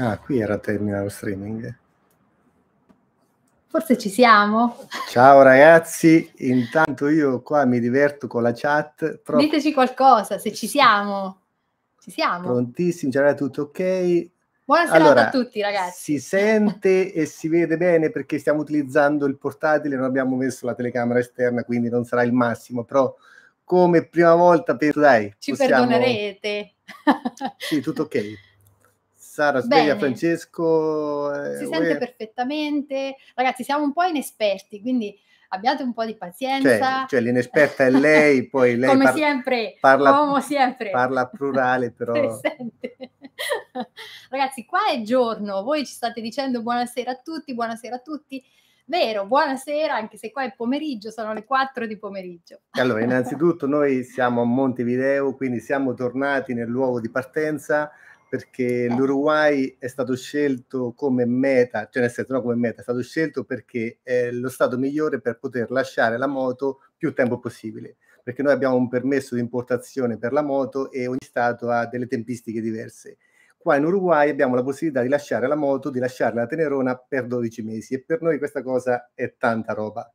Ah, qui era terminato lo streaming. Forse ci siamo. Ciao ragazzi, intanto io qua mi diverto con la chat. Pro... Diteci qualcosa, se ci siamo. Ci siamo. Prontissimi, già tutto ok. Buonasera allora, a tutti ragazzi. Si sente e si vede bene perché stiamo utilizzando il portatile, non abbiamo messo la telecamera esterna, quindi non sarà il massimo, però come prima volta penso dai. Ci possiamo... perdonerete. Sì, tutto ok. Sara, sveglia Bene. Francesco. Eh, si sente uè. perfettamente. Ragazzi, siamo un po' inesperti, quindi abbiate un po' di pazienza. Cioè, cioè l'inesperta è lei, poi lei come, par- sempre, parla, come sempre, parla, plurale, però... Ragazzi, qua è giorno, voi ci state dicendo buonasera a tutti, buonasera a tutti. Vero, buonasera, anche se qua è pomeriggio, sono le 4 di pomeriggio. Allora, innanzitutto noi siamo a Montevideo, quindi siamo tornati nel luogo di partenza, perché eh. l'Uruguay è stato scelto come meta, cioè nel senso no come meta, è stato scelto perché è lo stato migliore per poter lasciare la moto più tempo possibile, perché noi abbiamo un permesso di importazione per la moto e ogni stato ha delle tempistiche diverse. Qua in Uruguay abbiamo la possibilità di lasciare la moto, di lasciarla a Tenerona per 12 mesi e per noi questa cosa è tanta roba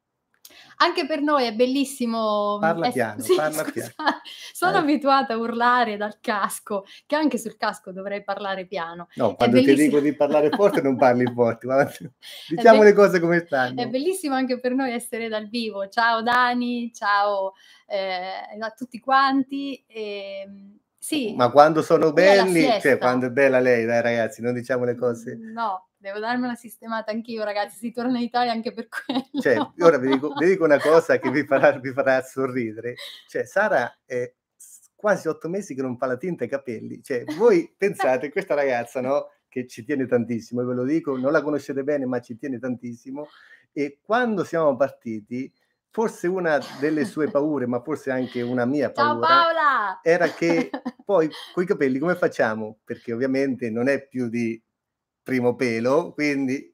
anche per noi è bellissimo. Mm, parla è, piano, sì, parla scusate, piano. Sono eh. abituata a urlare dal casco, che anche sul casco dovrei parlare piano. No, quando ti dico di parlare forte non parli forte, ma... diciamo be- le cose come stanno. È bellissimo anche per noi essere dal vivo. Ciao Dani, ciao eh, a tutti quanti. E, ehm, sì. Ma quando sono belli, cioè quando è bella lei, dai ragazzi, non diciamo le cose. No. Devo darmela sistemata anch'io, ragazzi. Si torna in Italia anche per quello. Cioè, ora vi dico, vi dico una cosa che vi farà, vi farà sorridere. Cioè, Sara è quasi otto mesi che non fa la tinta ai capelli. Cioè, voi pensate, questa ragazza, no? Che ci tiene tantissimo, ve lo dico, non la conoscete bene, ma ci tiene tantissimo. E quando siamo partiti, forse una delle sue paure, ma forse anche una mia paura, era che poi coi capelli come facciamo? Perché ovviamente non è più di primo pelo, quindi...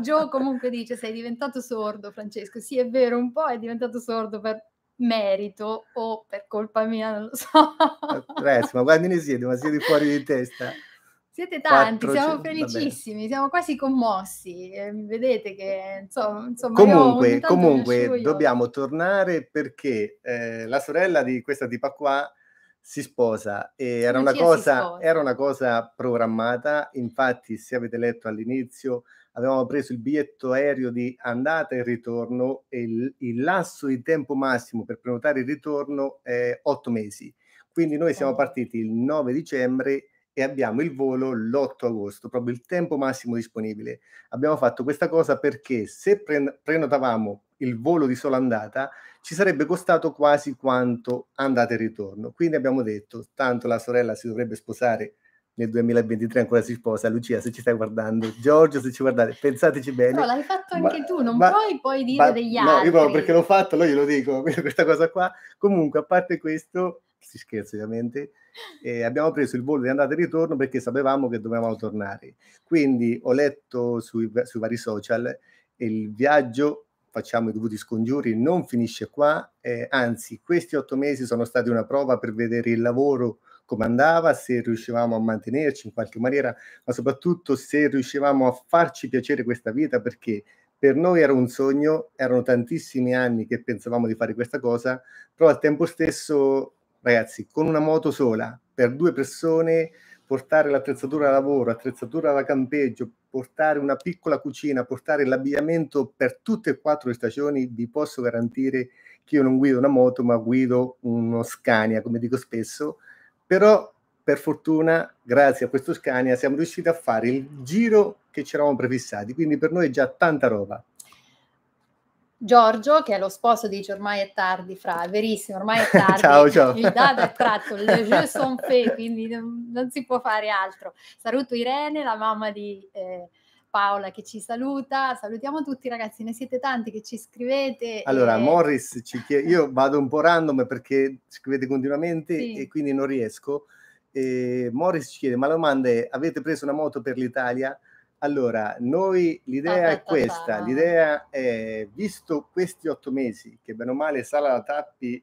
Gio comunque dice sei diventato sordo Francesco, sì è vero, un po' è diventato sordo per merito o per colpa mia, non lo so. Prezzo, ma quanti ne siete? Ma siete fuori di testa? Siete tanti, 400, siamo felicissimi, siamo quasi commossi. Eh, vedete che insomma. insomma comunque, comunque dobbiamo tornare perché eh, la sorella di questa tipa qua si sposa e era una, cosa, era una, cosa, programmata, infatti se avete letto all'inizio avevamo preso il biglietto aereo di andata e ritorno e il, il lasso di tempo massimo per prenotare il ritorno è otto mesi. Quindi noi siamo partiti il 9 dicembre e abbiamo il volo l'8 agosto, proprio il tempo massimo disponibile. Abbiamo fatto questa cosa perché se prenotavamo il volo di sola andata, ci sarebbe costato quasi quanto andata e ritorno. Quindi abbiamo detto, tanto la sorella si dovrebbe sposare nel 2023 ancora si sposa, Lucia se ci stai guardando, Giorgio se ci guardate, pensateci bene. No, l'hai fatto anche ma, tu, non ma, puoi poi dire ma, degli no, altri. Io proprio perché l'ho fatto, lo glielo dico, questa cosa qua. Comunque, a parte questo, si scherza ovviamente, eh, abbiamo preso il volo di andata e ritorno perché sapevamo che dovevamo tornare. Quindi ho letto sui, sui vari social il viaggio facciamo i dovuti scongiuri, non finisce qua, eh, anzi questi otto mesi sono stati una prova per vedere il lavoro come andava, se riuscivamo a mantenerci in qualche maniera, ma soprattutto se riuscivamo a farci piacere questa vita perché per noi era un sogno, erano tantissimi anni che pensavamo di fare questa cosa, però al tempo stesso, ragazzi, con una moto sola, per due persone, portare l'attrezzatura da lavoro, attrezzatura da campeggio, portare una piccola cucina, portare l'abbigliamento per tutte e quattro le stagioni, vi posso garantire che io non guido una moto, ma guido uno Scania, come dico spesso, però per fortuna, grazie a questo Scania, siamo riusciti a fare il giro che ci eravamo prefissati, quindi per noi è già tanta roba. Giorgio, che è lo sposo, dice ormai è tardi, fra, è verissimo, ormai è tardi. ciao, ciao. Il dado è tratto, le jeux sont fait, quindi non si può fare altro. Saluto Irene, la mamma di eh, Paola che ci saluta. Salutiamo tutti ragazzi, ne siete tanti che ci scrivete. Allora, e... Eh, Morris, ci chiede, io vado un po' random perché scrivete continuamente sì. e quindi non riesco. E Morris ci chiede, ma la domanda è, avete preso una moto per l'Italia? Allora, noi l'idea è questa, l'idea è, visto questi otto mesi, che bene o male Sala la Tappi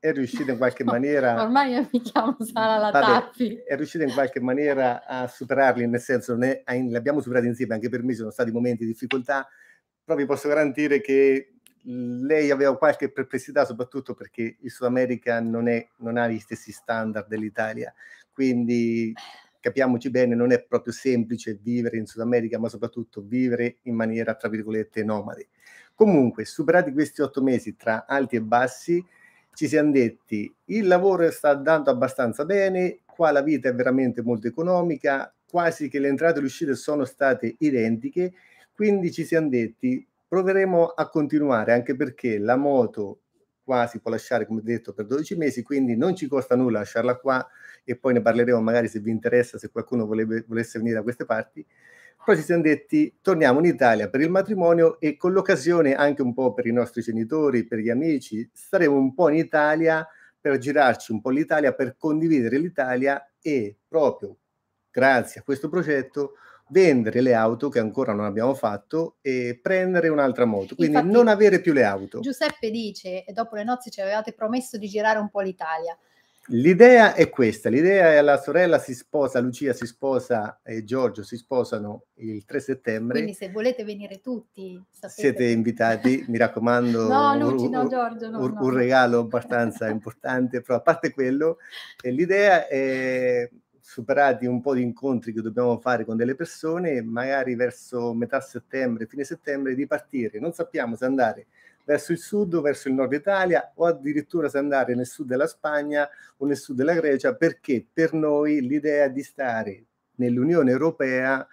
è riuscita in qualche maniera... Ormai io mi chiamo Sala la Tappi. È riuscita in qualche maniera a superarli, nel senso ne, l'abbiamo superata insieme, anche per me sono stati momenti di difficoltà, però vi posso garantire che lei aveva qualche perplessità, soprattutto perché il Sud America non, è, non ha gli stessi standard dell'Italia, quindi capiamoci bene, non è proprio semplice vivere in Sud America, ma soprattutto vivere in maniera, tra virgolette, nomade. Comunque, superati questi otto mesi tra alti e bassi, ci siamo detti il lavoro sta andando abbastanza bene, qua la vita è veramente molto economica, quasi che le entrate e le uscite sono state identiche, quindi ci siamo detti proveremo a continuare anche perché la moto qua, si può lasciare come detto per 12 mesi, quindi non ci costa nulla lasciarla qua e poi ne parleremo magari se vi interessa, se qualcuno voleve, volesse venire da queste parti. Poi ci siamo detti torniamo in Italia per il matrimonio e con l'occasione anche un po' per i nostri genitori, per gli amici, staremo un po' in Italia per girarci un po' l'Italia, per condividere l'Italia e proprio grazie a questo progetto vendere le auto che ancora non abbiamo fatto e prendere un'altra moto, quindi Infatti, non avere più le auto. Giuseppe dice, dopo le nozze ci avevate promesso di girare un po' l'Italia. L'idea è questa, l'idea è la sorella si sposa, Lucia si sposa e Giorgio si sposano il 3 settembre. Quindi se volete venire tutti, sapete. siete invitati, mi raccomando. no, Luci, no, Giorgio, no, un, no. un regalo abbastanza importante, però a parte quello, l'idea è superati un po' di incontri che dobbiamo fare con delle persone, magari verso metà settembre, fine settembre, di partire. Non sappiamo se andare verso il sud o verso il nord Italia o addirittura se andare nel sud della Spagna o nel sud della Grecia, perché per noi l'idea di stare nell'Unione Europea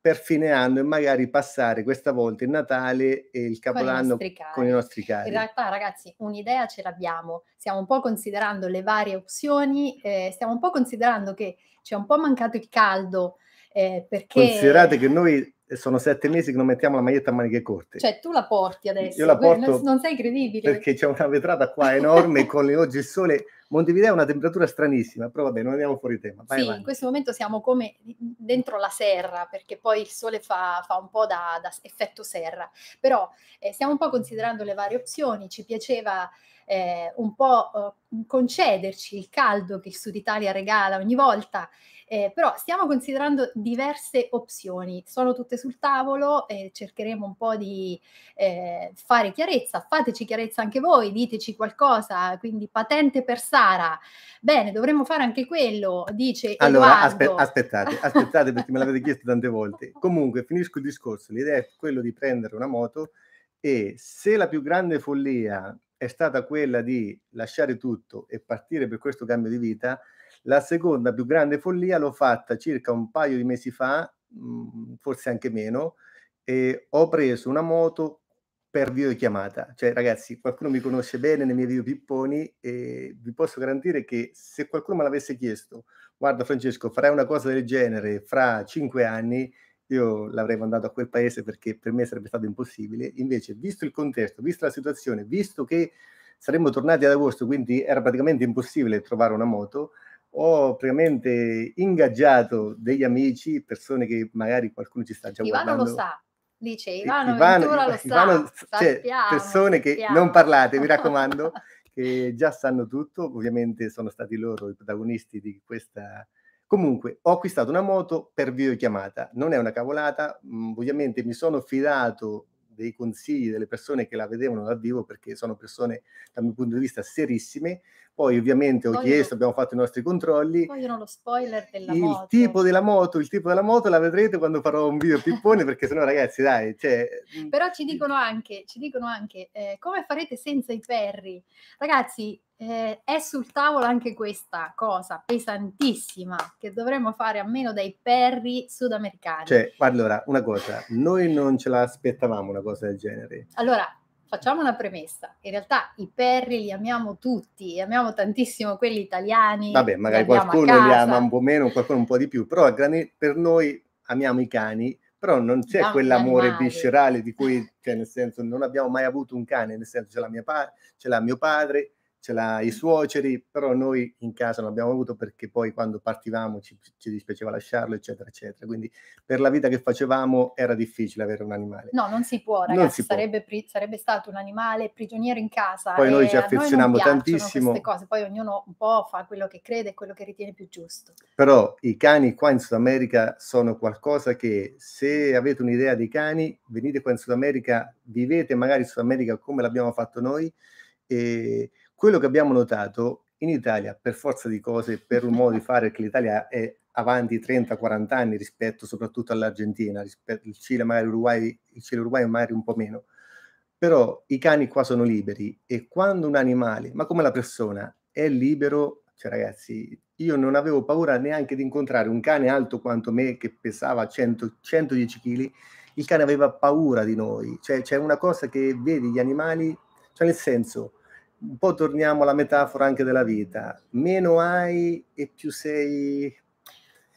per fine anno e magari passare questa volta il Natale e il Capodanno con i nostri cari. In realtà ragazzi un'idea ce l'abbiamo, stiamo un po' considerando le varie opzioni, eh, stiamo un po' considerando che ci è un po' mancato il caldo eh, perché... Considerate che noi sono sette mesi che non mettiamo la maglietta a maniche corte. Cioè, tu la porti adesso. Io la porto. Non sei credibile. Perché c'è una vetrata qua enorme con le oggi il sole. Montevideo è una temperatura stranissima, però vabbè, non andiamo fuori tema. Vai sì, avanti. in questo momento siamo come dentro la serra, perché poi il sole fa, fa un po' da, da, effetto serra. Però eh, stiamo un po' considerando le varie opzioni. Ci piaceva eh, un po' eh, concederci il caldo che il Sud Italia regala ogni volta eh, però stiamo considerando diverse opzioni, sono tutte sul tavolo, eh, cercheremo un po' di eh, fare chiarezza, fateci chiarezza anche voi, diteci qualcosa, quindi patente per Sara, bene, dovremmo fare anche quello, dice allora, aspe- aspettate, aspettate perché me l'avete chiesto tante volte. Comunque, finisco il discorso, l'idea è quella di prendere una moto e se la più grande follia è stata quella di lasciare tutto e partire per questo cambio di vita, la seconda più grande follia l'ho fatta circa un paio di mesi fa, mh, mm, forse anche meno, e ho preso una moto per videochiamata. Cioè, ragazzi, qualcuno mi conosce bene nei miei video pipponi e vi posso garantire che se qualcuno me l'avesse chiesto, guarda Francesco, farai una cosa del genere fra cinque anni, io l'avrei mandato a quel paese perché per me sarebbe stato impossibile. Invece, visto il contesto, visto la situazione, visto che saremmo tornati ad agosto, quindi era praticamente impossibile trovare una moto, ho praticamente ingaggiato degli amici, persone che magari qualcuno ci sta già Ivano guardando. Ivano lo sa, dice Ivano, Ivano, Ivano, Ivano sa, cioè, persone sappiamo. che non parlate, mi raccomando, che già sanno tutto, ovviamente sono stati loro i protagonisti di questa... Comunque, ho acquistato una moto per videochiamata, non è una cavolata, mm, ovviamente mi sono fidato dei consigli delle persone che la vedevano dal vivo perché sono persone dal mio punto di vista serissime. Poi ovviamente ho Voglio... chiesto, abbiamo fatto i nostri controlli. Vogliono lo spoiler della il moto. Tipo della moto. Il tipo della moto la vedrete quando farò un video pippone perché sennò ragazzi dai. Cioè... Mm. Però ci dicono anche, ci dicono anche eh, come farete senza i ferri. Ragazzi, eh, è sul tavolo anche questa cosa pesantissima che dovremmo fare a meno dai perri sudamericani. Cioè, allora, una cosa, noi non ce l'aspettavamo una cosa del genere. Allora, facciamo una premessa. In realtà i perri li amiamo tutti, amiamo tantissimo quelli italiani. Vabbè, magari li qualcuno li ama un po' meno, qualcuno un po' di più, però per noi amiamo i cani però non c'è no, quell'amore viscerale di cui, cioè nel senso, non abbiamo mai avuto un cane, nel senso, ce l'ha, mia pa- ce l'ha mio padre, ce l'ha i suoceri, però noi in casa non abbiamo avuto perché poi quando partivamo ci, ci, dispiaceva lasciarlo, eccetera, eccetera. Quindi per la vita che facevamo era difficile avere un animale. No, non si può, ragazzi, si sarebbe, può. sarebbe, stato un animale prigioniero in casa. Poi noi ci affezionammo noi tantissimo. Queste cose, poi ognuno un po' fa quello che crede e quello che ritiene più giusto. Però i cani qua in Sud America sono qualcosa che se avete un'idea dei cani, venite qua in Sud America, vivete magari in Sud America come l'abbiamo fatto noi. E quello che abbiamo notato in Italia, per forza di cose, per un modo di fare, che l'Italia è avanti 30-40 anni rispetto soprattutto all'Argentina, rispetto al Cile, magari Uruguay, il Cile Uruguay magari un po' meno. Però i cani qua sono liberi e quando un animale, ma come la persona, è libero, cioè ragazzi, io non avevo paura neanche di incontrare un cane alto quanto me che pesava 100, 110 kg, il cane aveva paura di noi, cioè c'è una cosa che vedi gli animali, cioè nel senso un po' torniamo alla metafora anche della vita, meno hai e più sei,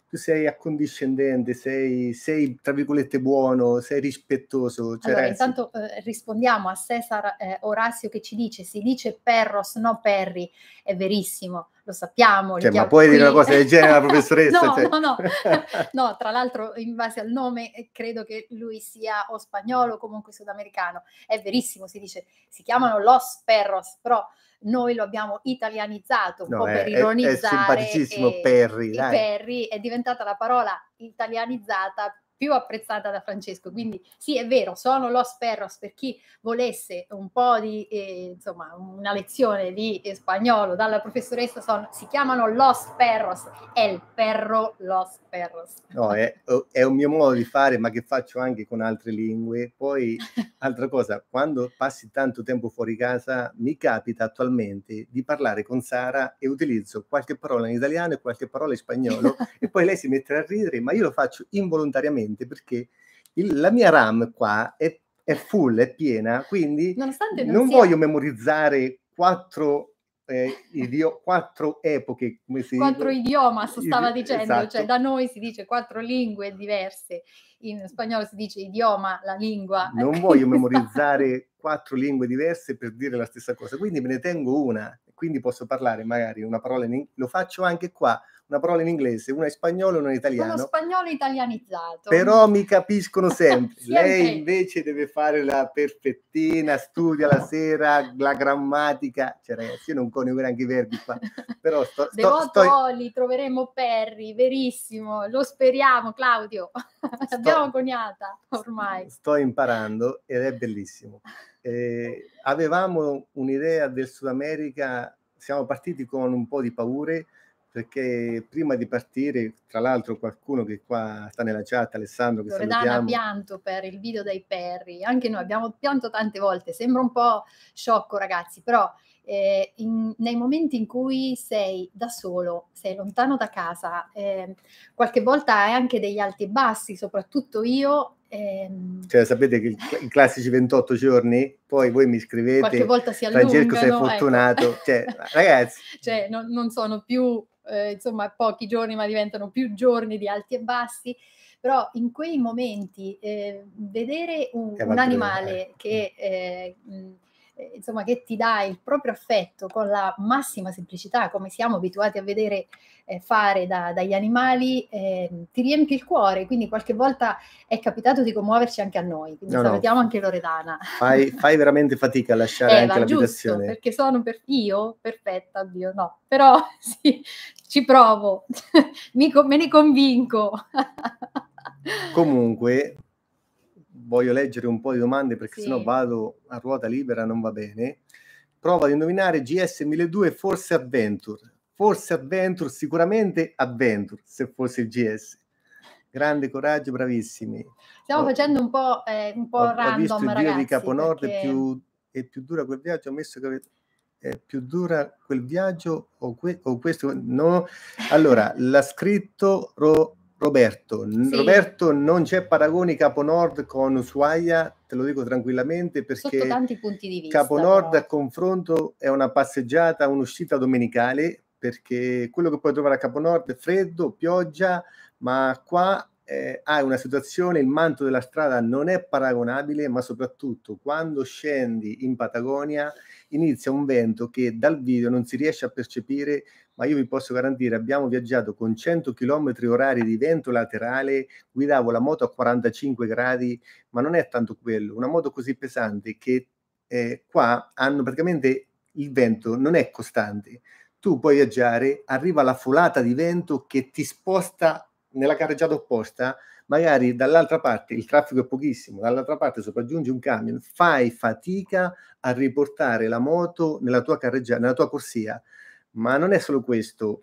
più sei accondiscendente, sei, sei, tra virgolette buono, sei rispettoso. Cioè allora, intanto eh, rispondiamo a Cesar eh, Orazio che ci dice, si dice perros, no perri, è verissimo, lo sappiamo. Cioè, ma puoi qui. dire una cosa del genere alla professoressa? no, cioè. no, no, no, tra l'altro in base al nome eh, credo che lui sia o spagnolo o comunque sudamericano. È verissimo, si dice, si chiamano Los Perros, però noi lo abbiamo italianizzato un no, po' è, per ironizzare. È, simpaticissimo Perry. Perry è diventata la parola italianizzata più apprezzata da Francesco. Quindi sì, è vero, sono Los Perros per chi volesse un po' di, eh, insomma, una lezione di spagnolo dalla professoressa, sono, si chiamano Los Perros, è il perro Los Perros. No, è, è un mio modo di fare, ma che faccio anche con altre lingue. Poi, altra cosa, quando passi tanto tempo fuori casa, mi capita attualmente di parlare con Sara e utilizzo qualche parola in italiano e qualche parola in spagnolo e poi lei si mette a ridere, ma io lo faccio involontariamente niente perché il, la mia RAM qua è, è full, è piena, quindi non, non sia... voglio memorizzare quattro eh, idio- quattro epoche. Come si quattro dice? idiomas stava Idi- dicendo, cioè, esatto. cioè da noi si dice quattro lingue diverse, in spagnolo si dice idioma, la lingua. Non voglio memorizzare quattro lingue diverse per dire la stessa cosa, quindi me ne tengo una, quindi posso parlare magari una parola, in, lo faccio anche qua, una parola in inglese, una in spagnolo e una in italiano. Uno spagnolo italianizzato. Però mi capiscono sempre. sempre. Lei invece deve fare la perfettina, studia la sera, la grammatica. Cioè ragazzi, io non coniugo neanche i verbi qua. Però sto, sto, Devoto sto... Oli, troveremo Perry, verissimo, lo speriamo Claudio. Sto... L'abbiamo coniata ormai. Sto imparando ed è bellissimo. Eh, avevamo un'idea del Sud America, siamo partiti con un po' di paure, perché prima di partire, tra l'altro qualcuno che qua sta nella chat, Alessandro, che Loredana salutiamo... pianto per il video dei Perry, anche noi abbiamo pianto tante volte, sembra un po' sciocco ragazzi, però eh, in, nei momenti in cui sei da solo, sei lontano da casa, eh, qualche volta hai anche degli alti e bassi, soprattutto io. Ehm... Cioè, sapete che i classici 28 giorni, poi voi mi scrivete, qualche volta si allungano, Francesco sei ecco. fortunato, ecco. cioè, ragazzi. cioè, non, non sono più eh, insomma pochi giorni ma diventano più giorni di alti e bassi, però in quei momenti eh, vedere un, un animale ecco. che eh, eh, insomma, che ti dà il proprio affetto con la massima semplicità, come siamo abituati a vedere eh, fare da, dagli animali, eh, ti riempie il cuore. Quindi qualche volta è capitato di commuoverci anche a noi. Quindi no, salutiamo no. anche Loredana. Fai, fai, veramente fatica a lasciare eh, anche la Giusto, perché sono per io perfetta, oddio, no, però sì, ci provo, Mi, me ne convinco. Comunque, voglio leggere un po' di domande perché sì. sennò vado a ruota libera, non va bene. Prova ad indovinare GS1002 forse Adventure. Forse Adventure, sicuramente Adventure, se fosse il GS. Grande coraggio, bravissimi. Stiamo ho, facendo un po', eh, un po' ho, random, Ho visto il ragazzi, di Caponord perché... è, più, è più dura quel viaggio, ho messo che è più dura quel viaggio o, que- o questo? No. Allora, l'ha scritto... Ro- Roberto, sì. Roberto, non c'è paragoni Capo Nord con Ushuaia, te lo dico tranquillamente perché Sotto tanti punti di vista, Caponord però. a confronto è una passeggiata, un'uscita domenicale perché quello che puoi trovare a Capo Nord è freddo, pioggia, ma qua eh, hai una situazione, il manto della strada non è paragonabile, ma soprattutto quando scendi in Patagonia inizia un vento che dal video non si riesce a percepire, ma io vi posso garantire, abbiamo viaggiato con 100 km orari di vento laterale, guidavo la moto a 45 gradi, ma non è tanto quello, una moto così pesante che eh, qua hanno praticamente il vento non è costante. Tu puoi viaggiare, arriva la folata di vento che ti sposta nella carreggiata opposta, magari dall'altra parte il traffico è pochissimo, dall'altra parte sopraggiunge un camion, fai fatica a riportare la moto nella tua carreggiata, nella tua corsia. Ma non è solo questo,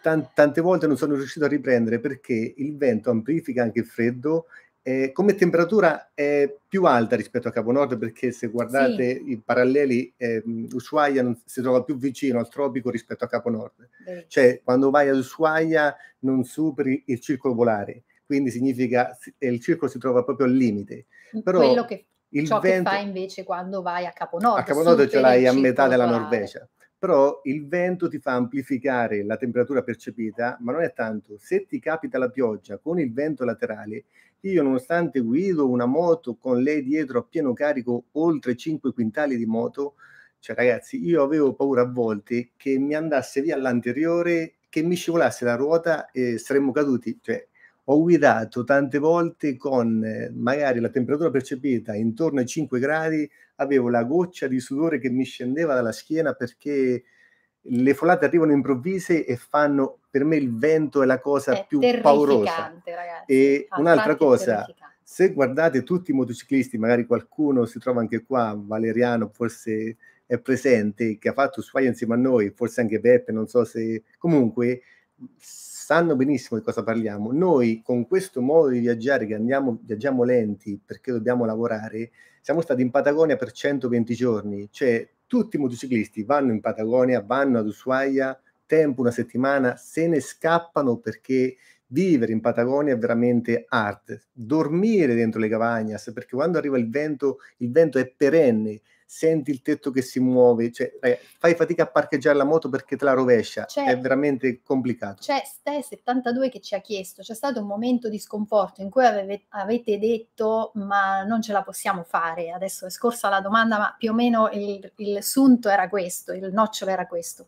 tante volte non sono riuscito a riprendere perché il vento amplifica anche il freddo eh, come temperatura è più alta rispetto a Capo Nord perché se guardate sì. i paralleli eh, Ushuaia non, si trova più vicino al tropico rispetto a Capo Nord. Eh. Cioè quando vai ad Ushuaia non superi il circolo polare, quindi significa che eh, il circolo si trova proprio al limite. Mm, però Quello che, il ciò vento, che fa invece quando vai a Capo Nord. A Capo Nord ce l'hai a metà della Norvegia. Polare però il vento ti fa amplificare la temperatura percepita, ma non è tanto. Se ti capita la pioggia con il vento laterale, io nonostante guido una moto con lei dietro a pieno carico oltre 5 quintali di moto, cioè ragazzi, io avevo paura a volte che mi andasse via l'anteriore, che mi scivolasse la ruota e saremmo caduti, cioè ho guidato tante volte con eh, magari la temperatura percepita intorno ai 5 gradi, avevo la goccia di sudore che mi scendeva dalla schiena perché le folate arrivano improvvise e fanno per me il vento è la cosa è più paurosa. Ragazzi. E ah, un'altra cosa, se guardate tutti i motociclisti, magari qualcuno si trova anche qua, Valeriano forse è presente, che ha fatto Ushuaia insieme a noi, forse anche Beppe, non so se comunque sanno benissimo di cosa parliamo. Noi con questo modo di viaggiare, che andiamo, viaggiamo lenti perché dobbiamo lavorare, siamo stati in Patagonia per 120 giorni, cioè tutti i motociclisti vanno in Patagonia, vanno ad Ushuaia, tempo una settimana, se ne scappano perché vivere in Patagonia è veramente art. Dormire dentro le cavagnas, perché quando arriva il vento, il vento è perenne, senti il tetto che si muove, cioè, eh, fai fatica a parcheggiare la moto perché te la rovescia, c'è, è certo. veramente complicato. C'è Ste72 che ci ha chiesto, c'è stato un momento di sconforto in cui aveve, avete detto ma non ce la possiamo fare, adesso è scorsa la domanda ma più o meno il, il sunto era questo, il nocciolo era questo.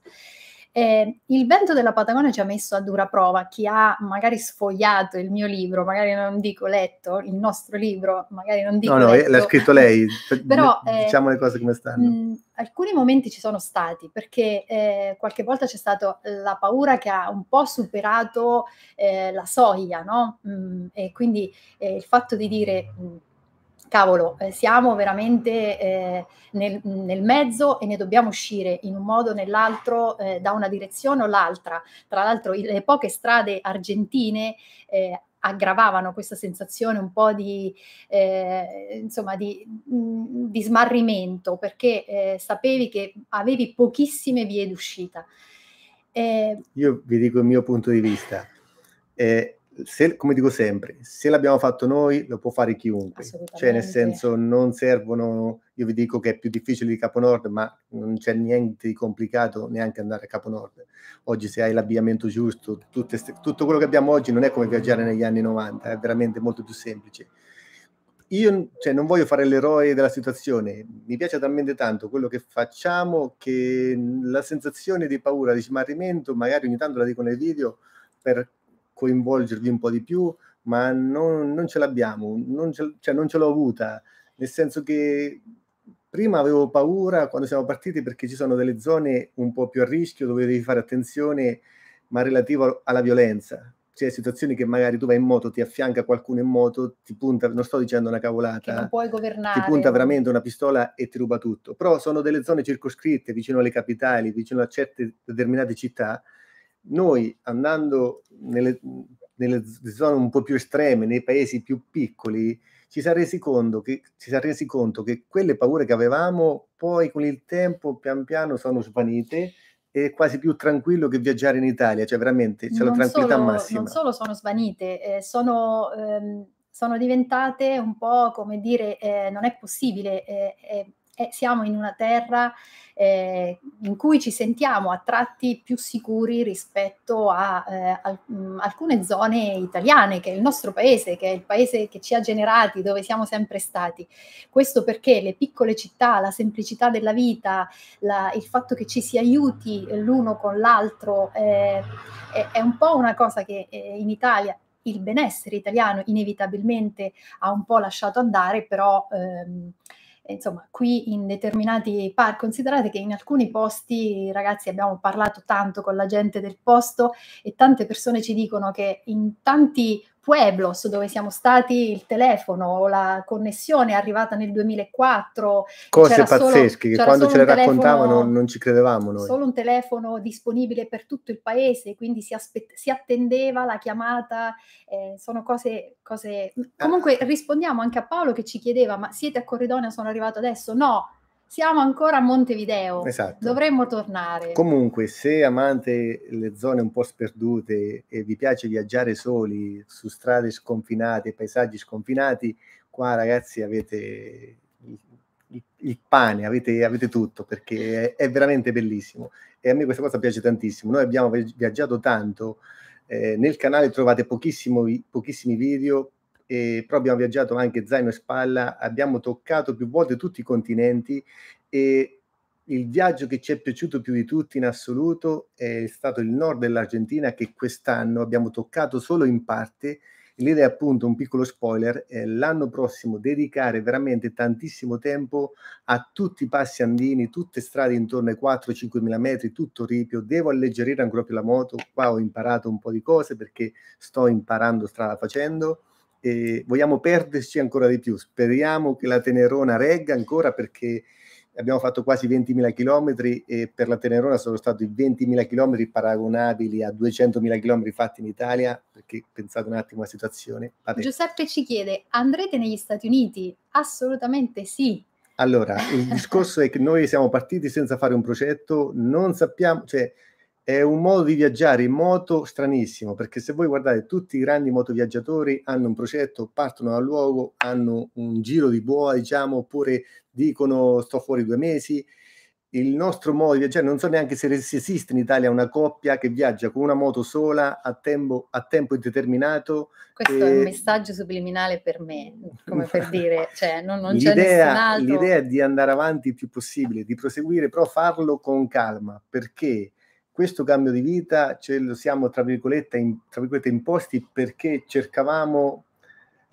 Eh, il vento della Patagonia ci ha messo a dura prova. Chi ha magari sfogliato il mio libro, magari non dico letto, il nostro libro, magari non dico. No, no, eh, letto, l'ha scritto lei. però, eh, diciamo le cose come stanno. Mh, mm, alcuni momenti ci sono stati perché eh, qualche volta c'è stata la paura che ha un po' superato eh, la soglia, no? Mh, mm, e quindi il fatto di dire. Mh, mm, cavolo, eh, siamo veramente eh, nel, nel, mezzo e ne dobbiamo uscire in un modo o nell'altro eh, da una direzione o l'altra. Tra l'altro le poche strade argentine eh, aggravavano questa sensazione un po' di, eh, insomma, di, mm, di smarrimento perché eh, sapevi che avevi pochissime vie d'uscita. Eh, Io vi dico il mio punto di vista. Eh, se, come dico sempre, se l'abbiamo fatto noi lo può fare chiunque, cioè nel senso non servono, io vi dico che è più difficile di Capo Nord, ma non c'è niente di complicato neanche andare a Capo Nord. Oggi se hai l'abbigliamento giusto, tutte, tutto quello che abbiamo oggi non è come viaggiare negli anni 90, è veramente molto più semplice. Io cioè, non voglio fare l'eroe della situazione, mi piace talmente tanto quello che facciamo che la sensazione di paura, di smarrimento, magari ogni tanto la dico nei video, per coinvolgervi un po' di più, ma non, non ce l'abbiamo, non ce, cioè non ce l'ho avuta, nel senso che prima avevo paura quando siamo partiti perché ci sono delle zone un po' più a rischio dove devi fare attenzione, ma relativo alla violenza. Cioè, situazioni che magari tu vai in moto, ti affianca qualcuno in moto, ti punta, non sto dicendo una cavolata, che non puoi governare. ti punta veramente una pistola e ti ruba tutto. Però sono delle zone circoscritte, vicino alle capitali, vicino a certe determinate città, noi andando nelle, nelle zone un po' più estreme, nei paesi più piccoli, ci siamo resi conto che, si è resi conto che quelle paure che avevamo poi con il tempo pian piano sono svanite è quasi più tranquillo che viaggiare in Italia, cioè veramente c'è non la tranquillità solo, massima. Non solo sono svanite, eh, sono, ehm, sono, diventate un po' come dire eh, non è possibile, eh, eh eh, siamo in una terra eh, in cui ci sentiamo a tratti più sicuri rispetto a eh, al, mh, mm, alcune zone italiane, che è il nostro paese, che è il paese che ci ha generati, dove siamo sempre stati. Questo perché le piccole città, la semplicità della vita, la, il fatto che ci si aiuti l'uno con l'altro eh, è, è, un po' una cosa che eh, in Italia il benessere italiano inevitabilmente ha un po' lasciato andare, però ehm, insomma, qui in determinati parchi, considerate che in alcuni posti, ragazzi, abbiamo parlato tanto con la gente del posto e tante persone ci dicono che in tanti Pueblos dove siamo stati, il telefono, la connessione è arrivata nel 2004. Cose c'era pazzesche solo, che quando ce le telefono, raccontavano non, ci credevamo noi. Solo un telefono disponibile per tutto il paese, quindi si, aspet- si attendeva la chiamata, eh, sono cose, cose... Comunque ah. rispondiamo anche a Paolo che ci chiedeva ma siete a Corridonia, sono arrivato adesso? No, siamo ancora a Montevideo, esatto. dovremmo tornare. Comunque, se amate le zone un po' sperdute e vi piace viaggiare soli su strade sconfinate, paesaggi sconfinati, qua ragazzi avete il, il pane, avete, avete, tutto perché è, è, veramente bellissimo e a me questa cosa piace tantissimo. Noi abbiamo viaggiato tanto, eh, nel canale trovate pochissimi video e però abbiamo viaggiato anche zaino e spalla, abbiamo toccato più volte tutti i continenti e il viaggio che ci è piaciuto più di tutti in assoluto è stato il nord dell'Argentina che quest'anno abbiamo toccato solo in parte. L'idea è appunto un piccolo spoiler, è l'anno prossimo dedicare veramente tantissimo tempo a tutti i passi andini, tutte strade intorno ai 4-5 mila metri, tutto ripio, devo alleggerire ancora più la moto, qua ho imparato un po' di cose perché sto imparando strada facendo, e vogliamo perderci ancora di più. Speriamo che la Tenerona regga ancora perché abbiamo fatto quasi 20.000 km e per la Tenerona sono stati 20.000 km paragonabili a 200.000 km fatti in Italia, perché pensate un attimo alla situazione. Vabbè. Giuseppe ci chiede, andrete negli Stati Uniti? Assolutamente sì. Allora, il discorso è che noi siamo partiti senza fare un progetto, non sappiamo, cioè è un modo di viaggiare in moto stranissimo, perché se voi guardate tutti i grandi motoviaggiatori hanno un progetto, partono dal luogo, hanno un giro di buona, diciamo, oppure dicono sto fuori due mesi. Il nostro modo di viaggiare, non so neanche se esiste in Italia una coppia che viaggia con una moto sola a tempo, a tempo indeterminato. Questo e... è un messaggio subliminale per me, come per dire, cioè, non, non l'idea, c'è nessun altro. L'idea è di andare avanti il più possibile, di proseguire, però farlo con calma, perché questo cambio di vita ce lo siamo, tra virgolette, in, tra virgolette, imposti perché cercavamo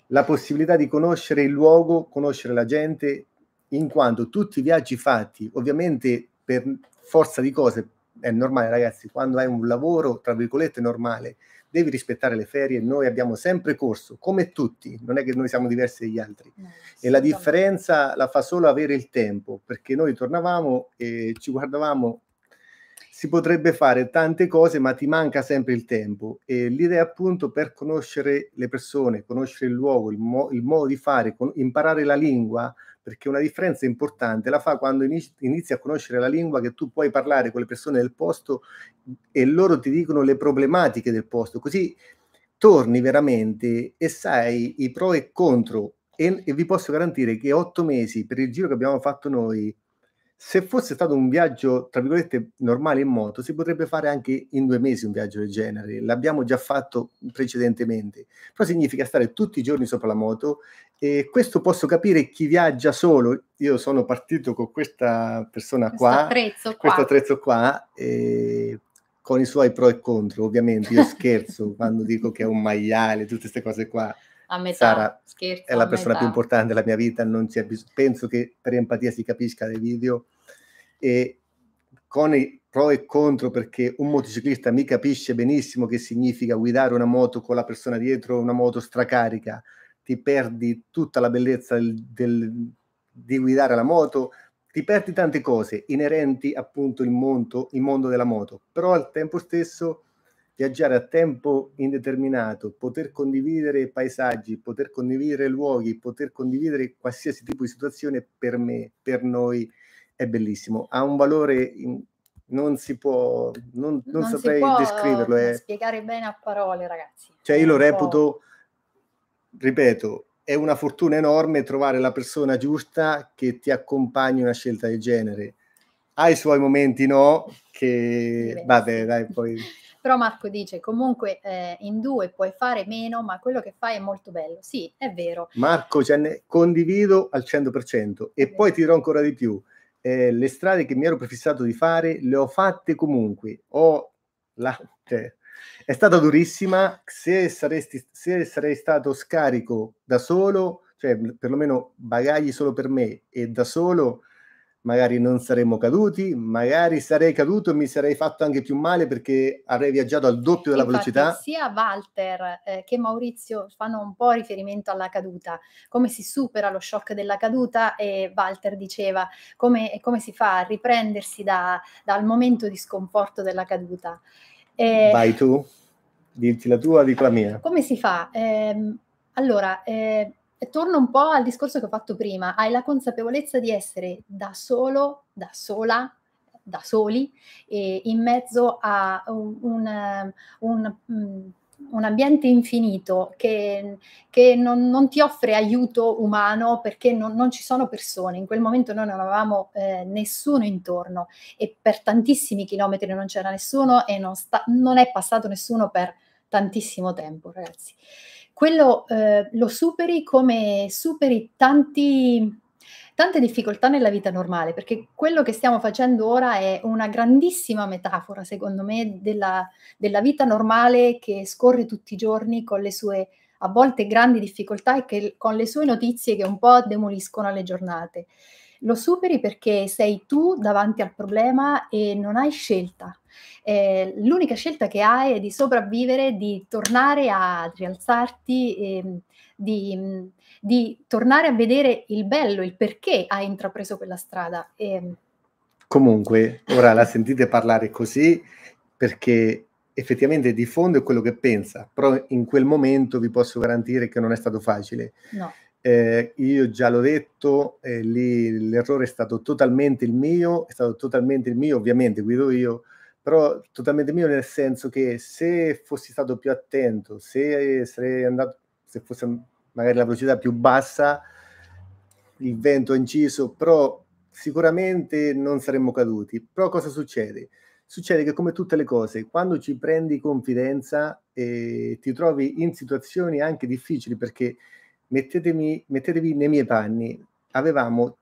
la possibilità di conoscere il luogo, conoscere la gente, in quanto tutti i viaggi fatti, ovviamente per forza di cose, è normale ragazzi, quando hai un lavoro, tra virgolette, normale, devi rispettare le ferie, noi abbiamo sempre corso, come tutti, non è che noi siamo diversi dagli altri. No, e la differenza la fa solo avere il tempo, perché noi tornavamo e ci guardavamo si potrebbe fare tante cose, ma ti manca sempre il tempo. E l'idea appunto per conoscere le persone, conoscere il luogo, il, mo- il modo di fare, con- imparare la lingua, perché una differenza importante la fa quando inizi-, inizi a conoscere la lingua, che tu puoi parlare con le persone del posto e loro ti dicono le problematiche del posto, così torni veramente e sai i pro e contro. E, e vi posso garantire che otto mesi per il giro che abbiamo fatto noi se fosse stato un viaggio, tra virgolette, normale in moto, si potrebbe fare anche in due mesi un viaggio del genere. L'abbiamo già fatto precedentemente. Però significa stare tutti i giorni sopra la moto e questo posso capire chi viaggia solo. Io sono partito con questa persona qua, attrezzo qua. questo attrezzo qua, eh, con i suoi pro e contro, ovviamente. Io scherzo quando dico che è un maiale, tutte queste cose qua a metà, Sara scherzo, è la persona metà. più importante della mia vita, bis- penso che per empatia si capisca dai video e con i pro e contro perché un motociclista mi capisce benissimo che significa guidare una moto con la persona dietro, una moto stracarica, ti perdi tutta la bellezza del, del, di guidare la moto, ti perdi tante cose inerenti appunto il mondo, il mondo della moto, però al tempo stesso viaggiare a tempo indeterminato, poter condividere paesaggi, poter condividere luoghi, poter condividere qualsiasi tipo di situazione per me, per noi è bellissimo, ha un valore in, non si può, non, non, non saprei può descriverlo. È, eh. spiegare bene a parole, ragazzi. Cioè, io lo reputo, ripeto, è una fortuna enorme trovare la persona giusta che ti accompagni una scelta del genere. Ha i suoi momenti no, che vabbè, dai, poi Però Marco dice comunque eh, in due puoi fare meno, ma quello che fai è molto bello. Sì, è vero. Marco, cioè, condivido al 100% e poi ti dirò ancora di più. Eh, le strade che mi ero prefissato di fare le ho fatte comunque. Ho la, cioè, è stata durissima. Se, saresti, se sarei stato scarico da solo, cioè perlomeno bagagli solo per me e da solo, magari non saremmo caduti, magari sarei caduto e mi sarei fatto anche più male perché avrei viaggiato al doppio della Infatti, velocità. Sia Walter eh, che Maurizio fanno un po' riferimento alla caduta, come si supera lo shock della caduta e Walter diceva come, come si fa a riprendersi da, dal momento di sconforto della caduta. Eh, Vai tu, dirti la tua, dico la mia. Come si fa? Eh, allora... Eh, torno un po' al discorso che ho fatto prima, hai la consapevolezza di essere da solo, da sola, da soli, in mezzo a un, un, un, mm, un ambiente infinito che, che non, non, ti offre aiuto umano perché non, non, ci sono persone. In quel momento noi non avevamo eh, nessuno intorno e per tantissimi chilometri non c'era nessuno e non, sta, non è passato nessuno per tantissimo tempo, ragazzi quello eh, lo superi come superi tanti, tante difficoltà nella vita normale, perché quello che stiamo facendo ora è una grandissima metafora, secondo me, della, della vita normale che scorre tutti i giorni con le sue a volte grandi difficoltà e che, con le sue notizie che un po' demoliscono le giornate. Lo superi perché sei tu davanti al problema e non hai scelta. Eh, l'unica scelta che hai è di sopravvivere, di tornare a rialzarti, eh, di, di, tornare a vedere il bello, il perché hai intrapreso quella strada. Eh. Comunque, ora la sentite parlare così perché effettivamente di fondo è quello che pensa, però in quel momento vi posso garantire che non è stato facile. No eh, io già l'ho detto, eh, lì l'errore è stato totalmente il mio, è stato totalmente il mio, ovviamente guido io, però totalmente mio nel senso che se fossi stato più attento, se sarei andato, se fosse magari la velocità più bassa, il vento è inciso, però sicuramente non saremmo caduti. Però cosa succede? Succede che come tutte le cose, quando ci prendi confidenza eh, ti trovi in situazioni anche difficili perché mettetevi nei miei panni, avevamo,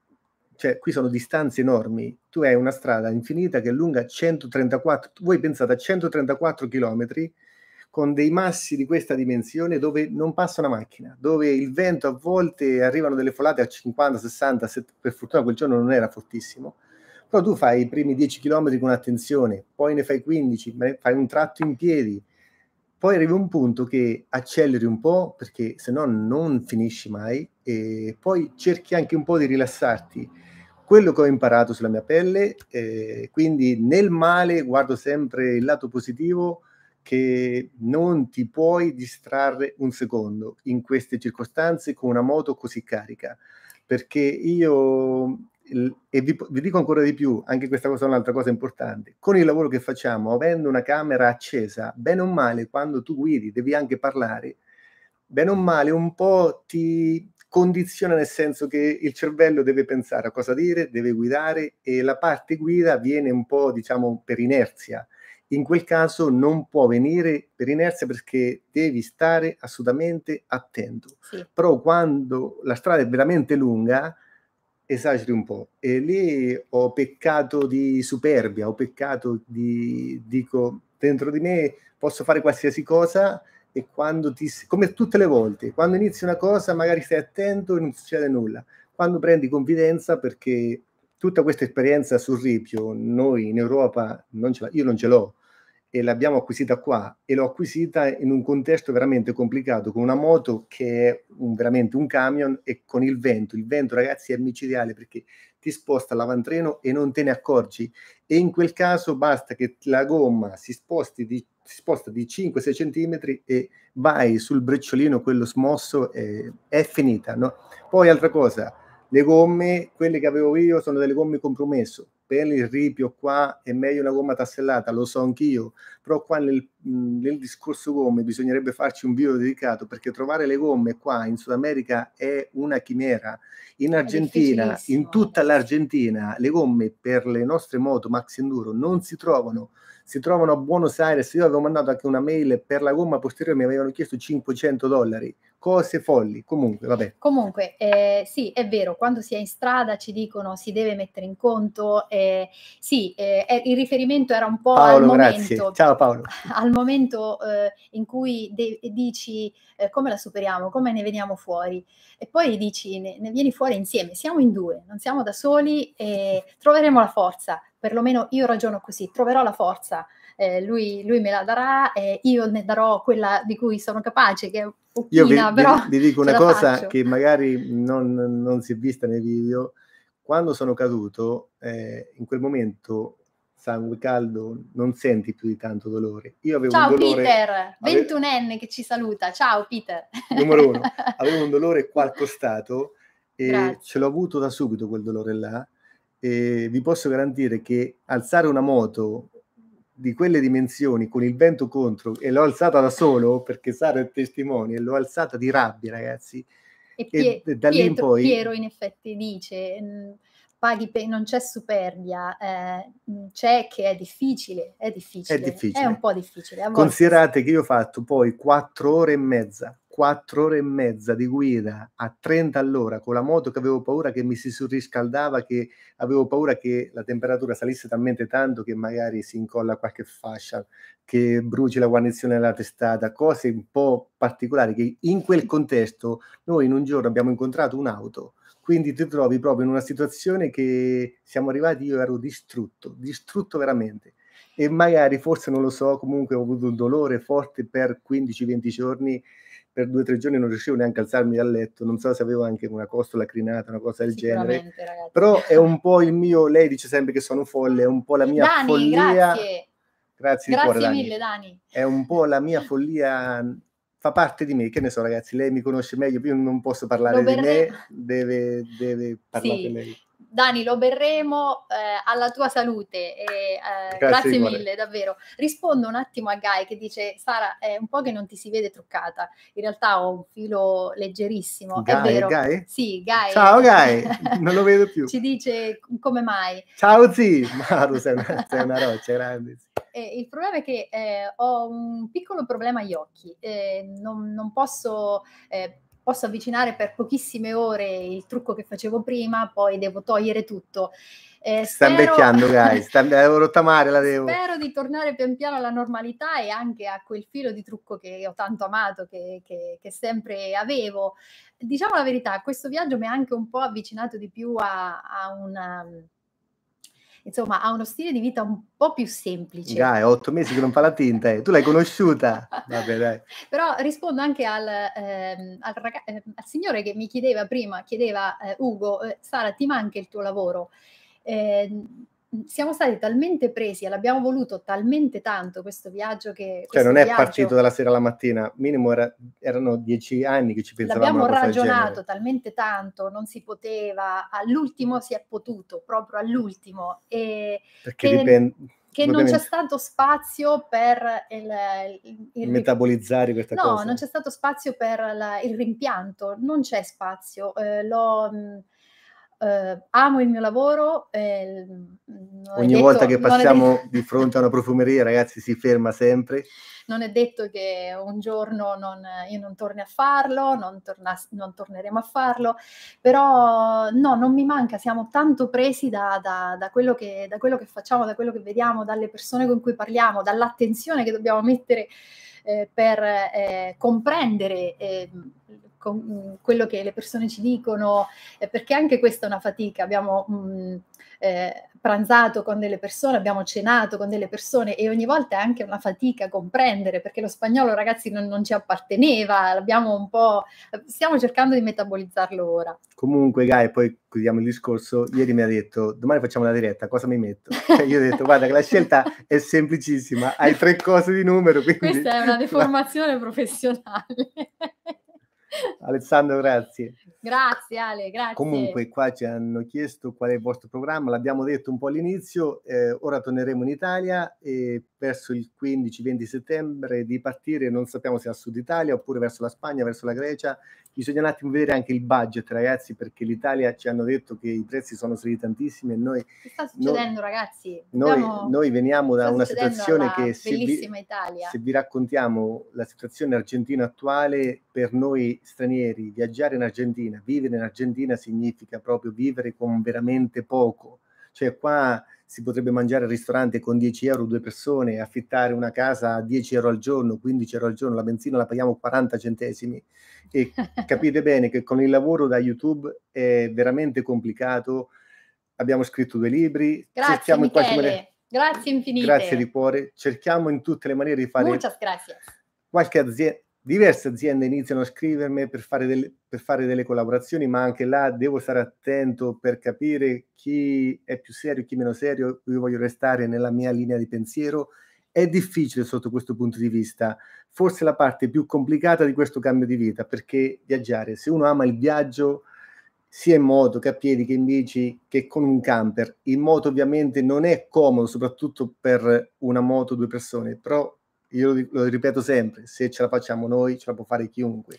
cioè qui sono distanze enormi, tu hai una strada infinita che è lunga 134, voi pensate a 134 chilometri con dei massi di questa dimensione dove non passa una macchina, dove il vento a volte arrivano delle folate a 50, 60, 70, per fortuna quel giorno non era fortissimo, però tu fai i primi 10 km con attenzione, poi ne fai 15, fai un tratto in piedi, poi arrivi a un punto che acceleri un po' perché se no non finisci mai e poi cerchi anche un po' di rilassarti. Quello che ho imparato sulla mia pelle, eh, quindi nel male guardo sempre il lato positivo che non ti puoi distrarre un secondo in queste circostanze con una moto così carica, perché io e vi, vi, dico ancora di più, anche questa cosa è un'altra cosa importante, con il lavoro che facciamo, avendo una camera accesa, bene o male, quando tu guidi devi anche parlare, bene o male un po' ti condiziona nel senso che il cervello deve pensare a cosa dire, deve guidare e la parte guida viene un po' diciamo per inerzia. In quel caso non può venire per inerzia perché devi stare assolutamente attento. Sì. Però quando la strada è veramente lunga, esageri un po'. E lì ho peccato di superbia, ho peccato di, dico, dentro di me posso fare qualsiasi cosa e quando ti, come tutte le volte, quando inizi una cosa magari stai attento e non succede nulla. Quando prendi confidenza perché tutta questa esperienza sul ripio, noi in Europa, non ce la, io non ce l'ho, e l'abbiamo acquisita qua e l'ho acquisita in un contesto veramente complicato con una moto che è un, veramente un camion e con il vento. Il vento ragazzi è micidiale perché ti sposta l'avantreno e non te ne accorgi e in quel caso basta che la gomma si sposti di, si sposta di 5-6 centimetri e vai sul brecciolino quello smosso eh, è finita. No? Poi altra cosa, le gomme, quelle che avevo io sono delle gomme compromesso per il ripio qua è meglio una gomma tassellata, lo so anch'io, però qua nel, nel, discorso gomme bisognerebbe farci un video dedicato perché trovare le gomme qua in Sud America è una chimera. In Argentina, in tutta l'Argentina, le gomme per le nostre moto Max Enduro non si trovano, si trovano a Buenos Aires. Io avevo mandato anche una mail per la gomma posteriore, mi avevano chiesto 500 dollari, cose folli. Comunque, vabbè. Comunque, eh, sì, è vero, quando si è in strada ci dicono si deve mettere in conto. Eh, sì, eh, eh il riferimento era un po' Paolo, al grazie. momento. Ciao Paolo. Al momento eh, in cui de- dici eh, come la superiamo, come ne veniamo fuori. E poi dici ne, ne vieni fuori insieme, siamo in due, non siamo da soli e troveremo la forza. Perlomeno io ragiono così, troverò la forza eh, lui, lui, me la darà e io ne darò quella di cui sono capace, che è pochina, io vi, però vi, vi dico una cosa faccio. che magari non, non, si è vista nei video. Quando sono caduto, eh, in quel momento sangue caldo, non senti più di tanto dolore. Io avevo Ciao un dolore, Peter, ave... 21enne che ci saluta. Ciao Peter. Numero uno, avevo un dolore qua al costato e Grazie. ce l'ho avuto da subito quel dolore là. E vi posso garantire che alzare una moto di quelle dimensioni con il vento contro e l'ho alzata da solo perché Sara è testimone, l'ho alzata di rabbia, ragazzi. E, Pie- e da lì Pietro, in poi Piero in effetti dice paghi pe- non c'è superbia, eh, c'è che è difficile, è difficile, è, difficile. è un po' difficile. Considerate che io ho fatto poi quattro ore e mezza quattro ore e mezza di guida a 30 all'ora con la moto che avevo paura che mi si surriscaldava, che avevo paura che la temperatura salisse talmente tanto che magari si incolla qualche fascia, che bruci la guarnizione della testata, cose un po' particolari che in quel contesto noi in un giorno abbiamo incontrato un'auto. Quindi ti trovi proprio in una situazione che siamo arrivati, io ero distrutto, distrutto veramente e magari forse non lo so, comunque ho avuto un dolore forte per 15-20 giorni per due o tre giorni non riuscivo neanche a alzarmi dal letto, non so se avevo anche una costola crinata, una cosa del genere. Ragazzi. Però è un po' il mio, lei dice sempre che sono folle, è un po' la mia Dani, follia. Grazie, grazie, grazie cuore, mille Dani. È un po' la mia follia, fa parte di me, che ne so ragazzi, lei mi conosce meglio, io non posso parlare Lo di me, deve, deve parlare sì. lei. Dani, lo berremo eh, alla tua salute. E, eh, grazie, grazie mille, davvero. Rispondo un attimo a Guy che dice: Sara, è un po' che non ti si vede truccata. In realtà ho un filo leggerissimo. Guy, è vero? Guy? Sì, Guy. Ciao, Guy, non lo vedo più. Ci dice come mai. Ciao, zii. Maru, sei una, sei una roccia grande. Eh, il problema è che eh, ho un piccolo problema agli occhi. Eh, non, non, posso eh, posso avvicinare per pochissime ore il trucco che facevo prima, poi devo togliere tutto. Eh, sta invecchiando, guys, sta, devo rottamare, la devo. Spero di tornare pian piano alla normalità e anche a quel filo di trucco che ho tanto amato, che, che, che sempre avevo. Diciamo la verità, questo viaggio mi ha anche un po' avvicinato di più a, a una insomma ha uno stile di vita un po' più semplice. Dai, otto mesi che non fa la tinta, eh. tu l'hai conosciuta. Vabbè, dai. Però rispondo anche al, ehm, al, eh, al, signore che mi chiedeva prima, chiedeva eh, Ugo, eh, Sara, ti manca il tuo lavoro? Eh, siamo stati talmente presi e l'abbiamo voluto talmente tanto questo viaggio che... Cioè non è viaggio, partito dalla sera alla mattina, minimo era, erano dieci anni che ci pensavamo. Abbiamo ragionato talmente tanto, non si poteva, all'ultimo si è potuto, proprio all'ultimo. E Perché che, dipende... Che non c'è stato spazio per il, il, il metabolizzare questa no, cosa. No, non c'è stato spazio per la, il rimpianto, non c'è spazio. Eh, l'ho, eh, amo il mio lavoro. Eh, Ogni detto, volta che passiamo detto... di fronte a una profumeria, ragazzi, si ferma sempre. Non è detto che un giorno non, io non torni a farlo, non, tornas- non, torneremo a farlo, però no, non mi manca, siamo tanto presi da, da, da, quello che, da quello che facciamo, da quello che vediamo, dalle persone con cui parliamo, dall'attenzione che dobbiamo mettere eh, per eh, comprendere eh, con quello che le persone ci dicono, eh, perché anche questa è una fatica. Abbiamo mh, mm, eh, pranzato con delle persone, abbiamo cenato con delle persone e ogni volta è anche una fatica comprendere, perché lo spagnolo, ragazzi, non, non ci apparteneva, l'abbiamo un po'... stiamo cercando di metabolizzarlo ora. Comunque, Gai, poi chiudiamo il discorso, ieri mi ha detto, domani facciamo la diretta, cosa mi metto? Cioè, io ho detto, guarda, la scelta è semplicissima, hai tre cose di numero. Quindi... Questa è una deformazione professionale. Alessandro, grazie. Grazie Ale, grazie. Comunque qua ci hanno chiesto qual è il vostro programma, l'abbiamo detto un po' all'inizio, eh, ora torneremo in Italia e verso il 15-20 settembre di partire, non sappiamo se a Sud Italia oppure verso la Spagna, verso la Grecia. Bisogna un attimo vedere anche il budget, ragazzi, perché l'Italia ci hanno detto che i prezzi sono saliti tantissimi e noi... Che sta succedendo, noi, ragazzi? Abbiamo, noi, noi, veniamo da una situazione che, se vi, se vi raccontiamo la situazione argentina attuale, per noi stranieri viaggiare in Argentina, vivere in Argentina significa proprio vivere con veramente poco cioè qua si potrebbe mangiare al ristorante con 10 euro due persone, affittare una casa a 10 euro al giorno, 15 euro al giorno, la benzina la paghiamo 40 centesimi. E capite bene che con il lavoro da YouTube è veramente complicato. Abbiamo scritto due libri. Grazie, in qualche maniera... Grazie infinite. Grazie di cuore. Cerchiamo in tutte le maniere di fare... Muchas gracias. Qualche azienda, diverse aziende iniziano a scrivermi per fare, delle, per fare, delle, collaborazioni, ma anche là devo stare attento per capire chi è più serio e chi meno serio. Io voglio restare nella mia linea di pensiero. È difficile sotto questo punto di vista, forse la parte più complicata di questo cambio di vita, perché viaggiare, se uno ama il viaggio, sia in moto che a piedi che in bici che con un camper, in moto ovviamente non è comodo, soprattutto per una moto due persone, però io lo, ripeto sempre, se ce la facciamo noi, ce la può fare chiunque.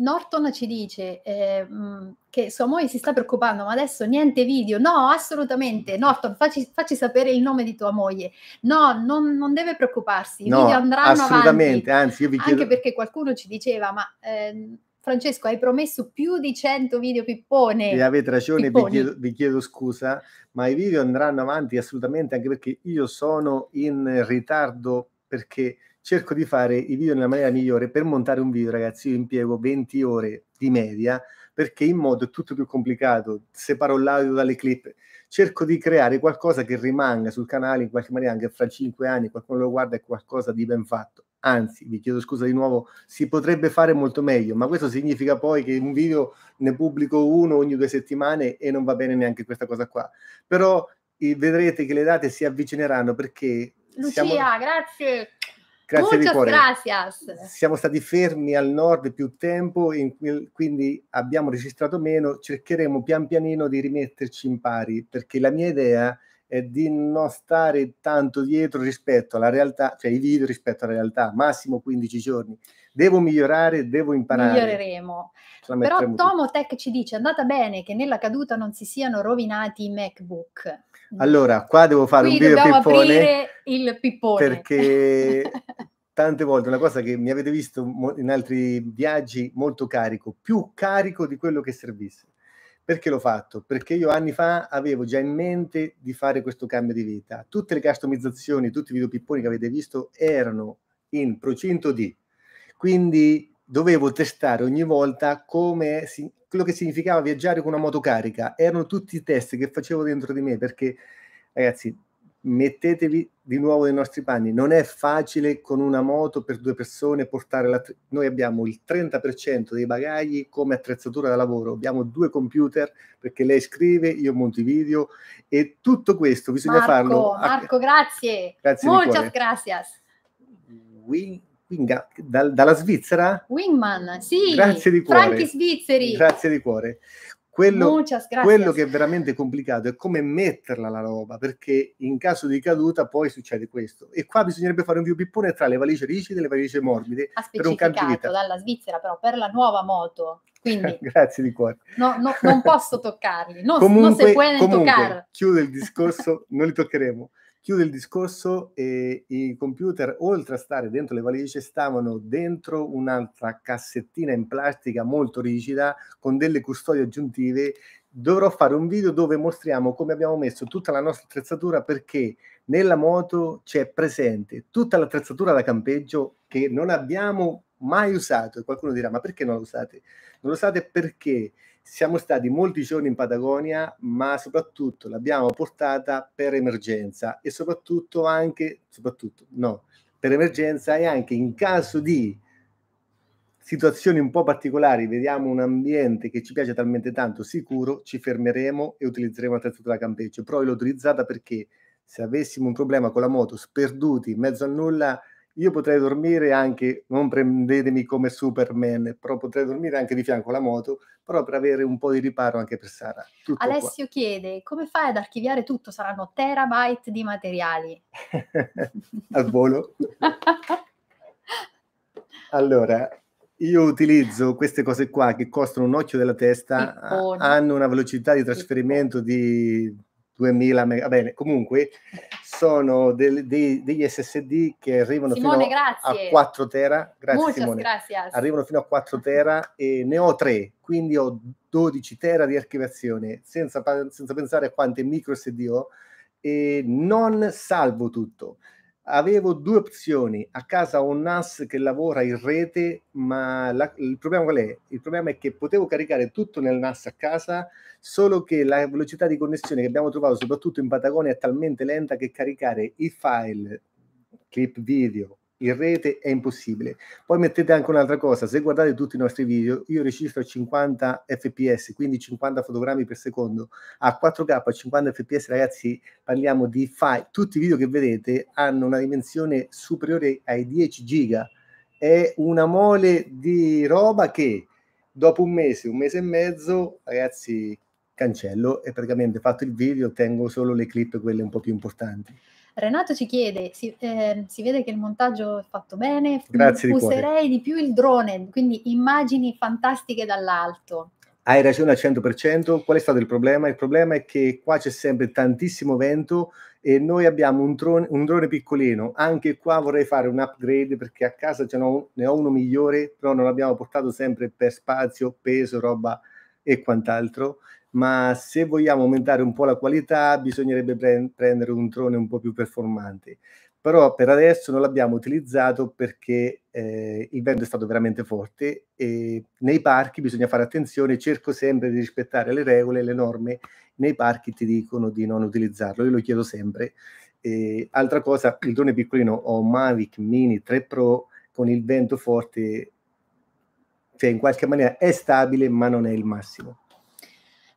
Norton ci dice eh, mm, che sua moglie si sta preoccupando, ma adesso niente video. No, assolutamente. Norton, facci, facci sapere il nome di tua moglie. No, non, non deve preoccuparsi. I no, video andranno assolutamente. Avanti. Anzi, io vi chiedo... Anche perché qualcuno ci diceva, ma eh, Francesco, hai promesso più di 100 video pippone. E avete ragione, vi chiedo, vi chiedo, scusa, ma i video andranno avanti assolutamente, anche perché io sono in ritardo perché cerco di fare i video nella maniera migliore. Per montare un video, ragazzi, io impiego 20 ore di media perché in modo è tutto più complicato, separo l'audio dalle clip, cerco di creare qualcosa che rimanga sul canale in qualche maniera anche fra 5 anni, qualcuno lo guarda e qualcosa di ben fatto. Anzi, vi chiedo scusa di nuovo, si potrebbe fare molto meglio, ma questo significa poi che un video ne pubblico uno ogni due settimane e non va bene neanche questa cosa qua. Però vedrete che le date si avvicineranno perché Lucia, Siamo... grazie. Grazie Muchas di cuore. Gracias. Siamo stati fermi al nord più tempo, cui, quindi abbiamo registrato meno. Cercheremo pian pianino di rimetterci in pari, perché la mia idea è di non stare tanto dietro rispetto alla realtà, cioè i video rispetto alla realtà, massimo 15 giorni. Devo migliorare, devo imparare. Miglioreremo. Però Tomotech ci dice, è andata bene che nella caduta non si siano rovinati i MacBook. Allora, qua devo fare Qui un video pippone. il pippone. Perché tante volte una cosa che mi avete visto in altri viaggi molto carico, più carico di quello che servisse. Perché l'ho fatto? Perché io anni fa avevo già in mente di fare questo cambio di vita. Tutte le customizzazioni, tutti i video pipponi che avete visto erano in procinto di. Quindi dovevo testare ogni volta come si quello che significava viaggiare con una moto carica Erano tutti i test che facevo dentro di me perché, ragazzi, mettetevi di nuovo nei nostri panni. Non è facile con una moto per due persone portare la... Tre... Noi abbiamo il 30% dei bagagli come attrezzatura da lavoro, abbiamo due computer perché lei scrive, io monto i video e tutto questo bisogna Marco, farlo. Marco, grazie. grazie Muchas gracias. Winga, dal, dalla Svizzera? Wingman, sì. Grazie di cuore. Franchi Svizzeri. Grazie di cuore. Quello, Muchas, quello, che è veramente complicato è come metterla la roba, perché in caso di caduta poi succede questo. E qua bisognerebbe fare un più pippone tra le valigie rigide e le valigie morbide. Per un specificato dalla Svizzera però per la nuova moto. Quindi Grazie di cuore. No, no, non posso toccarli, non, comunque, non se puoi toccarli. Chiudo il discorso, non li toccheremo. Chiude il discorso e i computer, oltre a stare dentro le valigie, stavano dentro un'altra cassettina in plastica molto rigida con delle custodie aggiuntive. Dovrò fare un video dove mostriamo come abbiamo messo tutta la nostra attrezzatura perché nella moto c'è presente tutta l'attrezzatura da campeggio che non abbiamo mai usato. E qualcuno dirà: Ma perché non la usate? Non lo usate perché siamo stati molti giorni in Patagonia, ma soprattutto l'abbiamo portata per emergenza e soprattutto anche, soprattutto no, per emergenza e anche in caso di situazioni un po' particolari, vediamo un ambiente che ci piace talmente tanto sicuro, ci fermeremo e utilizzeremo attrezzatura campeggio. Però l'ho utilizzata perché se avessimo un problema con la moto, sperduti in mezzo a nulla, io potrei dormire anche, non prendetemi come Superman, però potrei dormire anche di fianco alla moto, però per avere un po' di riparo anche per Sara. Tutto Alessio qua. chiede, come fai ad archiviare tutto? Saranno terabyte di materiali. Al volo. allora, io utilizzo queste cose qua che costano un occhio della testa, hanno una velocità di trasferimento di 2000 mega, bene, comunque sono del, dei, degli SSD che arrivano Simone, fino grazie. a 4 tera. Grazie Muchas Simone. Gracias. Arrivano fino a 4 tera e ne ho 3, quindi ho 12 tera di archiviazione, senza, senza pensare a quante micro SD ho e non salvo tutto avevo due opzioni. A casa ho un NAS che lavora in rete, ma la, il problema qual è? Il problema è che potevo caricare tutto nel NAS a casa, solo che la velocità di connessione che abbiamo trovato, soprattutto in Patagonia, è talmente lenta che caricare i file, clip video, in rete è impossibile. Poi mettete anche un'altra cosa, se guardate tutti i nostri video, io registro a 50 fps, quindi 50 fotogrammi per secondo, a 4K a 50 fps ragazzi parliamo di file, tutti i video che vedete hanno una dimensione superiore ai 10 giga, è una mole di roba che dopo un mese, un mese e mezzo, ragazzi cancello e praticamente fatto il video tengo solo le clip quelle un po' più importanti. Renato ci chiede, si, eh, si, vede che il montaggio è fatto bene, Grazie userei di, di più il drone, quindi immagini fantastiche dall'alto. Hai ragione al 100%, qual è stato il problema? Il problema è che qua c'è sempre tantissimo vento e noi abbiamo un drone, un drone piccolino, anche qua vorrei fare un upgrade perché a casa un, ne ho uno migliore, però non l'abbiamo portato sempre per spazio, peso, roba e quant'altro ma se vogliamo aumentare un po' la qualità bisognerebbe pre- prendere un drone un po' più performante. Però per adesso non l'abbiamo utilizzato perché eh, il vento è stato veramente forte e nei parchi bisogna fare attenzione, cerco sempre di rispettare le regole, le norme, nei parchi ti dicono di non utilizzarlo, io lo chiedo sempre. E, altra cosa, il drone piccolino ho Mavic Mini 3 Pro con il vento forte, cioè in qualche maniera è stabile ma non è il massimo.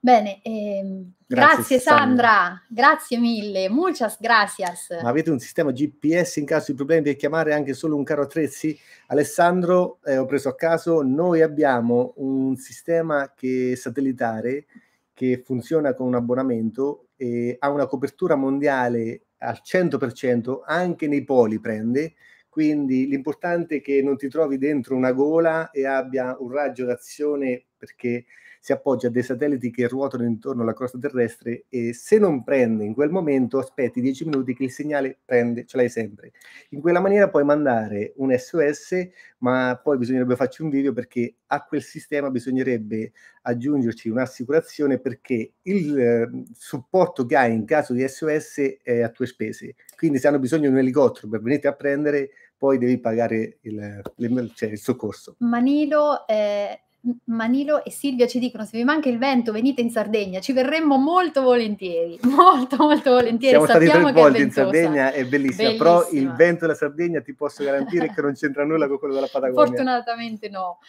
Bene, ehm, grazie, grazie Sandra. Sandra. grazie mille, muchas gracias. Ma avete un sistema GPS in caso di problemi per chiamare anche solo un caro attrezzi? Alessandro, eh, ho preso a caso, noi abbiamo un sistema che satellitare che funziona con un abbonamento e ha una copertura mondiale al 100%, anche nei poli prende, quindi l'importante è che non ti trovi dentro una gola e abbia un raggio d'azione perché si appoggia a dei satelliti che ruotano intorno alla crosta terrestre e se non prende in quel momento aspetti 10 minuti che il segnale prende, ce l'hai sempre. In quella maniera puoi mandare un SOS, ma poi bisognerebbe farci un video perché a quel sistema bisognerebbe aggiungerci un'assicurazione perché il eh, supporto che hai in caso di SOS è a tue spese. Quindi se hanno bisogno di un elicottero per venire a prendere, poi devi pagare il, il, cioè il soccorso. Manilo eh, Manilo e Silvia ci dicono se vi manca il vento venite in Sardegna, ci verremmo molto volentieri, molto molto volentieri. Siamo Sappiamo stati tre volte in Sardegna, è bellissima, però il vento della Sardegna ti posso garantire che non c'entra nulla con quello della Patagonia. Fortunatamente no.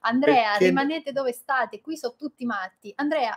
Andrea, Perché... rimanete dove state, qui sono tutti matti. Andrea,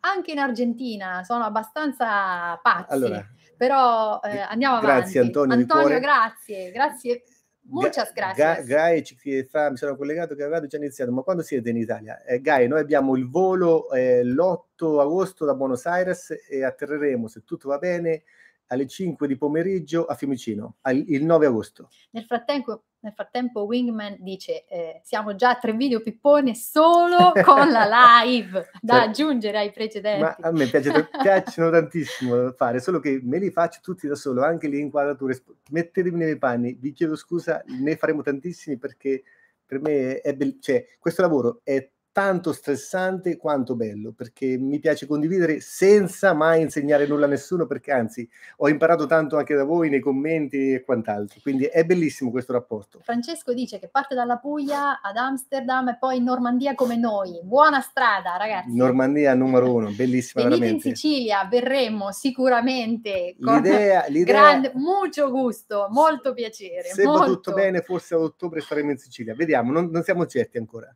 anche in Argentina sono abbastanza pazzi. Allora, però eh, eh andiamo grazie, avanti. Antonio, Antonio grazie, grazie Muchas gracias. Ga- Gae che fa, mi sono collegato che la già iniziato, ma quando siete in Italia? Eh, Gae, noi abbiamo il volo eh, l'8 agosto da Buenos Aires e atterreremo, se tutto va bene, alle 5 di pomeriggio a Fiumicino, al, il 9 agosto. Nel frattempo, nel frattempo Wingman dice eh, siamo già a tre video pippone solo con la live da cioè, aggiungere ai precedenti. Ma a me piace, piacciono tantissimo da fare, solo che me li faccio tutti da solo, anche le inquadrature. Mettetemi nei panni, vi chiedo scusa, ne faremo tantissimi perché per me è bello, cioè, questo lavoro è tanto stressante quanto bello, perché mi piace condividere senza mai insegnare nulla a nessuno, perché anzi ho imparato tanto anche da voi nei commenti e quant'altro, quindi è bellissimo questo rapporto. Francesco dice che parte dalla Puglia ad Amsterdam e poi in Normandia come noi, buona strada ragazzi. Normandia numero uno, bellissima Venite veramente. in Sicilia, verremo sicuramente con l'idea, l'idea... grande, mucho gusto, molto piacere. Se molto. va tutto bene forse ad ottobre saremo in Sicilia, vediamo, non, non siamo certi ancora.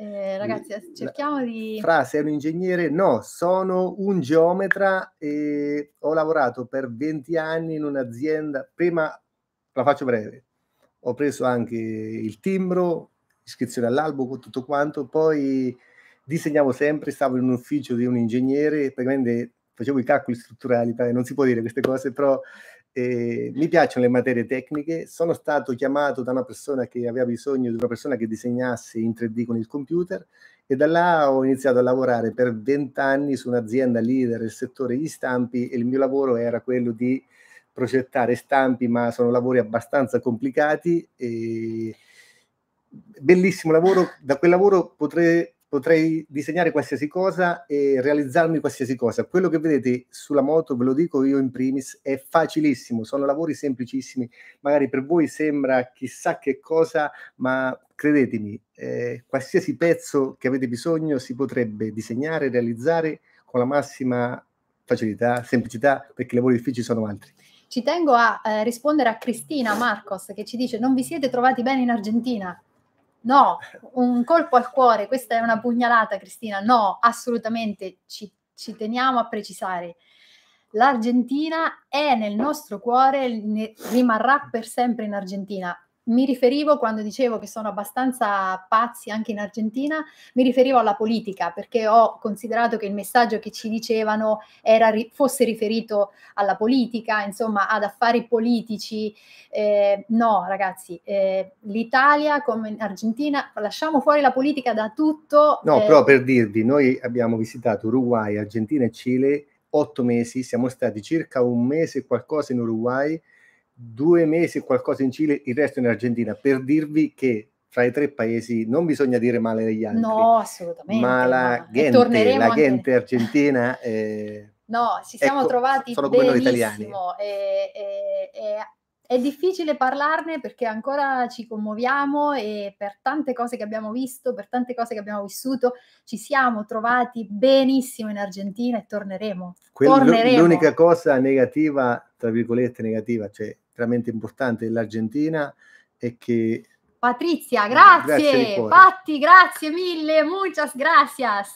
Eh, ragazzi, cerchiamo di... Fra, sei un ingegnere? No, sono un geometra e ho lavorato per 20 anni in un'azienda. Prima, la faccio breve, ho preso anche il timbro, iscrizione all'albo, tutto quanto. Poi disegnavo sempre, stavo in un ufficio di un ingegnere, praticamente facevo i calcoli strutturali, non si può dire queste cose, però eh, mi piacciono le materie tecniche, sono stato chiamato da una persona che aveva bisogno di una persona che disegnasse in 3D con il computer e da là ho iniziato a lavorare per 20 anni su un'azienda leader del settore di stampi e il mio lavoro era quello di progettare stampi, ma sono lavori abbastanza complicati. E... Bellissimo lavoro, da quel lavoro potrei potrei disegnare qualsiasi cosa e realizzarmi qualsiasi cosa. Quello che vedete sulla moto, ve lo dico io in primis, è facilissimo, sono lavori semplicissimi, magari per voi sembra chissà che cosa, ma credetemi, eh, qualsiasi pezzo che avete bisogno si potrebbe disegnare, e realizzare con la massima facilità, semplicità, perché i lavori difficili sono altri. Ci tengo a eh, rispondere a Cristina Marcos che ci dice non vi siete trovati bene in Argentina? No, un colpo al cuore, questa è una pugnalata, Cristina. No, assolutamente, ci, ci teniamo a precisare. L'Argentina è nel nostro cuore, rimarrà per sempre in Argentina mi riferivo quando dicevo che sono abbastanza pazzi anche in Argentina, mi riferivo alla politica perché ho considerato che il messaggio che ci dicevano era, fosse riferito alla politica, insomma ad affari politici. Eh, no, ragazzi, eh, l'Italia come in Argentina, lasciamo fuori la politica da tutto. No, eh... però per dirvi, noi abbiamo visitato Uruguay, Argentina e Cile, otto mesi, siamo stati circa un mese e qualcosa in Uruguay due mesi qualcosa in Cile, il resto in Argentina, per dirvi che fra i tre paesi non bisogna dire male degli altri. No, assolutamente. Ma la, no. Gente, la gente argentina... Eh, no, ci siamo ecco, trovati sono benissimo. Sono italiani. E, e, e, è difficile parlarne perché ancora ci commuoviamo e per tante cose che abbiamo visto, per tante cose che abbiamo vissuto, ci siamo trovati benissimo in Argentina e torneremo. Quello, torneremo. L'unica cosa negativa, tra virgolette negativa, cioè veramente importante dell'Argentina e che... Patrizia, grazie, grazie Patti, grazie mille, muchas gracias.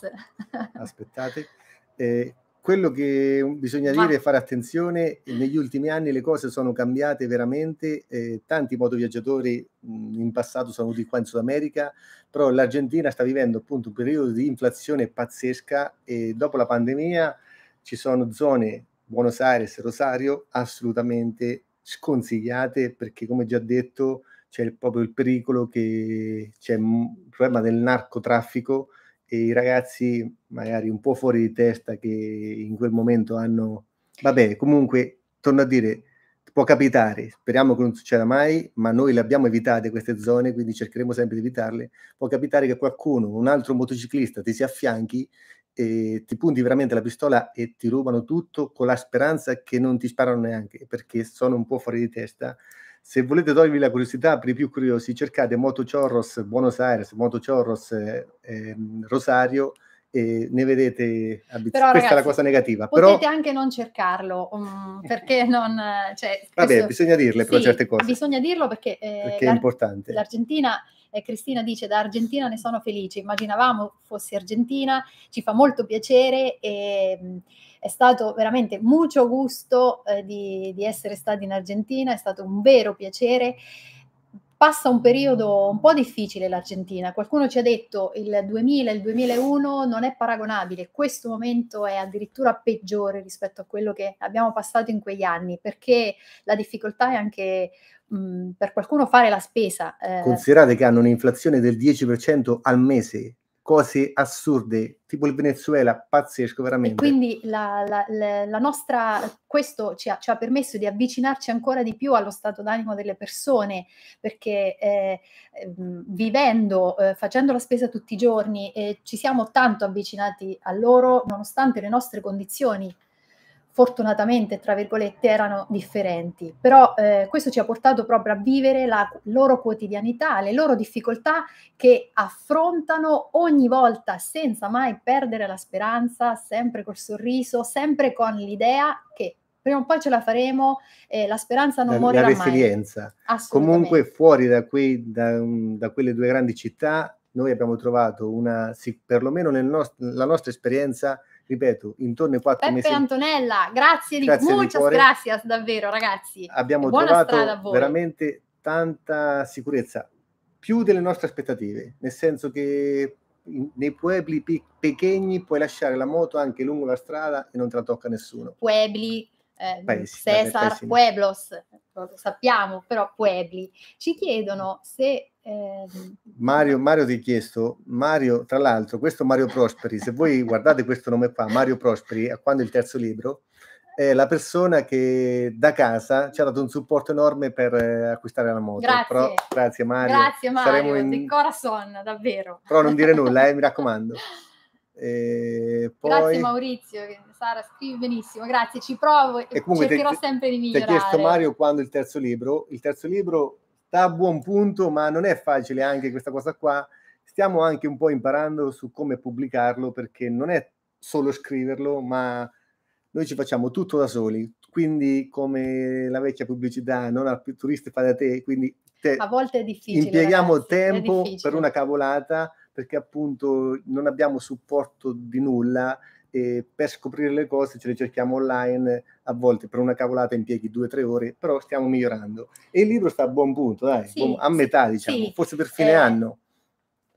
Aspettate. Eh, quello che bisogna dire è fare attenzione, negli ultimi anni le cose sono cambiate veramente, eh, tanti motoviaggiatori in passato sono venuti qua in Sud America, però l'Argentina sta vivendo appunto un periodo di inflazione pazzesca e dopo la pandemia ci sono zone, Buenos Aires, Rosario, assolutamente sconsigliate perché come già detto c'è proprio il pericolo che c'è il problema del narcotraffico e i ragazzi magari un po' fuori di testa che in quel momento hanno... Vabbè, comunque, torno a dire, può capitare, speriamo che non succeda mai, ma noi le abbiamo evitate queste zone, quindi cercheremo sempre di evitarle. Può capitare che qualcuno, un altro motociclista, ti si affianchi e ti punti veramente la pistola e ti rubano tutto con la speranza che non ti sparano neanche perché sono un po' fuori di testa. Se volete togliervi la curiosità, per i più curiosi, cercate Moto Chorros Buenos Aires, Moto Chorros eh, Rosario e ne vedete abitudini. Questa ragazzi, è la cosa negativa. Potete però... anche non cercarlo, um, perché non... Cioè, questo... Vabbè, bisogna dirle sì, però certe cose. Bisogna dirlo perché, eh, perché è importante. L'Argentina eh, Cristina dice da Argentina ne sono felice, immaginavamo fosse Argentina, ci fa molto piacere e è stato veramente molto gusto eh, di, di essere stati in Argentina, è stato un vero piacere passa un periodo un po' difficile l'Argentina. Qualcuno ci ha detto il 2000 e il 2001 non è paragonabile, questo momento è addirittura peggiore rispetto a quello che abbiamo passato in quegli anni, perché la difficoltà è anche Mhmm, per qualcuno fare la spesa. Eh... Considerate che hanno un'inflazione del 10% al mese, cose assurde, tipo il Venezuela, pazzesco veramente. E quindi la, la, la, la nostra, questo ci ha, ci ha, permesso di avvicinarci ancora di più allo stato d'animo delle persone, perché eh, ehm, vivendo, eh, facendo la spesa tutti i giorni, eh, ci siamo tanto avvicinati a loro nonostante le nostre condizioni fortunatamente, tra virgolette, erano differenti. Però eh, questo ci ha portato proprio a vivere la loro quotidianità, le loro difficoltà che affrontano ogni volta senza mai perdere la speranza, sempre col sorriso, sempre con l'idea che prima o poi ce la faremo, eh, la speranza non la, morirà mai. La resilienza. Mai. Comunque fuori da, quei, da, da, quelle due grandi città noi abbiamo trovato una, sì, perlomeno nella nostra esperienza, ripeto, intorno ai quattro Peppe mesi. Peppe Antonella, grazie, grazie di muchas cuore. gracias davvero ragazzi. Abbiamo Buona trovato veramente tanta sicurezza, più delle nostre aspettative, nel senso che nei puebli pe- pequeni puoi lasciare la moto anche lungo la strada e non te la tocca nessuno. Puebli, eh, pessima, Cesar pessima. Pueblos, lo sappiamo, però Puebli, ci chiedono se... Eh... Mario, Mario ti ha chiesto, Mario, tra l'altro, questo Mario Prosperi, se voi guardate questo nome qua, Mario Prosperi, a quando il terzo libro, è la persona che da casa ci ha dato un supporto enorme per eh, acquistare la moto. Grazie, però, grazie Mario. Grazie Mario, in... di corazon, davvero. Però non dire nulla, eh, mi raccomando. E poi... Grazie Maurizio, Sara scrivi benissimo, grazie, ci provo e, comunque cercherò te, sempre di migliorare. Ti ha chiesto Mario quando il terzo libro, il terzo libro sta a buon punto ma non è facile anche questa cosa qua, stiamo anche un po' imparando su come pubblicarlo perché non è solo scriverlo ma noi ci facciamo tutto da soli, quindi come la vecchia pubblicità non ha più turisti fa da te, quindi te, a volte è difficile. Impieghiamo ragazzi, tempo difficile. per una cavolata perché appunto non abbiamo supporto di nulla e per scoprire le cose ce le cerchiamo online, a volte per una cavolata impieghi due o tre ore, però stiamo migliorando. E il libro sta a buon punto, dai, sì, a metà diciamo, sì. forse per fine eh, anno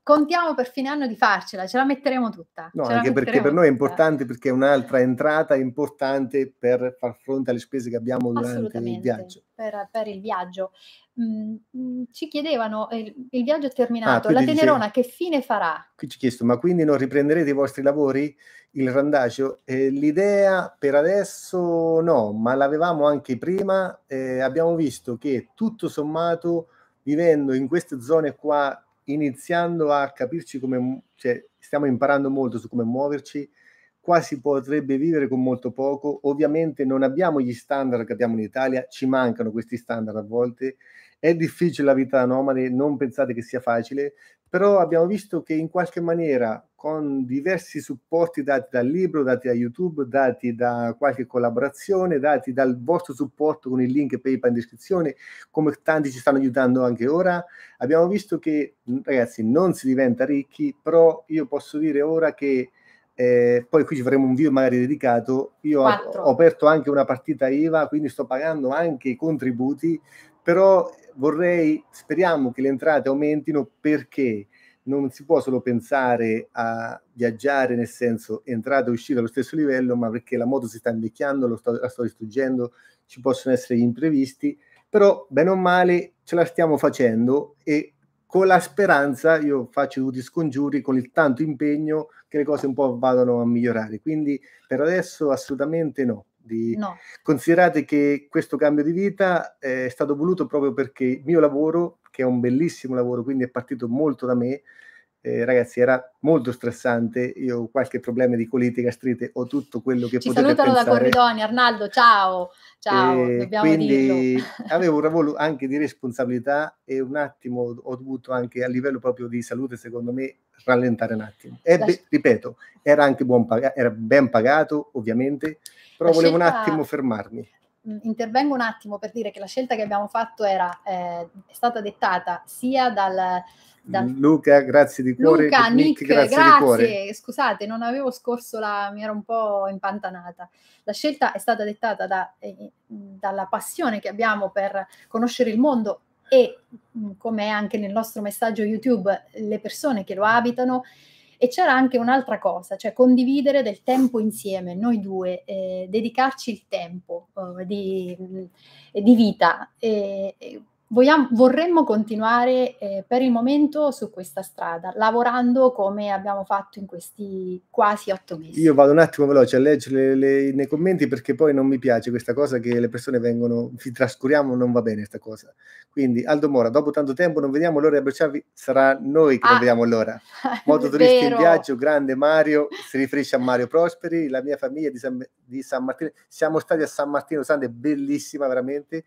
contiamo per fine anno di farcela, ce la metteremo tutta. No, anche perché per noi è importante tutta. perché è un'altra entrata importante per far fronte alle spese che abbiamo durante il viaggio. Per, per il viaggio. Mm, mm, ci chiedevano, eh, il, il viaggio è terminato, ah, la Tenerona dicevo, che fine farà? Qui ci chiesto, ma quindi non riprenderete i vostri lavori? Il randacio? Eh, l'idea per adesso no, ma l'avevamo anche prima, eh, abbiamo visto che tutto sommato vivendo in queste zone qua iniziando a capirci come, cioè, stiamo imparando molto su come muoverci, qua si potrebbe vivere con molto poco, ovviamente non abbiamo gli standard che abbiamo in Italia, ci mancano questi standard a volte è difficile la vita da nomadi, non pensate che sia facile, però abbiamo visto che in qualche maniera con diversi supporti dati dal libro, dati da YouTube, dati da qualche collaborazione, dati dal vostro supporto con il link PayPal in descrizione, come tanti ci stanno aiutando anche ora, abbiamo visto che ragazzi non si diventa ricchi, però io posso dire ora che eh, poi qui ci faremo un video magari dedicato. Io ho, ho, aperto anche una partita IVA, quindi sto pagando anche i contributi però vorrei, speriamo che le entrate aumentino perché non si può solo pensare a viaggiare nel senso entrata e uscita allo stesso livello, ma perché la moto si sta invecchiando, sto, la sto distruggendo, ci possono essere gli imprevisti, però bene o male ce la stiamo facendo e con la speranza io faccio tutti i scongiuri con il tanto impegno che le cose un po' vadano a migliorare. Quindi per adesso assolutamente no. Di... No. Considerate che questo cambio di vita è stato voluto proprio perché il mio lavoro, che è un bellissimo lavoro, quindi è partito molto da me, eh, ragazzi, era molto stressante. Io ho qualche problema di colite, gastrite, ho tutto quello che Ci potete salutano da Corridoni, Arnaldo, ciao, ciao, eh, dobbiamo quindi dirlo. avevo un lavoro anche di responsabilità e un attimo ho dovuto anche a livello proprio di salute, secondo me, rallentare un attimo. E, beh, ripeto, era anche buon pagato, era ben pagato, ovviamente, però la volevo scelta... un attimo fermarmi mm, intervengo un attimo per dire che la scelta che abbiamo fatto era, eh, è stata dettata sia dal, dal... Mm, Luca, grazie di cuore. Luca, Nick, Nick grazie, grazie, di cuore. Scusate, non avevo scorso la... mi ero un po' impantanata. La scelta è stata dettata da, eh, dalla passione che abbiamo per conoscere il mondo e, mm, come anche nel nostro messaggio YouTube, le persone che lo abitano e c'era anche un'altra cosa, cioè condividere del tempo insieme, noi due, eh, dedicarci il tempo eh, di, di, vita. Eh, Vogliamo, vorremmo continuare eh, per il momento su questa strada, lavorando come abbiamo fatto in questi quasi otto mesi. Io vado un attimo veloce a leggere le, nei commenti perché poi non mi piace questa cosa che le persone vengono, ci trascuriamo, non va bene questa cosa. Quindi Aldo Mora, dopo tanto tempo non vediamo l'ora di abbracciarvi, sarà noi che ah, non vediamo l'ora. Mototurista in viaggio, grande Mario, si riferisce a Mario Prosperi, la mia famiglia di San, di San Martino, siamo stati a San Martino, Sante, bellissima veramente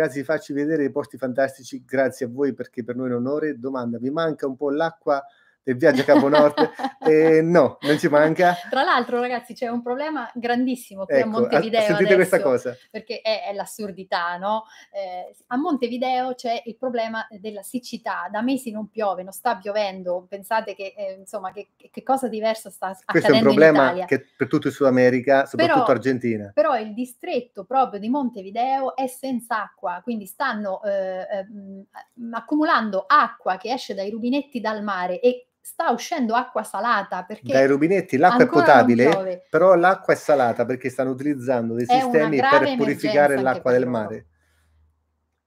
Grazie di farci vedere i posti fantastici, grazie a voi perché per noi è un onore. Domanda, vi manca un po' l'acqua e viaggia a Caponorte. e eh, no, non ci manca. Tra l'altro, ragazzi, c'è un problema grandissimo qui ecco, a ah, Montevideo. sentite adesso, questa cosa. Perché è, è l'assurdità, no? Eh, a Montevideo c'è il problema della siccità. Da mesi non piove, non sta piovendo. Pensate che, eh, insomma, che, che, cosa diversa sta accadendo Questo è un problema che per tutto il Sud America, soprattutto però, Argentina. Però il distretto proprio di Montevideo è senza acqua, quindi stanno eh, ehm, accumulando acqua che esce dai rubinetti dal mare e sta uscendo acqua salata perché dai rubinetti l'acqua è potabile, però l'acqua è salata perché stanno utilizzando dei sistemi per purificare l'acqua del mare.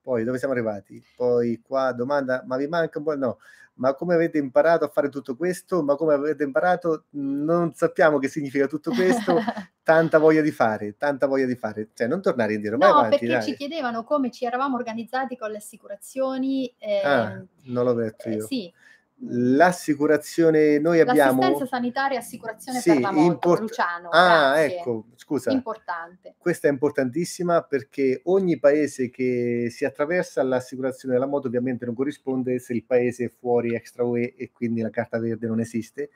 Poi dove siamo arrivati? Poi qua domanda, ma vi manca un po'? No, ma come avete imparato a fare tutto questo? Ma come avete imparato? Non sappiamo che significa tutto questo. tanta voglia di fare, tanta voglia di fare, cioè non tornare indietro. No, avanti, perché dai. ci chiedevano come ci eravamo organizzati con le assicurazioni. Eh, ah, ehm, non l'ho detto eh, io. Eh, sì, L'assicurazione, noi abbiamo... L'assistenza sanitaria e assicurazione sì, per la morte, import... Luciano. Ah, grazie. ecco, scusa. Importante. Questa è importantissima perché ogni paese che si attraversa l'assicurazione della moto ovviamente non corrisponde se il paese è fuori extra UE e quindi la carta verde non esiste.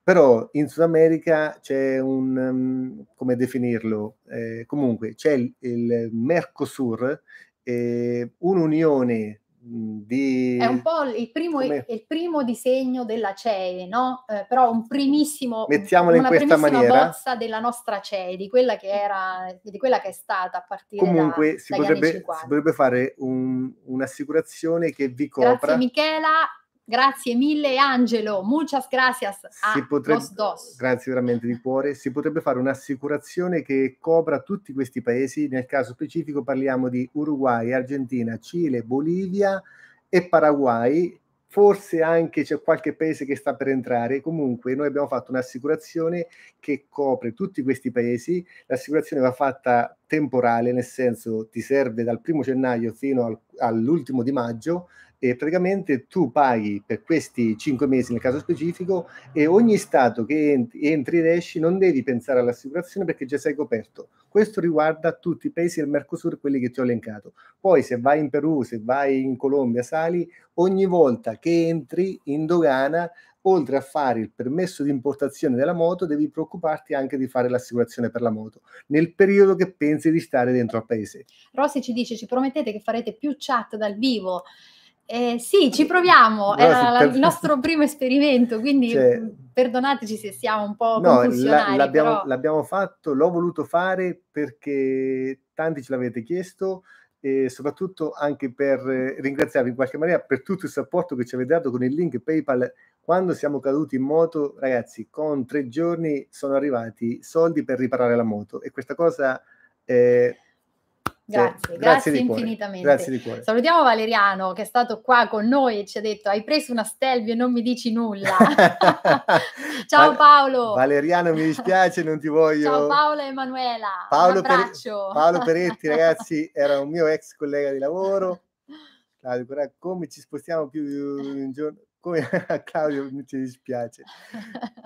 Però in Sud America c'è un, um, come definirlo? Eh, comunque c'è il, il Mercosur, eh, un'unione Mhmm, di... È un po' il primo, come... il primo disegno della CEE, no? Eh, però un primissimo, Mettiamola una in maniera. bozza della nostra CEE, di quella che, era, di quella che è stata a partire Comunque, da, si, potrebbe, si potrebbe fare un, un'assicurazione che vi copra... Grazie Michela, Grazie mille Angelo, muchas gracias a potrebbe, los dos. Grazie veramente di cuore. Si potrebbe fare un'assicurazione che copra tutti questi paesi, nel caso specifico parliamo di Uruguay, Argentina, Cile, Bolivia e Paraguay, forse anche c'è qualche paese che sta per entrare, comunque noi abbiamo fatto un'assicurazione che copre tutti questi paesi, l'assicurazione va fatta temporale, nel senso ti serve dal primo gennaio fino al, all'ultimo di maggio, e praticamente tu paghi per questi cinque mesi nel caso specifico e ogni stato che entri, entri ed esci non devi pensare all'assicurazione perché già sei coperto. Questo riguarda tutti i paesi del Mercosur, quelli che ti ho elencato. Poi se vai in Perù, se vai in Colombia, sali, ogni volta che entri in dogana, oltre a fare il permesso di importazione della moto, devi preoccuparti anche di fare l'assicurazione per la moto, nel periodo che pensi di stare dentro al paese. Rossi ci dice, ci promettete che farete più chat dal vivo? Eh, sì, ci proviamo, era per... il nostro primo esperimento, quindi cioè... perdonateci se siamo un po' no, la, l'abbiamo, però... l'abbiamo fatto, l'ho voluto fare perché tanti ce l'avete chiesto e soprattutto anche per eh, ringraziarvi in qualche maniera per tutto il supporto che ci avete dato con il link PayPal quando siamo caduti in moto, ragazzi, con tre giorni sono arrivati soldi per riparare la moto e questa cosa eh, Grazie, grazie, grazie infinitamente. Grazie di cuore. Salutiamo Valeriano che è stato qua con noi e ci ha detto hai preso una Stelvio e non mi dici nulla. Ciao Paolo. Valeriano mi dispiace, non ti voglio. Ciao Paolo e Emanuela. Paolo, per... Paolo Peretti ragazzi era un mio ex collega di lavoro. Allora, come ci spostiamo più di un giorno? Come a Claudio ci dispiace.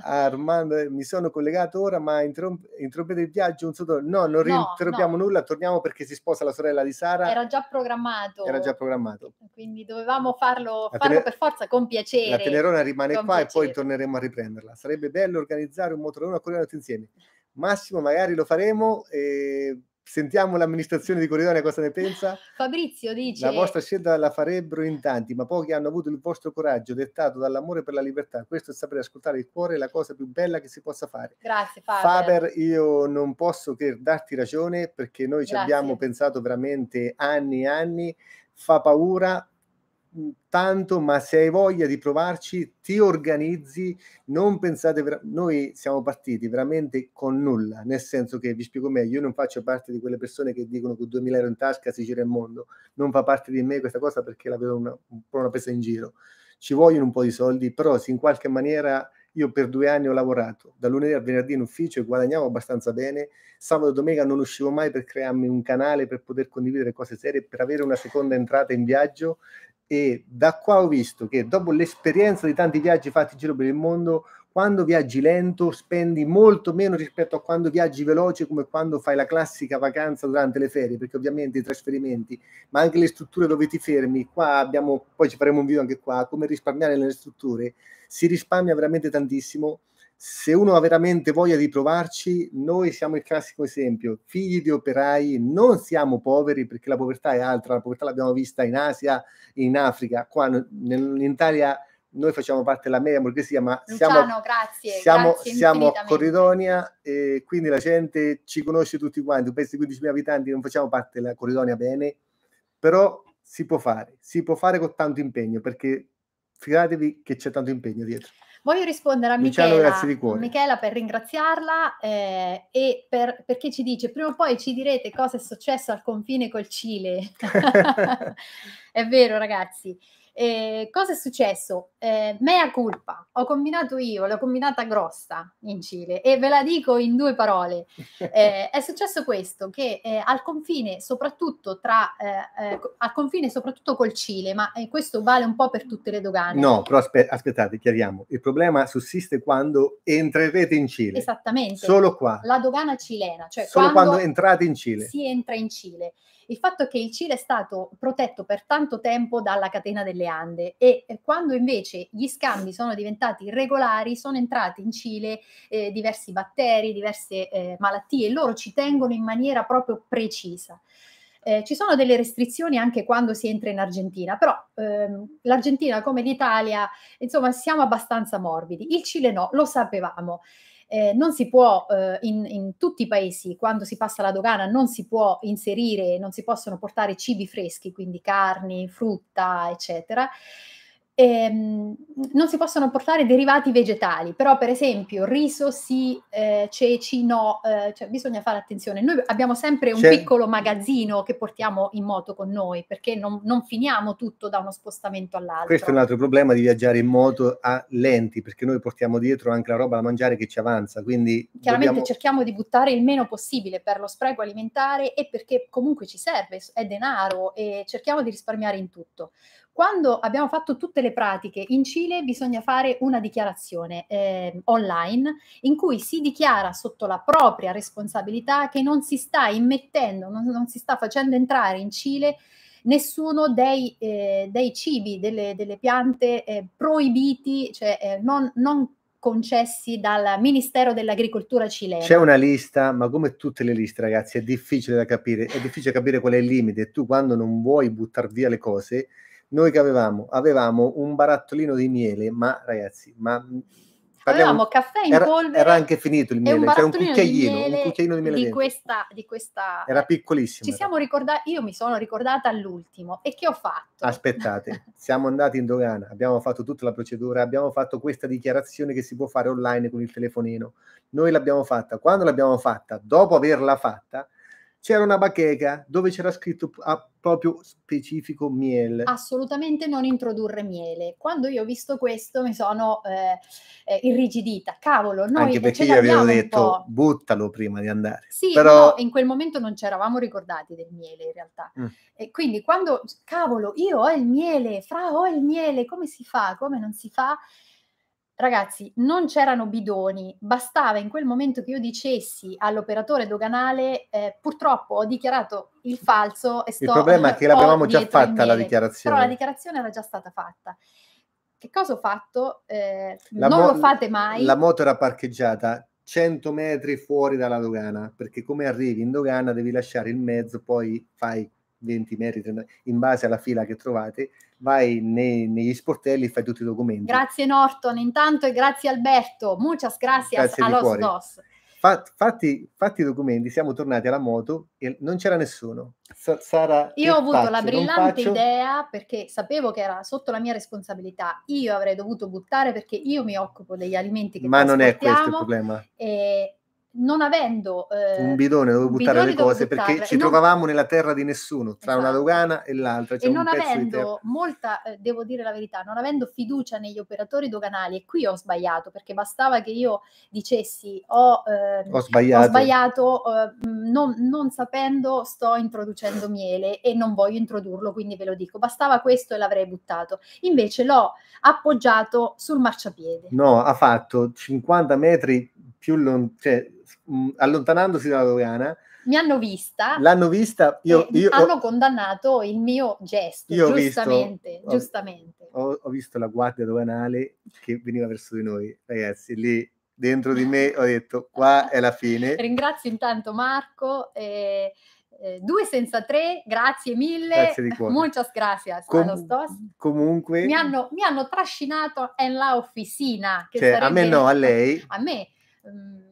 Armando, eh, mi sono collegato ora, ma interrom- interrompete il viaggio un solo. No, non interrompiamo no, no. nulla, torniamo perché si sposa la sorella di Sara. Era già programmato. Era già programmato. Quindi dovevamo farlo, tener- per forza con piacere. La Tenerona rimane qua piacere. e poi torneremo a riprenderla. Sarebbe bello organizzare un motorino a Corriere tutti insieme. Massimo, magari lo faremo. E Sentiamo l'amministrazione di Corridonia cosa ne pensa. Fabrizio dice: La vostra scelta la farebbero in tanti, ma pochi hanno avuto il vostro coraggio dettato dall'amore per la libertà. Questo è sapere ascoltare il cuore, è la cosa più bella che si possa fare. Grazie, Faber. Faber, io non posso che darti ragione perché noi ci Grazie. abbiamo pensato veramente anni e anni. Fa paura, Mm, tanto, ma se hai voglia di provarci, ti organizzi, non pensate, vera- noi siamo partiti veramente con nulla, nel senso che, vi spiego meglio, io non faccio parte di quelle persone che dicono che con 2000 euro in tasca si gira il mondo, non fa parte di me questa cosa perché l'avevo una, un po' una presa in giro, ci vogliono un po' di soldi, però se in qualche maniera... Io per due anni ho lavorato, da lunedì al venerdì in ufficio e guadagnavo abbastanza bene. Sabato e domenica non uscivo mai per crearmi un canale, per poter condividere cose serie, per avere una seconda entrata in viaggio e da qua ho visto che dopo l'esperienza di tanti viaggi fatti in giro per il mondo, quando viaggi lento spendi molto meno rispetto a quando viaggi veloce come quando fai la classica vacanza durante le ferie, perché ovviamente i trasferimenti, ma anche le strutture dove ti fermi, qua abbiamo, poi ci faremo un video anche qua, come risparmiare nelle strutture, si risparmia veramente tantissimo se uno ha veramente voglia di provarci, noi siamo il classico esempio, figli di operai, non siamo poveri perché la povertà è altra, la povertà l'abbiamo vista in Asia, in Africa, qua in Italia noi facciamo parte della media borghesia, ma siamo, grazie, siamo, grazie siamo a Corridonia e quindi la gente ci conosce tutti quanti, un paese di 15.000 abitanti, non facciamo parte della Corridonia bene, però si può fare, si può fare con tanto impegno perché fidatevi che c'è tanto impegno dietro. Voglio rispondere a Luciano, Michela, Michela per ringraziarla eh, e per, perché ci dice prima o poi ci direte cosa è successo al confine col Cile. è vero ragazzi. Eh, cosa è successo? Eh, mea culpa, ho combinato io, l'ho combinata grossa in Cile e ve la dico in due parole. Eh, è successo questo, che eh, al confine soprattutto tra, eh, eh, al confine soprattutto col Cile, ma questo vale un po' per tutte le dogane. No, però aspe- aspettate, chiariamo, il problema sussiste quando entrerete in Cile. Esattamente. Solo qua. La dogana cilena, cioè Solo quando, quando entrate in Cile. Si entra in Cile. Il fatto è che il Cile è stato protetto per tanto tempo dalla catena delle delle Ande e eh, quando invece gli scambi sono diventati regolari sono entrati in Cile eh, diversi batteri, diverse eh, malattie e loro ci tengono in maniera proprio precisa. Eh, ci sono delle restrizioni anche quando si entra in Argentina, però ehm, l'Argentina come l'Italia, insomma, siamo abbastanza morbidi. Il Cile no, lo sapevamo eh, non si può eh, in, in, tutti i paesi, quando si passa la dogana, non si può inserire, non si possono portare cibi freschi, quindi carni, frutta, eccetera ehm, non si possono portare derivati vegetali, però per esempio riso sì, eh, ceci no, eh, cioè bisogna fare attenzione. Noi abbiamo sempre un C'è... piccolo magazzino che portiamo in moto con noi perché non, non, finiamo tutto da uno spostamento all'altro. Questo è un altro problema di viaggiare in moto a lenti perché noi portiamo dietro anche la roba da mangiare che ci avanza, quindi... Chiaramente dobbiamo... cerchiamo di buttare il meno possibile per lo spreco alimentare e perché comunque ci serve, è denaro e cerchiamo di risparmiare in tutto. Quando abbiamo fatto tutte le pratiche in Cile bisogna fare una dichiarazione eh, online in cui si dichiara sotto la propria responsabilità che non si sta immettendo, non, non si sta facendo entrare in Cile nessuno dei, eh, dei cibi, delle, delle piante eh, proibiti, cioè eh, non, non concessi dal Ministero dell'Agricoltura cileno. C'è una lista, ma come tutte le liste, ragazzi, è difficile da capire, è difficile capire qual è il limite. Tu quando non vuoi buttare via le cose, noi che avevamo? Avevamo un barattolino di miele, ma ragazzi, ma mm, Parliamo, avevamo caffè in era, polvere era anche finito il miele, un cioè un cucchiaino, miele, un cucchiaino di miele di questa, di questa, era eh, piccolissimo. Ci siamo ricordati, io mi sono ricordata all'ultimo e che ho fatto? Aspettate, siamo andati in dogana, abbiamo fatto tutta la procedura, abbiamo fatto questa dichiarazione che si può fare online con il telefonino. Noi l'abbiamo fatta, quando l'abbiamo fatta, dopo averla fatta, c'era una bacheca dove c'era scritto a proprio specifico miele. Assolutamente non introdurre miele. Quando io ho visto questo mi sono eh, eh irrigidita. Cavolo, noi Anche perché io avevo detto buttalo prima di andare. Sì, però no, in quel momento non ci eravamo ricordati del miele in realtà. Mm. E quindi quando, cavolo, io ho il miele, fra ho il miele, come si fa, come non si fa? Ragazzi, non c'erano bidoni, bastava in quel momento che io dicessi all'operatore doganale eh, purtroppo ho dichiarato il falso e sto... Il problema è che l'avevamo già fatta la dichiarazione. Però la dichiarazione era già stata fatta. Che cosa ho fatto? Eh, non mo- lo fate mai. La moto era parcheggiata 100 metri fuori dalla dogana, perché come arrivi in dogana devi lasciare il mezzo, poi fai 20 metri in base alla fila che trovate, vai nei, negli sportelli e fai tutti i documenti. Grazie Norton intanto e grazie Alberto, muchas gracias grazie a los dos. fatti, fatti, i documenti, siamo tornati alla moto e non c'era nessuno. Sa, Sara, io ho avuto faccio, la brillante idea perché sapevo che era sotto la mia responsabilità. Io avrei dovuto buttare perché io mi occupo degli alimenti che Ma non è questo il problema. E non avendo eh, un bidone dove buttare bidone le cose buttare. perché ci non... trovavamo nella terra di nessuno tra esatto. una dogana e l'altra e non avendo molta eh, devo dire la verità non avendo fiducia negli operatori doganali e qui ho sbagliato perché bastava che io dicessi ho, eh, ho sbagliato, ho sbagliato eh, mm, non, non, sapendo sto introducendo miele e non voglio introdurlo quindi ve lo dico bastava questo e l'avrei buttato invece l'ho appoggiato sul marciapiede no ha fatto 50 metri più lontano cioè, Mm, allontanandosi dalla dogana. Mi hanno vista. L'hanno vista. Io, io hanno ho, condannato il mio gesto, io giustamente. Ho visto, giustamente. Ho, ho, visto la guardia doganale che veniva verso di noi, ragazzi, lì dentro di me ho detto qua è la fine. Ringrazio intanto Marco. E, eh, 2 senza tre, grazie mille. Grazie di cuore. Muchas gracias. Com- comunque. Mi hanno, mi hanno trascinato in la officina. Che cioè, sarebbe... a me no, a lei. A me. Um,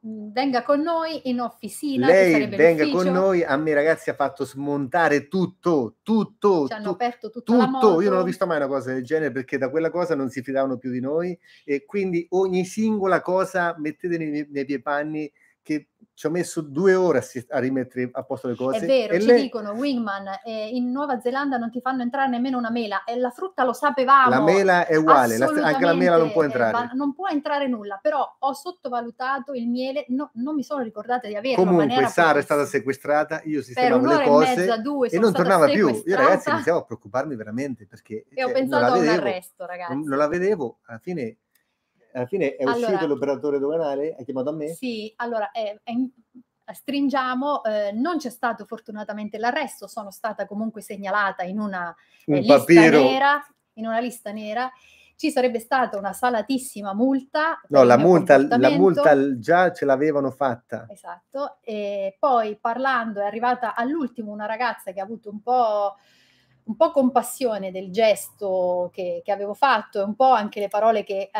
venga con noi in officina. Lei venga l'ufficio. con noi, a me ragazzi ha fatto smontare tutto, tutto. Ci hanno tu, aperto tutto. Tutto, io non ho visto mai una cosa del genere perché da quella cosa non si fidavano più di noi e quindi ogni singola cosa mettete nei, nei miei panni che ci ho messo due ore a, rimettere a posto le cose. È vero, e ci lei... dicono, Wingman, eh, in Nuova Zelanda non ti fanno entrare nemmeno una mela, e la frutta lo sapevamo. La mela è uguale, la, anche la mela non può eh, entrare. Eh, non può entrare nulla, però ho sottovalutato il miele, no, non mi sono ricordata di averlo. Comunque Sara per... è stata sequestrata, io sistemavo le cose e, mezza, due, e non tornava più. Io ragazzi iniziavo a preoccuparmi veramente perché... E ho cioè, pensato a un arresto, ragazzi. Non, non la vedevo, alla fine alla fine è uscito allora, l'operatore doganale? Ha chiamato a me? Sì, allora è, è in, stringiamo, eh, non c'è stato fortunatamente l'arresto, sono stata comunque segnalata in una, eh, Un eh, lista, nera, in una lista nera ci sarebbe stata una salatissima multa. No, la multa, la multa, già ce l'avevano fatta. Esatto, e poi parlando è arrivata all'ultimo una ragazza che ha avuto un po' un po' compassione del gesto che, che avevo fatto e un po' anche le parole che uh,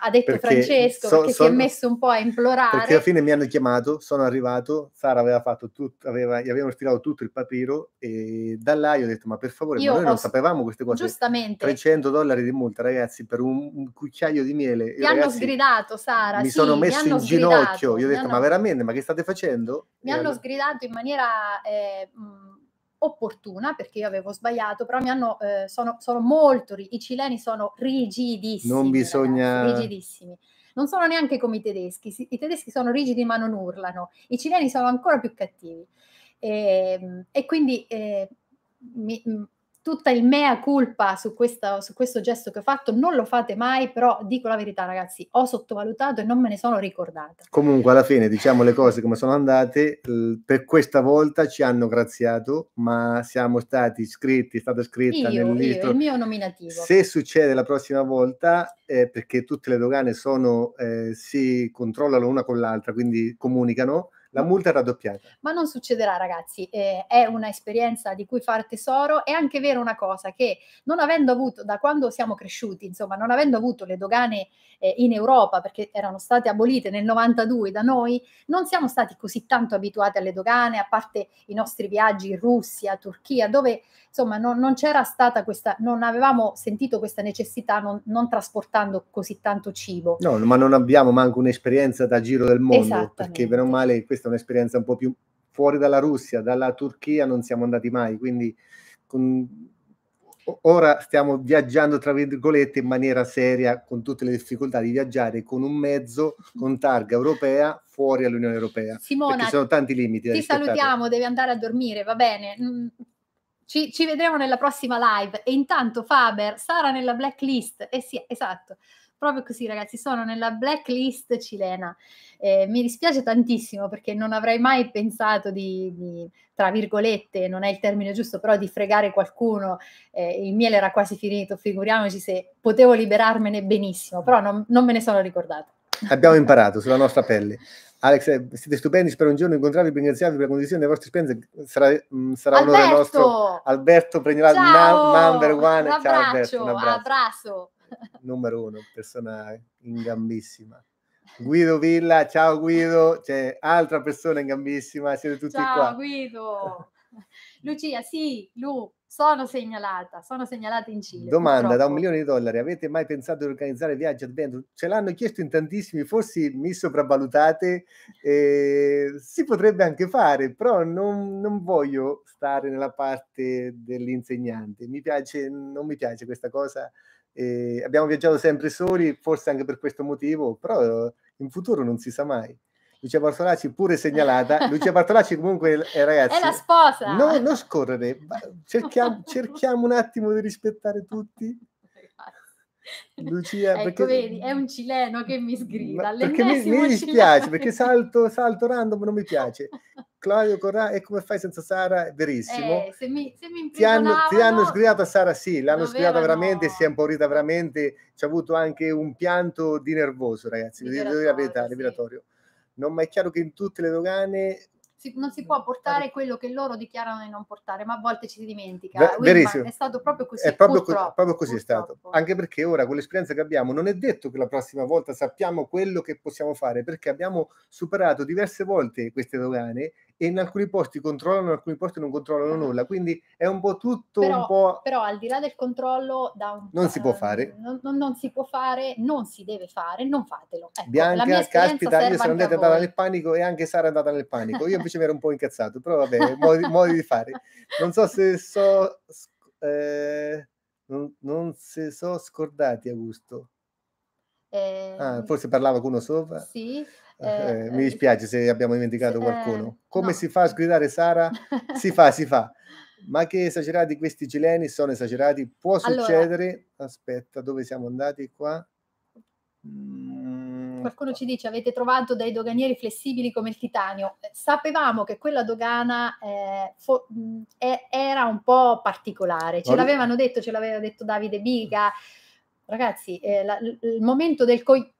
ha detto perché Francesco, so, perché sono, si è messo un po' a implorare. Perché alla fine mi hanno chiamato, sono arrivato, Sara aveva fatto tutto, aveva, gli avevano stirato tutto il papiro e da là io ho detto ma per favore, ma noi non sapevamo queste cose. Giustamente. 300 dollari di multa ragazzi per un, un cucchiaio di miele. Mi hanno sgridato Sara. Mi sì, sono messo mi in sgridato, ginocchio, io ho detto hanno, ma veramente, ma che state facendo? Mi e hanno allora... sgridato in maniera... Eh, mh, mm, opportuna perché io avevo sbagliato, però mi hanno, eh, sono, sono, molto, i cileni sono rigidissimi. Non bisogna... Ragazzi, rigidissimi. Non sono neanche come i tedeschi, i tedeschi sono rigidi ma non urlano, i cileni sono ancora più cattivi. E, ehm, e quindi eh, mi, tutta il mea culpa su, questa, su questo gesto che ho fatto, non lo fate mai, però dico la verità ragazzi, ho sottovalutato e non me ne sono ricordata. Comunque alla fine diciamo le cose come sono andate, per questa volta ci hanno graziato, ma siamo stati iscritti, è stata scritta io, nel libro. Io, il mio nominativo. Se succede la prossima volta, eh, perché tutte le dogane sono, eh, si controllano una con l'altra, quindi comunicano, la multa è raddoppiata. Ma non succederà, ragazzi. Eh, è un'esperienza di cui far tesoro. È anche vero una cosa che non avendo avuto, da quando siamo cresciuti, insomma, non avendo avuto le dogane eh, in Europa, perché erano state abolite nel 92 da noi, non siamo stati così tanto abituati alle dogane, a parte i nostri viaggi in Russia, Turchia, dove insomma non, non c'era stata questa, non avevamo sentito questa necessità non, non, trasportando così tanto cibo. No, ma non abbiamo manco un'esperienza da giro del mondo, perché o male questa questa è un'esperienza un po' più fuori dalla Russia, dalla Turchia non siamo andati mai, quindi con... ora stiamo viaggiando tra virgolette in maniera seria con tutte le difficoltà di viaggiare con un mezzo con targa europea fuori all'Unione Europea. Simona, ci sono tanti limiti. Ti salutiamo, devi andare a dormire, va bene. Mm, ci, ci, vedremo nella prossima live. E intanto Faber sarà nella blacklist. Eh sì, esatto proprio così ragazzi, sono nella blacklist cilena. Eh, mi dispiace tantissimo perché non avrei mai pensato di, di, tra virgolette, non è il termine giusto, però di fregare qualcuno. Eh, il miele era quasi finito, figuriamoci se potevo liberarmene benissimo, però non, non me ne sono ricordata. Abbiamo imparato sulla nostra pelle. Alex, eh, siete stupendi, spero un giorno incontrarvi e ringraziarvi per la condivisione delle vostre esperienze. Sarà, mh, mm, sarà Alberto! onore nostro. Alberto prenderà il number one. Ciao Alberto, un abbraccio. abbraccio numero uno, persona in gambissima. Guido Villa, ciao Guido, c'è altra persona in gambissima, siete tutti ciao, qua. Ciao Guido. Lucia, sì, Lu, sono segnalata, sono segnalata in Cile. Domanda purtroppo. da un milione di dollari, avete mai pensato di organizzare viaggi adventure? Ce l'hanno chiesto in tantissimi, forse mi sopravvalutate, eh, si potrebbe anche fare, però non, non, voglio stare nella parte dell'insegnante, mi piace, non mi piace questa cosa e abbiamo viaggiato sempre soli, forse anche per questo motivo, però in futuro non si sa mai. Lucia Bartolacci pure segnalata. Lucia Bartolacci comunque è ragazzi. È la sposa. No, non scorrere, cerchiamo, cerchiamo un attimo di rispettare tutti. Lucia, ecco, perché... vedi, è un cileno che mi sgrida. Perché mi, mi dispiace, perché salto, salto random, non mi piace. Claudio Corrà, e come fai senza Sara? Verissimo. Eh, se mi, se mi ti, hanno, ti hanno sgridata Sara, sì, l'hanno sgridata veramente, si è impaurita veramente. C'è avuto anche un pianto di nervoso, ragazzi, devo dire la verità, liberatorio. Sì. Non ma è chiaro che in tutte le dogane si, non si mm, può portare quello che loro dichiarano di non portare, ma a volte ci si dimentica. Verissimo. È stato proprio così. È proprio, co- proprio così purtroppo. è stato. Anche perché ora con l'esperienza che abbiamo non è detto che la prossima volta sappiamo quello che possiamo fare, perché abbiamo superato diverse volte queste dogane e in alcuni posti controllano, in alcuni posti non controllano ah. nulla, quindi è un po' tutto però, un po'... Però al di là del controllo da un... Non si può fare. Ehm, non, non, non si può fare, non si deve fare, non fatelo. Ecco, Bianca, caspita, io sono andata andata nel panico e anche Sara è andata nel panico. Io invece mi ero un po' incazzato, però vabbè, modi, modi di fare. Non so se so... Eh, non, non se so scordati, Augusto. Eh, ah, forse parlava con uno sopra. Sì. Eh, eh, mi eh, dispiace se abbiamo dimenticato eh, qualcuno. Come no. si fa a sgridare Sara? Si fa, si fa. Ma che esagerati questi cileni sono esagerati. Può succedere. Allora, Aspetta, dove siamo andati qua? Mm, qualcuno qua. ci dice avete trovato dei doganieri flessibili come il titanio. Eh, sapevamo che quella dogana fo- mm, era un po' particolare. Ce l'avevano detto, ce l'aveva detto Davide Biga. Ragazzi, la, il momento del coglione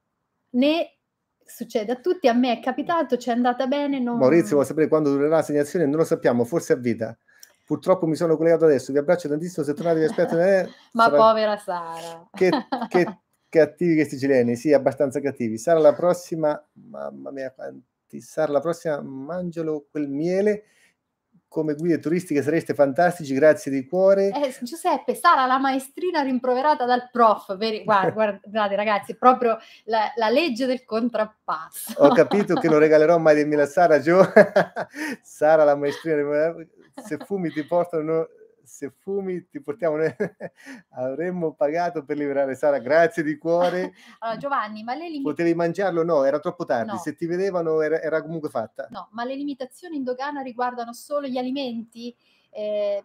succede a tutti, a me è capitato, ci è andata bene. Non... Maurizio vuole sapere quando durerà la segnazione, non lo sappiamo, forse a vita. Purtroppo mi sono collegato adesso, vi abbraccio tantissimo, se tornate vi aspetto. Eh, Ma sarà... povera Sara. Che, che cattivi questi cileni, sì, abbastanza cattivi. Sarà la prossima, mamma mia quanti, sarà la prossima, mangialo quel miele come guide turistiche sareste fantastici, grazie di cuore. Eh, Giuseppe, Sara, la maestrina rimproverata dal prof, veri, guarda, guardate ragazzi, proprio la, la, legge del contrappasso. Ho capito che non regalerò mai dei mila Sara, Gio. Sara, la maestrina, se fumi ti portano se fumi ti portiamo avremmo pagato per liberare Sara, grazie di cuore. allora Giovanni, ma le limitazioni... Potevi mangiarlo? No, era troppo tardi, no. se ti vedevano era, era, comunque fatta. No, ma le limitazioni in dogana riguardano solo gli alimenti? Eh,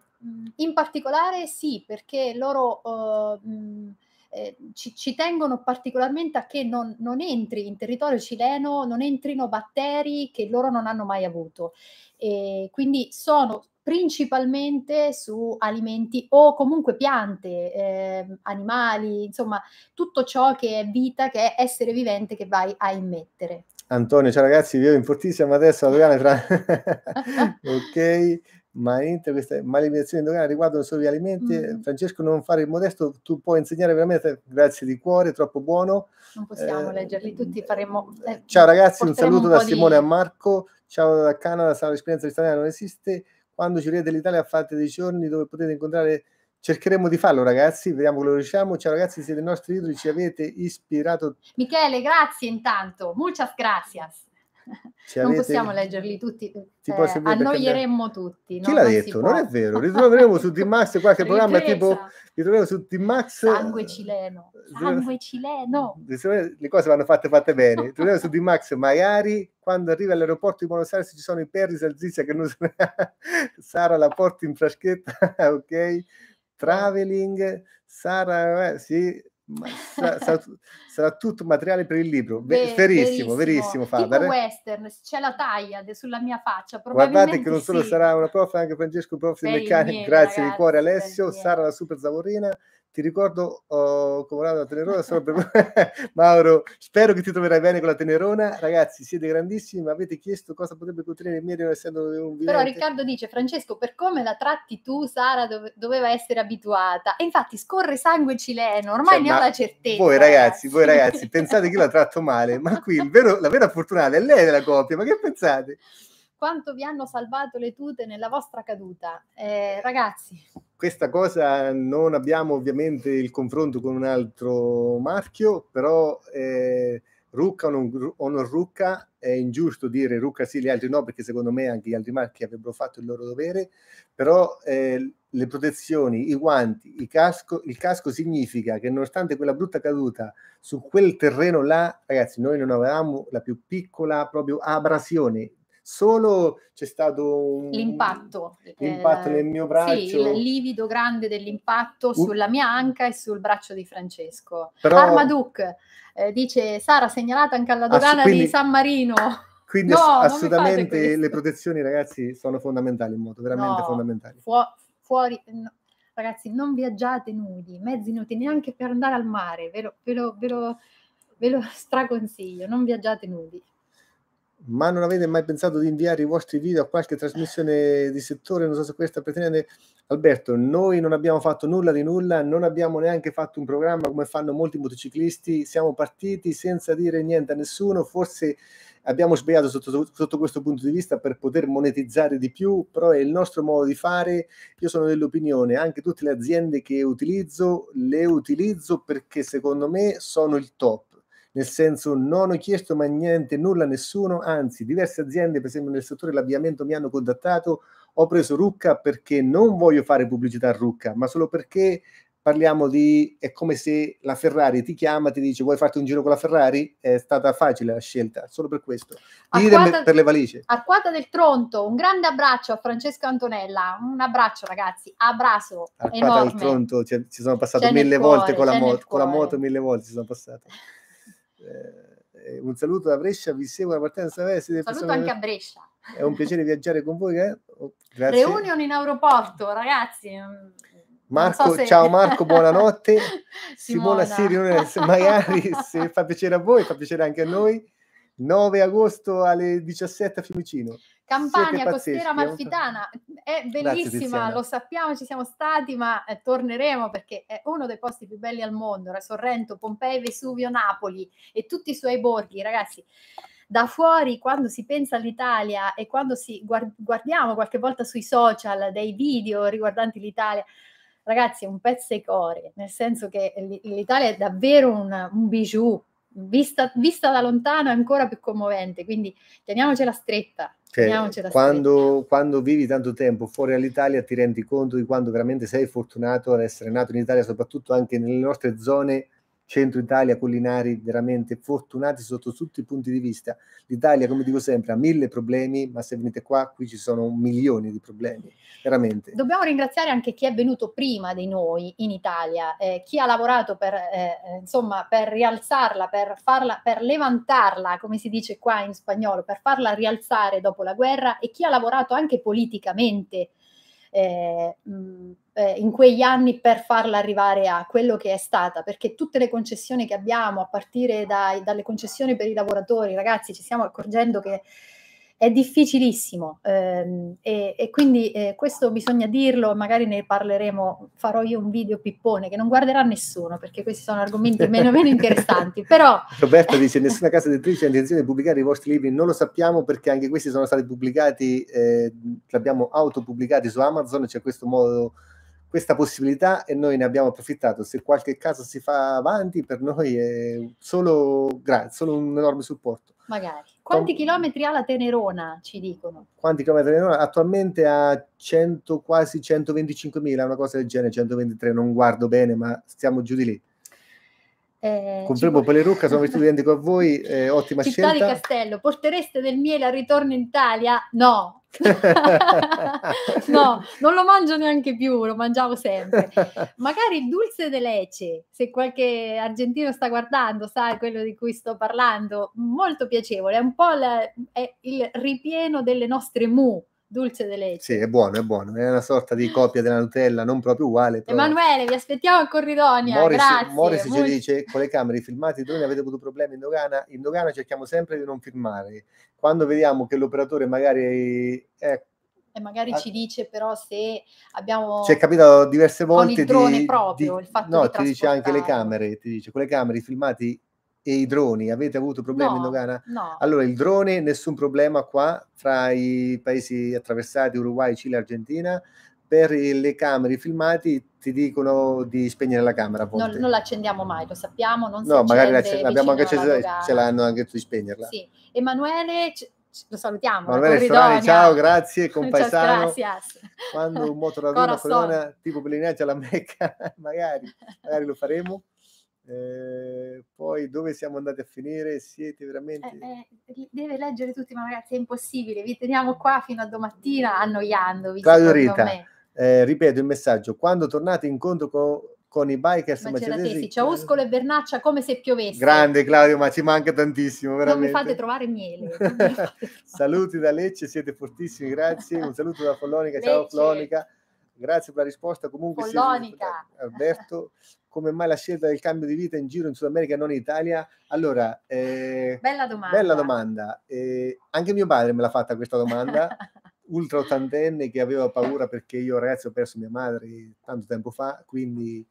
in particolare sì, perché loro... Eh, eh, ci, ci, tengono particolarmente a che non, non, entri in territorio cileno, non entrino batteri che loro non hanno mai avuto. E quindi sono principalmente su alimenti o comunque piante, eh, animali, insomma tutto ciò che è vita, che è essere vivente che vai a immettere. Antonio, ciao ragazzi, vivo in fortissima adesso la dogana fra... ok, ma niente, queste malimitazioni in dogana riguardano solo gli alimenti. Mm. Francesco, non fare il modesto, tu puoi insegnare veramente, grazie di cuore, troppo buono. Non possiamo eh, leggerli tutti, faremo... Eh, ciao ragazzi, un saluto un da Simone di... a Marco, ciao da Canada, sarà l'esperienza italiana non esiste quando ci vedete l'Italia fate dei giorni dove potete incontrare cercheremo di farlo ragazzi vediamo come che riusciamo ciao ragazzi siete i nostri idoli ci avete ispirato Michele grazie intanto muchas gracias se non avete... possiamo leggerli tutti, eh, annoieremmo tutti. Chi l'ha non detto? Non è vero, ritroveremo su Dimax qualche programma tipo ritroveremo su Dimax... Eh, sangue cileno, sangue cileno. Le cose vanno fatte fatte bene. ritroveremo su Dimax magari quando arriva all'aeroporto di Buenos Aires ci sono i perri salzizia che non Sara la porti in fraschetta, ok? Eh. Traveling, Sara, eh, sì, ma sarà, sarà, sarà, tutto materiale per il libro. Be- verissimo, verissimo, verissimo Faber. Tipo eh. western, c'è la taglia sulla mia faccia. Guardate che non solo sì. sarà una prof, anche Francesco, prof di meccanica. Grazie ragazzi, di cuore Alessio, Sara la super zavorina. Ti ricordo, oh, Comorano, la Tenerona, per... Mauro, spero che ti troverai bene con la Tenerona. Ragazzi, siete grandissimi, ma avete chiesto cosa potrebbe contenere il miele non essendo un video. Però Riccardo dice, Francesco, per come la tratti tu, Sara dove, doveva essere abituata. E infatti scorre sangue cileno, ormai cioè, ne ho la certezza. Voi ragazzi, voi ragazzi, pensate che io la tratto male, ma qui vero, la vera fortunata è lei della coppia, ma che pensate? Quanto vi hanno salvato le tute nella vostra caduta? Eh, ragazzi, questa cosa non abbiamo ovviamente il confronto con un altro marchio, però eh, Rucca o non, o non Rucca è ingiusto dire Rucca sì, gli altri no, perché secondo me anche gli altri marchi avrebbero fatto il loro dovere, però eh, le protezioni, i guanti, il casco, il casco significa che nonostante quella brutta caduta su quel terreno là, ragazzi, noi non avevamo la più piccola proprio abrasione solo c'è stato un... l'impatto, l'impatto eh, nel mio braccio. Sì, il livido grande dell'impatto sulla mia anca e sul braccio di Francesco. Però... Armaduc eh, dice Sara segnalata anche alla dogana Ass- quindi... di San Marino. Quindi no, ass- assolutamente le protezioni, ragazzi, sono fondamentali in moto, veramente no, fondamentali. Fu- fuori, no ragazzi, non viaggiate nudi, mezzi nudi, neanche per andare al mare, ve lo, ve lo, ve lo, ve lo straconsiglio, non viaggiate nudi ma non avete mai pensato di inviare i vostri video a qualche trasmissione di settore? Non so se questa pretende. Alberto, noi non abbiamo fatto nulla di nulla, non abbiamo neanche fatto un programma come fanno molti motociclisti, siamo partiti senza dire niente a nessuno, forse abbiamo sbagliato sotto, sotto, questo punto di vista per poter monetizzare di più, però è il nostro modo di fare. Io sono dell'opinione, anche tutte le aziende che utilizzo, le utilizzo perché secondo me sono il top nel senso non ho chiesto mai niente, nulla a nessuno, anzi diverse aziende, per esempio nel settore dell'avviamento, mi hanno contattato, ho preso Rucca perché non voglio fare pubblicità a Rucca, ma solo perché parliamo di, è come se la Ferrari ti chiama, ti dice vuoi farti un giro con la Ferrari? È stata facile la scelta, solo per questo. Idem per le valigie. Arquata del Tronto, un grande abbraccio a Francesco Antonella, un abbraccio ragazzi, abbraccio Arquata enorme. del Tronto, ci sono passato mille cuore, volte con la, moto, con la moto, mille volte ci sono passato. Eh, eh, un saluto da Brescia, vi seguo la partenza versi. Un saluto anche a Brescia. È un piacere viaggiare con voi. Eh? Oh, Reunion in aeroporto, ragazzi. Mm, Marco, so se... Ciao Marco, buonanotte. Simona, Simona sì, magari se fa piacere a voi, fa piacere anche a noi. 9 agosto alle 17 a Fiumicino. Campania, Costiera eh, Amalfitana, è bellissima, lo sappiamo, ci siamo stati, ma eh, torneremo perché è uno dei posti più belli al mondo, Sorrento, Pompei, Vesuvio, Napoli e tutti i suoi borghi, ragazzi da fuori quando si pensa all'Italia e quando si guard- guardiamo qualche volta sui social dei video riguardanti l'Italia, ragazzi è un pezzo di core, nel senso che l'Italia è davvero un, un bijou, vista, vista, da lontano è ancora più commovente, quindi teniamocela stretta. Cioè, teniamocela quando, stretta. quando vivi tanto tempo fuori dall'Italia ti rendi conto di quanto veramente sei fortunato ad essere nato in Italia, soprattutto anche nelle nostre zone centro Italia, collinari veramente fortunati sotto tutti i punti di vista. L'Italia, come dico sempre, ha mille problemi, ma se venite qua, qui ci sono milioni di problemi, veramente. Dobbiamo ringraziare anche chi è venuto prima di noi in Italia, eh, chi ha lavorato per, eh, eh, insomma, per rialzarla, per farla, per levantarla, come si dice qua in spagnolo, per farla rialzare dopo la guerra e chi ha lavorato anche politicamente. Eh, mh, eh, in quegli anni per farla arrivare a quello che è stata, perché tutte le concessioni che abbiamo, a partire dai, dalle concessioni per i lavoratori, ragazzi, ci stiamo accorgendo che è difficilissimo ehm, e, e, quindi eh, questo bisogna dirlo, magari ne parleremo, farò io un video pippone che non guarderà nessuno perché questi sono argomenti meno meno interessanti, però... Roberto dice nessuna casa editrice ha intenzione di pubblicare i vostri libri, non lo sappiamo perché anche questi sono stati pubblicati, eh, li abbiamo autopubblicati su Amazon, c'è questo modo questa possibilità e noi ne abbiamo approfittato. Se qualche caso si fa avanti, per noi è solo, gra- solo un enorme supporto. Magari. Quanti Com- chilometri ha la Tenerona, ci dicono? Quanti chilometri la Tenerona? Attualmente ha 100, quasi 125.000, una cosa del genere, 123, non guardo bene, ma stiamo giù di lì. Eh, Confermo Palerucca, sono vestito identico a voi, eh, ottima Città scelta. Città di Castello, portereste del miele al ritorno in Italia? No, no, non lo mangio neanche più, lo mangiavo sempre. Magari il dulce de lece, se qualche argentino sta guardando, sa quello di cui sto parlando, molto piacevole, è un po' la, è il ripieno delle nostre mu Dulce de leche. Sì, è buono, è buono. È una sorta di copia della Nutella, non proprio uguale. Però... Emanuele, vi aspettiamo a Corridonia. Morris, grazie. Morris ci dice: con le camere, i filmati droni avete avuto problemi in dogana? In dogana cerchiamo sempre di non filmare. Quando vediamo che l'operatore magari è e magari ci dice però se abbiamo ci è capitato diverse volte con il drone di, proprio di, il fatto no, di ti dice anche le camere ti dice con le camere i filmati e i droni, avete avuto problemi no, in Dogana? No. Allora, il drone, nessun problema qua, fra i paesi attraversati, Uruguay, Cile, Argentina, per le camere, i filmati ti dicono di spegnere la camera. Non, non l'accendiamo mai, lo sappiamo, non No, magari l'abbiamo anche accesa, ce l'hanno anche tu di spegnerla. Sì. Emanuele, lo salutiamo. Manuele Strani, eh. ciao, grazie, compaesano. Quando un motore moto una colonna, tipo Belinaccia alla Mecca, magari, magari lo faremo. Ehm, poi dove siamo andati a finire? Siete veramente. Eh, eh, deve leggere tutti, ma ragazzi è impossibile. Vi teniamo qua fino a domattina annoiandovi. Claudio Rita, eh, ripeto il messaggio: quando tornate incontro con, con i bikers ma macedesi, c'è Uscolo e Bernaccia come se piovesse. Grande Claudio, ma ci manca tantissimo. Veramente. Non mi fate trovare miele. Saluti da Lecce, siete fortissimi, grazie. Un saluto da Follonica, ciao Follonica. Grazie per la risposta. Comunque, Follonica. Alberto come mai la scelta del cambio di vita in giro in Sud America e non in Italia? Allora, eh, bella domanda. Bella domanda. Eh, anche mio padre me l'ha fatta questa domanda, ultra ottantenne che aveva paura perché io ragazzi ho perso mia madre tanto tempo fa, quindi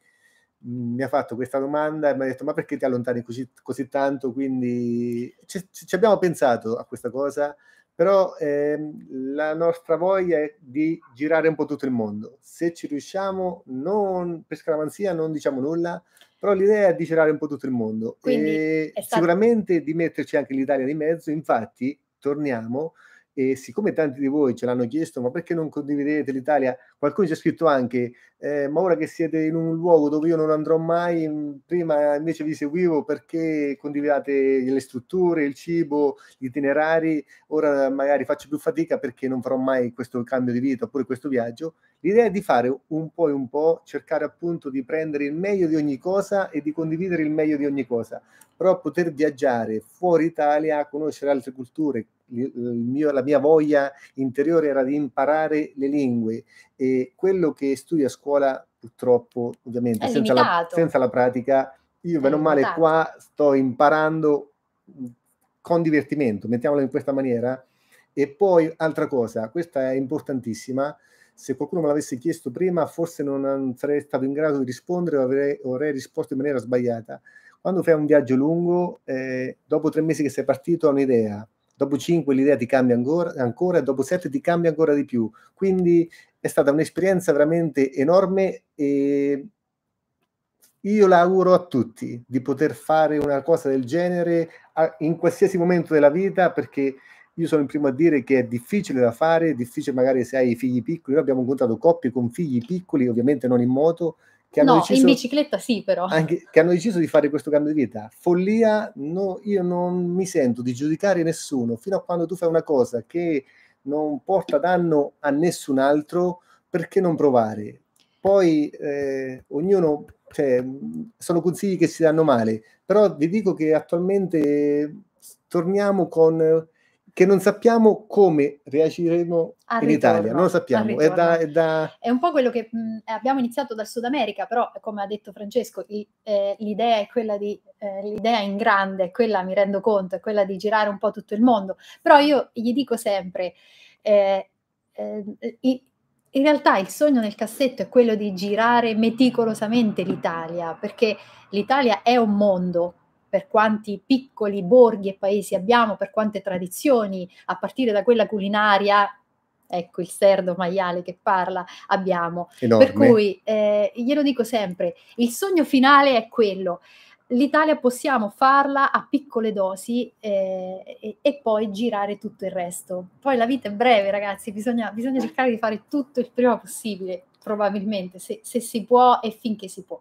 mm, mi ha fatto questa domanda e mi ha detto ma perché ti allontani così, così tanto? Quindi ci, ci abbiamo pensato a questa cosa però ehm, la nostra voglia è di girare un po' tutto il mondo. Se ci riusciamo, non, per scaramanzia non diciamo nulla, però l'idea è di girare un po' tutto il mondo Quindi e stato... sicuramente di metterci anche l'Italia di mezzo, infatti torniamo e siccome tanti di voi ce l'hanno chiesto, ma perché non condividete l'Italia? Qualcuno ci ha scritto anche, eh, ma ora che siete in un luogo dove io non andrò mai, mm, prima invece vi seguivo perché condividate le strutture, il cibo, gli itinerari, ora magari faccio più fatica perché non farò mai questo cambio di vita oppure questo viaggio. L'idea è di fare un po' e un po', cercare appunto di prendere il meglio di ogni cosa e di condividere il meglio di ogni cosa, però poter viaggiare fuori Italia, conoscere altre culture, mio, la mia voglia interiore era di imparare le lingue e quello che studio a scuola purtroppo ovviamente senza la, senza la, pratica io meno male qua sto imparando mm, con divertimento, mettiamolo in questa maniera. E poi altra cosa, questa è importantissima, se qualcuno me l'avesse chiesto prima forse non sarei stato in grado di rispondere o avrei, avrei risposto in maniera sbagliata. Quando fai un viaggio lungo, eh, dopo tre mesi che sei partito hai un'idea, dopo 5 l'idea ti cambia ancora, ancora, dopo 7 ti cambia ancora di più. Quindi è stata un'esperienza veramente enorme e io l'auguro a tutti di poter fare una cosa del genere in qualsiasi momento della vita perché io sono il primo a dire che è difficile da fare, è difficile magari se hai figli piccoli, noi abbiamo incontrato coppie con figli piccoli, ovviamente non in moto, che hanno no, deciso, in bicicletta sì però. Anche, che hanno deciso di fare questo cambio di vita. Follia, no, io non mi sento di giudicare nessuno fino a quando tu fai una cosa che non porta danno a nessun altro, perché non provare? Poi eh, ognuno, cioè, sono consigli che si danno male, però vi dico che attualmente torniamo con che non sappiamo come reagiremo al in Italia, non lo sappiamo. È, da, è, da... è, un po' quello che mh, mm, abbiamo iniziato dal Sud America, però come ha detto Francesco, i, eh, l'idea è quella di, eh, l'idea in grande, è quella mi rendo conto, è quella di girare un po' tutto il mondo, però io gli dico sempre, eh, eh i, in realtà il sogno nel cassetto è quello di girare meticolosamente l'Italia, perché l'Italia è un mondo, per quanti piccoli borghi e paesi abbiamo, per quante tradizioni, a partire da quella culinaria ecco il serdo maiale che parla, abbiamo. Enorme. Per cui, eh, glielo dico sempre, il sogno finale è quello. L'Italia possiamo farla a piccole dosi eh, e, e, poi girare tutto il resto. Poi la vita è breve, ragazzi, bisogna, bisogna cercare di fare tutto il prima possibile, probabilmente, se, se si può e finché si può.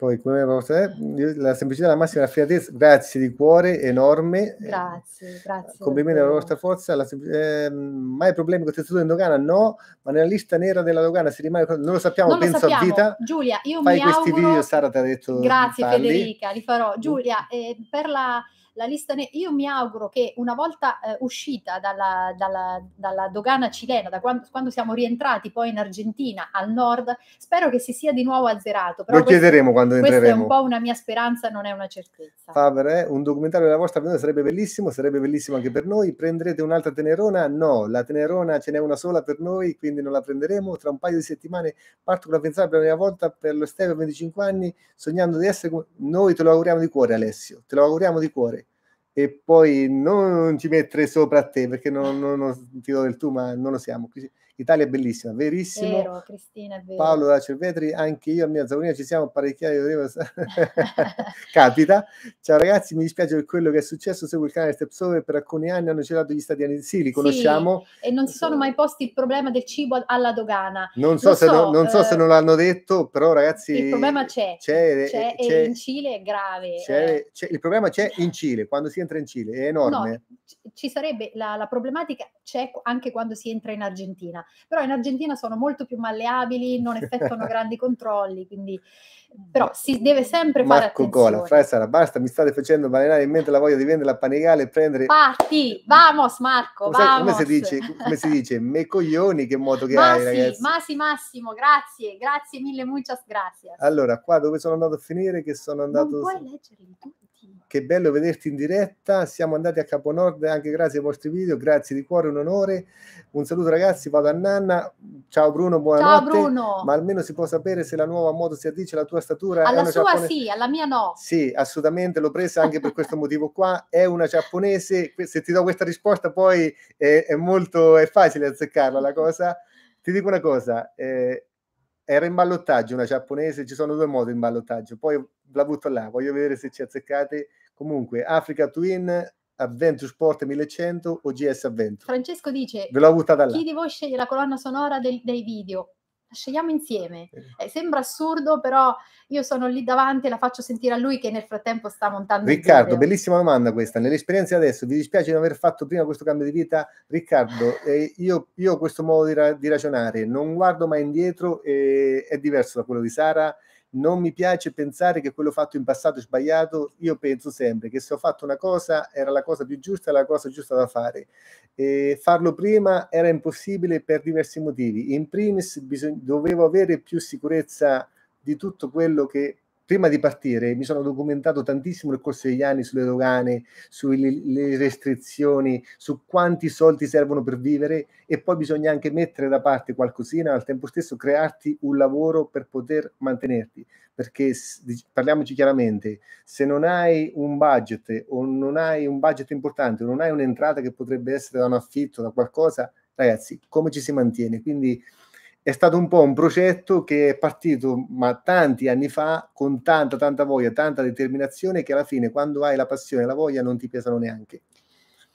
Poi, come avevamo eh, la semplicità, la massima raffinatezza, grazie di cuore enorme. Grazie, eh, grazie. Complimenti alla vostra forza. La, eh, mai problemi con il tessuto in dogana? No, ma nella lista nera della dogana si rimane. Non lo sappiamo, non penso lo sappiamo. a vita. Giulia, io Fai mi auguro. Fai questi video, Sara ti ha detto. Grazie, Federica, li farò. Mm. Giulia, eh, per la la lista nera. Io mi auguro che una volta eh, uscita dalla, dalla, dalla, dogana cilena, da quando, quando, siamo rientrati poi in Argentina al nord, spero che si sia di nuovo azzerato. Però Lo questo, chiederemo quando entreremo. Questa è un po' una mia speranza, non è una certezza. Faber, eh, un documentario della vostra venuta sarebbe bellissimo, sarebbe bellissimo anche per noi. Prenderete un'altra Tenerona? No, la Tenerona ce n'è una sola per noi, quindi non la prenderemo. Tra un paio di settimane parto con la pensata per la prima volta per lo Steve a 25 anni, sognando di essere come... Noi te lo auguriamo di cuore Alessio, te lo auguriamo di cuore e poi non ci mettere sopra a te perché non, non, non ti do del tu, ma non lo siamo. Quindi Italia è bellissima, verissimo. Vero, Cristina, è vero. Paolo da Cervetri, anche io a mia Zaurina ci siamo parecchiai Capita. Ciao ragazzi, mi dispiace per quello che è successo. Seguo il canale Steps Over per alcuni anni, hanno celato gli stati Sì, li conosciamo. Sì, e non si sono mai posti il problema del cibo alla dogana. Non so, se, so, no, non, so eh, se non l'hanno detto, però ragazzi... Il problema c'è. C'è, c'è, eh, c'è e in Cile è grave. Eh. il problema c'è in Cile, quando si entra in Cile, è enorme. No, ci sarebbe la, la problematica c'è anche quando si entra in Argentina però in Argentina sono molto più malleabili, non effettuano grandi controlli, quindi mm. però si deve sempre fare Marco fare attenzione. Marco Gola, Frassara, basta, mi state facendo balenare in mente la voglia di vendere la panigale e prendere... Parti, eh, mm. vamos Marco, come, vamos! Sai, come, si dice, come si dice? Me coglioni che moto che Massi, hai ragazzi! Masi Massimo, grazie, grazie mille, muchas gracias! Allora, qua dove sono andato a finire? Che sono andato... Non puoi leggerli tutti! che bello vederti in diretta. Siamo andati a Capo Nord anche grazie ai vostri video. Grazie di cuore, un onore. Un saluto ragazzi, vado a Nanna. Ciao Bruno, buonanotte. Ciao Bruno. Ma almeno si può sapere se la nuova moto si addice alla tua statura. Alla sua giappone... sì, alla mia no. Sì, assolutamente, l'ho presa anche per questo motivo qua. È una giapponese. Se ti do questa risposta poi è, è molto è facile azzeccarla la cosa. Ti dico una cosa, eh, era in ballottaggio una giapponese, ci sono due modi in ballottaggio. Poi la butto là, voglio vedere se ci azzeccate. Comunque, Africa Twin, Adventure Sport 1100 o GS Adventure. Francesco dice, ve l'ho buttata là. Chi di voi sceglie la colonna sonora del, dei video? La scegliamo insieme. Eh, eh sembra assurdo, però io sono lì davanti e la faccio sentire a lui che nel frattempo sta montando. Riccardo, bellissima domanda questa. Nell'esperienza adesso, vi dispiace non aver fatto prima questo cambio di vita? Riccardo, eh, io, ho questo modo di, ra- di, ragionare, non guardo mai indietro, eh, è diverso da quello di Sara non mi piace pensare che quello fatto in passato è sbagliato, io penso sempre che se ho fatto una cosa era la cosa più giusta, la cosa giusta da fare. E farlo prima era impossibile per diversi motivi. In primis bisog- dovevo avere più sicurezza di tutto quello che prima di partire mi sono documentato tantissimo nel corso degli anni sulle dogane, sulle restrizioni, su quanti soldi servono per vivere e poi bisogna anche mettere da parte qualcosina, al tempo stesso crearti un lavoro per poter mantenerti, perché parliamoci chiaramente, se non hai un budget o non hai un budget importante, o non hai un'entrata che potrebbe essere da un affitto, da qualcosa, ragazzi, come ci si mantiene? Quindi è stato un po' un progetto che è partito ma tanti anni fa con tanta tanta voglia, tanta determinazione che alla fine quando hai la passione e la voglia non ti pesano neanche.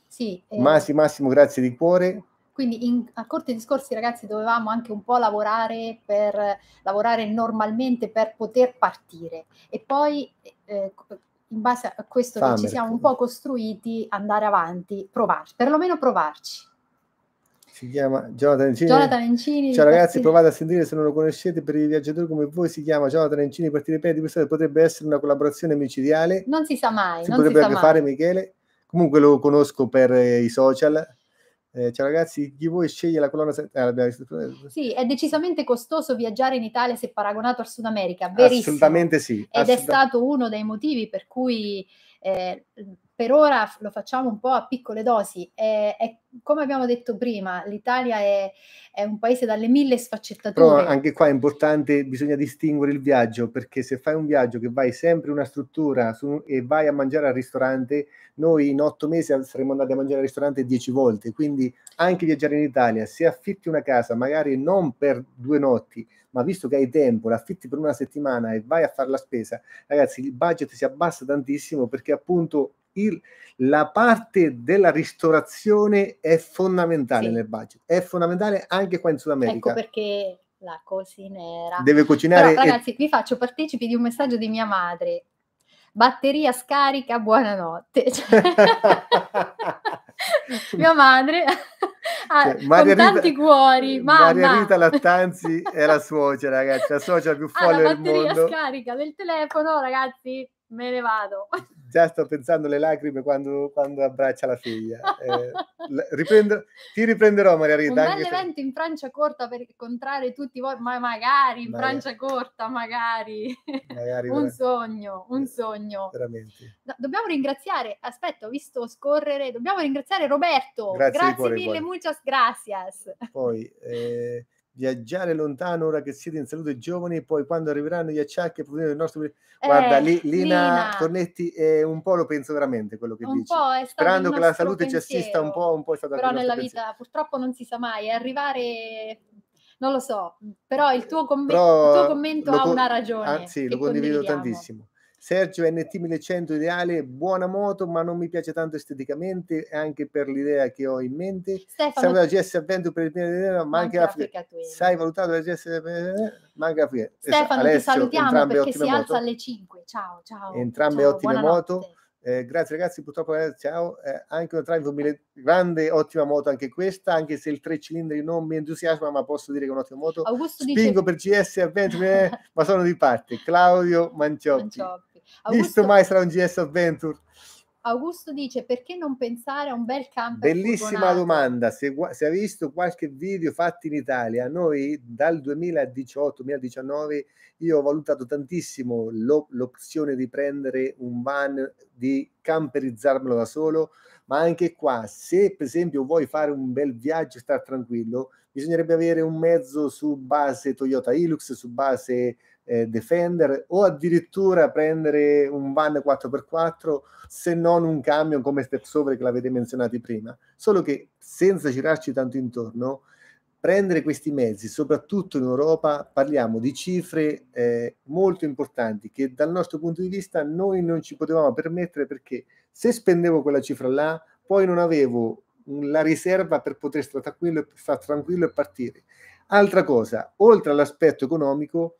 Sì, eh, Masi, Massimo, grazie di cuore. Quindi in, a corte discorsi ragazzi dovevamo anche un po' lavorare per lavorare normalmente per poter partire e poi eh, in base a questo Famer. che ci siamo un po' costruiti andare avanti, provarci, perlomeno provarci si chiama Jonathan Encini. Jonathan Encini Ciao ragazzi, partire. provate a sentire se non lo conoscete, per i viaggiatori come voi si chiama Jonathan Encini Partire Pedi, questa potrebbe essere una collaborazione micidiale. Non si sa mai. Si potrebbe si anche fare mai. Michele, comunque lo conosco per eh, i social. Eh, ciao ragazzi, chi vuoi sceglie la colonna? Eh, sì, è decisamente costoso viaggiare in Italia se paragonato al Sud America, verissimo. Assolutamente sì. Ed assolutamente. è stato uno dei motivi per cui eh, per ora lo facciamo un po' a piccole dosi. È, è, come abbiamo detto prima, l'Italia è, è, un paese dalle mille sfaccettature. Però anche qua è importante, bisogna distinguere il viaggio, perché se fai un viaggio che vai sempre in una struttura su, e vai a mangiare al ristorante, noi in otto mesi saremmo andati a mangiare al ristorante dieci volte, quindi anche viaggiare in Italia, se affitti una casa, magari non per due notti, ma visto che hai tempo, l'affitti per una settimana e vai a fare la spesa, ragazzi, il budget si abbassa tantissimo perché appunto il, la parte della ristorazione è fondamentale sì. nel budget, è fondamentale anche qua in Sud America. Ecco perché la cocinera deve cucinare. Però, ragazzi, e... qui faccio partecipi di un messaggio di mia madre. Batteria scarica, buonanotte. mia madre, cioè, con Rita, tanti cuori. Eh, mamma. Maria Rita Lattanzi è la suocera, ragazzi, la suocera più folle ah, del mondo. La batteria scarica del telefono, ragazzi, me ne vado già sto pensando alle lacrime quando, quando abbraccia la figlia. Eh, riprendo, ti riprenderò, Maria Rita. Un bel evento se... in Francia corta per incontrare tutti voi, ma magari in magari. Francia corta, magari. magari un sogno, un eh, sogno. Veramente. No, dobbiamo ringraziare, aspetta, ho visto scorrere, dobbiamo ringraziare Roberto. Grazie, Grazie cuore, mille, cuore. muchas gracias. Poi... Eh viaggiare lontano ora che siete in salute giovani e poi quando arriveranno gli acciacchi e del nostro... Eh, guarda, eh, Lina, Lina Cornetti è eh, un po' lo penso veramente quello che un dici. Sperando che la salute pensiero. ci assista un po', un po' è stato Però nella vita pensiero. purtroppo non si sa mai, arrivare non lo so, però il tuo, com- però, il tuo commento ha una ragione. Anzi, lo condivido tantissimo. Sergio NT1100 ideale, buona moto, ma non mi piace tanto esteticamente, anche per l'idea che ho in mente. Stefano, Salve la GS Avento per il mio idea, ma anche la Africa Sai valutato la GS ma anche la Africa. Stefano, Alessio, ti salutiamo perché si moto. alza alle 5. Ciao, ciao. Entrambe ciao, ottime buonanotte. moto. Eh, grazie ragazzi, purtroppo eh, ciao, eh, anche una Triumph 1000, grande, ottima moto anche questa, anche se il tre cilindri non mi entusiasma, ma posso dire che è un'ottima moto. Augusto Spingo dice... per GS Adventure, ma sono di parte. Claudio Mancioppi. Mancioppi. Augusto, Visto mai sarà un GS Adventure. Augusto dice perché non pensare a un bel camper? Bellissima furgonato? domanda, se, se, ha visto qualche video fatti in Italia, noi dal 2018-2019 io ho valutato tantissimo l'op- l'opzione di prendere un van, di camperizzarmelo da solo, ma anche qua se per esempio vuoi fare un bel viaggio e star tranquillo, bisognerebbe avere un mezzo su base Toyota Hilux, su base eh, Defender o addirittura prendere un van 4x4 se non un camion come Stepsover che l'avete menzionato prima. Solo che senza girarci tanto intorno, prendere questi mezzi, soprattutto in Europa, parliamo di cifre eh, molto importanti che dal nostro punto di vista noi non ci potevamo permettere perché se spendevo quella cifra là, poi non avevo la riserva per poter stare tranquillo, stare tranquillo e partire. Altra cosa, oltre all'aspetto economico,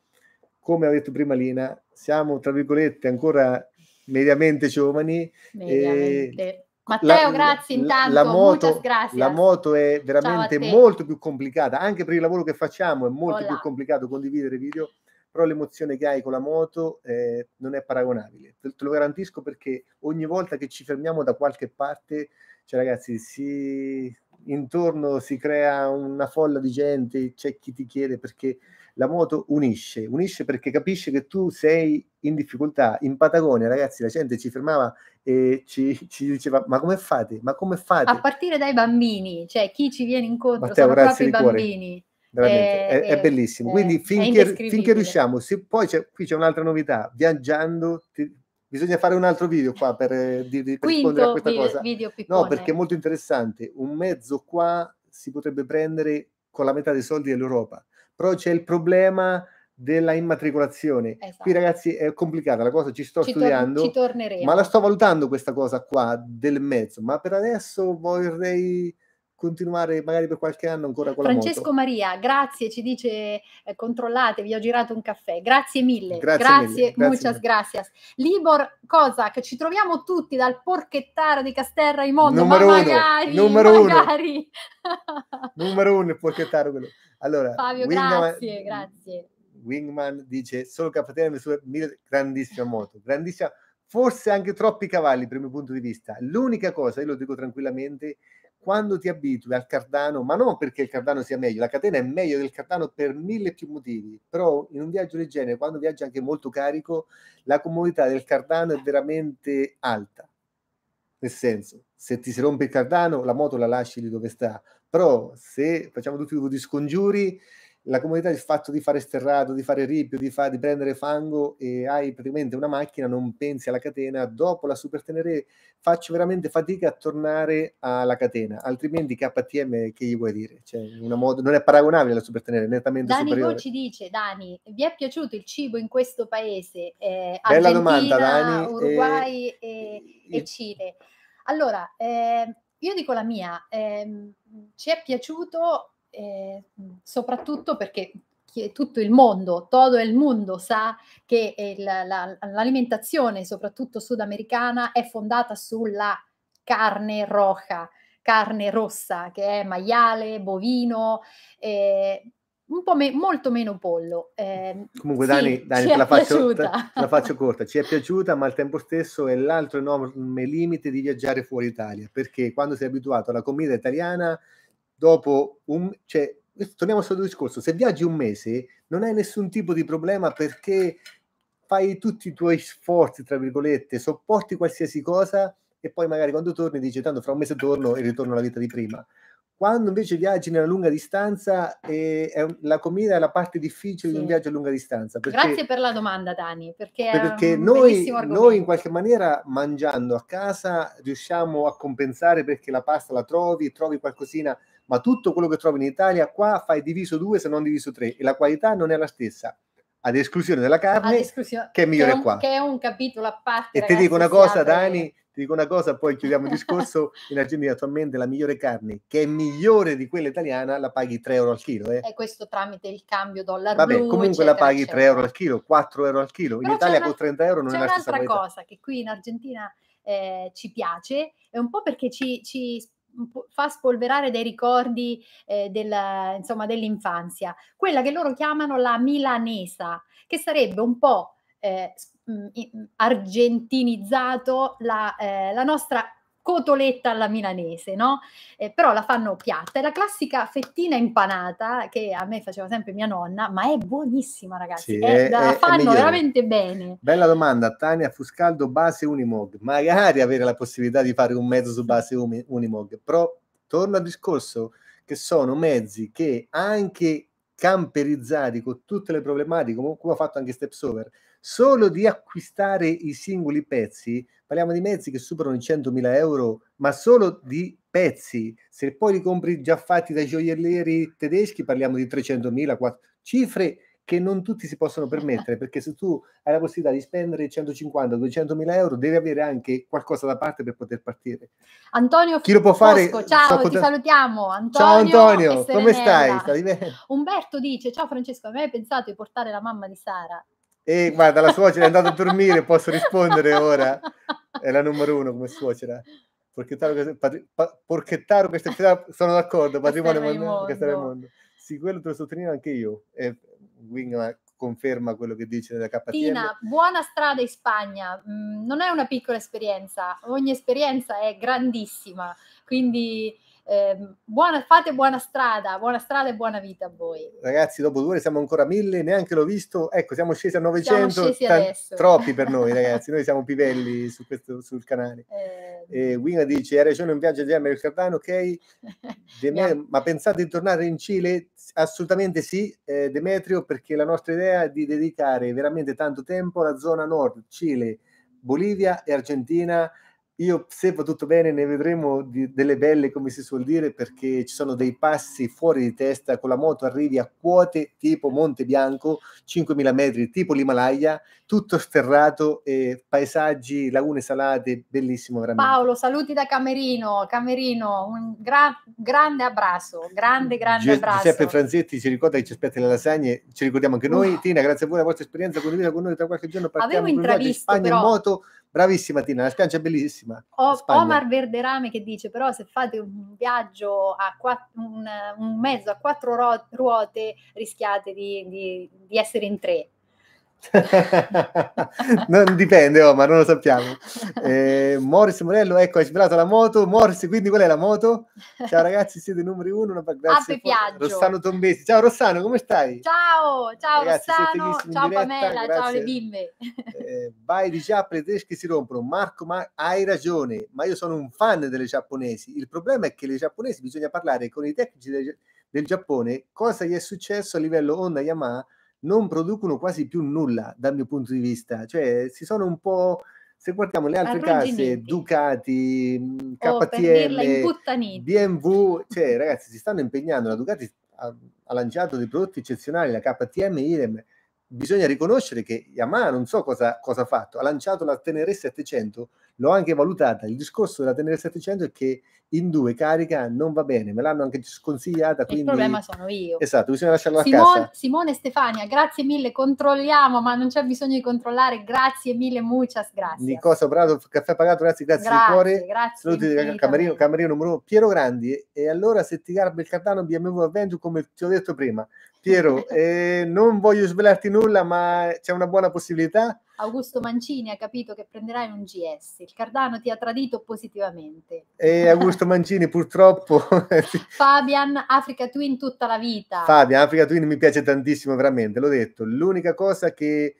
come ha detto prima Lina, siamo tra virgolette ancora mediamente giovani. Mediamente. Matteo, la, grazie intanto. La moto, la moto è veramente molto più complicata, anche per il lavoro che facciamo è molto Olà. più complicato condividere video, però l'emozione che hai con la moto eh, non è paragonabile, te, te, lo garantisco perché ogni volta che ci fermiamo da qualche parte, cioè ragazzi, si, intorno si crea una folla di gente, c'è chi ti chiede perché la moto unisce, unisce perché capisce che tu sei in difficoltà. In Patagonia, ragazzi, la gente ci fermava e ci, ci diceva: Ma come fate? Ma come fate? A partire dai bambini, cioè chi ci viene incontro Matteo, sono proprio i bambini. Veramente, eh, è, è, eh, eh, è bellissimo. È, Quindi finché, finché riusciamo, se poi c'è, qui c'è un'altra novità, viaggiando ti, Bisogna fare un altro video qua per, eh, di, di, per rispondere a questa video, cosa. Video no, perché è molto interessante. Un mezzo qua si potrebbe prendere con la metà dei soldi dell'Europa, però c'è il problema della immatricolazione. Esatto. Qui ragazzi è complicata la cosa, ci sto ci studiando, tor- ci ma la sto valutando questa cosa qua del mezzo, ma per adesso vorrei continuare magari per qualche anno ancora con Francesco la Francesco Maria, grazie, ci dice eh, controllate, vi ho girato un caffè. Grazie mille. Grazie, grazie, mille, grazie muchas mille. gracias. Libor Kozak, ci troviamo tutti dal Porchettaro di Casterra in Mondo, numero ma uno, magari, numero magari. Uno. numero uno il Porchettaro quello. Allora, Fabio, Wingman, grazie, grazie. Wingman dice solo capitale le sue grandissima moto, grandissima forse anche troppi cavalli per il mio punto di vista. L'unica cosa, io lo dico tranquillamente, quando ti abitui al cardano, ma non perché il cardano sia meglio, la catena è meglio del cardano per mille più motivi, però in un viaggio del genere, quando viaggi anche molto carico, la comodità del cardano è veramente alta. Nel senso, se ti si rompe il cardano, la moto la lasci lì dove sta, però se facciamo tutti i due scongiuri, la comodità del fatto di fare sterrato, di fare ripio, di, fa, di, prendere fango e hai praticamente una macchina, non pensi alla catena, dopo la super tenere faccio veramente fatica a tornare alla catena, altrimenti KTM che gli vuoi dire? Cioè, mod- non è paragonabile alla super tenere, nettamente Dani superiore. Dani ci dice, Dani, vi è piaciuto il cibo in questo paese? Eh, Bella domanda Dani. Eh, Uruguay e, e, e, e Cile. Allora, eh, io dico la mia, eh, ci è piaciuto eh, soprattutto perché tutto il mondo, todo il mondo sa che il, la, l'alimentazione, soprattutto sudamericana, è fondata sulla carne roja, carne rossa, che è maiale, bovino, eh, un po' me- molto meno pollo. Eh, Comunque, sì, Dani, Dani te, la faccio, te, la faccio, corta. Ci è piaciuta, ma al tempo stesso è l'altro enorme limite di viaggiare fuori Italia, perché quando sei abituato alla comida italiana dopo un... Cioè, torniamo al solito discorso, se viaggi un mese non hai nessun tipo di problema perché fai tutti i tuoi sforzi, tra virgolette, sopporti qualsiasi cosa e poi magari quando torni dici tanto fra un mese torno e ritorno alla vita di prima. Quando invece viaggi nella lunga distanza, eh, un, la comida è la parte difficile sì. di un viaggio a lunga distanza. Perché, Grazie per la domanda, Dani, perché, perché noi, noi, in qualche maniera mangiando a casa riusciamo a compensare perché la pasta la trovi, trovi qualcosina ma tutto quello che trovi in Italia qua fai diviso due se non diviso tre e la qualità non è la stessa ad esclusione della carne esclusione, che è migliore che è un, qua che è un capitolo a parte e ragazzi, ti dico una cosa Dani ti dico una cosa poi chiudiamo il discorso in Argentina attualmente la migliore carne che è migliore di quella italiana la paghi 3 euro al chilo eh. e questo tramite il cambio dollaro vabbè blu, comunque eccetera, la paghi eccetera. 3 euro al chilo 4 euro al chilo in Italia una, con 30 euro non è la stessa cosa c'è un'altra cosa che qui in Argentina eh, ci piace, è un po' perché ci, ci Mhmm, fa spolverare dei ricordi eh, della, insomma, dell'infanzia, quella che loro chiamano la milanesa, che sarebbe un po' eh, mhmm, argentinizzato la, eh, la nostra cotoletta alla milanese, no? Eh, però la fanno piatta, è la classica fettina impanata che a me faceva sempre mia nonna, ma è buonissima ragazzi, sì, è, è, la è, veramente bene. Bella domanda, Tania Fuscaldo, base Unimog, magari avere la possibilità di fare un mezzo su base Unimog, però torno al discorso che sono mezzi che anche camperizzati con tutte le problematiche, come, ho fatto anche Steps Over, solo di acquistare i singoli pezzi, parliamo di mezzi che superano i 100.000 euro, ma solo di pezzi, se poi li compri già fatti dai gioiellieri tedeschi parliamo di 300.000, 4... cifre che non tutti si possono permettere, perché se tu hai la possibilità di spendere 150-200.000 euro, devi avere anche qualcosa da parte per poter partire. Antonio Chi lo può fare? Fosco, ciao, so, ti salutiamo. Antonio ciao Antonio, come stai? stai Umberto dice, ciao Francesco, a me hai pensato di portare la mamma di Sara e guarda, la suocera è andata a dormire, posso rispondere ora. È la numero uno come suocera. Porchettaro, questa città, sono d'accordo, patrimonio del mondo. Sì, quello te lo sottolineo anche io. E Wingman conferma quello che dice della KTM. Tina, buona strada in Spagna. Mm, non è una piccola esperienza, ogni esperienza è grandissima. Quindi eh, buona, fate buona strada, buona strada e buona vita a voi. Ragazzi, dopo due ore siamo ancora a mille, neanche l'ho visto. Ecco, siamo scesi a 900. Siamo scesi t- troppi per noi, ragazzi. Noi siamo pivelli su questo, sul canale. Eh, eh Wina dice: Hai ragione, un viaggio di America Cardano, ok. Demetrio, ma pensate di tornare in Cile? Assolutamente sì, eh, Demetrio, perché la nostra idea è di dedicare veramente tanto tempo alla zona nord, Cile, Bolivia e Argentina io, se va tutto bene, ne vedremo di, delle belle, come si suol dire, perché ci sono dei passi fuori di testa. Con la moto arrivi a quote tipo Monte Bianco, 5.000 metri, tipo l'Himalaya, tutto sterrato, eh, paesaggi, lagune salate, bellissimo veramente. Paolo, saluti da Camerino. Camerino, un gra- grande abbraccio, grande, grande Gi- abbraccio. Giuseppe Franzetti ci ricorda che ci aspetta le lasagne, ci ricordiamo anche noi. Uh. Tina, grazie a voi la vostra esperienza, condivisa con noi tra qualche giorno. Partiamo Avevo intravisto, in, Spagna, però... in moto Bravissima Tina, la spiaggia è bellissima. O, Omar Verderame che dice però se fate un viaggio a quattro, un, un, mezzo a quattro ruote rischiate di, di, di essere in tre. non dipende, oh, ma non lo sappiamo. Eh, Morris Morello, ecco, hai superato la moto. Morris, quindi qual è la moto? Ciao ragazzi, siete numeri uno. Una... Grazie. Ape Piaggio. Rossano Tombesi. Ciao Rossano, come stai? Ciao, ciao ragazzi, Rossano, ciao diretta, Pamela, grazie. ciao le bimbe. Eh, vai di ciappe, le tedesche si rompono. Marco, ma hai ragione, ma io sono un fan delle giapponesi. Il problema è che le giapponesi bisogna parlare con i tecnici del, del Giappone cosa gli è successo a livello Honda Yamaha non producono quasi più nulla dal mio punto di vista, cioè si sono un po' se guardiamo le altre case, Ducati, KTM, mm, oh, BMW, cioè ragazzi si stanno impegnando, la Ducati ha, ha lanciato dei prodotti eccezionali, la KTM, Irem. bisogna riconoscere che Yamaha non so cosa ha fatto, ha lanciato la Tenere 700 l'ho anche valutata. Il discorso della Tenere 700 è che in due carica non va bene, me l'hanno anche sconsigliata. Quindi... Il problema sono io. Esatto, bisogna lasciarlo Simon, a casa. Simone e Stefania, grazie mille, controlliamo, ma non c'è bisogno di controllare. Grazie mille, muchas, grazie. Nico Sobrato, caffè pagato, ragazzi, grazie, grazie di cuore. Grazie. Saluti Camerino, Camerino numero uno, Piero Grandi. E allora se ti garba il Catano BMW Avventure, come ti ho detto prima, Piero, eh, non voglio svelarti nulla, ma c'è una buona possibilità. Augusto Mancini ha capito che prenderai un GS. Il Cardano ti ha tradito positivamente. E Augusto Mancini, purtroppo. Fabian, Africa Twin tutta la vita. Fabian, Africa Twin mi piace tantissimo, veramente, l'ho detto. L'unica cosa che.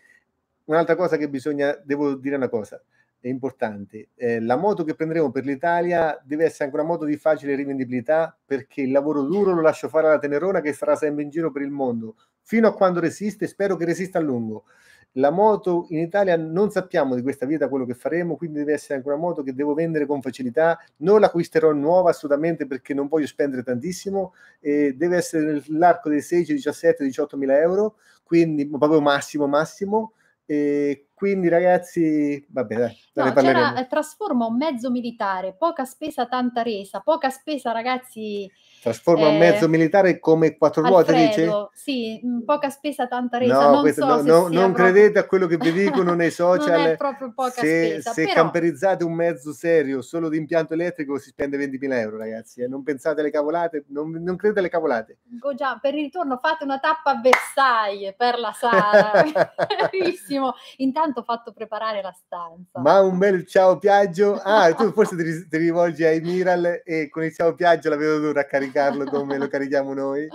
Un'altra cosa che bisogna. Devo dire una cosa è importante. Eh, la moto che prenderemo per l'Italia deve essere anche una moto di facile rivendibilità perché il lavoro duro lo lascio fare alla Tenerona che sarà sempre in giro per il mondo fino a quando resiste. Spero che resista a lungo. La moto in Italia non sappiamo di questa vita quello che faremo, quindi deve essere anche una moto che devo vendere con facilità. Non l'acquisterò nuova assolutamente perché non voglio spendere tantissimo. Eh, deve essere nell'arco dei 16, 17, 18 mila euro, quindi proprio massimo, massimo. E quindi ragazzi, vabbè, dai, no, c'era, eh, trasforma un mezzo militare, poca spesa, tanta resa, poca spesa ragazzi, Trasforma eh, un mezzo militare come quattro ruote, dice? Sì, mm, poca spesa, tanta resa. No, non, questo, so no, no, non credete a quello che vi dicono nei social. non è proprio poca se, spesa. Se però... camperizzate un mezzo serio solo di impianto elettrico si spende 20.000 euro, ragazzi. Eh? Non pensate alle cavolate, non, non credete alle cavolate. Gogia, per il ritorno fate una tappa a Versailles per la sala. Benissimo. Intanto ho fatto preparare la stanza. Ma un bel ciao Piaggio. Ah, tu forse ti, ti rivolgi ai Miral e con il ciao Piaggio la vedo dura a caricare caricarlo come lo carichiamo noi.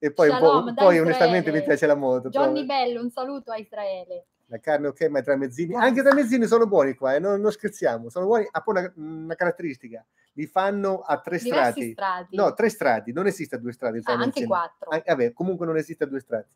E poi, Shalom, un po', poi onestamente mi piace la moto. Johnny però. Bello, un saluto a Israele. La carne ok, ma i tramezzini, anche i tramezzini sono buoni qua, eh, non, non, scherziamo, sono buoni, ha poi una, una caratteristica, li fanno a tre strati. strati. No, tre strati, non esiste a due strati. Ah, anche quattro. An- ah, vabbè, comunque non esiste a due strati.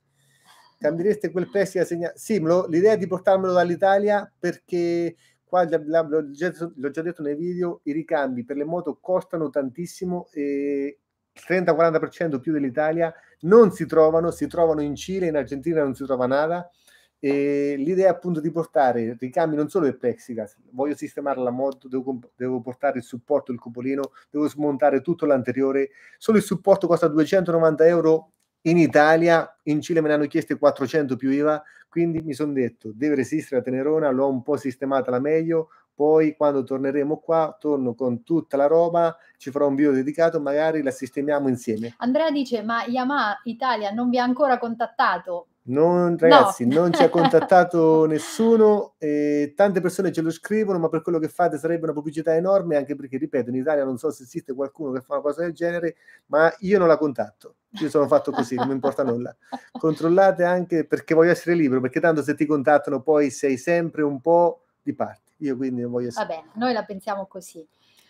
Cambiereste quel pezzo da segnare? Sì, l'idea di portarmelo dall'Italia perché Qua l'ho già detto nei video, i ricambi per le moto costano tantissimo e il 30-40% più dell'Italia non si trovano, si trovano in Cile, in Argentina non si trova nada. E l'idea è appunto di portare ricambi non solo del plexiglass, voglio sistemare la moto, devo, devo, portare il supporto, il cupolino, devo smontare tutto l'anteriore, solo il supporto costa 290 euro in Italia, in Cile me ne hanno chiesti 400 più IVA, quindi mi sono detto, deve resistere a Tenerona, l'ho un po' sistemata la meglio, poi quando torneremo qua, torno con tutta la roba, ci farò un video dedicato, magari la sistemiamo insieme. Andrea dice, ma Yamaha Italia non vi ha ancora contattato? Non, ragazzi, no. non ci ha contattato nessuno, eh, tante persone ce lo scrivono, ma per quello che fate sarebbe una pubblicità enorme, anche perché, ripeto, in Italia non so se esiste qualcuno che fa una cosa del genere, ma io non la contatto. Io sono fatto così, non mi importa nulla. Controllate anche perché voglio essere libero, perché tanto se ti contattano poi sei sempre un po' di parte. Io quindi non voglio essere... Va bene, noi la pensiamo così.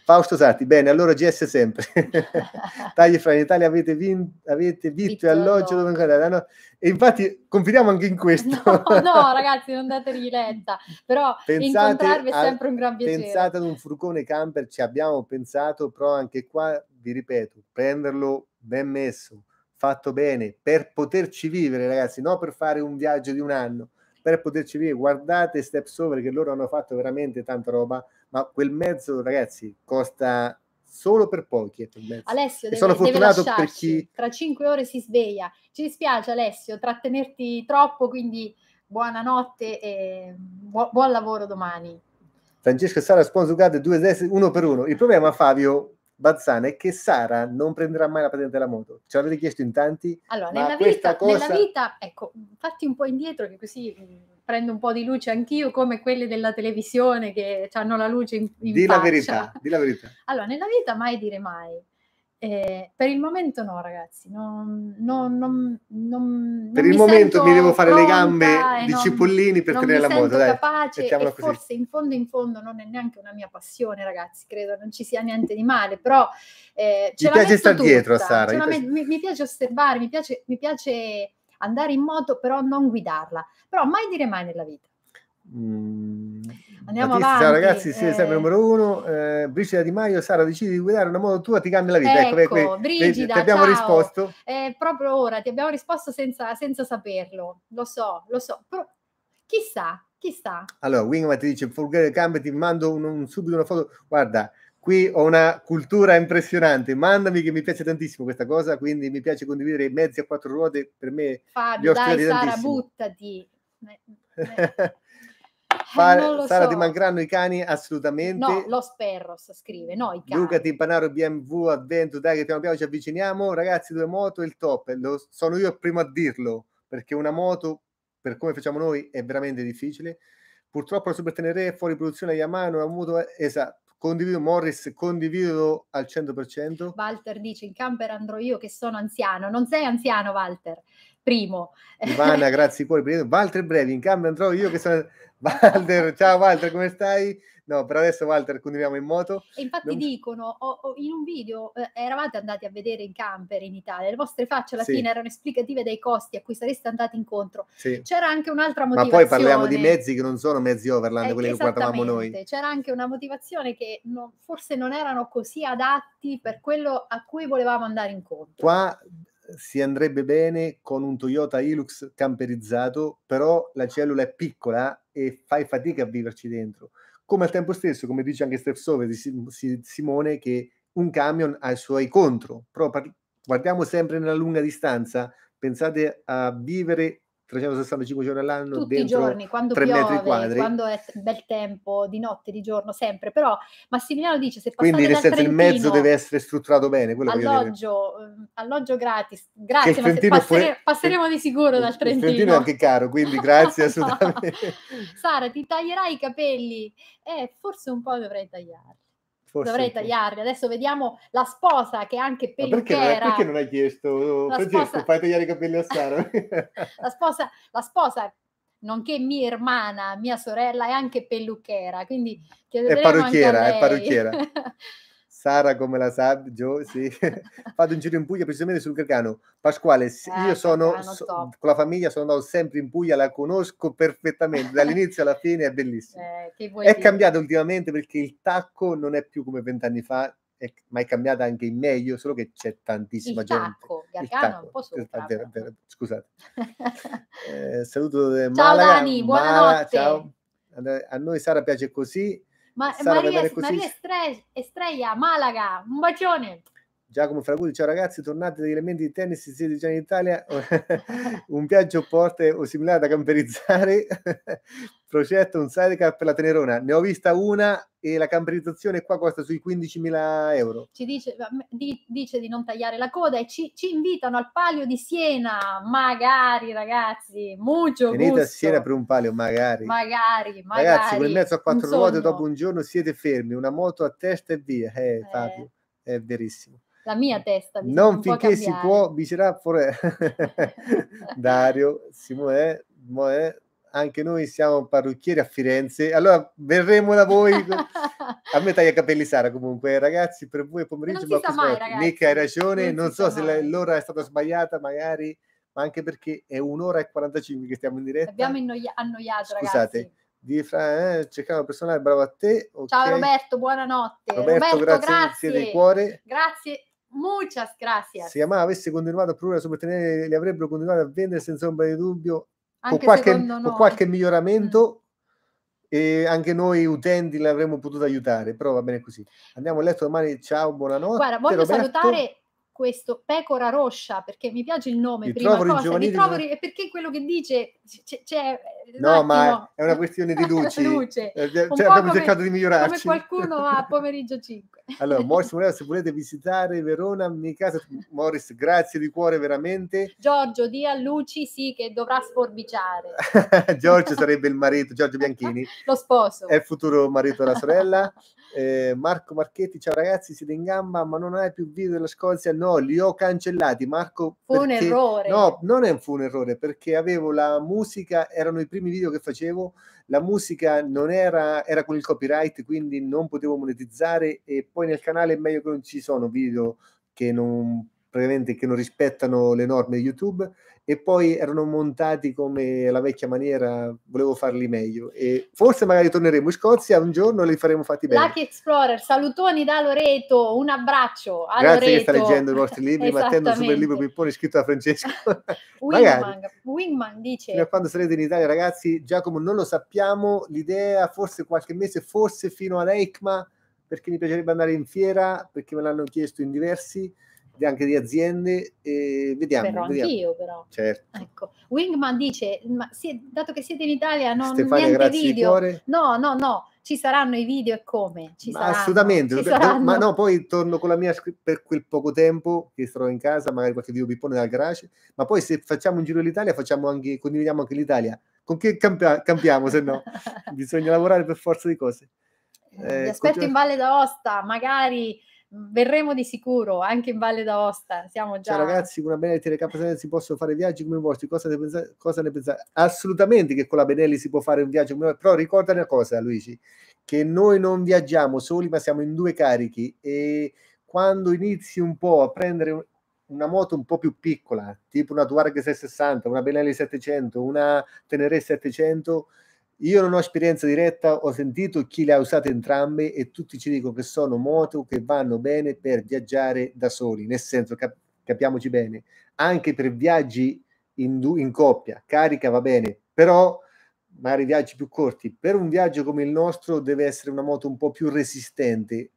Fausto Sarti, bene, allora GS sempre. Tagli fra in Italia avete, vin- avete vitto e alloggio dove andare. No? E infatti confidiamo anche in questo. No, no ragazzi, non date lenta, però pensate incontrarvi è sempre un gran piacere. Pensate ad un furgone camper, ci abbiamo pensato, però anche qua, vi ripeto, prenderlo ben messo, fatto bene, per poterci vivere, ragazzi, non per fare un viaggio di un anno per poterci dire guardate Steps Over che loro hanno fatto veramente tanta roba, ma quel mezzo ragazzi costa solo per pochi. Alessio, deve, sono fortunato deve per chi... Tra cinque ore si sveglia. Ci dispiace Alessio trattenerti troppo, quindi buonanotte e bu- buon lavoro domani. Francesco Sara sponsor sponsorato due destre, uno per uno. Il problema Fabio Bazzana è che Sara non prenderà mai la patente della moto. Ce l'avete chiesto in tanti. Allora, nella vita, cosa... nella vita, ecco, fatti un po' indietro che così mm, prendo un po' di luce anch'io, come quelle della televisione che hanno la luce in, in di faccia. La verità, di la verità. Allora, nella vita mai dire mai. Eh, per il momento no, ragazzi. Non, non, mm. non, non per il momento mi devo fare le gambe di cipollini per tenere la moto. Dai, capace e così. forse in fondo in fondo non è neanche una mia passione, ragazzi. Credo non ci sia niente di male, però eh, mi piace stare dietro a Sara. Mi, piace... Mi, mi, piace osservare, mi piace, mi piace, andare in moto, però non guidarla. Però mai dire mai nella vita. Mm. Andiamo Batista, avanti. ragazzi, siete eh... sempre numero uno. Eh, Brigida Di Maio, Sara, decidi di guidare una moto tua, ti cambia la vita. Ecco, ecco Brigida, ti abbiamo ciao. risposto. È eh, proprio ora, ti abbiamo risposto senza, senza saperlo. Lo so, lo so. Però, chissà, chissà. Allora, Wingman ti dice, Fulgare, cambia, ti mando un, un, subito una foto. Guarda, qui ho una cultura impressionante. Mandami che mi piace tantissimo questa cosa, quindi mi piace condividere mezzi a quattro ruote per me. Fabio, dai Sara, tantissimo. buttati. Eh, eh. Eh, Fare, Sara, so. ti mancheranno i cani assolutamente. No, lo Sperros scrive, no i cani. Luca Timpanaro, BMW, Advento, dai che piano piano ci avviciniamo. Ragazzi, due moto, il top. Lo, sono io il primo a dirlo, perché una moto, per come facciamo noi, è veramente difficile. Purtroppo la Super Tenere è fuori produzione a Yamaha, non ha avuto... Eh, esatto, condivido Morris, condivido al 100%. Walter dice, in camper andrò io che sono anziano. Non sei anziano, Walter primo. Ivana, grazie pure. Walter Brevi, in cambio andrò io che sono... Walter, ciao Walter, come stai? No, per adesso Walter continuiamo in moto. E infatti non... dicono, oh, oh, in un video eh, eravate andati a vedere in camper in Italia, le vostre facce alla sì. fine erano esplicative dei costi a cui sareste andati incontro. Sì. C'era anche un'altra motivazione. Ma poi parliamo di mezzi che non sono mezzi overland, eh, quelli che guardavamo noi. C'era anche una motivazione che non, forse non erano così adatti per quello a cui volevamo andare incontro. Qua si andrebbe bene con un Toyota Hilux camperizzato, però la cellula è piccola e fai fatica a viverci dentro. Come al tempo stesso, come dice anche Steph Sove di Simone, che un camion ha i suoi contro, però guardiamo sempre nella lunga distanza, pensate a vivere 365 giorni all'anno tutti i giorni, quando piove, metri quadri. quando è bel tempo, di notte, di giorno, sempre, però Massimiliano dice se passate Quindi nel senso il mezzo deve essere strutturato bene, alloggio, ehm, alloggio, gratis, grazie, ma se, passeremo di sicuro dal Trentino. Il Trentino è anche caro, quindi grazie assolutamente. Sara, ti taglierai i capelli? Eh, forse un po' dovrei tagliarli. Forse Dovrei tagliarli. Adesso vediamo la sposa che è anche peluchera. Ma perché, perché non hai chiesto? La Francesco, sposa... fai tagliare i capelli a Sara. la, sposa, la sposa, nonché mia irmana, mia sorella, è anche peluchera, quindi chiederemo è parrucchiera, anche a lei. È parrucchiera. Sara come la sa, Gio, sì. Vado in giro in Puglia precisamente sul Gargano. Pasquale, eh, io sono so, con la famiglia, sono andato sempre in Puglia, la conosco perfettamente, dall'inizio alla fine è bellissima. Eh, è dire? cambiata ultimamente perché il tacco non è più come vent'anni fa, è, ma è cambiata anche in meglio, solo che c'è tantissima il gente. Tacco, il tacco, un po' su. scusate. eh, saluto eh, Ciao Malaga. Dani, buonanotte. Mala, ciao. A noi Sara piace così. Ma- Sara, Maria, Maria Estre- Estrella, Malaga, un bacione. Giacomo Fraguti, ciao ragazzi, tornate dagli elementi di tennis, siete già in Italia, un viaggio forte o similare da camperizzare, progetto un sidecar per la Tenerona, ne ho vista una e la camperizzazione qua costa sui 15.000 euro. Ci dice, di, dice di non tagliare la coda e ci, ci, invitano al palio di Siena, magari ragazzi, molto Venite gusto. a Siena per un palio, magari. Magari, magari. Ragazzi, con il mezzo a quattro ruote dopo un giorno siete fermi, una moto a testa e via, eh, eh. Fabio, è verissimo la mia testa. Non finché si può, bicerà pure Dario, Simone, Moè, anche noi siamo parrucchieri a Firenze, allora verremo da voi. a me taglia capelli Sara comunque, ragazzi, per voi pomeriggio, Non sa mai, ragazzi. mica hai ragione, non, non so se mai. l'ora è stata sbagliata, magari, ma anche perché è un'ora e 45 che stiamo in diretta. Abbiamo innoia- annoiato, Scusate. ragazzi. Di eh, cercavo personale, bravo a te. Okay. Ciao Roberto, buonanotte. Roberto, Roberto grazie, grazie. di cuore. Grazie Muchas gracias. Se Yamaha avesse continuato a produrre a soprattutto le avrebbero continuato a vendere senza ombra di dubbio, con qualche, con qualche, miglioramento. Mm. E anche noi utenti l'avremmo potuto aiutare, però va bene così. Andiamo a letto domani, ciao, buonanotte. Guarda, voglio salutare questo Pecora Roscia, perché mi piace il nome di prima cosa, giovanili, di Trovori, perché quello che dice c'è... c'è eh, no, ma è una questione di luce. luce. Eh, cioè, cioè, abbiamo come, cercato di migliorarci. Come qualcuno a pomeriggio 5. allora, Morris Morello, se volete visitare Verona, mi casa Morris, grazie di cuore veramente. Giorgio, di a Luci sì che dovrà sforbiciare. Giorgio sarebbe il marito, Giorgio Bianchini. Lo sposo. È il futuro marito della sorella. Eh, Marco Marchetti, ciao ragazzi, siete in gamba, ma non hai più video della Scozia? No, li ho cancellati. Marco, fu perché... un errore. No, non fu un errore perché avevo la musica, erano i primi video che facevo. La musica non era, era con il copyright, quindi non potevo monetizzare. E poi nel canale è meglio che non ci sono video che non praticamente che non rispettano le norme di YouTube e poi erano montati come la vecchia maniera, volevo farli meglio e forse magari torneremo in Scozia un giorno e li faremo fatti bene. Lucky Explorer, salutoni da Loreto, un abbraccio a Grazie Loreto. che sta leggendo i vostri libri, ma attendo super libro pippone scritto da Francesco. Wingman, Wingman dice. Fino a quando sarete in Italia ragazzi, Giacomo non lo sappiamo, l'idea forse qualche mese, forse fino ad EICMA, perché mi piacerebbe andare in fiera, perché me l'hanno chiesto in diversi anche di aziende. E vediamo. Però vediamo. anch'io, però. Certo. Ecco. Wingman dice, ma se, dato che siete in Italia, non Stefania, niente video. No, no, no. Ci saranno i video e come? Ci ma saranno. Assolutamente, Ci saranno. ma no, poi torno con la mia per quel poco tempo che sarò in casa, magari qualche video pippone dal garage, ma poi se facciamo un giro l'Italia, facciamo anche, condividiamo anche l'Italia. Con che campia- campiamo, se no? Bisogna lavorare per forza di cose. Eh, eh Vi aspetto continu- in Valle d'Aosta, magari verremo di sicuro anche in Valle d'Aosta. Siamo già. Ciao ragazzi, una Benelli TLK si possono fare viaggi come vostri. Cosa ne, pensate? Cosa ne pensate? Assolutamente che con la Benelli si può fare un viaggio come però ricorda una cosa, Luigi, che noi non viaggiamo soli, ma siamo in due carichi e quando inizi un po' a prendere una moto un po' più piccola, tipo una Touareg 660, una Benelli 700, una Tenere 700 io non ho esperienza diretta, ho sentito chi le ha usate entrambe e tutti ci dicono che sono moto che vanno bene per viaggiare da soli, nel senso cap- capiamoci bene, anche per viaggi in, du- in coppia, carica va bene, però magari viaggi più corti, per un viaggio come il nostro deve essere una moto un po' più resistente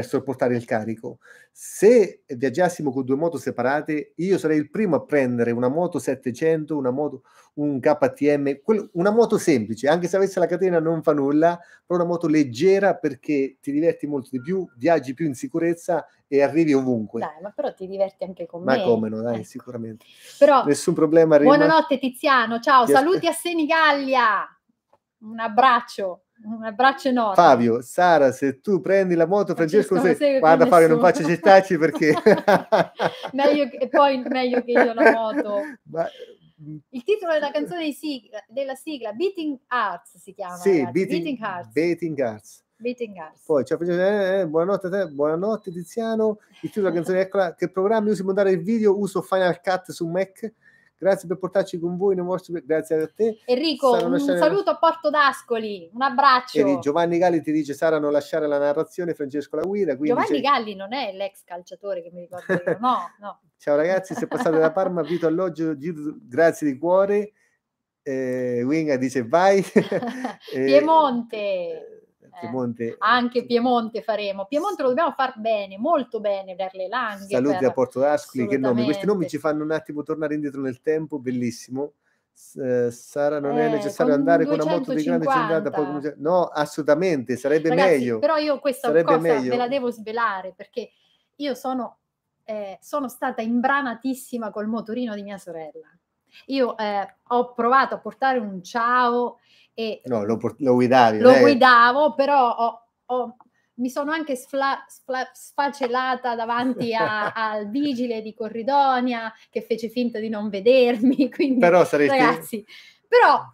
per sopportare il carico. Se viaggiassimo con due moto separate, io sarei il primo a prendere una moto 700, una moto, un KTM, una moto semplice, anche se avesse la catena non fa nulla, però una moto leggera perché ti diverti molto di più, viaggi più in sicurezza e arrivi ovunque. Dai, ma però ti diverti anche con ma me. Ma come no, dai, ecco. sicuramente. Però, Nessun problema. Buonanotte Tiziano, ciao, ti saluti a Senigallia. Un abbraccio un abbraccio enorme. Fabio, Sara, se tu prendi la moto, Francesco, Francesco sei... guarda Fabio, nessuno. non faccio cestacci perché... meglio che, poi meglio che io la moto. Ma... Il titolo della canzone sigla, della sigla Beating Arts si chiama. Sì, beating, beating Arts. Beating Arts. Beating Arts. Poi cioè, eh, eh, buonanotte a te, buonanotte Tiziano. Il titolo della canzone, eccola, che programmi usi per montare il video? Uso Final Cut su Mac Grazie per portarci con voi nei vostri... Grazie a te. Enrico, Sara, un scena... saluto a Porto d'Ascoli, un abbraccio. E Giovanni Galli ti dice Sara non lasciare la narrazione, Francesco la guida. Giovanni dice... Galli non è l'ex calciatore che mi ricordo io, no, no. Ciao ragazzi, se passate da Parma, Vito Alloggio, grazie di cuore. Eh, Winga dice vai. Eh, Piemonte. Piemonte. Eh, anche Piemonte faremo. Piemonte lo dobbiamo far bene, molto bene per le langhe. Saluti per... a Porto Ascoli, che nomi. Questi nomi ci fanno un attimo tornare indietro nel tempo, bellissimo. Sara non eh, è necessario andare 250. con una moto di grande cilindrata poi... no assolutamente sarebbe Ragazzi, meglio però io questa sarebbe cosa meglio. ve la devo svelare perché io sono, eh, sono stata imbranatissima col motorino di mia sorella io eh, ho provato a portare un ciao e no, lo, lo guidavi. Lo lei. guidavo, però ho, ho, mi sono anche sfla, sfla, sfacellata davanti a, al vigile di Corridonia che fece finta di non vedermi. Quindi, però saresti... ragazzi, però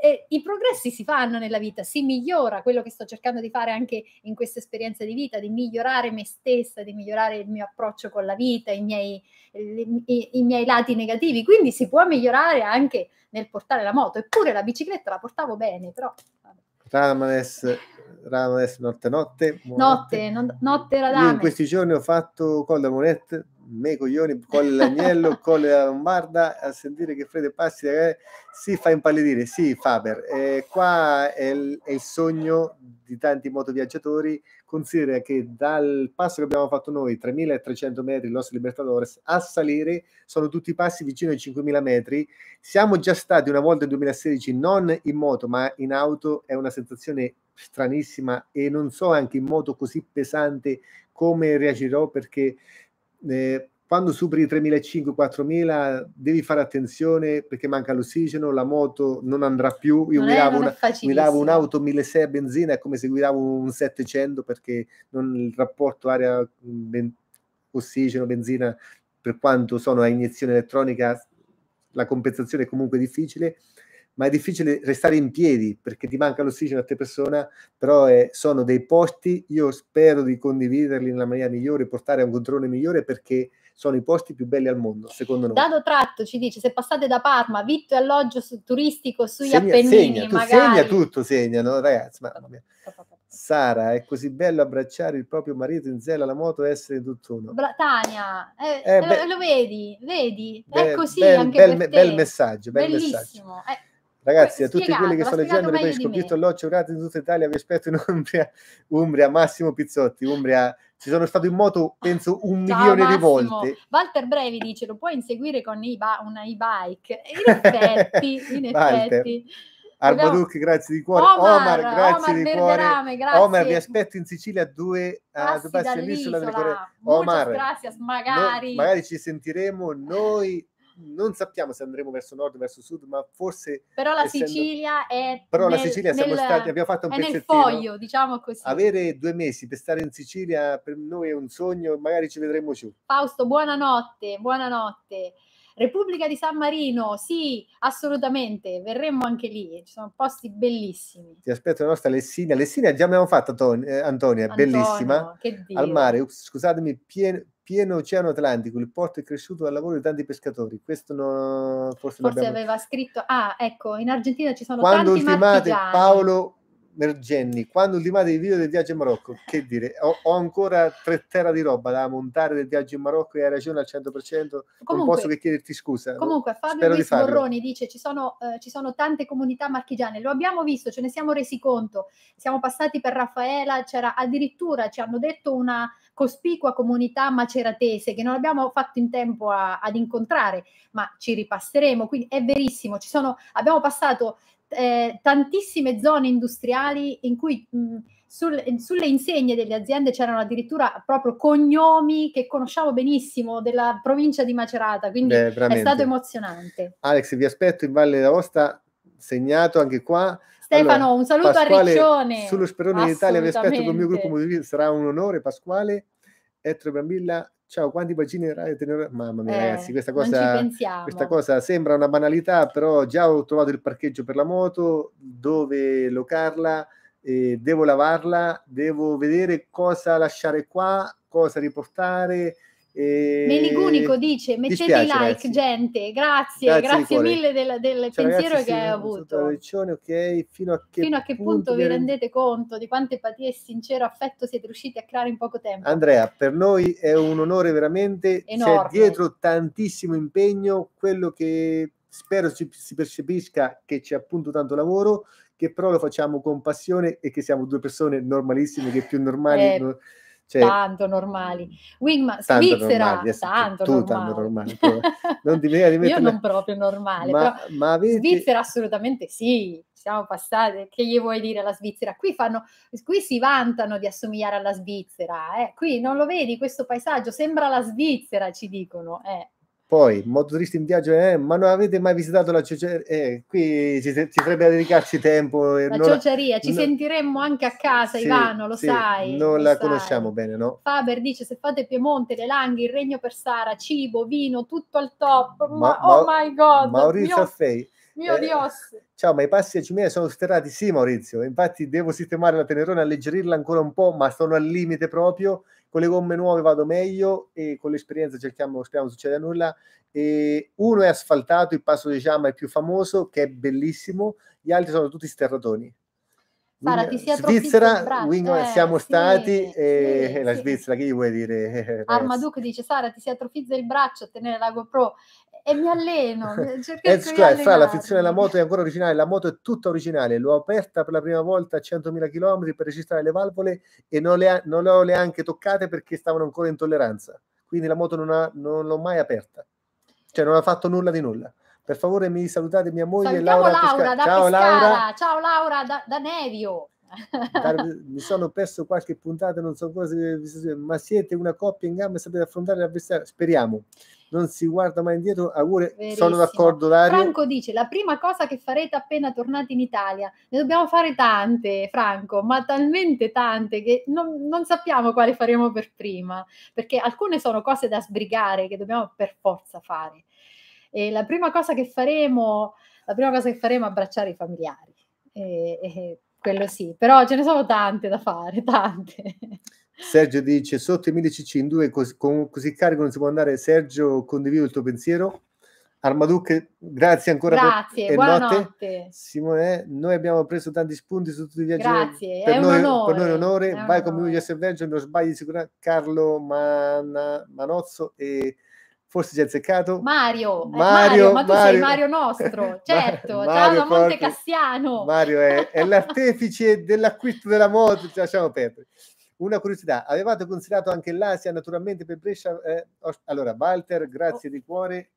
eh, i progressi si fanno nella vita, si migliora quello che sto cercando di fare anche in questa esperienza di vita, di migliorare me stessa, di migliorare il mio approccio con la vita, i miei, i, i, miei lati negativi. Quindi si può migliorare anche nel portare la moto, eppure la bicicletta la portavo bene, però... Vabbè. Ramanes, Ramanes notte notte. Buonanotte. Notte, non, notte Radames. Io in questi giorni ho fatto con da Moret me coglioni con l'agnello, con la lombarda, a sentire che Fede Passi eh, si fa impallidire, sì Faber, eh, qua è il, è il, sogno di tanti motoviaggiatori, considera che dal passo che abbiamo fatto noi, 3300 metri, Los Libertadores, a salire sono tutti passi vicino ai 5000 metri, siamo già stati una volta nel 2016 non in moto ma in auto, è una sensazione stranissima e non so anche in moto così pesante come reagirò perché eh, quando superi i 3.500-4.000 devi fare attenzione perché manca l'ossigeno, la moto non andrà più. Io non guidavo, una, un'auto 1.600 a benzina, è come se guidavo un 700 perché non, il rapporto aria ossigeno, benzina, per quanto sono a iniezione elettronica, la compensazione è comunque difficile ma è difficile restare in piedi perché ti manca l'ossigeno a te persona, però è, sono dei posti, io spero di condividerli nella maniera migliore, portare a un controllo migliore perché sono i posti più belli al mondo, secondo noi. Dato Tratto ci dice, se passate da Parma, vitto e alloggio su, turistico sugli segna, Appennini, segna, magari. Segna tutto, segnano ragazzi, mamma mia. Sara, è così bello abbracciare il proprio marito in zella alla moto e essere tutt'uno. Bra- Tania, eh, eh, eh, lo vedi, vedi, be- è così bel, anche bel, per bel Messaggio, bel Bellissimo. messaggio. Eh, Ragazzi, a tutti quelli che sto leggendo, ripeto, Vittor Loccio, grazie in tutta Italia, vi aspetto in Umbria, Umbria, Massimo Pizzotti, Umbria, ci sono stato in moto penso un Ciao, milione Massimo. di volte. Walter Brevi dice, lo puoi inseguire con una e-bike? In effetti, in effetti. Arbaduc, grazie di cuore. Omar, Omar grazie Omar di cuore. Grazie. Omar, vi aspetto in Sicilia a due passi, a dall'isola. Omar, grazie, magari. No, magari ci sentiremo noi non sappiamo se andremo verso nord o verso sud, ma forse... Però la essendo... Sicilia è... Però nel, la Sicilia siamo nel, stati, abbiamo fatto un pezzettino. foglio, diciamo così. Avere due mesi per stare in Sicilia per noi è un sogno, magari ci vedremo giù. Fausto, buonanotte, buonanotte. Repubblica di San Marino, sì, assolutamente, verremo anche lì, ci sono posti bellissimi. Ti aspetto la nostra Lessina, Lessina già abbiamo fatto eh, Antonia, Antonio, bellissima, al mare, scusatemi, pieno, pieno oceano Atlantico, il porto è cresciuto dal lavoro di tanti pescatori. Questo no, forse, forse abbiamo... aveva scritto, ah ecco, in Argentina ci sono Quando tanti Quando ultimate Paolo Mergenni, quando ultimate i video del viaggio in Marocco, che dire, ho, ho, ancora tre terra di roba da montare del viaggio in Marocco e hai ragione al 100%, comunque, non posso che chiederti scusa. Comunque Fabio Luis Borroni dice ci sono, eh, ci sono tante comunità marchigiane, lo abbiamo visto, ce ne siamo resi conto, siamo passati per Raffaela, c'era addirittura, ci hanno detto una cospicua comunità maceratese che non abbiamo fatto in tempo a, ad incontrare, ma ci ripasseremo, quindi è verissimo, ci sono, abbiamo passato eh, tantissime zone industriali in cui mh, sul, sulle insegne delle aziende c'erano addirittura proprio cognomi che conosciamo benissimo della provincia di Macerata, quindi Beh, è stato emozionante. Alex, vi aspetto in Valle d'Aosta, segnato anche qua. Stefano, allora, un saluto Pasquale, a Riccione. Sullo Sperone d'Italia vi aspetto con il mio gruppo sarà un onore. Pasquale, Ettore Brambilla, ciao, quanti bacini orari tenere? Mamma mia, eh, ragazzi, questa cosa, questa cosa, sembra una banalità, però già ho trovato il parcheggio per la moto, dove locarla, eh, devo lavarla, devo vedere cosa lasciare qua, cosa riportare, e... Meligunico dice mettete dispiace, i like ragazzi. gente, grazie, grazie, grazie mille del, del Ciao, pensiero ragazzi, che hai avuto. Okay. Fino, a che, Fino a che punto, punto vi rendete conto di quante empatia e sincero affetto siete riusciti a creare in poco tempo? Andrea, per noi è un onore veramente, Enorme. c'è dietro tantissimo impegno, quello che spero si, si percepisca che c'è appunto tanto lavoro, che però lo facciamo con passione e che siamo due persone normalissime, che più normali... eh. non cioè, tanto normali. Wingman, Svizzera, tanto, normali. Non dimentica di mettere... Io non proprio normale, ma, però ma avete... Svizzera assolutamente sì, siamo passati, che gli vuoi dire alla Svizzera? Qui, fanno, qui si vantano di assomigliare alla Svizzera, eh? qui non lo vedi questo paesaggio, sembra la Svizzera, ci dicono. Eh. Poi, motoristi in viaggio, eh, ma non avete mai visitato la cioceria? Eh, qui ci, ci, sarebbe da dedicarsi tempo. Eh, la cioceria, la, ci no, sentiremmo anche a casa, sì, Ivano, lo sì, sai. Non lo la sai. conosciamo bene, no? Faber dice, se fate Piemonte, le langhe, il regno per Sara, cibo, vino, tutto al top. Ma, ma, oh ma, my God! Maurizio mio, Affei. Mio eh, Dios! Ciao, ma i passi a Cimea sono sterrati? Sì, Maurizio. Infatti devo sistemare la tenerone, alleggerirla ancora un po', ma sono al limite proprio con le gomme nuove vado meglio e con l'esperienza cerchiamo, speriamo non succeda nulla. E uno è asfaltato, il passo di Giamma è più famoso, che è bellissimo, gli altri sono tutti sterratoni. Sara, ti sia Svizzera, Wingman, eh, siamo sì, stati sì, e sì. la Svizzera, che gli vuoi dire? Armaduc dice Sara, ti si atrofizza il braccio a tenere la GoPro e mi alleno. Ed Square fa la fizione della moto è ancora originale, la moto è tutta originale, l'ho aperta per la prima volta a 100.000 km per registrare le valvole e non le, ho neanche toccate perché stavano ancora in tolleranza, quindi la moto non, ha, non l'ho mai aperta, cioè non ha fatto nulla di nulla. Per favore mi salutate mia moglie Salutiamo Laura, Laura da Ciao Pescara. Laura, ciao Laura da, da Nevio. mi sono perso qualche puntata, non so cosa, ma siete una coppia in gamba e sapete affrontare l'avversario. Speriamo non si guarda mai indietro. Auguri, sono d'accordo, Dario. Franco dice: La prima cosa che farete appena tornati in Italia, ne dobbiamo fare tante, Franco, ma talmente tante che non, non sappiamo quale faremo per prima, perché alcune sono cose da sbrigare che dobbiamo per forza fare. E la prima cosa che faremo, la prima cosa che faremo è abbracciare i familiari. E, e, quello sì, però ce ne sono tante da fare, tante. Sergio dice sotto i 1000 cc in due così, così carico non si può andare. Sergio, condivido il tuo pensiero. Armaduc, grazie ancora grazie, per buonanotte. Notte. Simone, noi abbiamo preso tanti spunti su tutti i viaggi. Grazie, per, è noi, un onore. per noi onore. Vai onore. con Giulia Serveggio, non sbagli sicuramente Carlo Man- Manozzo e forse ci ha azzeccato Mario, eh, Mario, Mario, ma tu Mario. sei Mario nostro, certo, Mario ciao da Monte Cassiano. Mario è, è l'artefice dell'acquisto della moto, ci lasciamo perdere una curiosità, avevate considerato anche l'Asia naturalmente per Brescia? Eh, allora, Walter, grazie oh, di cuore.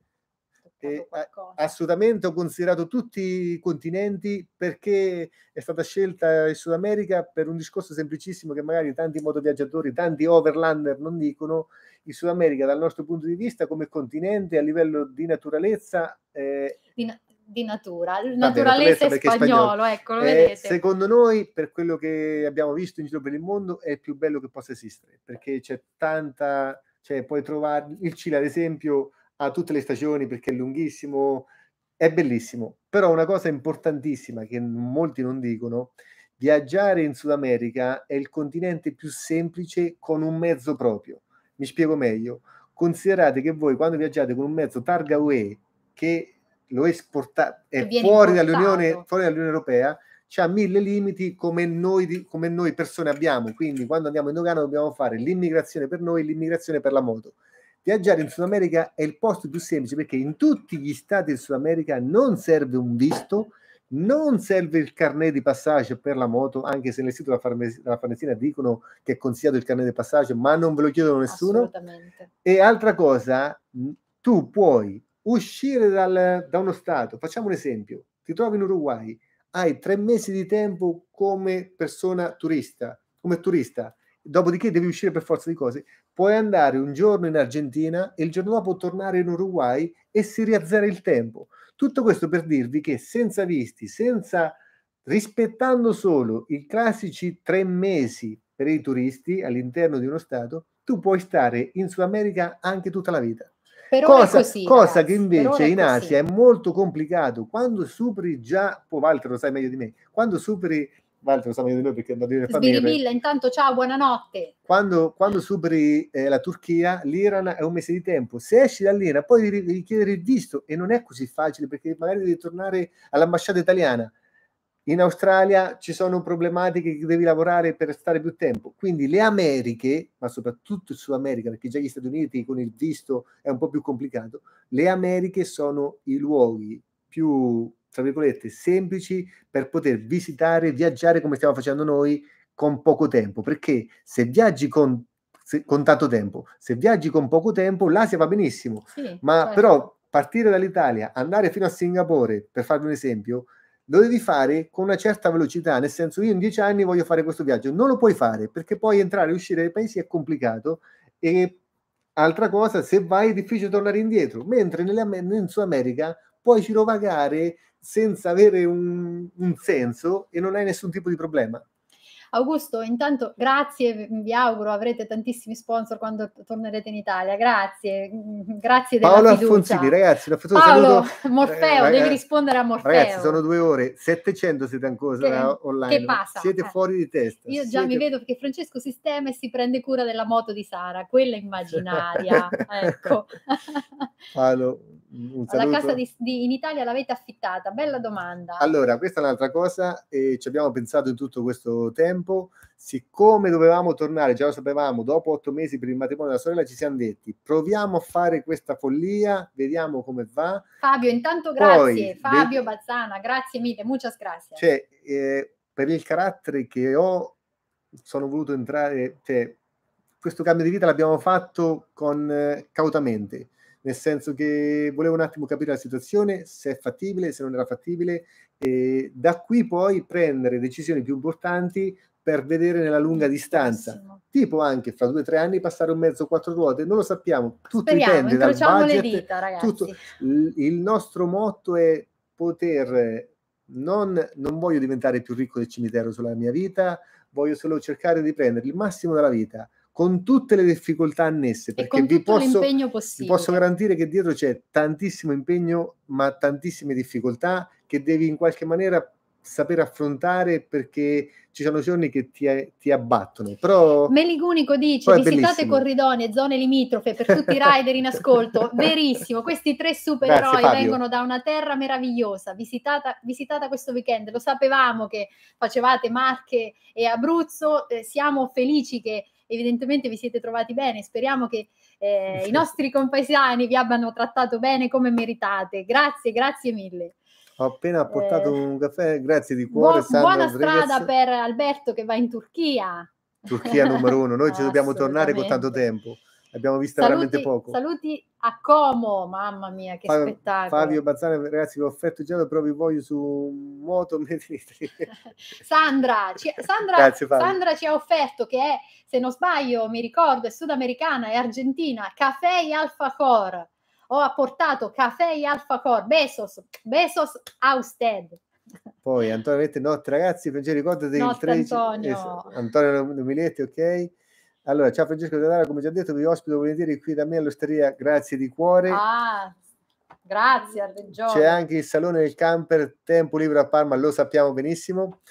Eh, assolutamente ho considerato tutti i continenti perché è stata scelta il Sud America per un discorso semplicissimo che magari tanti motoviaggiatori, tanti overlander non dicono. Il Sud America dal nostro punto di vista come continente a livello di naturalezza eh, di, di natura, il naturalista Vabbè, spagnolo, spagnolo. Ecco, eh, Secondo noi, per quello che abbiamo visto in giro per il mondo, è il più bello che possa esistere, perché c'è tanta, cioè puoi trovare il Cile ad esempio ha tutte le stagioni perché è lunghissimo, è bellissimo, però una cosa importantissima che molti non dicono, viaggiare in Sud America è il continente più semplice con un mezzo proprio. Mi spiego meglio. Considerate che voi quando viaggiate con un mezzo targa UE che lo esporta- è fuori dall'Unione, fuori dall'Unione Europea, ha mille limiti come noi, come noi, persone abbiamo. Quindi quando andiamo in Dogana dobbiamo fare l'immigrazione per noi, l'immigrazione per la moto. Viaggiare in Sud America è il posto più semplice perché in tutti gli stati del Sud America non serve un visto, non serve il carnet di passaggio per la moto, anche se nel sito della, farmes- della Farnesina dicono che è consigliato il carnet di passaggio, ma non ve lo chiedono nessuno. E altra cosa, tu puoi uscire dal, da uno Stato, facciamo un esempio, ti trovi in Uruguay, hai tre mesi di tempo come persona turista, come turista, dopodiché devi uscire per forza di cose, puoi andare un giorno in Argentina e il giorno dopo tornare in Uruguay e si riazzera il tempo. Tutto questo per dirvi che senza visti, senza rispettando solo i classici tre mesi per i turisti all'interno di uno Stato, tu puoi stare in Sud America anche tutta la vita. Per cosa, così, cosa che invece in Asia è molto complicato. Quando superi già, poi Walter lo sai meglio di me, quando superi Walter lo sa meglio di me perché non deve famiglia. intanto ciao, buonanotte. Quando, quando superi eh, la Turchia, l'Iran è un mese di tempo. Se esci dall'Iran, poi devi chiedere il visto e non è così facile perché magari devi tornare all'ambasciata italiana in Australia ci sono problematiche che devi lavorare per stare più tempo. Quindi le Americhe, ma soprattutto il Sud America, perché già gli Stati Uniti con il visto è un po' più complicato, le Americhe sono i luoghi più, tra virgolette, semplici per poter visitare, viaggiare come stiamo facendo noi con poco tempo. Perché se viaggi con, se, con tanto tempo, se viaggi con poco tempo, l'Asia va benissimo. Sì, ma certo. però partire dall'Italia, andare fino a Singapore, per farvi un esempio, lo devi fare con una certa velocità, nel senso io in dieci anni voglio fare questo viaggio, non lo puoi fare perché poi entrare e uscire dai paesi è complicato e altra cosa, se vai è difficile tornare indietro, mentre in Sud America puoi girovagare senza avere un, un senso e non hai nessun tipo di problema. Augusto, intanto grazie, vi auguro, avrete tantissimi sponsor quando tornerete in Italia. Grazie, mm, grazie della Paolo fiducia. Alfonsini, ragazzi, la fatto Paolo, Morfeo, eh, devi rispondere a Morfeo. Ragazzi, sono due ore, 700 siete ancora che, online. Che passa? Siete eh. fuori di testa. Io già mi vedo perché Francesco sistema e si prende cura della moto di Sara, quella immaginaria. ecco. Paolo, la casa di, di, in Italia l'avete affittata? Bella domanda. Allora, questa è un'altra cosa e ci abbiamo pensato in tutto questo tempo tempo, siccome dovevamo tornare, già lo sapevamo, dopo otto mesi per il matrimonio della sorella, ci siamo detti proviamo a fare questa follia, vediamo come va. Fabio, intanto grazie, Poi, Fabio ve- Bazzana, grazie mille, muchas gracias. Cioè, eh, per il carattere che ho, sono voluto entrare, cioè, questo cambio di vita l'abbiamo fatto con eh, cautamente nel senso che volevo un attimo capire la situazione, se è fattibile, se non era fattibile, e da qui poi prendere decisioni più importanti per vedere nella lunga distanza. Bellissimo. Tipo anche fra due o tre anni passare un mezzo quattro ruote, non lo sappiamo, tutto Speriamo, dipende dal budget. Le dita, ragazzi. Tutto. Il nostro motto è poter non, non voglio diventare più ricco del cimitero sulla mia vita, voglio solo cercare di prendere il massimo della vita con tutte le difficoltà annesse, perché vi posso, vi posso, garantire che dietro c'è tantissimo impegno, ma tantissime difficoltà che devi in qualche maniera saper affrontare perché ci sono giorni che ti, ti abbattono. Però, Meligunico dice: visitate corridoni e zone limitrofe per tutti i rider in ascolto. Verissimo, questi tre supereroi Grazie, vengono da una terra meravigliosa, visitata, visitata, questo weekend. Lo sapevamo che facevate Marche e Abruzzo, eh, siamo felici che evidentemente vi siete trovati bene. Speriamo che eh, i nostri compaesani vi abbiano trattato bene come meritate. Grazie, grazie mille. Ho appena portato eh, un caffè, grazie di cuore. Buon, buona strada per Alberto che va in Turchia. Turchia numero uno, noi ci dobbiamo tornare con tanto tempo. Abbiamo visto veramente poco. Saluti a Como, mamma mia, che Fabio, spettacolo. Fabio Bazzani, ragazzi, vi ho offerto già proprio voglio su moto. Sandra, ci, Sandra, Grazie, Sandra ci ha offerto che è, se non sbaglio, mi ricordo, è sudamericana e argentina, Caffè Alfa core ho apportato caffè e alfa cor, Besos, Bezos Austed. Poi Antonio mette notte ragazzi, Francesco ricordati del 13... Antonio. Eh, Antonio Miletti, ok? Allora, ciao Francesco Dadara, come già detto vi ospito volentieri qui da me all'osteria, grazie di cuore. Ah, grazie, Arvengione. C'è anche il salone del camper, tempo libero a Parma, lo sappiamo benissimo.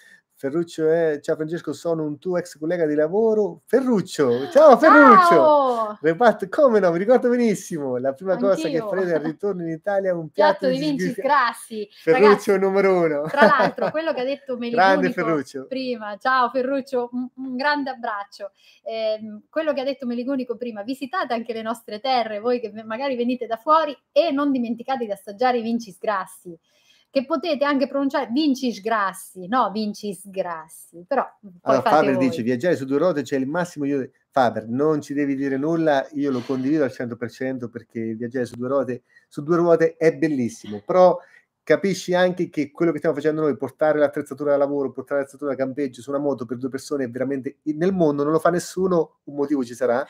Ferruccio è, ciao Francesco, sono un tuo ex collega di lavoro. Ferruccio, ciao Ferruccio! Ciao! come no, mi ricordo benissimo. La prima Anch'io. cosa che prende al ritorno in Italia è un piatto, piatto di vinci grassi. Ferruccio Ragazzi, numero uno. Tra l'altro, quello che ha detto Meligonico prima, ciao Ferruccio, un, un grande abbraccio. Eh, quello che ha detto Meligonico prima, visitate anche le nostre terre, voi che magari venite da fuori e non dimenticate di assaggiare i vinci grassi che potete anche pronunciare Vincis Grassi, no Vincis Grassi, però allora, Faber voi. dice viaggiare su due ruote c'è il massimo io... Faber, non ci devi dire nulla, io lo condivido al 100% perché viaggiare su due ruote, su due ruote è bellissimo, però capisci anche che quello che stiamo facendo noi, portare l'attrezzatura da lavoro, portare l'attrezzatura da campeggio su una moto per due persone è veramente nel mondo non lo fa nessuno, un motivo ci sarà,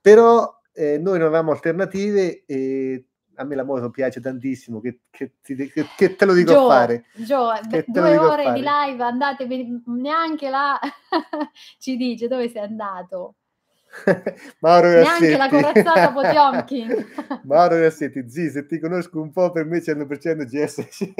però eh, noi non avevamo alternative e a me la moto piace tantissimo, che, che, che, che te lo dico Gio, a fare? Gio, due ore di live, andate, neanche là ci dice dove sei andato. Mauro Grassetti. Neanche la corazzata Potiomkin. Mauro Grassetti, zii se ti conosco un po' per me 100% GSC.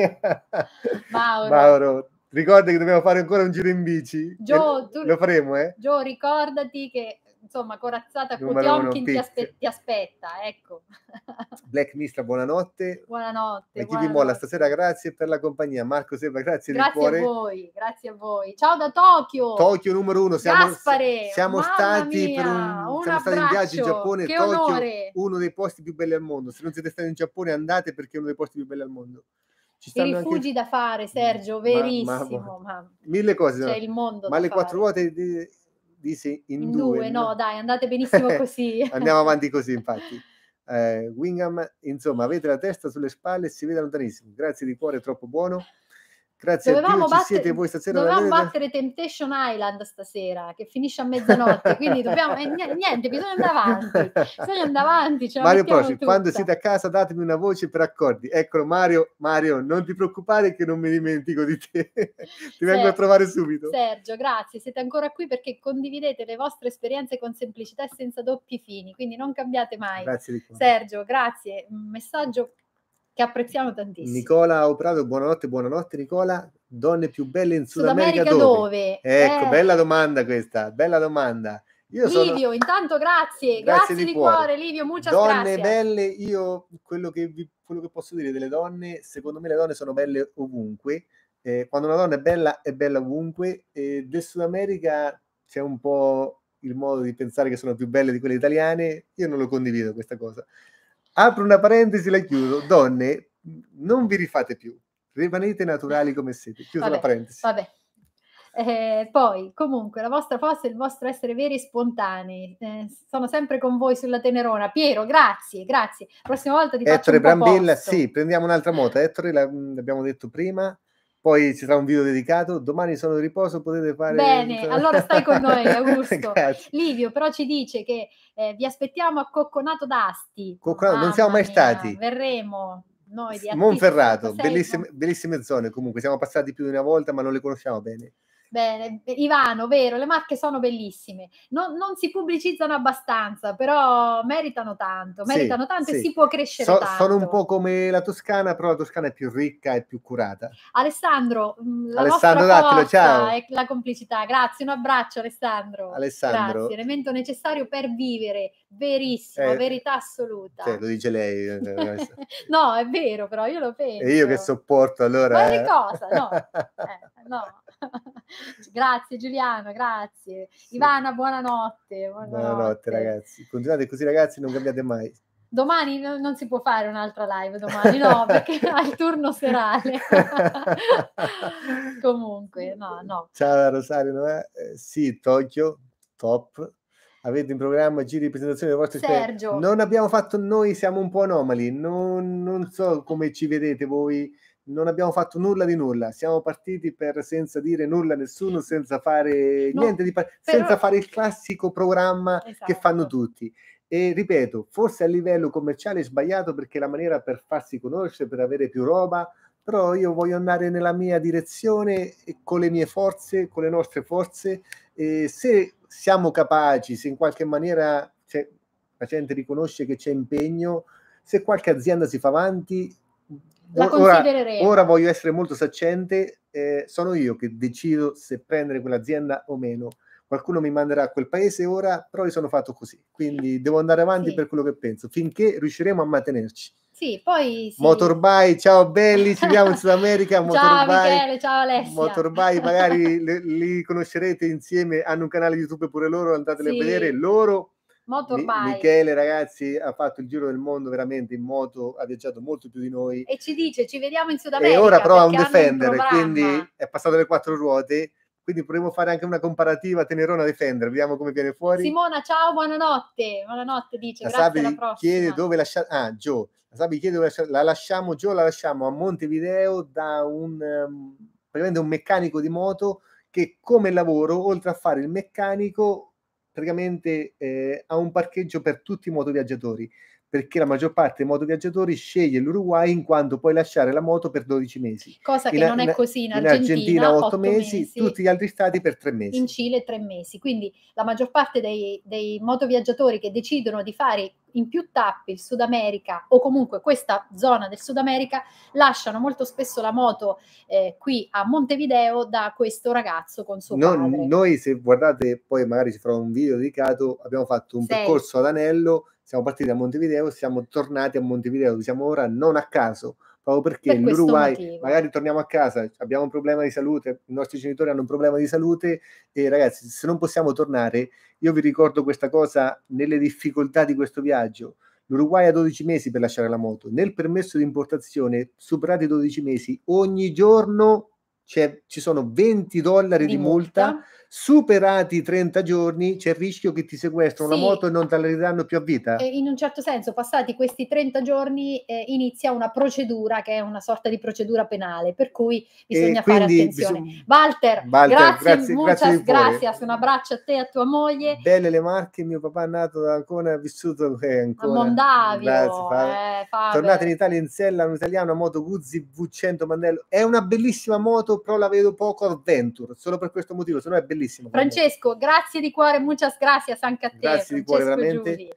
Mauro. Mauro. Ricorda che dobbiamo fare ancora un giro in bici. Gio, tu... Lo faremo, eh? Gio, ricordati che insomma, corazzata Potionkin ti, aspe- ti, aspetta, ecco. Black Mista, buonanotte. Buonanotte. E chi vi molla stasera, grazie per la compagnia. Marco Serva, grazie, grazie Grazie a voi, grazie a voi. Ciao da Tokyo. Tokyo numero uno, siamo, Gaspare, siamo stati mia, per un, un siamo stati in viaggio in Giappone, che Tokyo, onore. uno dei posti più belli al mondo. Se non siete stati in Giappone andate perché è uno dei posti più belli al mondo ci I rifugi anche... da fare, mm, Sergio, verissimo. Ma, ma, ma... Mille cose. C'è no? il mondo. Ma le fare. quattro ruote Di, disse in, in due. due. No, dai, andate benissimo così. Andiamo avanti così, infatti. Eh, Wingham, insomma, avete la testa sulle spalle e si vede lontanissimo. Grazie di cuore, troppo buono. Grazie dovevamo a tutti, siete voi stasera. Dovevamo battere Temptation Island stasera, che finisce a mezzanotte, quindi dobbiamo, eh, niente, bisogna andare avanti. Bisogna andare avanti Mario Proci, quando siete a casa datemi una voce per accordi. Eccolo Mario, Mario, non ti preoccupare che non mi dimentico di te. ti Sergio, vengo a trovare subito. Sergio, grazie, siete ancora qui perché condividete le vostre esperienze con semplicità e senza doppi fini, quindi non cambiate mai. Grazie di cuore. Sergio, grazie. Un messaggio che apprezziamo tantissimo. Nicola Oprado, buonanotte, buonanotte Nicola. Donne più belle in Sud, Sud America, America dove? dove? Ecco, eh. bella domanda questa, bella domanda. Io Livio, intanto grazie, grazie, grazie di, di cuore. cuore. Livio, muchas donne gracias. belle, io quello che, vi, quello che posso dire delle donne, secondo me le donne sono belle ovunque, eh, quando una donna è bella è bella ovunque, eh, del Sud America c'è un po' il modo di pensare che sono più belle di quelle italiane, io non lo condivido questa cosa apro una parentesi, e la chiudo. Donne, non vi rifate più, rimanete naturali come siete. Chiudo la parentesi. Vabbè. Eh, poi, comunque, la vostra forza e il vostro essere veri e spontanei. Eh, sono sempre con voi sulla Tenerona. Piero, grazie, grazie. La prossima volta ti Ettore faccio Brambilla, sì, prendiamo un'altra moto. Ettore, mm, l'abbiamo detto prima poi ci sarà un video dedicato. Domani sono di riposo, potete fare. Bene, allora stai con noi, Augusto. Livio, però, ci dice che eh, vi aspettiamo a Cocconato d'Asti. Cocconato, non siamo mai mia, stati. Verremo noi di Monferrato, bellissime, bellissime zone. Comunque, siamo passati più di una volta, ma non le conosciamo bene. Bene, Ivano, vero, le marche sono bellissime, non, non si pubblicizzano abbastanza, però meritano tanto, meritano sì, tanto sì. e si può crescere so, tanto. Sono un po' come la Toscana, però la Toscana è più ricca e più curata. Alessandro, mm, la Alessandro Dattilo, ciao. E la complicità, grazie, un abbraccio Alessandro. Alessandro. Grazie, elemento necessario per vivere, verissimo, eh, verità assoluta. Cioè, lo dice lei. Eh, no, è vero, però io lo penso. E io che sopporto allora. Ma che cosa? No, eh, eh no. grazie Giuliano, grazie. Sì. Ivana, buonanotte, buonanotte. Buonanotte ragazzi. Continuate così ragazzi, non cambiate mai. Domani non si può fare un'altra live, domani no, perché ha il turno serale. Comunque, no, no. Ciao Rosario, eh? eh, sì, Tokyo, top, avete in programma giri di presentazione delle vostre Sergio. Non abbiamo fatto noi, siamo un po' anomali, non, non, so come ci vedete voi, non abbiamo fatto nulla di nulla, siamo partiti per senza dire nulla a nessuno, senza fare no, niente di pa- però... senza fare il classico programma esatto. che fanno tutti. E ripeto, forse a livello commerciale è sbagliato perché la maniera per farsi conoscere, per avere più roba, però io voglio andare nella mia direzione con le mie forze, con le nostre forze eh, se siamo capaci, se in qualche maniera la gente riconosce che c'è impegno, se qualche azienda si fa avanti, la ora, ora voglio essere molto saccente, eh, sono io che decido se prendere quell'azienda o meno. Qualcuno mi manderà a quel paese ora, però io sono fatto così, quindi devo andare avanti sì. per quello che penso, finché riusciremo a mantenerci. Sì, poi sì. Motorbike, ciao belli, ci vediamo in Sud America. ciao Michele, ciao Alessia. Motorbike, magari li, li, conoscerete insieme, hanno un canale YouTube pure loro, andatele sì. a vedere loro. Motorbike. Mi, Michele, ragazzi, ha fatto il giro del mondo veramente in moto, ha viaggiato molto più di noi. E ci dice, ci vediamo in Sud America. E ora prova un Defender, quindi è passato le quattro ruote quindi proviamo a fare anche una comparativa Tenerona Defender, vediamo come viene fuori. Simona, ciao, buonanotte, buonanotte dice, la grazie, alla prossima. Chiede dove lasciare, ah, Gio, la Sabi chiede dove lasciare, la lasciamo, Gio la lasciamo a Montevideo da un, um, praticamente un meccanico di moto che come lavoro, oltre a fare il meccanico, praticamente eh, ha un parcheggio per tutti i motoviaggiatori perché la maggior parte dei motoviaggiatori sceglie l'Uruguay in quanto puoi lasciare la moto per 12 mesi. Cosa in, che non è così in Argentina. In Argentina 8, 8 mesi, mesi, tutti gli altri stati per 3 mesi. In Cile 3 mesi. Quindi la maggior parte dei, dei motoviaggiatori che decidono di fare in più tappi il Sud America o comunque questa zona del Sud America lasciano molto spesso la moto eh, qui a Montevideo da questo ragazzo con suo no, padre. Noi se guardate poi magari ci farà un video dedicato, abbiamo fatto un Sei. percorso ad anello siamo partiti da Montevideo, siamo tornati a Montevideo, siamo ora non a caso, proprio perché per l'Uruguay, magari torniamo a casa, abbiamo un problema di salute, i nostri genitori hanno un problema di salute e ragazzi, se non possiamo tornare, io vi ricordo questa cosa nelle difficoltà di questo viaggio. L'Uruguay ha 12 mesi per lasciare la moto, nel permesso di importazione, superati i 12 mesi, ogni giorno ci sono 20 dollari di, di multa, multa superati i 30 giorni c'è il rischio che ti sequestrano sì. la moto e non te la ridanno più a vita? In un certo senso, passati questi 30 giorni eh, inizia una procedura che è una sorta di procedura penale, per cui bisogna fare attenzione. Bisog- Walter, Walter, grazie, grazie, muchas grazie, gracias, un abbraccio a te e a tua moglie. Belle le Marche, mio papà è nato da Ancona, ha vissuto eh, ancora. a Mondavio. Grazie, eh, Tornate in Italia in sella, un italiano, moto Guzzi V100 Mandello. È una bellissima moto, però la vedo poco adventure, solo per questo motivo, se no è bellissima bellissimo. Francesco, grazie di cuore, muchas gracias anche a te. Grazie Francesco di cuore, veramente.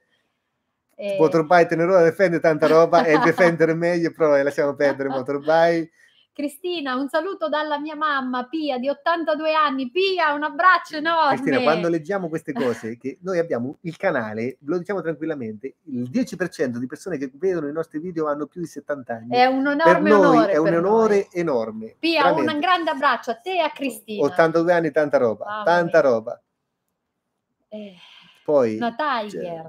Eh... Motorbike tenere ora difende tanta roba e difendere meglio, però eh, lasciamo perdere Motorbike. Cristina, un saluto dalla mia mamma Pia di 82 anni. Pia, un abbraccio enorme. Cristina, quando leggiamo queste cose, che noi abbiamo il canale, lo diciamo tranquillamente, il 10% di persone che vedono i nostri video hanno più di 70 anni. È un enorme onore. È un onore noi. enorme. Pia, veramente. un grande abbraccio a te e a Cristina. 82 anni, tanta roba, ah, tanta roba. Eh, Poi... Una Tiger. Cioè,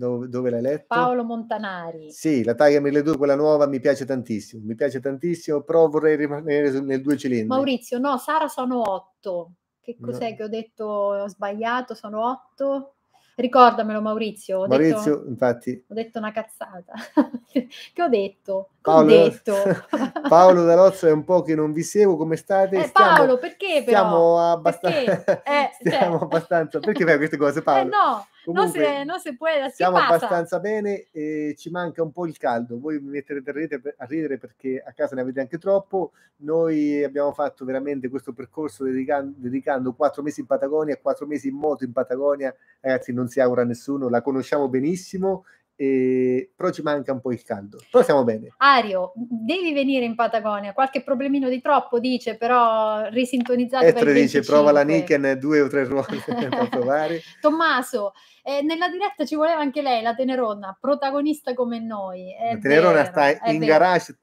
dove, dove l'hai letto? Paolo Montanari. Sì, la taglia 1200, quella nuova, mi piace tantissimo. Mi piace tantissimo, però vorrei rimanere nel due cilindri. Maurizio, no, Sara sono otto. Che cos'è no. che ho detto? Ho sbagliato, sono otto. Ricordamelo Maurizio. Ho Maurizio, detto, infatti. Ho detto una cazzata. che ho detto? Paolo, Paolo D'Arozzo è un po' che non vi seguo, come state? Eh, stiamo, Paolo, perché però? Stiamo abbastanza... Perché? Eh, cioè. stiamo cioè... abbastanza... Perché fai queste cose, Paolo? Eh no, Comunque, non, se, non se può... Stiamo passa. abbastanza bene e ci manca un po' il caldo. Voi mi metterete a ridere, a ridere, perché a casa ne avete anche troppo. Noi abbiamo fatto veramente questo percorso dedicando, quattro mesi in Patagonia, quattro mesi in moto in Patagonia. Ragazzi, non si augura nessuno, la conosciamo benissimo eh, però ci manca un po' il caldo. Però siamo bene. Ario, devi venire in Patagonia, qualche problemino di troppo dice, però risintonizzato Ettore per dice prova la Niken due o tre ruote per provare. Tommaso, eh, nella diretta ci voleva anche lei, la Tenerona, protagonista come noi. È la Tenerona vero, sta in vero. garage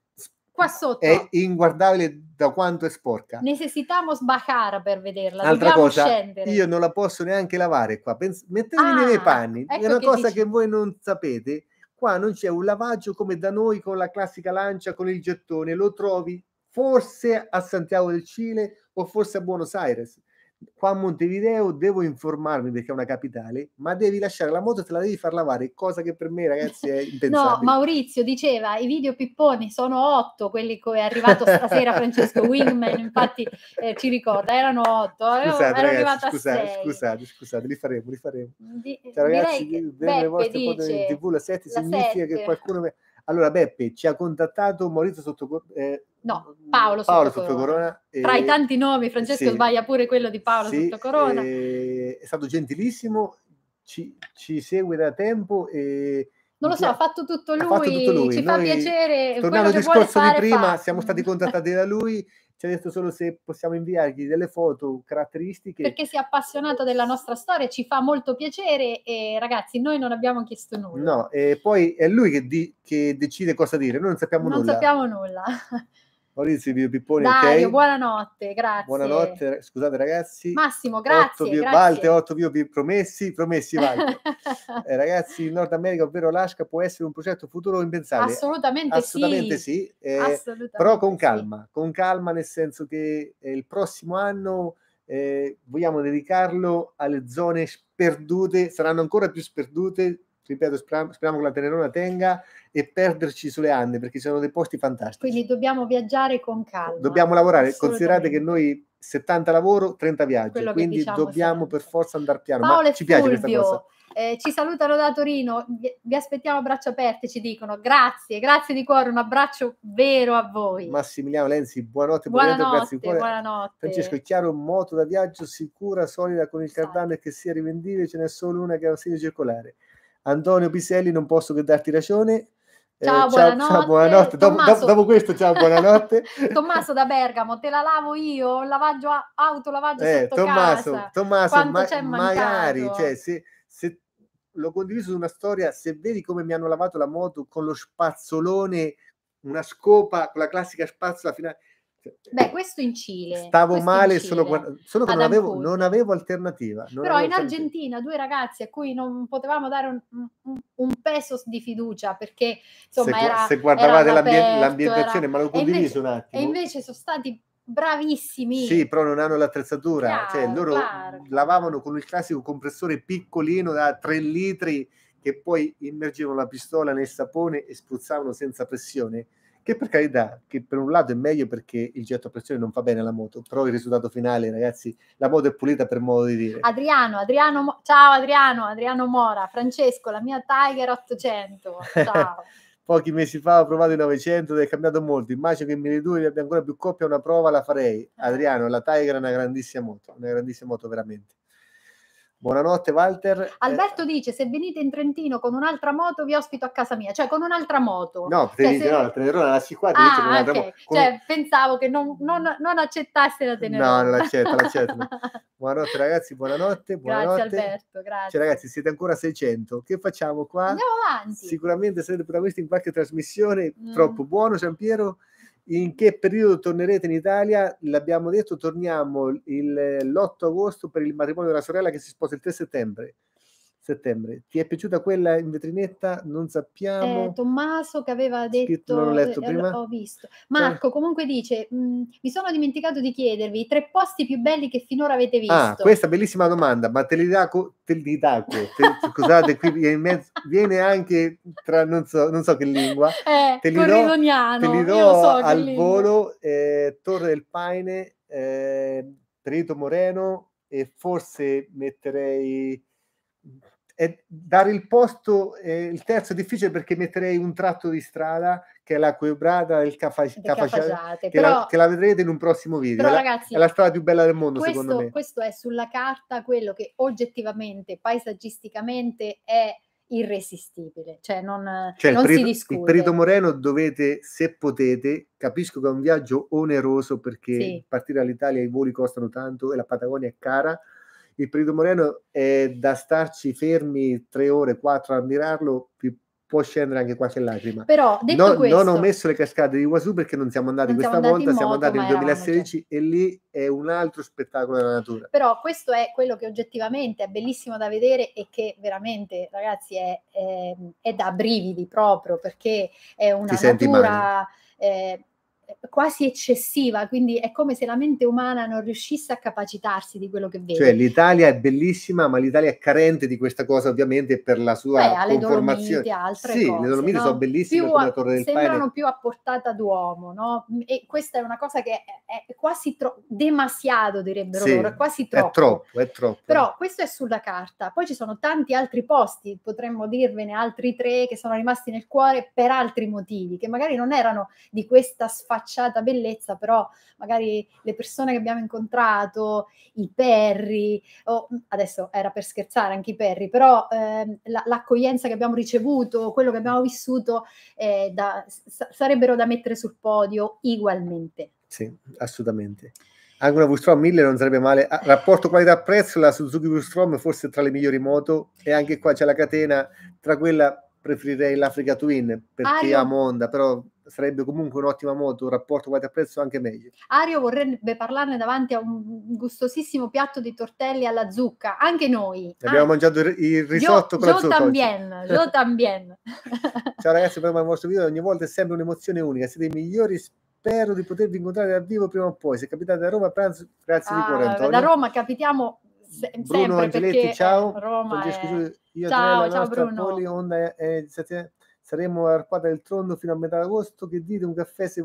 Qua sotto. È inguardabile da quanto è sporca. Necessitiamo bajar per vederla. Un'altra cosa, scendere. io non la posso neanche lavare qua. Pens- mettetevi ah, nei panni. Ecco è una che cosa dici. che voi non sapete. Qua non c'è un lavaggio come da noi con la classica lancia, con il gettone. Lo trovi forse a Santiago del Cile o forse a Buenos Aires qua a Montevideo devo informarmi perché è una capitale, ma devi lasciare la moto e te la devi far lavare, cosa che per me ragazzi è impensabile. no, Maurizio diceva, i video pipponi sono otto, quelli che è arrivato stasera Francesco Wingman, infatti eh, ci ricorda, erano otto, eh, scusate, ero ragazzi, scusate, scusate, scusate, li faremo, li faremo. Di, cioè, ragazzi, vedere le vostre dice, in tv la 7 significa sette. che qualcuno... Me allora, Beppe, ci ha contattato Maurizio Sottocorona. Eh, no, Paolo, Paolo Sottocorona. Sottocorona e... Eh, Tra i tanti nomi, Francesco sì, sbaglia pure quello di Paolo sì, Sottocorona. Eh, è stato gentilissimo, ci, ci, segue da tempo e... Non lo so, ha fatto tutto lui, fatto tutto lui. ci Noi, fa piacere. Tornando al discorso di prima, fa... siamo stati contattati da lui ci ha detto solo se possiamo inviargli delle foto caratteristiche. Perché si è appassionato della nostra storia, ci fa molto piacere e ragazzi noi non abbiamo chiesto nulla. No, e poi è lui che, di, che decide cosa dire, noi non sappiamo non nulla. Non sappiamo nulla. Maurizio Vio Pipponi, Dario, ok? buonanotte, grazie. Buonanotte, scusate ragazzi. Massimo, grazie. 8 grazie. Valte, 8 Vio promessi, promessi Valte. eh, ragazzi, il Nord America, ovvero l'Asca, può essere un progetto futuro impensabile. Assolutamente, Assolutamente sì. sì eh, Assolutamente però con calma, sì. con calma nel senso che eh, il prossimo anno eh, vogliamo dedicarlo alle zone sperdute, saranno ancora più sperdute ripeto, speriamo, speriamo che la Tenerona tenga e perderci sulle Ande perché ci sono dei posti fantastici. Quindi dobbiamo viaggiare con calma. Dobbiamo lavorare, considerate che noi 70 lavoro, 30 viaggi, quindi diciamo dobbiamo sempre. per forza andare piano. Paolo Ma ci Fulvio, piace questa cosa. Eh, ci salutano da Torino, vi aspettiamo a braccia aperte, ci dicono grazie, grazie di cuore, un abbraccio vero a voi. Massimiliano Lenzi, buonanotte, buonanotte, grazie di cuore. Buonanotte. Francesco, è chiaro, moto da viaggio sicura, solida con il esatto. cardano e che sia rivendibile, ce n'è solo una che è un segno circolare Antonio Piselli, non posso che darti ragione. Eh, ciao, eh, buonanotte. Ciao, buonanotte. Tommaso, dopo, dopo, questo, ciao, buonanotte. Tommaso da Bergamo, te la lavo io, lavaggio a, auto, lavaggio eh, sotto Tommaso, casa. Tommaso, ma, magari, cioè, se, se l'ho condiviso su una storia, se vedi come mi hanno lavato la moto con lo spazzolone, una scopa, con la classica spazzola finale, Beh, questo in Cile. Stavo male Cile, solo, solo, che non avevo, non avevo, alternativa. Non Però avevo in Argentina due ragazzi a cui non potevamo dare un, un, peso di fiducia perché insomma se, era, se guardavate era l'aperto, l'ambientazione, era... ma l'ho condiviso invece, un attimo. E invece sono stati bravissimi. Sì, però non hanno l'attrezzatura. Claro, cioè, loro claro. lavavano con il classico compressore piccolino da 3 litri che poi immergevano la pistola nel sapone e spruzzavano senza pressione che per carità, che per un lato è meglio perché il getto a pressione non fa bene alla moto, però il risultato finale, ragazzi, la moto è pulita per modo di dire. Adriano, Adriano, ciao Adriano, Adriano Mora, Francesco, la mia Tiger 800, ciao. Pochi mesi fa ho provato il 900 ed è cambiato molto. Immagino che mi 1200 abbia ancora più coppia, una prova la farei. Eh. Adriano, la Tiger è una grandissima moto, una grandissima moto veramente. Buonanotte Walter. Eh, Alberto eh... dice se venite in Trentino con un'altra moto vi ospito a casa mia, cioè con un'altra moto. No, cioè, se... no la Tenerona la C4 ah, okay. con... Cioè pensavo che non, non, non accettasse la Tenerona. No, non l'accetto, l'accetto. buonanotte ragazzi, buonanotte, buonanotte. Grazie Alberto, grazie. Cioè ragazzi siete ancora 600, che facciamo qua? Andiamo avanti. Sicuramente sarete protagonisti in qualche trasmissione, mm. troppo buono Giampiero. Piero in che periodo tornerete in Italia? L'abbiamo detto, torniamo l'8 agosto per il matrimonio della sorella che si sposa il 3 settembre settembre. Ti è piaciuta quella in vetrinetta? Non sappiamo. Eh, Tommaso che aveva detto... non l'ho letto eh, prima. Ho visto. Marco eh. comunque dice, mm, mi sono dimenticato di chiedervi i tre posti più belli che finora avete ah, visto. Ah, questa bellissima domanda, ma te li dico, te li daco. Te, scusate, qui viene, mezzo, viene, anche tra, non so, non so che lingua. Eh, te li do, te li do so al volo, eh, Torre del Paine, eh, Trito Moreno e forse metterei è dare il posto, eh, il terzo è difficile perché metterei un tratto di strada che è la quebrada del Cafagiate, che, la, che la vedrete in un prossimo video. Però, la, ragazzi, è la strada più bella del mondo, questo, secondo me. Questo è sulla carta quello che oggettivamente, paesaggisticamente è irresistibile, cioè non, cioè, non perito, si discute. Il perito Moreno dovete, se potete, capisco che è un viaggio oneroso perché sì. partire dall'Italia i voli costano tanto e la Patagonia è cara, il periodo Moreno è da starci fermi tre ore, quattro a mirarlo, può scendere anche qualche lacrima. Però detto no, questo, non ho messo le cascate di Guasù perché non siamo andati non questa siamo andati volta, moto, siamo andati nel 2016 e lì è un altro spettacolo della natura. Però questo è quello che oggettivamente è bellissimo da vedere e che veramente, ragazzi, è, è, è da brividi proprio perché è una Ti natura. Eh, quasi eccessiva, quindi è come se la mente umana non riuscisse a capacitarsi di quello che vede. Cioè l'Italia è bellissima, ma l'Italia è carente di questa cosa ovviamente per la sua Beh, conformazione. Le altre sì, cose, le Dolomiti no? sono bellissime più come la Torre del Sembrano Paine. più a portata d'uomo, no? E questa è una cosa che è, è quasi troppo, demasiado direbbero sì, loro, è quasi troppo. È troppo, è troppo. Però questo è sulla carta, poi ci sono tanti altri posti, potremmo dirvene altri tre che sono rimasti nel cuore per altri motivi, che magari non erano di questa sfaccettatura facciata bellezza, però magari le persone che abbiamo incontrato, i perri, oh, mm, adesso era per scherzare anche i perri, però eh, la, l'accoglienza che abbiamo ricevuto, quello che abbiamo vissuto, eh, da, sa- sarebbero da mettere sul podio ugualmente. Sì, assolutamente. Anche una Wurstrom 1000 non sarebbe male. Ah, rapporto qualità-prezzo, la Suzuki Wurstrom forse tra le migliori moto e anche qua c'è la catena, tra quella preferirei l'Africa Twin perché Ario. amo Honda, però sarebbe comunque un'ottima moto, un rapporto qualità-prezzo anche meglio. Ario vorrebbe parlarne davanti a un gustosissimo piatto di tortelli alla zucca, anche noi. Abbiamo ah, mangiato il risotto io, con io la zucca. Tambien, io tambien. Ciao ragazzi, per il vostro video ogni volta è sempre un'emozione unica, siete i migliori spero di potervi incontrare dal vivo prima o poi. Se capitate a Roma, pranzo, grazie ah, di cuore ah, Antonio. Da Roma capitiamo se- Bruno Angeletti, eh, ciao. Roma Francesco, è... Giulio, io ciao, ciao Bruno. Poli, Onda, eh, saremo al quadro del trondo fino a metà agosto. Che dite? Un caffè se,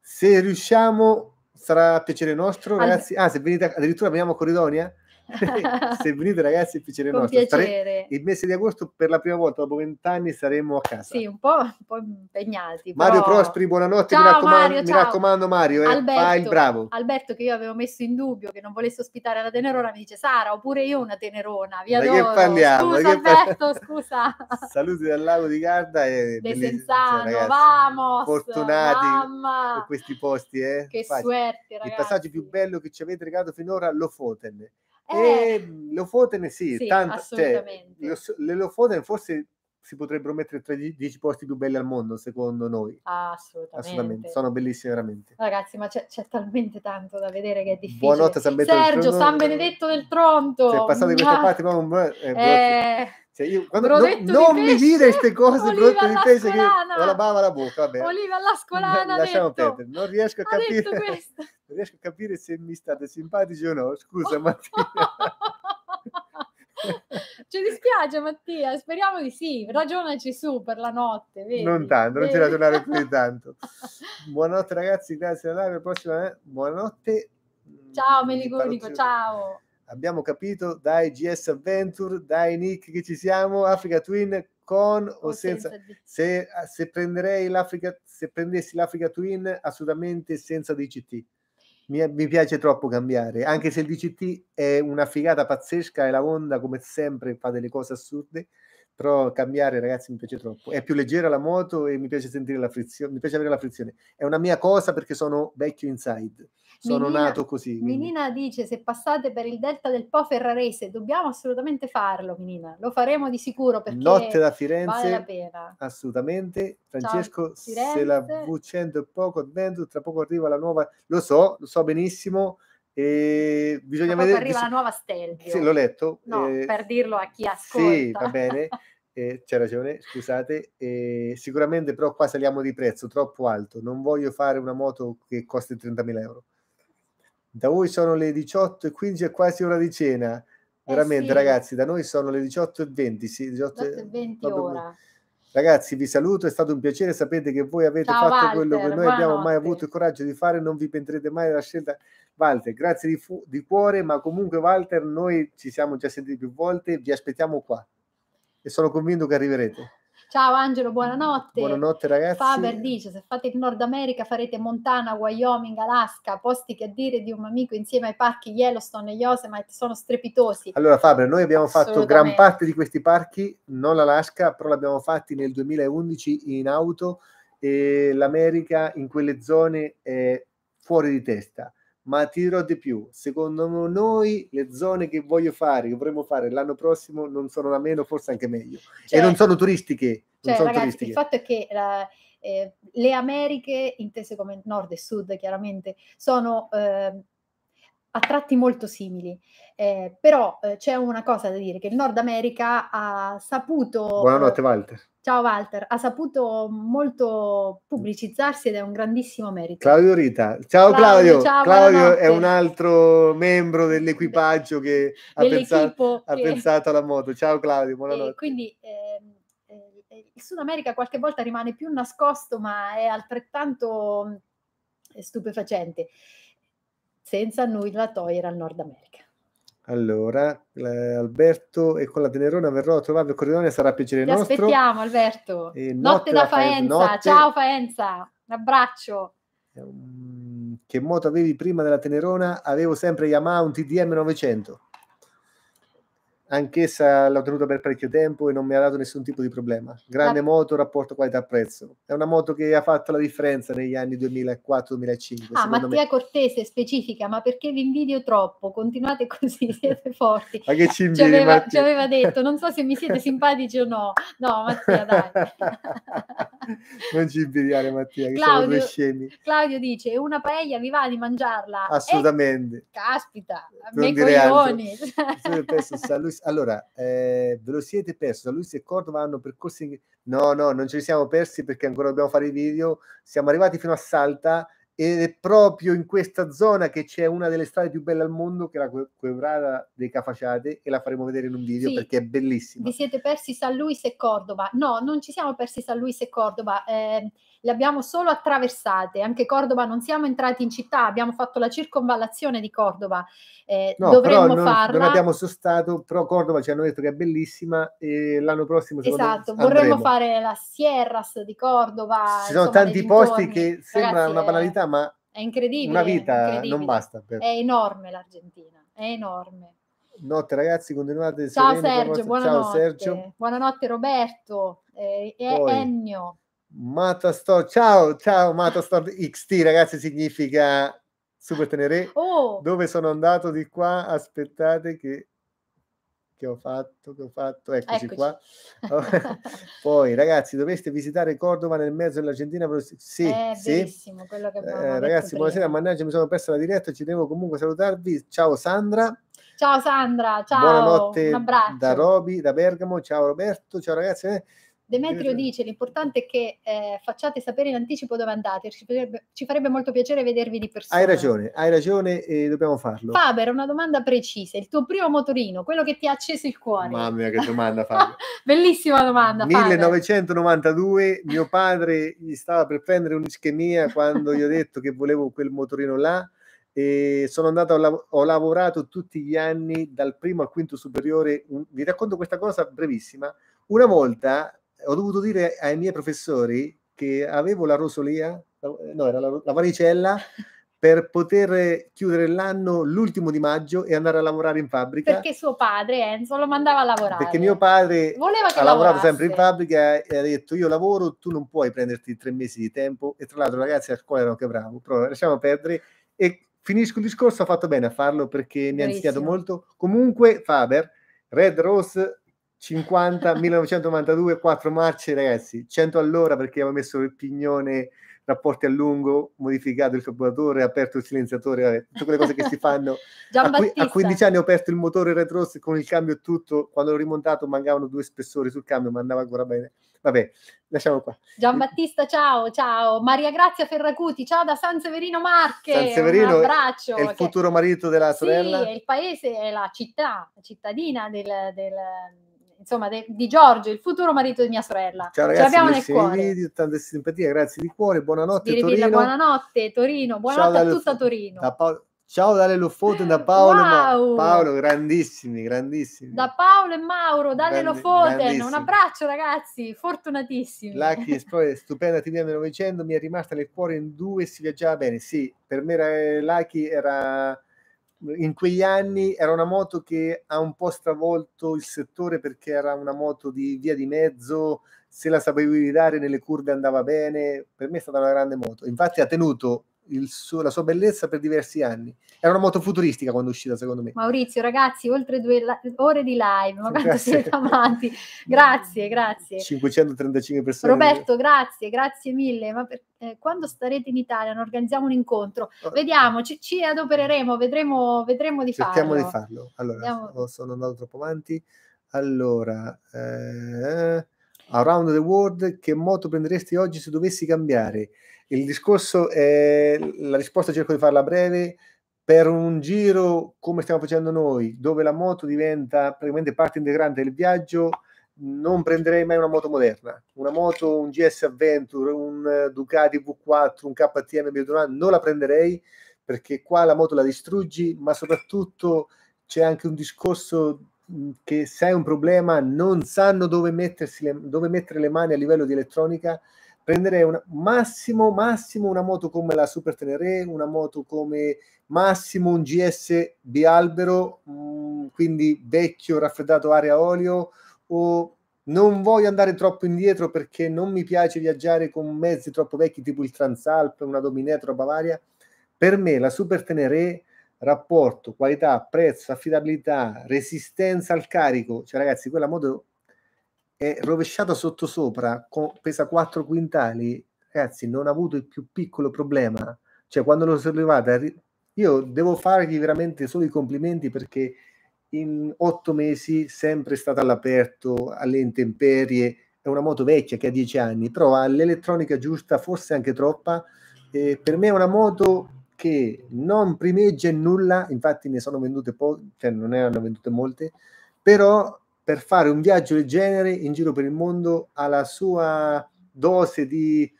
se riusciamo sarà piacere nostro, ragazzi. Ah, se venite addirittura veniamo a Corridonia? se venite ragazzi è piacere Con nostro. Piacere. il mese di agosto per la prima volta dopo vent'anni saremo a casa. Sì, un po', un po impegnati. Però... Mario Prospri, buonanotte, ciao, mi, raccomando, Mario, mi raccomando Mario, eh, Alberto, fai il bravo. Alberto che io avevo messo in dubbio che non volesse ospitare una tenerona mi dice Sara, oppure io una tenerona, vi adoro. che parliamo? Scusa che Alberto, parliamo. scusa. Saluti dal lago di Garda e... De cioè, Senzano, vamos! Fortunati mamma. per questi posti, eh. Che Facile. suerte, ragazzi. Il passaggio più bello che ci avete regalato finora lo foten eh, e ehm, lo Foten sì, sì tanto, cioè, lo, le Lofoten forse si potrebbero mettere tra i 10 posti più belli al mondo, secondo noi. Ah, assolutamente. assolutamente. Sono bellissime veramente. Ragazzi, ma c'è, c'è, talmente tanto da vedere che è difficile. Buonanotte San Benedetto Sergio, del Tronto. San Benedetto del Tronto. Se passate questa parte, ma non... Eh, eh... Cioè io, quando, no, non pesce, mi dire queste cose, prodotto di pesce che ho la bava alla bocca, vabbè. Oliva alla scolana, lasciamo detto, perdere, non riesco a capire. Non riesco a capire se mi state simpatici o no. Scusa, Mattia. Ci dispiace Mattia, speriamo di sì, ragionaci su per la notte. Vedi? Non tanto, non ci ragionare più di tanto. Buonanotte ragazzi, grazie alla live, prossima buonanotte. Ciao Meligurico, mm, ciao. Abbiamo capito, dai GS Adventure, dai Nick che ci siamo, Africa Twin con o, o senza, senza se, se, prenderei l'Africa se prendessi l'Africa Twin assolutamente senza DCT mi, mi, piace troppo cambiare, anche se il DCT è una figata pazzesca e la Honda come sempre fa delle cose assurde, però cambiare ragazzi mi piace troppo, è più leggera la moto e mi piace sentire la frizione, mi piace avere la frizione, è una mia cosa perché sono vecchio inside sono Menina, nato così. Quindi. Menina dice: Se passate per il delta del Po Ferrarese, dobbiamo assolutamente farlo. Menina, lo faremo di sicuro perché Lotte da Firenze, vale la pena. Assolutamente. Francesco, Ciao, se la V100 è poco advento, tra poco arriva la nuova. Lo so, lo so benissimo. E bisogna vedere. Arriva bis- la nuova Stelvio. Sì, l'ho letto. No, eh, per dirlo a chi ascolta. Sì, va bene. Eh, c'è ragione, scusate, eh, sicuramente però qua saliamo di prezzo troppo alto, non voglio fare una moto che costi 30.000 euro. Da voi sono le 18 e 15 è quasi ora di cena. Eh Veramente, sì. ragazzi, da noi sono le 18.20. Sì, 18, 18.20 ora. Ragazzi, vi saluto, è stato un piacere. Sapete che voi avete Ciao, fatto Walter, quello che noi abbiamo mai avuto il coraggio di fare, non vi pentirete mai della scelta. Walter, grazie di, fu- di, cuore, ma comunque Walter, noi ci siamo già sentiti più volte, vi aspettiamo qua e sono convinto che arriverete. Ciao Angelo, buonanotte. Buonanotte ragazzi. Faber dice, se fate il Nord America farete Montana, Wyoming, Alaska, posti che a dire di un amico insieme ai parchi Yellowstone e Yosemite sono strepitosi. Allora Faber, noi abbiamo fatto gran parte di questi parchi, non l'Alaska, però l'abbiamo fatti nel 2011 in auto e l'America in quelle zone è fuori di testa ma ti dirò di più. Secondo noi le zone che voglio fare, che vorremmo fare l'anno prossimo, non sono la meno, forse anche meglio. Cioè, e non sono turistiche. Cioè, sono ragazzi, turistiche. il fatto è che la, eh, le Americhe, intese come nord e sud, chiaramente, sono... Eh, a tratti molto simili, eh, però eh, c'è una cosa da dire, che il Nord America ha saputo... Buonanotte Walter. Ciao Walter, ha saputo molto pubblicizzarsi ed è un grandissimo merito. Claudio Rita, ciao Claudio, Claudio, ciao, Claudio è un altro membro dell'equipaggio che ha, pensato, che pensato, alla moto. Ciao Claudio, buonanotte. Eh, e quindi ehm, eh, il Sud America qualche volta rimane più nascosto ma è altrettanto eh, stupefacente, senza nulla togliere al Nord America. Allora, eh, Alberto e con la Tenerona verrò a trovarvi a Corridoio, sarà piacere Ti nostro. aspettiamo Alberto. E notte, notte da Faenza. Notte. Ciao Faenza, un abbraccio. Ehm, che moto avevi prima della Tenerona? Avevo sempre Yamaha un TDM 900 anch'essa l'ho tenuta per parecchio tempo e non mi ha dato nessun tipo di problema. Grande ah. moto, rapporto qualità-prezzo. È una moto che ha fatto la differenza negli anni 2004-2005. Ah, Mattia me. Cortese specifica, ma perché vi invidio troppo? Continuate così, siete forti. ma che ci invidi, ci aveva, ci aveva detto, non so se mi siete simpatici o no. No, Mattia, dai. non ci invidiare, Mattia, che Claudio, due scemi. Claudio dice, una paella vi va di mangiarla? Assolutamente. Eh, caspita, non me coglioni. Penso, lui allora, eh, ve lo siete perso? Luis e Cordova hanno percorsi... No, no, non ce li siamo persi perché ancora dobbiamo fare i video. Siamo arrivati fino a Salta ed è proprio in questa zona che c'è una delle strade più belle al mondo, che è la Quebrada dei Cafaciate, e la faremo vedere in un video sì, perché è bellissima. Vi siete persi San Luis e Cordova? No, non ci siamo persi San Luis e Cordova. Eh le abbiamo solo attraversate, anche Cordova non siamo entrati in città, abbiamo fatto la circonvallazione di Cordova, eh, no, dovremmo non, farla. Non abbiamo sostato, però Cordova ci hanno detto che è bellissima e l'anno prossimo Esatto, vorremmo fare la Sierras di Cordova. Ci sono tanti posti che sembra una banalità, ma è incredibile, una vita incredibile. non basta. Per... È enorme l'Argentina, è enorme. Notte ragazzi, continuate. Ciao Sergio, buonanotte. Ciao Sergio. Buonanotte Roberto eh, e eh, Ennio. Matastor, ciao, ciao Matastor XT, ragazzi, significa super tenere. Oh. Dove sono andato di qua? Aspettate che, che ho fatto, che ho fatto, eccoci, eccoci. qua. Oh, Poi, ragazzi, dovreste visitare Cordova nel mezzo dell'Argentina. Sì, È sì. Eh, eh ragazzi, buonasera, mannaggia, mi sono persa la diretta, ci devo comunque salutarvi. Ciao Sandra. Ciao Sandra, ciao. Buonanotte da Roby, da Bergamo. Ciao Roberto, ciao ragazzi. Eh. Demetrio dice l'importante è che eh, facciate sapere in anticipo dove andate, ci farebbe, ci farebbe, molto piacere vedervi di persona. Hai ragione, hai ragione e dobbiamo farlo. Faber, una domanda precisa, il tuo primo motorino, quello che ti ha acceso il cuore. Mamma mia, che domanda Faber. Bellissima domanda 1992, Faber. mio padre gli stava per prendere un'ischemia quando gli ho detto che volevo quel motorino là e sono andato, ho lavorato tutti gli anni dal primo al quinto superiore. vi racconto questa cosa brevissima. Una volta ho dovuto dire ai miei professori che avevo la rosolia, eh, no, era la, la varicella, per poter chiudere l'anno l'ultimo di maggio e andare a lavorare in fabbrica. Perché suo padre Enzo lo mandava a lavorare. Perché mio padre Voleva che ha lavorato sempre in fabbrica e ha detto io lavoro, tu non puoi prenderti tre mesi di tempo e tra l'altro ragazzi a scuola erano che bravo, però lasciamo perdere e finisco il discorso, ha fatto bene a farlo perché mi Bellissimo. ha insegnato molto. Comunque Faber, Red Rose 50, 1992, 4 marce, ragazzi, 100 all'ora perché avevo messo il pignone, rapporti a lungo, modificato il carburatore, aperto il silenziatore, vabbè, tutte quelle cose che si fanno. a, qui, a, 15 anni ho aperto il motore retro con il cambio e tutto, quando l'ho rimontato mancavano due spessori sul cambio, ma andava ancora bene. Vabbè, lasciamo qua. Giambattista, ciao, ciao. Maria Grazia Ferracuti, ciao da San Severino Marche. San Severino un abbraccio. È il futuro marito della sorella. Sì, è il paese, è la città, la cittadina del, del insomma, de, di Giorgio, il futuro marito di mia sorella. Ciao ragazzi, Ce l'abbiamo nel cuore. Video, tante simpatie, grazie di cuore, buonanotte di Torino. buonanotte Torino, buonanotte Ciao a tutta F- Torino. Da Paolo, Ciao dalle Lofoten da Paolo, wow. Paolo, grandissimi, grandissimi. Da Paolo e Mauro, dalle Grandi, Lofoten, un abbraccio ragazzi, fortunatissimi. Lucky stupenda TV 1900, mi è rimasta nel cuore in due, si viaggiava bene, sì, per me era, eh, Lucky era in quegli anni era una moto che ha un po' stravolto il settore perché era una moto di via di mezzo, se la sapevi guidare nelle curve andava bene, per me è stata una grande moto. Infatti ha tenuto suo, la sua bellezza per diversi anni. Era una moto futuristica quando è uscita, secondo me. Maurizio, ragazzi, oltre due la- ore di live, ma quanto siete amanti. Grazie, grazie. 535 persone. Roberto, grazie, grazie mille. Ma per, eh, quando starete in Italia, non organizziamo un incontro. Oh. Vediamo, ci, ci, adopereremo, vedremo, vedremo di Cerchiamo farlo. Cerchiamo di farlo. Allora, Andiamo. Oh, sono andato troppo avanti. Allora, eh, Around the World, che moto prenderesti oggi se dovessi cambiare? Il discorso è, la risposta cerco di farla breve, per un giro come stiamo facendo noi, dove la moto diventa praticamente parte integrante del viaggio, non prenderei mai una moto moderna. Una moto, un GS Adventure, un Ducati V4, un KTM Biodonano, non la prenderei perché qua la moto la distruggi, ma soprattutto c'è anche un discorso che se hai un problema non sanno dove, le, dove mettere le mani a livello di elettronica, prenderei un massimo, massimo una moto come la Super Tenere, una moto come massimo un GS Bialbero, quindi vecchio raffreddato aria olio o non voglio andare troppo indietro perché non mi piace viaggiare con mezzi troppo vecchi tipo il Transalp, una Dominator Bavaria. Per me la Super Tenere rapporto, qualità, prezzo, affidabilità, resistenza al carico. Cioè, ragazzi, quella moto è rovesciata sotto sottosopra, pesa 4 quintali. Ragazzi, non ha avuto il più piccolo problema. Cioè, quando l'ho sollevata, io devo fargli veramente solo i complimenti perché in otto mesi sempre stata all'aperto, alle intemperie. È una moto vecchia che ha 10 anni, però ha l'elettronica giusta, forse anche troppa. Eh, per me è una moto che non primeggia nulla, infatti ne sono vendute poche, cioè non ne hanno vendute molte, però per fare un viaggio del genere in giro per il mondo ha la sua dose di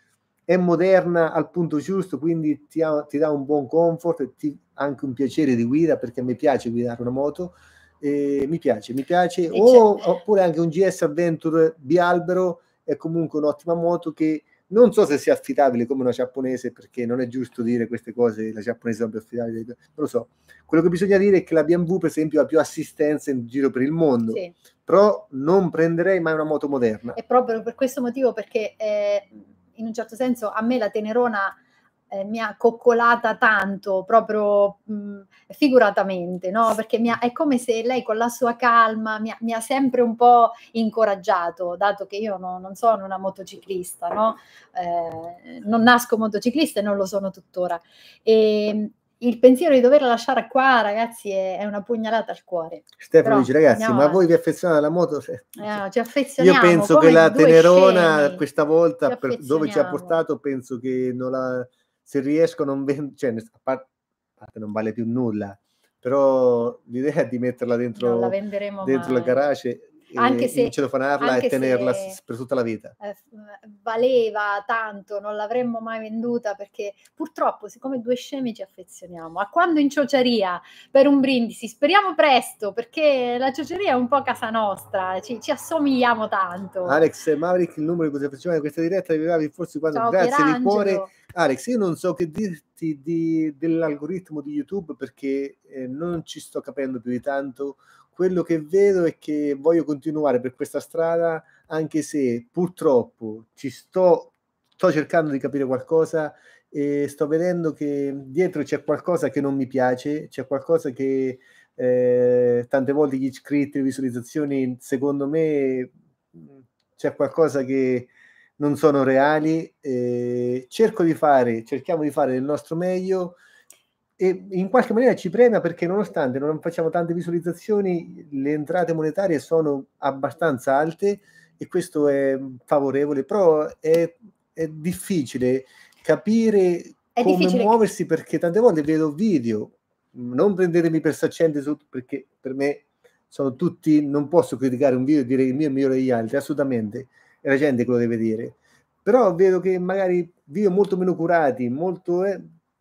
è moderna al punto giusto, quindi ti, ha, ti dà un buon comfort e ti, anche un piacere di guida perché a me piace guidare una moto. e mi piace, mi piace, o, oppure anche un GS Adventure Bialbero è comunque un'ottima moto che non so se sia affidabile come una giapponese, perché non è giusto dire queste cose, la giapponese non è affidabile, non lo so. Quello che bisogna dire è che la BMW, per esempio, ha più assistenza in giro per il mondo, sì. però non prenderei mai una moto moderna. È proprio per questo motivo, perché eh, in un certo senso a me la Tenerona eh, mi ha coccolata tanto, proprio mh, mm, figuratamente, no? perché ha, è come se lei con la sua calma mi ha, mi ha sempre un po' incoraggiato, dato che io no, non sono una motociclista, no? eh, non nasco motociclista e non lo sono tuttora. E, ehm, il pensiero di doverla lasciare qua, ragazzi, è, una pugnalata al cuore. Stefano Però, dice, ragazzi, ma voi vi affezionate alla moto? Se... Eh, no, ci affezioniamo. Io penso che la Tenerona scemi. questa volta, per dove ci ha portato, penso che non la se riesco cioè, a non vendere, cioè, a parte, non vale più nulla, però l'idea di metterla dentro, la, dentro la il garage anche se, celofanarla e tenerla per tutta la vita. Eh, valeva tanto, non l'avremmo mai venduta perché purtroppo, siccome due scemi ci affezioniamo, a quando in ciociaria per un brindisi, speriamo presto perché la ciociaria è un po' casa nostra, ci, ci assomigliamo tanto. Alex Maverick, il numero di cui si affeziona in questa diretta, vi forse quando Ciao, grazie di cuore Alex, io non so che dirti di, dell'algoritmo di YouTube perché eh, non ci sto capendo più di tanto. Quello che vedo è che voglio continuare per questa strada, anche se purtroppo ci sto, sto cercando di capire qualcosa e sto vedendo che dietro c'è qualcosa che non mi piace, c'è qualcosa che eh, tante volte gli iscritti, le visualizzazioni, secondo me mm, c'è qualcosa che non sono reali. Eh, cerco di fare, cerchiamo di fare il nostro meglio e in qualche maniera ci premia perché nonostante non facciamo tante visualizzazioni, le entrate monetarie sono abbastanza alte e questo è favorevole, però è, è difficile capire è come difficile muoversi perché tante volte vedo video, non prendetemi per saccente su, perché per me sono tutti, non posso criticare un video e dire il mio è migliore degli altri, assolutamente è la gente che lo deve dire. Però vedo che magari video molto meno curati, molto, eh,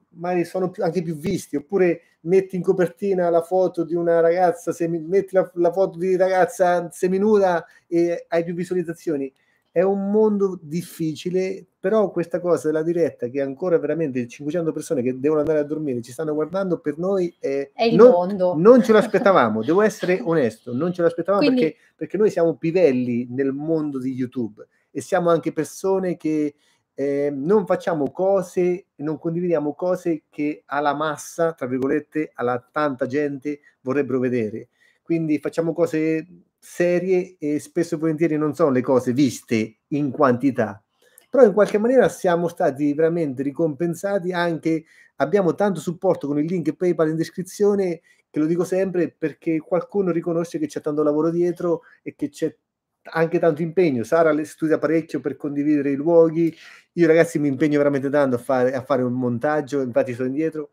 magari sono più, anche più visti, oppure metti in copertina la foto di una ragazza, semi, metti la, la foto di ragazza seminuda e hai più visualizzazioni è un mondo difficile, però questa cosa della diretta che ancora veramente 500 persone che devono andare a dormire ci stanno guardando, per noi è, è il non, mondo. Non ce l'aspettavamo, devo essere onesto, non ce l'aspettavamo Quindi... perché, perché noi siamo pivelli nel mondo di YouTube e siamo anche persone che eh, non facciamo cose, non condividiamo cose che alla massa, tra virgolette, alla tanta gente vorrebbero vedere. Quindi facciamo cose serie e spesso e volentieri non sono le cose viste in quantità, però in qualche maniera siamo stati veramente ricompensati anche, abbiamo tanto supporto con il link PayPal in descrizione, che lo dico sempre perché qualcuno riconosce che c'è tanto lavoro dietro e che c'è anche tanto impegno. Sara studia parecchio per condividere i luoghi. Io, ragazzi, mi impegno veramente tanto a fare, a fare un montaggio, infatti, sono indietro.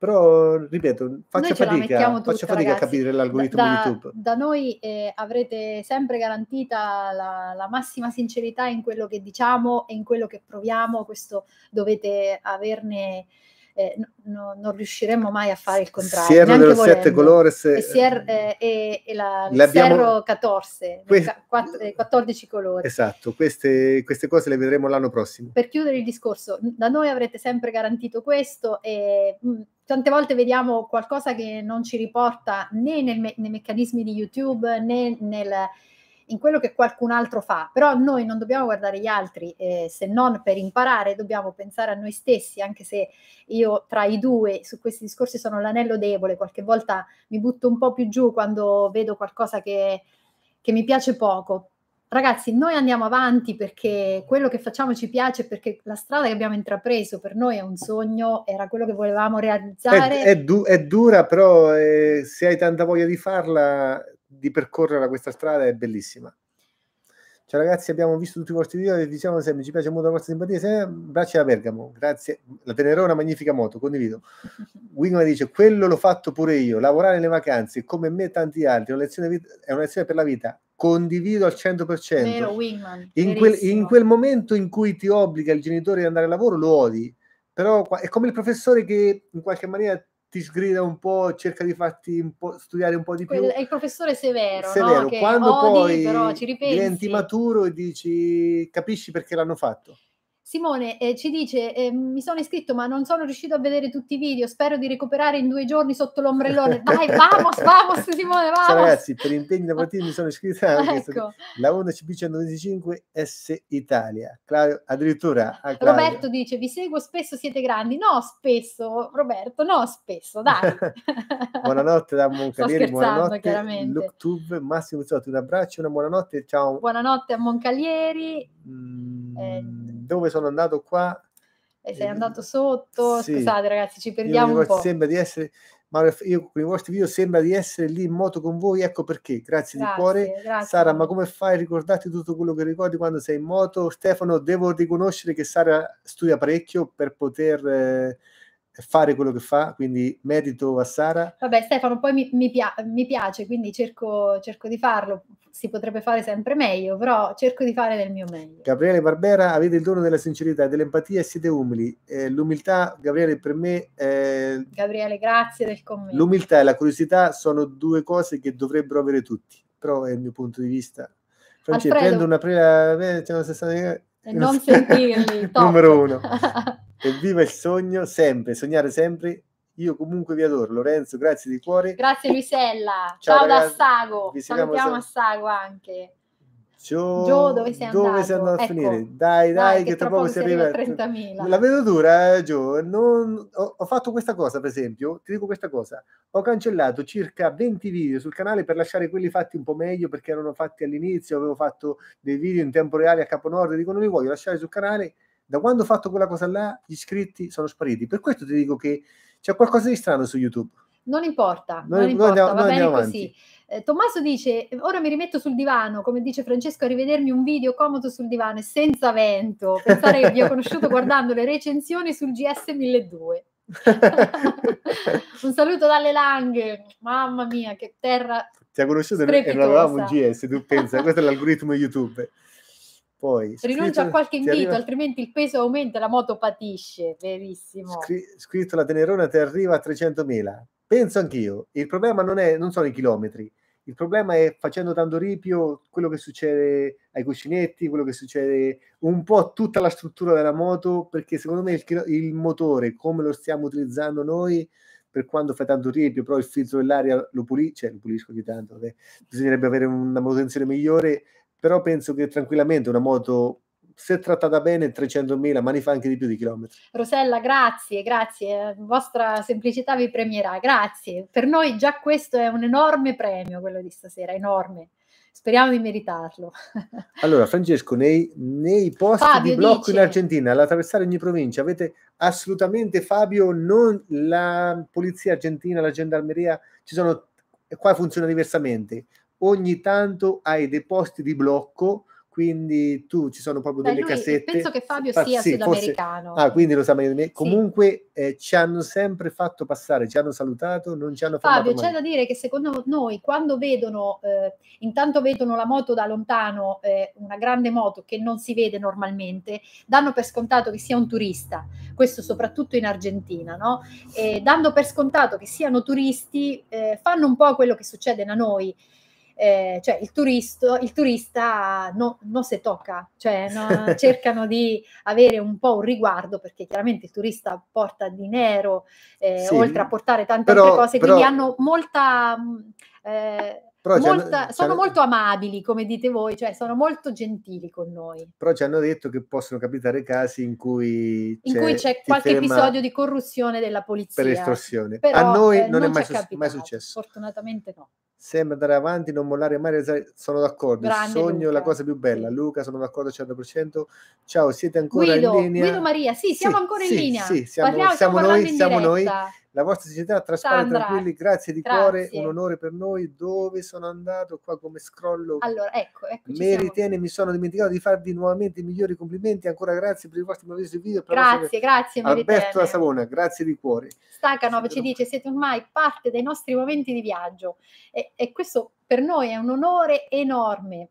Però, ripeto, faccio fatica, tutta, fatica a capire l'algoritmo da, da, di YouTube. Da noi eh, avrete sempre garantita la, la, massima sincerità in quello che diciamo e in quello che proviamo, questo dovete averne... Eh, no, non riusciremo mai a fare il contrario. Sierra dello Sette Colores e, Sier, eh, e, e la Serro 14, que- 14 eh, colori. Esatto, queste, queste, cose le vedremo l'anno prossimo. Per chiudere il discorso, da noi avrete sempre garantito questo e mh, mm, tante volte vediamo qualcosa che non ci riporta né me- nei meccanismi di YouTube né nel, in quello che qualcun altro fa, però noi non dobbiamo guardare gli altri eh, se non per imparare, dobbiamo pensare a noi stessi, anche se io tra i due su questi discorsi sono l'anello debole, qualche volta mi butto un po' più giù quando vedo qualcosa che, che mi piace poco, ragazzi, noi andiamo avanti perché quello che facciamo ci piace, perché la strada che abbiamo intrapreso per noi è un sogno, era quello che volevamo realizzare. È, è, du- è dura, però eh, se hai tanta voglia di farla, di percorrere questa strada, è bellissima. Ciao ragazzi, abbiamo visto tutti i vostri video e diciamo sempre ci piace molto la vostra simpatia. Se... Braccia da Bergamo, grazie. La tenerò una magnifica moto, condivido. Wingman dice: Quello l'ho fatto pure io. Lavorare nelle vacanze, come me e tanti altri, una lezione, è una lezione per la vita condivido al 100%. Vero, Wingman, in, quel, in, quel, momento in cui ti obbliga il genitore ad andare al lavoro, lo odi, però è come il professore che in qualche maniera ti sgrida un po', cerca di farti un po', studiare un po' di più. È il professore severo. severo. No? Quando odi, poi diventi maturo e dici capisci perché l'hanno fatto. Simone eh, ci dice: eh, Mi sono iscritto, ma non sono riuscito a vedere tutti i video. Spero di recuperare in due giorni sotto l'ombrellone. Vai, vamos, vamos, Simone, vamos. Ciao ragazzi, per impegni lavorativi mi sono iscritto anche ecco. la 11 b 95 S Italia. Claudio, addirittura a ah, Claudio. Roberto dice: Vi seguo spesso, siete grandi. No, spesso, Roberto, no, spesso, dai. buonanotte da Moncalieri, buonanotte. Looktube, Massimo Zotti, un abbraccio, una buonanotte. Ciao. Buonanotte a Moncalieri. Mm, eh. Dove sono? sono andato qua. E sei andato sotto, sì. scusate ragazzi, ci perdiamo un po'. Sembra di essere, Mario, io con i vostri video sembra di essere lì in moto con voi, ecco perché, grazie, grazie di cuore. Grazie. Sara, ma come fai a ricordarti tutto quello che ricordi quando sei in moto? Stefano, devo riconoscere che Sara studia parecchio per poter... Eh, fare quello che fa, quindi merito a Sara. Vabbè Stefano, poi mi, mi, pia- mi piace, quindi cerco, cerco, di farlo, si potrebbe fare sempre meglio, però cerco di fare del mio meglio. Gabriele Barbera, avete il dono della sincerità, dell'empatia e siete umili. Eh, l'umiltà, Gabriele, per me... È... Gabriele, grazie del commento. L'umiltà e la curiosità sono due cose che dovrebbero avere tutti, però è il mio punto di vista. Francesco, prendo una prima... Eh, cioè, e non sentirli. Numero uno. Evviva il sogno, sempre, sognare sempre. Io comunque vi adoro. Lorenzo, grazie di cuore. Grazie Luisella. Ciao, Ciao da Sago. Vi Salutiamo a Sago anche. Gio, Gio dove sei dove andato? Sei andato a ecco, finire? Dai, dai, dai che, che, tra poco, si arriva a 30.000. La vedo dura, eh, Gio. Non... Ho, ho, fatto questa cosa, per esempio, ti dico questa cosa. Ho cancellato circa 20 video sul canale per lasciare quelli fatti un po' meglio perché erano fatti all'inizio, avevo fatto dei video in tempo reale a Caponord, dico non li voglio lasciare sul canale. Da quando ho fatto quella cosa là, gli iscritti sono spariti. Per questo ti dico che c'è qualcosa di strano su YouTube. Non importa, non, non importa, andiamo, va bene così. Eh, Tommaso dice, ora mi rimetto sul divano, come dice Francesco, a rivedermi un video comodo sul divano e senza vento. Pensare che vi ho conosciuto guardando le recensioni sul GS 1002. un saluto dalle Langhe, mamma mia, che terra. Ti ha conosciuto e non avevamo un GS, tu pensa, questo è l'algoritmo YouTube. Poi, Rinuncia a qualche invito, arriva... altrimenti il peso aumenta e la moto patisce, verissimo. Scri- scritto la Tenerona ti arriva a 300.000. Penso anch'io, il problema non, è, non sono i chilometri, il problema è facendo tanto ripio quello che succede ai cuscinetti, quello che succede un po' a tutta la struttura della moto, perché secondo me il, il motore, come lo stiamo utilizzando noi, per quando fai tanto ripio, però il filtro dell'aria lo pulisce, cioè lo pulisco ogni tanto, vabbè. bisognerebbe avere una manutenzione migliore, però penso che tranquillamente una moto se trattata bene 300.000, ma ne fa anche di più di chilometri. Rosella, grazie, grazie, vostra semplicità vi premierà, grazie. Per noi già questo è un enorme premio, quello di stasera, enorme. Speriamo di meritarlo. allora, Francesco, nei, nei posti Fabio di blocco dice... in Argentina, all'attraversare ogni provincia, avete assolutamente, Fabio, non la polizia argentina, la gendarmeria, ci sono, qua funziona diversamente. Ogni tanto hai dei posti di blocco quindi tu ci sono proprio Beh, delle casette. Penso che Fabio fa, sia sì, sudamericano. Forse, ah, quindi lo sa meglio di me. Sì. Comunque eh, ci hanno sempre fatto passare, ci hanno salutato, non ci hanno fatto. Fabio, c'è da dire che secondo noi quando vedono, eh, intanto vedono la moto da lontano, eh, una grande moto che non si vede normalmente, danno per scontato che sia un turista, questo soprattutto in Argentina, no? dando per scontato che siano turisti, eh, fanno un po' quello che succede da noi eh, cioè il, turisto, il turista non no se tocca, cioè no, cercano di avere un po' un riguardo perché chiaramente il turista porta dinero, eh, sì, oltre a portare tante però, altre cose, però, quindi hanno molta... Mm, eh, però molta, hanno, sono molto amabili, come dite voi, cioè sono molto gentili con noi. Però ci hanno detto che possono capitare casi in cui c'è, in cui c'è qualche episodio di corruzione della polizia. Per estorsione. Però, a noi eh, non, non, è mai, mai, successo. Fortunatamente no sempre andare avanti, non mollare mai, sono d'accordo. Grande il sogno è la cosa più bella. Luca, sono d'accordo al 100%. Ciao, siete ancora Guido, in linea? Guido Maria, sì, siamo sì, ancora in sì, linea. Sì, siamo, Parliamo, siamo noi, siamo noi. La vostra società traspare Sandra, tranquilli, grazie di grazie. cuore, un onore per noi. Dove sono andato? Qua come scrollo. Allora, ecco, ecco. Meritene, mi sono dimenticato di farvi nuovamente i migliori complimenti. Ancora grazie per i vostri meravigliosi video. grazie, grazie. Alberto da Savona, grazie di cuore. Stacanov ci dice: siete ormai parte dei nostri momenti di viaggio. e, e questo per noi è un onore enorme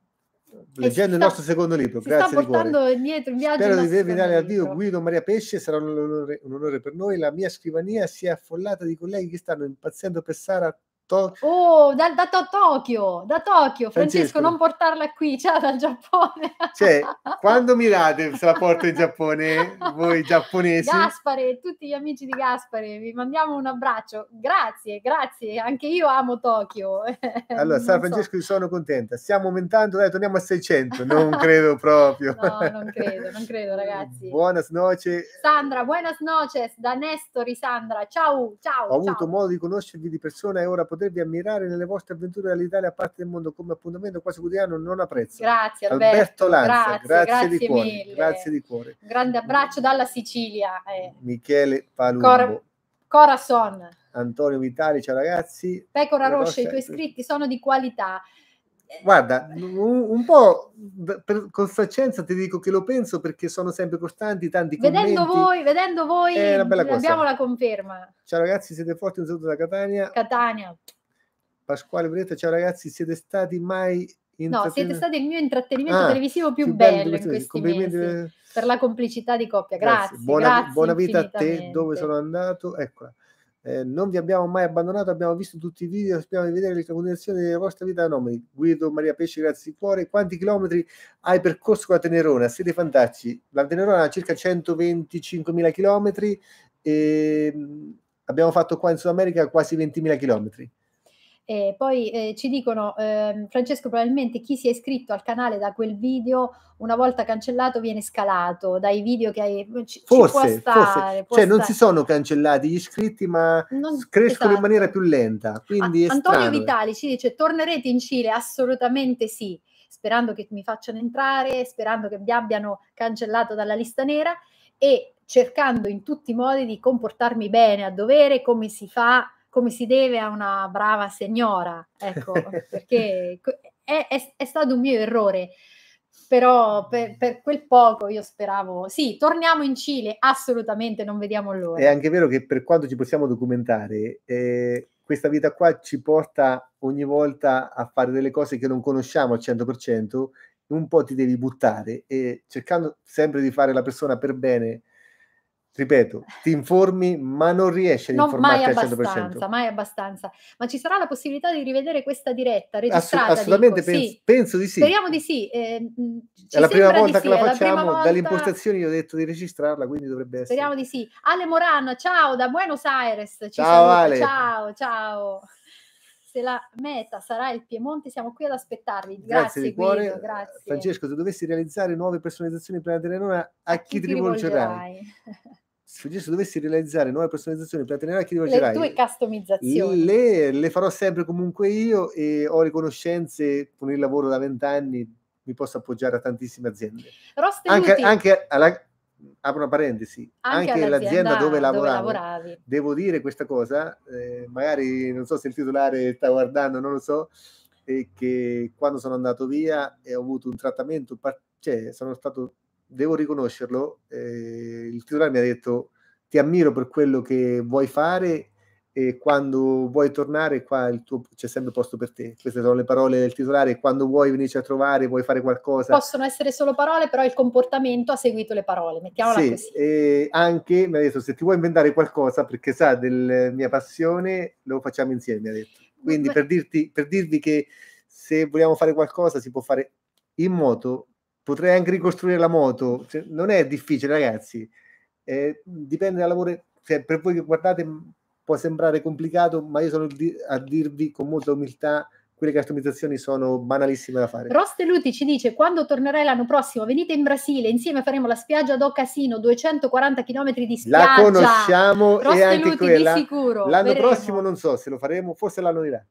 leggendo il nostro secondo libro, si grazie sta portando di indietro il viaggio. Spero di terminare a Dio Guido Maria Pesce, sarà un onore, un onore, per noi. La mia scrivania si è affollata di colleghi che stanno impazzendo per Sara To- oh, da, da to- Tokyo, da Tokyo. Francesco, Francesco, non portarla qui, ciao dal Giappone. Cioè, quando mi date se la porto in Giappone, voi giapponesi? Gaspare, tutti gli amici di Gaspare, vi mandiamo un abbraccio. Grazie, grazie, anche io amo Tokyo. Allora, San Francesco, so. sono contenta. Stiamo aumentando, dai, torniamo a 600, non credo proprio. no, non credo, non credo, ragazzi. Buonas noches. Sandra, buonas noches, da Nestori Sandra. Ciao, ciao. Ho ciao. avuto modo di conoscervi di persona e ora potete potervi ammirare nelle vostre avventure dall'Italia a parte del mondo come appuntamento quasi quotidiano non ha prezzo. Grazie Alberto, Alberto Lanza, grazie, grazie, grazie, di cuore, mille. grazie di cuore. Un grande abbraccio dalla Sicilia. Eh. Michele Palumbo. Cor- Corazon. Antonio Vitali, ciao ragazzi. Pecora Roscia, i tuoi iscritti sono di qualità. Guarda, un, un po' per, con saccenza ti dico che lo penso perché sono sempre costanti, tanti vedendo Voi, vedendo voi, abbiamo la conferma. Ciao ragazzi, siete forti, un saluto da Catania. Catania. Pasquale Bretta, ciao ragazzi, siete stati mai... No, siete stati il mio intrattenimento ah, televisivo più, più bello, bello in questi mesi. Per la complicità di coppia, grazie. grazie. Buona, grazie buona vita a te, dove sono andato? Eccola eh, non vi abbiamo mai abbandonato, abbiamo visto tutti i video, speriamo di vedere le continuazioni della vostra vita nomadi. Guido Maria Pesce, grazie di cuore. Quanti chilometri hai percorso con la Tenerona? Siete fantastici. La Tenerona ha circa 125.000 chilometri e ehm, abbiamo fatto qua in Sud America quasi 20.000 chilometri. E poi eh, ci dicono, ehm, Francesco, probabilmente chi si è iscritto al canale da quel video, una volta cancellato, viene scalato dai video che hai. Ci, forse, ci stare, forse. cioè, non si sono cancellati gli iscritti, ma non, crescono esatto. in maniera più lenta. Quindi a- Antonio strano. Vitali ci dice: tornerete in Cile? Assolutamente sì. Sperando che mi facciano entrare, sperando che vi abbiano cancellato dalla lista nera e cercando in tutti i modi di comportarmi bene a dovere, come si fa come si deve a una brava signora, ecco, perché è, è, è, stato un mio errore. Però per, per, quel poco io speravo, sì, torniamo in Cile, assolutamente, non vediamo l'ora. È anche vero che per quanto ci possiamo documentare, eh, questa vita qua ci porta ogni volta a fare delle cose che non conosciamo al 100%, un po' ti devi buttare e cercando sempre di fare la persona per bene, ripeto, ti informi, ma non riesci a non informarti mai abbastanza, Mai abbastanza, ma ci sarà la possibilità di rivedere questa diretta registrata? Assu- assolutamente, penso, sì. penso, di sì. Speriamo di sì. Eh, è la prima volta che la facciamo, dalle impostazioni io ho detto di registrarla, quindi dovrebbe essere. Speriamo di sì. Ale Moran, ciao da Buenos Aires. Ci ciao Ale. Ciao, ciao. Se la meta sarà il Piemonte, siamo qui ad aspettarvi. Grazie, grazie di cuore. Guido, grazie. Francesco, se dovessi realizzare nuove personalizzazioni planetarie, a chi, chi ti rivolgerai? rivolgerai? se dovessi realizzare nuove personalizzazioni per Atenea, chi rivolgerai? Le tue customizzazioni. Le, le, farò sempre comunque io e ho le conoscenze con il lavoro da vent'anni, mi posso appoggiare a tantissime aziende. Roster anche, anche alla, apro una parentesi, anche, anche l'azienda dove, dove lavoravi. Devo dire questa cosa, eh, magari non so se il titolare sta guardando, non lo so, e che quando sono andato via e ho avuto un trattamento, cioè sono stato devo riconoscerlo, eh, il titolare mi ha detto ti ammiro per quello che vuoi fare e quando vuoi tornare qua tuo, c'è sempre posto per te. Queste sono le parole del titolare, quando vuoi venirci a trovare, vuoi fare qualcosa. Possono essere solo parole, però il comportamento ha seguito le parole, mettiamola sì, così. E anche mi ha detto se ti vuoi inventare qualcosa, perché sa della mia passione, lo facciamo insieme, mi ha detto. Quindi per, dirti, per dirvi che se vogliamo fare qualcosa si può fare in moto potrei anche ricostruire la moto. Cioè, non è difficile, ragazzi. Eh, dipende dal lavoro. Cioè, per voi che guardate può sembrare complicato, ma io sono a dirvi con molta umiltà quelle customizzazioni sono banalissime da fare. Rosteluti ci dice quando tornerai l'anno prossimo venite in Brasile insieme faremo la spiaggia do Casino 240 km di spiaggia. La conosciamo Rosteluti e anche quella. di sicuro. L'anno vedremo. prossimo non so se lo faremo, forse l'anno di là.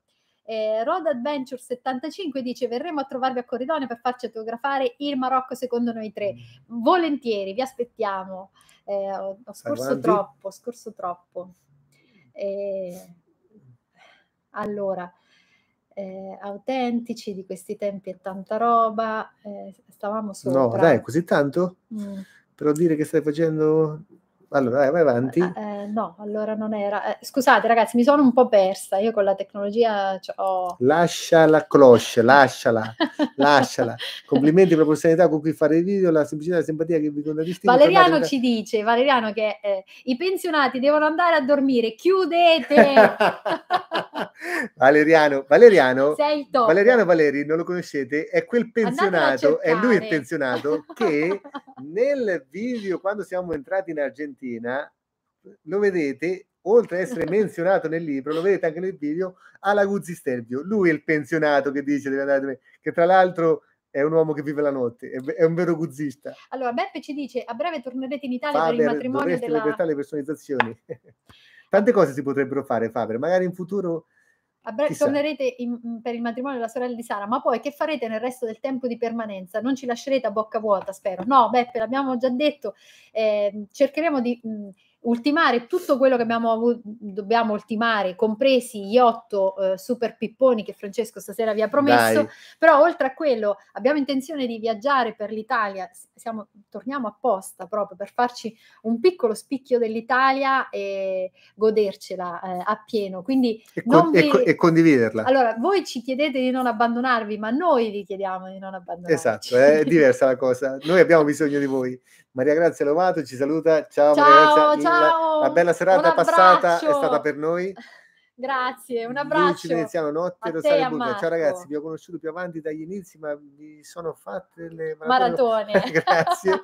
Eh, Road Adventure 75 dice verremo a trovarvi a Corridone per farci autografare il Marocco secondo noi tre. Mm. Volentieri, vi aspettiamo. Eh, ho, ho scorso Avanti. troppo, scorso troppo. Eh, allora, eh, autentici di questi tempi e tanta roba. Eh, stavamo sopra. No, dai, così tanto? Mm. Per dire che stai facendo allora, vai, avanti. Eh, eh, no, allora non era. Eh, scusate ragazzi, mi sono un po' persa. Io con la tecnologia ho... Lascia la cloche, lasciala, lasciala. Complimenti per la professionalità con cui fare i video, la semplicità e la simpatia che vi contraddistingue. Valeriano Parlate... ci dice, Valeriano, che eh, i pensionati devono andare a dormire. Chiudete! Valeriano, Valeriano, Sei il top. Valeriano Valeri, non lo conoscete, è quel pensionato, è lui il pensionato che nel video, quando siamo entrati in Argentina, Fiorentina, lo vedete, oltre ad essere menzionato nel libro, lo vedete anche nel video, alla Guzzi Stelvio. Lui è il pensionato che dice deve andare, che tra l'altro è un uomo che vive la notte, è, un vero guzzista. Allora, Beppe ci dice, a breve tornerete in Italia Faber, per il matrimonio della... libertà le personalizzazioni. Tante cose si potrebbero fare, Faber, magari in futuro bre- tornerete in, mm, per il matrimonio della sorella di Sara, ma poi che farete nel resto del tempo di permanenza? Non ci lascerete a bocca vuota, spero. No, Beppe, l'abbiamo già detto, eh, cercheremo di... Mh, mm, ultimare tutto quello che abbiamo avuto, dobbiamo ultimare, compresi gli otto eh, super pipponi che Francesco stasera vi ha promesso, Dai. però oltre a quello abbiamo intenzione di viaggiare per l'Italia, siamo, torniamo apposta proprio per farci un piccolo spicchio dell'Italia e godercela eh, appieno. Quindi e, con, vi... e, e, condividerla. Allora, voi ci chiedete di non abbandonarvi, ma noi vi chiediamo di non abbandonarvi. Esatto, è diversa la cosa. Noi abbiamo bisogno di voi. Maria Grazia Lomato ci saluta. Ciao, ciao Maria Grazia. Ciao bella, la bella serata passata è stata per noi. Grazie, un abbraccio. Luci Veneziano, Notte, Rosario Ciao ragazzi, vi ho conosciuto più avanti dagli inizi, ma mi sono fatte le maratone. Grazie.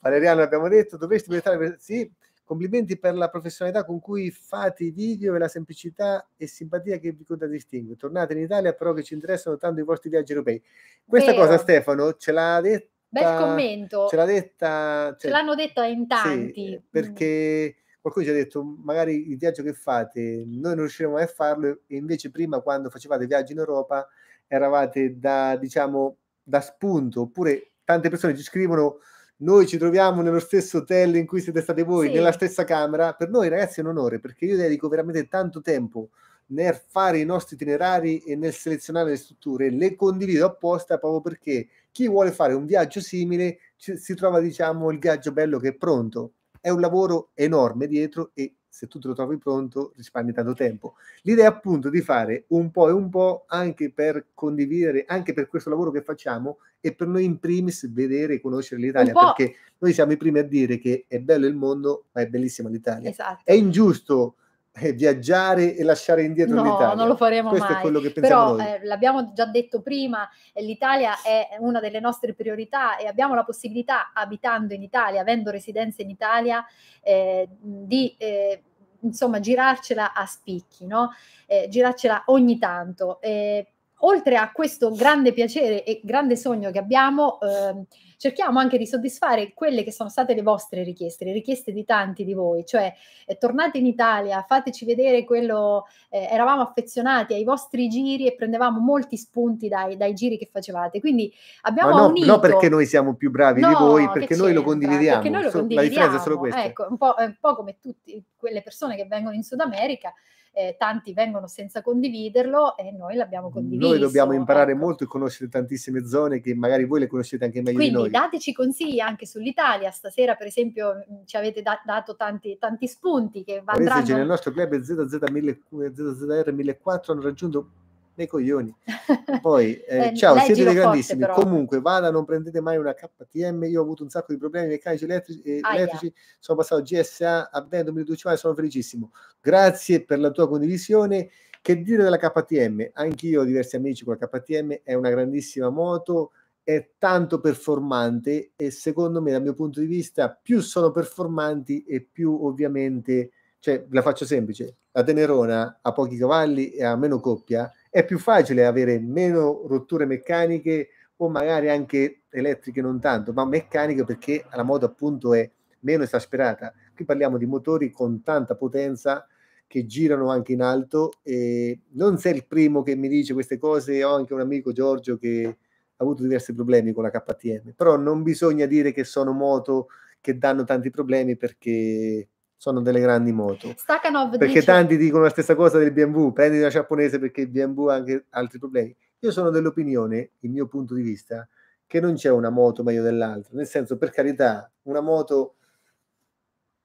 Valeriano, abbiamo detto, dovresti diventare... Per... Sì, complimenti per la professionalità con cui fate i video e la semplicità e simpatia che vi contraddistingue. Tornate in Italia, però che ci interessano tanto i vostri viaggi europei. Questa Vero. cosa Stefano ce l'ha detto Bel commento. Ce, l'ha detta, cioè, ce l'hanno detta in tanti. Sì, perché qualcuno ci ha detto magari il viaggio che fate noi non riusciremo mai a farlo e invece prima quando facevate viaggi in Europa eravate da diciamo da spunto oppure tante persone ci scrivono noi ci troviamo nello stesso hotel in cui siete state voi sì. nella stessa camera per noi ragazzi è un onore perché io dedico veramente tanto tempo nel fare i nostri itinerari e nel selezionare le strutture. Le condivido apposta proprio perché chi vuole fare un viaggio simile ci, si trova, diciamo, il viaggio bello che è pronto. È un lavoro enorme dietro e se tu te lo trovi pronto risparmi tanto tempo. L'idea è appunto di fare un po' e un po' anche per condividere, anche per questo lavoro che facciamo e per noi in primis vedere e conoscere l'Italia, perché noi siamo i primi a dire che è bello il mondo, ma è bellissima l'Italia. Esatto. È ingiusto eh, viaggiare e lasciare indietro no, l'Italia. No, non lo faremo Questo mai. È quello che pensiamo Però, eh, l'abbiamo già detto prima, eh, l'Italia è una delle nostre priorità e abbiamo la possibilità, abitando in Italia, avendo residenze in Italia, eh, di eh, insomma girarcela a spicchi, no? eh, girarcela ogni tanto. Eh, oltre a questo grande piacere e grande sogno che abbiamo Eh, cerchiamo anche di soddisfare quelle che sono state le vostre richieste, le richieste di tanti di voi, cioè eh, tornate in Italia, fateci vedere quello, eh, eravamo affezionati ai vostri giri e prendevamo molti spunti dai, dai giri che facevate, quindi abbiamo no, unito... No perché noi siamo più bravi no, di voi, perché noi lo condividiamo, perché noi lo condividiamo. la differenza è solo questa. Ecco, un po', eh, un po' come tutte quelle persone che vengono in Sud America eh, tanti vengono senza condividerlo e noi l'abbiamo condiviso. Noi dobbiamo imparare ecco. molto e conoscere tantissime zone che magari voi le conoscete anche meglio Quindi, di noi. Quindi dateci consigli anche sull'Italia, stasera per esempio mm, ci avete da- dato tanti, tanti spunti che andranno... Nel nostro club ZZR1004 eh, hanno raggiunto nei coglioni. Poi, eh, eh ciao, siete dei grandissimi. Forte, Comunque, vada, non prendete mai una KTM. Io ho avuto un sacco di problemi meccanici elettrici, eh, elettrici. sono passato GSA a Veneto 12 anni, sono felicissimo. Grazie per la tua condivisione. Che dire della KTM? Anch'io ho diversi amici con la KTM, è una grandissima moto, è tanto performante e secondo me, dal mio punto di vista, più sono performanti e più ovviamente, cioè la faccio semplice, la Tenerona ha pochi cavalli e ha meno coppia, è più facile avere meno rotture meccaniche o magari anche elettriche non tanto, ma meccaniche perché la moto appunto è meno esasperata. Qui parliamo di motori con tanta potenza che girano anche in alto e non sei il primo che mi dice queste cose, ho anche un amico Giorgio che ha avuto diversi problemi con la KTM, però non bisogna dire che sono moto che danno tanti problemi perché sono delle grandi moto. Stakhanov perché dice... tanti dicono la stessa cosa del BMW, prendi la giapponese perché il BMW ha anche altri problemi. Io sono dell'opinione, il mio punto di vista, che non c'è una moto meglio dell'altra, nel senso per carità, una moto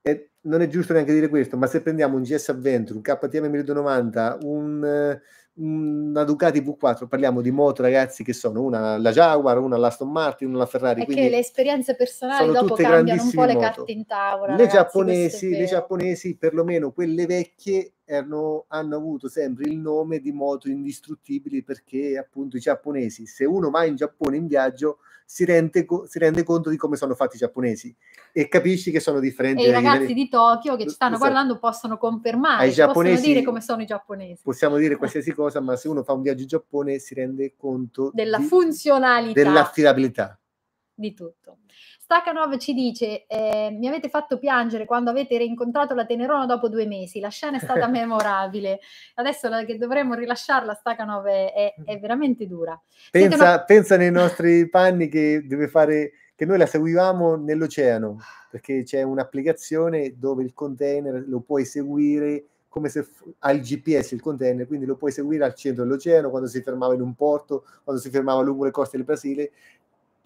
è, non è giusto neanche dire questo, ma se prendiamo un GS Adventure, un KTM 1090, un eh, una mm, Ducati V4, parliamo di moto ragazzi che sono una la Jaguar, una la Aston Martin, una la Ferrari. Perché le esperienze personali dopo cambiano un po' le carte in tavola. Le, ragazzi, giapponesi, le giapponesi, perlomeno quelle vecchie, erano, hanno avuto sempre il nome di moto indistruttibili perché appunto i giapponesi, se uno va in Giappone in viaggio, si rende, si rende, conto di come sono fatti i giapponesi e capisci che sono differenti. E i ragazzi livelli... di Tokyo che ci stanno esatto. guardando possono confermare, Ai giapponesi, possono dire come sono i giapponesi. Possiamo dire eh. qualsiasi cosa, ma se uno fa un viaggio in Giappone si rende conto della di, funzionalità, dell'affidabilità. Di tutto. Stacanov ci dice: eh, Mi avete fatto piangere quando avete rincontrato la Tenerona dopo due mesi. La scena è stata memorabile. Adesso la, che dovremmo rilasciarla, Stacanov è, è, è mm. veramente dura. Pensa, una... pensa nei nostri panni che deve fare che noi la seguivamo nell'oceano perché c'è un'applicazione dove il container lo puoi seguire come se ha il GPS il container, quindi lo puoi seguire al centro dell'oceano quando si fermava in un porto, quando si fermava lungo le coste del Brasile,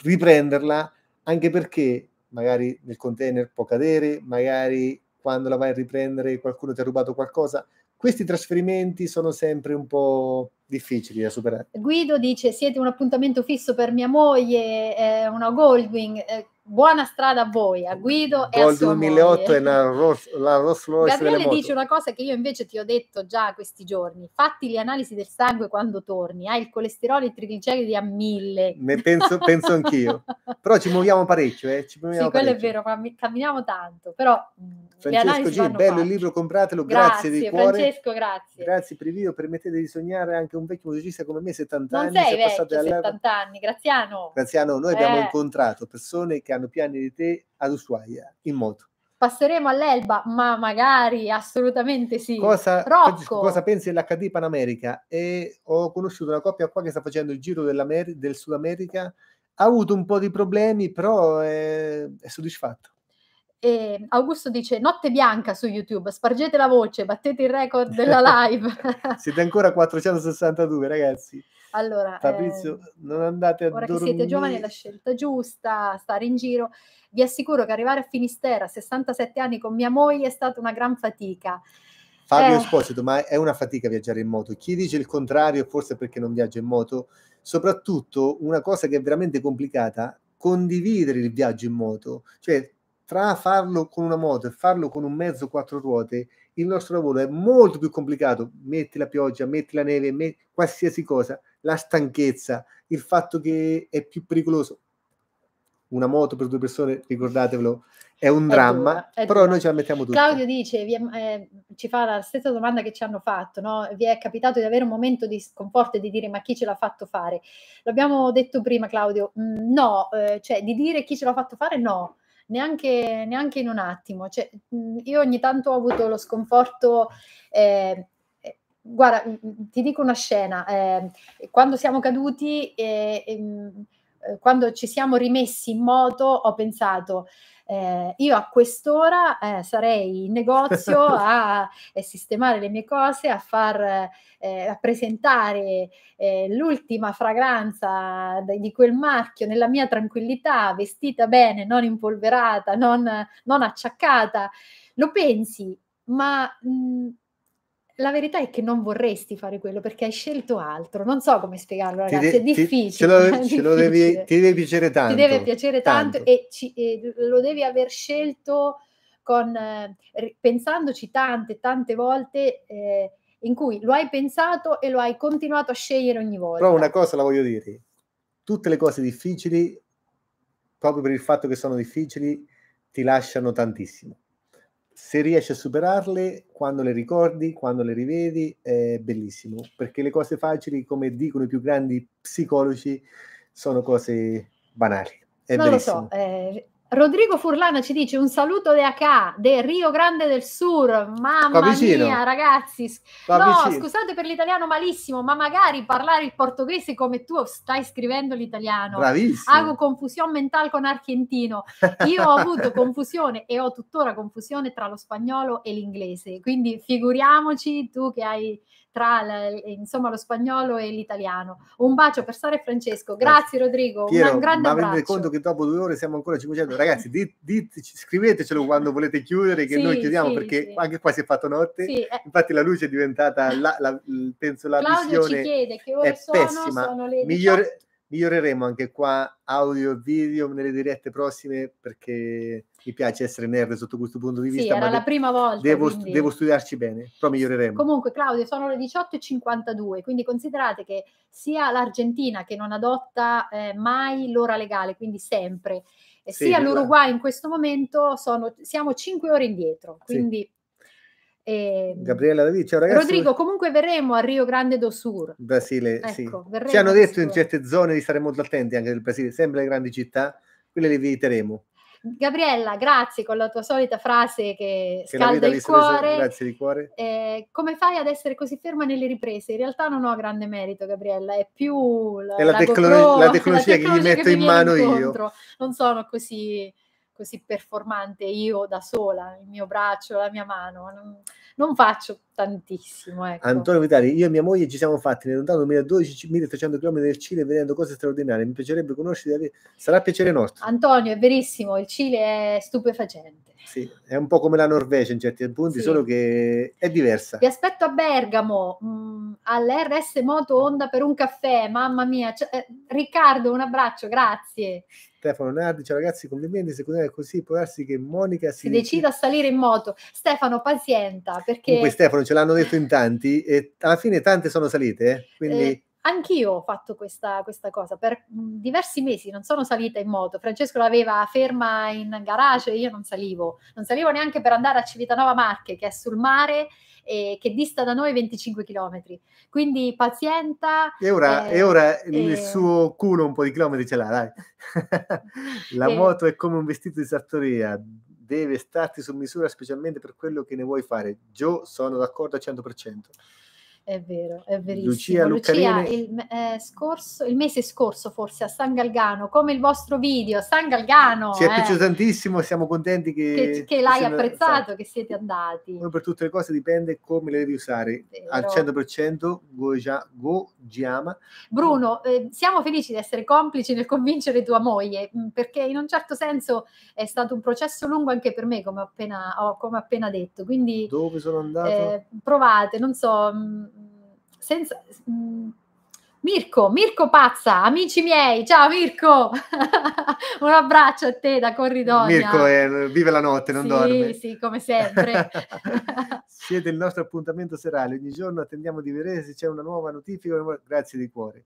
riprenderla anche perché magari nel container può cadere, magari quando la vai a riprendere qualcuno ti ha rubato qualcosa. Questi trasferimenti sono sempre un po' difficili da superare. Guido dice: Siete un appuntamento fisso per mia moglie, eh, una Goldwing. Eh, buona strada a voi, a Guido Gol e a 2008 moglie. e la, Rolls, la Rolls Royce Gabriele dice una cosa che io invece ti ho detto già questi giorni, fatti le analisi del sangue quando torni, hai il colesterolo e i trigliceridi a mille. Ne penso, penso anch'io, però ci muoviamo parecchio. Eh? Ci muoviamo sì, parecchio. quello è vero, camminiamo tanto, però mm, Francesco G, bello faccio. il libro, compratelo, grazie, grazie di cuore. Francesco, grazie. Grazie Privio, permettete di sognare anche un vecchio musicista come me, 70 non anni. Non sei vecchio, 70 anni, Graziano. Graziano, noi eh. abbiamo incontrato persone che che hanno più anni di te ad Ushuaia in moto. Passeremo all'Elba, ma magari assolutamente sì. Cosa, Rocco. cosa pensi dell'HD Panamerica? E ho conosciuto una coppia qua che sta facendo il giro del Sud America, ha avuto un po' di problemi, però è, è soddisfatto. E Augusto dice notte bianca su YouTube, spargete la voce, battete il record della live. Siete ancora 462 ragazzi. Allora, Fabrizio, eh, non andate a ora dormire. Ora che siete giovani è la scelta giusta, stare in giro. Vi assicuro che arrivare a Finistera a 67 anni con mia moglie è stata una gran fatica. Fabio eh. Esposito, ma è una fatica viaggiare in moto. Chi dice il contrario, forse perché non viaggia in moto, soprattutto una cosa che è veramente complicata, condividere il viaggio in moto. Cioè, tra farlo con una moto e farlo con un mezzo quattro ruote il nostro lavoro è molto più complicato, metti la pioggia, metti la neve, metti qualsiasi cosa, la stanchezza, il fatto che è più pericoloso. Una moto per due persone, ricordatevelo, è un è dramma, dura, è però dura. noi ce la mettiamo tutti. Claudio dice, vi, eh, ci fa la stessa domanda che ci hanno fatto, no? vi è capitato di avere un momento di sconforto e di dire ma chi ce l'ha fatto fare? L'abbiamo detto prima Claudio, mm, no, eh, cioè di dire chi ce l'ha fatto fare no, neanche, neanche in un attimo. Cioè, mm, io ogni tanto ho avuto lo sconforto. Eh, eh guarda, mm, mm, ti dico una scena. Eh, quando siamo caduti, eh, eh quando ci siamo rimessi in moto, ho pensato, eh, io a quest'ora eh, sarei in negozio a, a, eh, sistemare le mie cose, a far eh, a presentare eh, l'ultima fragranza di quel marchio nella mia tranquillità, vestita bene, non impolverata, non, non acciaccata. Lo pensi, ma mh, mm, la verità è che non vorresti fare quello perché hai scelto altro. Non so come spiegarlo, ragazzi. De- è difficile. Ce lo, è difficile. Devi, ti deve piacere tanto. Ti deve piacere tanto, tanto. E, ci, e, lo devi aver scelto con, eh, pensandoci tante, tante volte. Eh, in cui lo hai pensato e lo hai continuato a scegliere ogni volta. Però una cosa la voglio dire, tutte le cose difficili, proprio per il fatto che sono difficili, ti lasciano tantissimo se riesci a superarle, quando le ricordi, quando le rivedi, è bellissimo, perché le cose facili, come dicono i più grandi psicologi, sono cose banali. È non bellissimo. lo so, eh, Rodrigo Furlano ci dice un saluto da K del Rio Grande del Sur. Mamma mia, ragazzi. Capicino. No, scusate per l'italiano malissimo, ma magari parlare il portoghese come tu stai scrivendo l'italiano. Bravissimo. Hago confusione mentale con argentino. Io ho avuto confusione e ho tuttora confusione tra lo spagnolo e l'inglese, quindi figuriamoci tu che hai tra la, insomma, lo spagnolo e l'italiano. Un bacio per Sara e Francesco. Grazie Rodrigo, Piero, un grande ma abbraccio. Ma conto che dopo due ore siamo ancora a 500. Ragazzi, dit, dit, scrivetecelo quando volete chiudere che sì, noi chiudiamo sì, perché sì. anche qua si è fatto notte. Eh. Infatti la luce è diventata, la, la, penso la Claudio missione ci chiede che ore sono, pessima. sono le 18 miglioreremo anche qua audio e video nelle dirette prossime perché mi piace essere nerd sotto questo punto di vista. Sì, era la de- prima volta. Devo, quindi... devo, studiarci bene, però miglioreremo. Comunque Claudio, sono le 18.52, quindi considerate che sia l'Argentina che non adotta eh, mai l'ora legale, quindi sempre, sì, sia esatto. l'Uruguay in questo momento sono, siamo 5 ore indietro, quindi... Sì e... Ehm, Gabriella David, ciao ragazzi. Rodrigo, comunque verremo a Rio Grande do Sur. Brasile, ecco, sì. Ci hanno detto in certe zone di stare molto attenti anche del Brasile, sempre le grandi città, quelle le visiteremo. Gabriella, grazie con la tua solita frase che, che scalda il cuore. Grazie di cuore. Eh, come fai ad essere così ferma nelle riprese? In realtà non ho grande merito, Gabriella, è più la, è la, la, tecno- GoPro, la tecnologia, la tecnologia che gli metto che in mano incontro. io. Non sono così così performante io da sola, il mio braccio, la mia mano, non, non faccio tantissimo. Ecco. Antonio Vitali, io e mia moglie ci siamo fatti nel lontano 2012 1300 km del Cile vedendo cose straordinarie. Mi piacerebbe conoscere, sarà piacere nostro. Antonio, è verissimo, il Cile è stupefacente. Sì, è un po' come la Norvegia in certi punti, sì. solo che è diversa. Vi aspetto a Bergamo, mh, mm, all'RS Moto Onda per un caffè, mamma mia. C- cioè, eh, Riccardo, un abbraccio, grazie. Stefano Nardi, ciao ragazzi, complimenti, secondo me è così, può darsi che Monica si, si decida a salire in moto. Stefano, pazienta, perché... Comunque Stefano, cavolo, ce l'hanno detto in tanti e alla fine tante sono salite, eh? quindi... Eh, anch'io ho fatto questa, questa, cosa, per mm, diversi mesi non sono salita in moto, Francesco l'aveva ferma in garage e io non salivo, non salivo neanche per andare a Civitanova Marche che è sul mare e che dista da noi 25 km, quindi pazienta. E ora, eh, e ora eh, il suo culo un po' di chilometri ce l'ha, dai. La eh. moto è come un vestito di sartoria, deve starti su misura specialmente per quello che ne vuoi fare. Joe, sono d'accordo al 100% è vero, è verissimo. Lucia, Lucia il, eh, scorso, il, mese scorso forse a San Galgano, come il vostro video San Galgano. Ci è eh. piaciuto tantissimo, siamo contenti che... Che, che l'hai siano, apprezzato, sai, che siete andati. Uno per tutte le cose dipende come le devi usare, al 100% goja, Giama. Bruno, eh, siamo felici di essere complici nel convincere tua moglie, mm, perché in un certo senso è stato un processo lungo anche per me, come appena, oh, come appena detto. Quindi, Dove sono andato? Eh, provate, non so mm, senza... Mm, Mirko, Mirko Pazza, amici miei, ciao Mirko, un abbraccio a te da Corridoia. Mirko eh, vive la notte, non sì, dorme. Sì, sì, come sempre. Siete il nostro appuntamento serale, ogni giorno attendiamo di vedere se c'è una nuova notifica, grazie di cuore.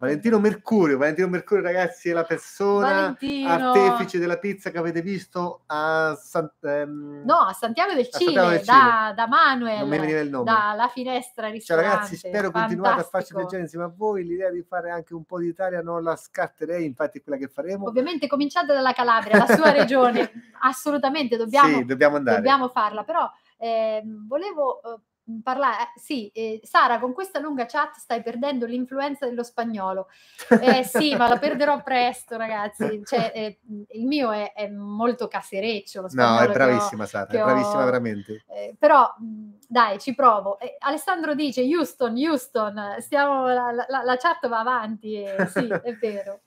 Valentino Mercurio, Valentino Mercurio ragazzi è la persona Valentino. artefice della pizza che avete visto a, San, ehm, no, a Santiago del Cile, Santiago del Cile. Da, da, Manuel, dalla finestra ristorante. Ciao ragazzi, spero Fantastico. continuate a farci piacere insieme a voi, l'idea di fare anche un po' d'Italia non la scarterei, infatti è quella che faremo. Ovviamente cominciate dalla Calabria, la sua regione, assolutamente dobbiamo, sì, dobbiamo, dobbiamo farla, però eh, volevo eh, Mm, parlare. Eh, sì, eh, Sara, con questa lunga chat stai perdendo l'influenza dello spagnolo. Eh, sì, ma la perderò presto, ragazzi. Cioè, eh, mm, il mio è, è, molto casereccio. Lo spagnolo no, è bravissima, ho, Sara, è bravissima ho, veramente. Eh, però mm, dai, ci provo. Eh, Alessandro dice: Houston, Houston, stiamo, la, la, la chat va avanti. Eh, sì, è vero.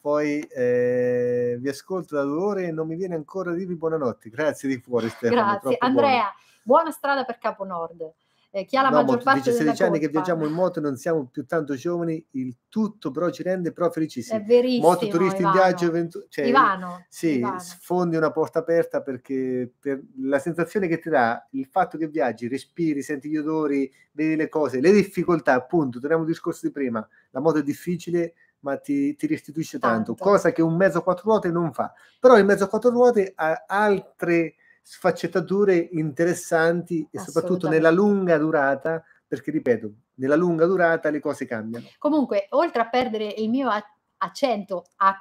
Poi vi ascolto da due ore e non mi viene ancora a dirvi buonanotte. Grazie di cuore, Stefano. Grazie, Andrea. Buono. Buona strada per Capo Nord. Eh, chi ha la no, maggior parte dice, 16 anni che viaggiamo in moto non siamo più tanto giovani, il tutto però ci rende però felicissimi. È verissimo. Moto turisti Ivano. in viaggio, ventu- cioè, Ivano. Sì, Ivano. sfondi una porta aperta perché per la sensazione che ti dà il fatto che viaggi, respiri, senti gli odori, vedi le cose, le difficoltà, appunto, torniamo al discorso di prima, la moto è difficile, ma ti, ti, restituisce tanto, tanto, cosa che un mezzo a quattro ruote non fa. Però il mezzo a quattro ruote ha altre sfaccettature interessanti e soprattutto nella lunga durata, perché ripeto, nella lunga durata le cose cambiano. Comunque, oltre a perdere il mio accento a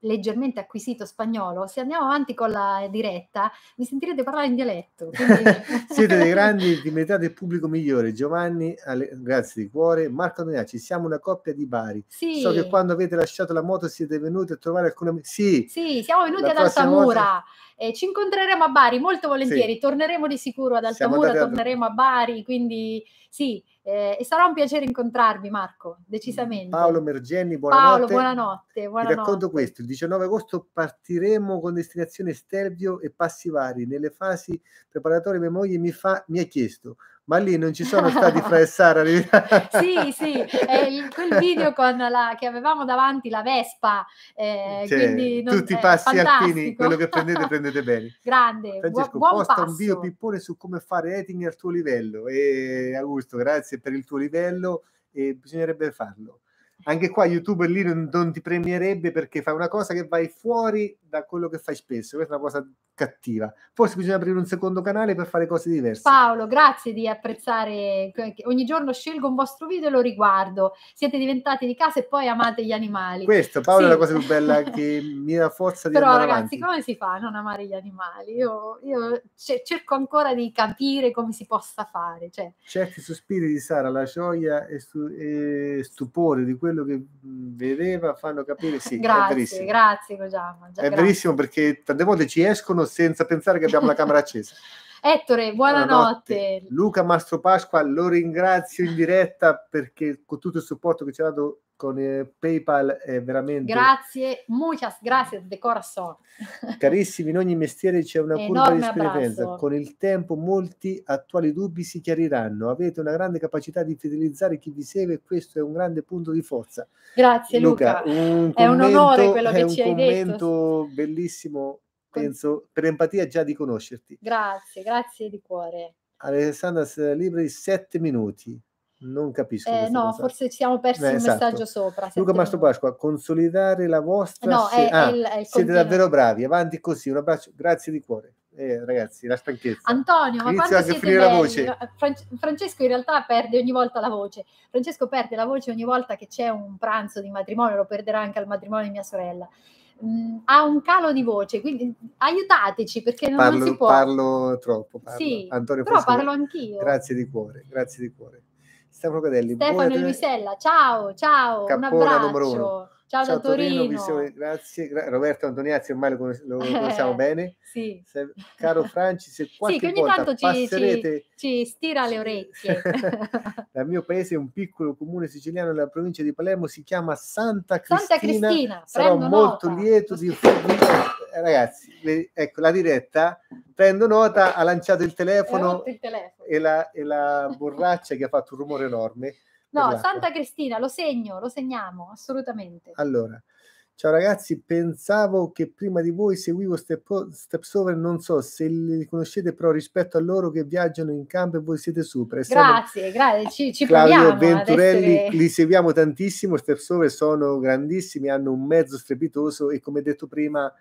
leggermente acquisito spagnolo, se andiamo avanti con la diretta mi sentirete parlare in dialetto. Quindi... Siete dei grandi, di metà del pubblico migliore. Giovanni, Ale... grazie di cuore. Marco Antonacci, siamo una coppia di Bari. Sì. So che quando avete lasciato la moto siete venuti a trovare alcune... Sì, sì siamo venuti ad Altamura. Volta... Eh, ci incontreremo a Bari molto volentieri, sì. torneremo di sicuro ad Altamura, torneremo a... a Bari, quindi sì, eh, e sarà un piacere incontrarvi Marco, decisamente. Paolo Mergenni, buonanotte. Paolo, buonanotte. buonanotte. Ti racconto questo, il 19 agosto partiremo con destinazione Stelvio e Passivari. Nelle fasi preparatorie mia moglie mi, fa, mi ha chiesto ma lì non ci sono stati Fra e Sara. sì, sì, il, quel video la, che avevamo davanti, la Vespa. Eh, cioè, non, tutti i passi fantastico. alpini, quello che prendete, prendete bene. Grande, Francesco, buon posta passo. un video pippone su come fare rating al tuo livello. E Augusto, grazie per il tuo livello e bisognerebbe farlo anche qua YouTube lì non, non, ti premierebbe perché fai una cosa che vai fuori da quello che fai spesso, questa è una cosa cattiva. Forse bisogna aprire un secondo canale per fare cose diverse. Paolo, grazie di apprezzare, ogni giorno scelgo un vostro video e lo riguardo. Siete diventati di casa e poi amate gli animali. Questo Paolo sì. è la cosa più bella che mi dà forza di Però ragazzi, avanti. come si fa a non amare gli animali? Io, io cerco ancora di capire come si possa fare. Cioè... Certi sospiri di Sara, la gioia e, stu- e stupore di questo quello che vedeva fanno capire, sì, grazie, è verissimo. Grazie Giamma, è grazie. verissimo perché tante volte ci escono senza pensare che abbiamo la camera accesa. Ettore, buonanotte. buonanotte. Luca Mastro Pasqua, lo ringrazio in diretta perché con tutto il supporto che ci ha dato con eh, PayPal è veramente... Grazie, muchas gracias de corazón. Carissimi, in ogni mestiere c'è una curva di esperienza. Con il tempo molti attuali dubbi si chiariranno. Avete una grande capacità di fidelizzare chi vi segue e questo è un grande punto di forza. Grazie Luca, Luca un commento, è un onore quello che ci hai detto. È un commento bellissimo, penso, per empatia già di conoscerti. Grazie, grazie di cuore. Alessandra Libri, sette minuti. Non capisco. Eh, no, cosa. forse ci siamo persi eh, il esatto. messaggio sopra. Luca Mastro Pasqua, consolidare la vostra... No, se... è, ah, è il, è il siete davvero bravi, avanti così, un abbraccio, grazie di cuore. Eh, ragazzi, la stanchezza. Antonio, ma Inizio quando siete la voce. Eh, Francesco in realtà perde ogni volta la voce. Francesco perde la voce ogni volta che c'è un pranzo di matrimonio, lo perderà anche al matrimonio di mia sorella. Mm, ha un calo di voce, quindi aiutateci perché non, parlo, non si può. Parlo troppo, parlo. Sì, Antonio però parlo anch'io. Grazie di cuore, grazie di cuore. Stefano Cadelli. Stefano e Luisella, ciao, ciao, Cappone un abbraccio. Numero uno. Ciao, Ciao da Torino. Torino siamo, grazie. Roberto Antoniazzi ormai lo, lo conosciamo bene. Sì. Se, caro Franci, se qualche sì, che ogni volta tanto passerete... Ci, ci, stira le orecchie. Dal mio paese un piccolo comune siciliano nella provincia di Palermo si chiama Santa Cristina. Santa Cristina, Sarò molto nota. lieto di... Eh, ragazzi, le, ecco, la diretta, prendo nota, ha lanciato il telefono, il telefono. E, la, e la borraccia che ha fatto un rumore enorme No, esatto. Santa Cristina, lo segno, lo segniamo, assolutamente. Allora, ciao ragazzi, pensavo che prima di voi seguivo Step, Stepsover, non so se li conoscete, però rispetto a loro che viaggiano in campo e voi siete super. Grazie, grazie, ci, ci Claudio Venturelli, essere... li seguiamo tantissimo, Stepsover sono grandissimi, hanno un mezzo strepitoso e come detto prima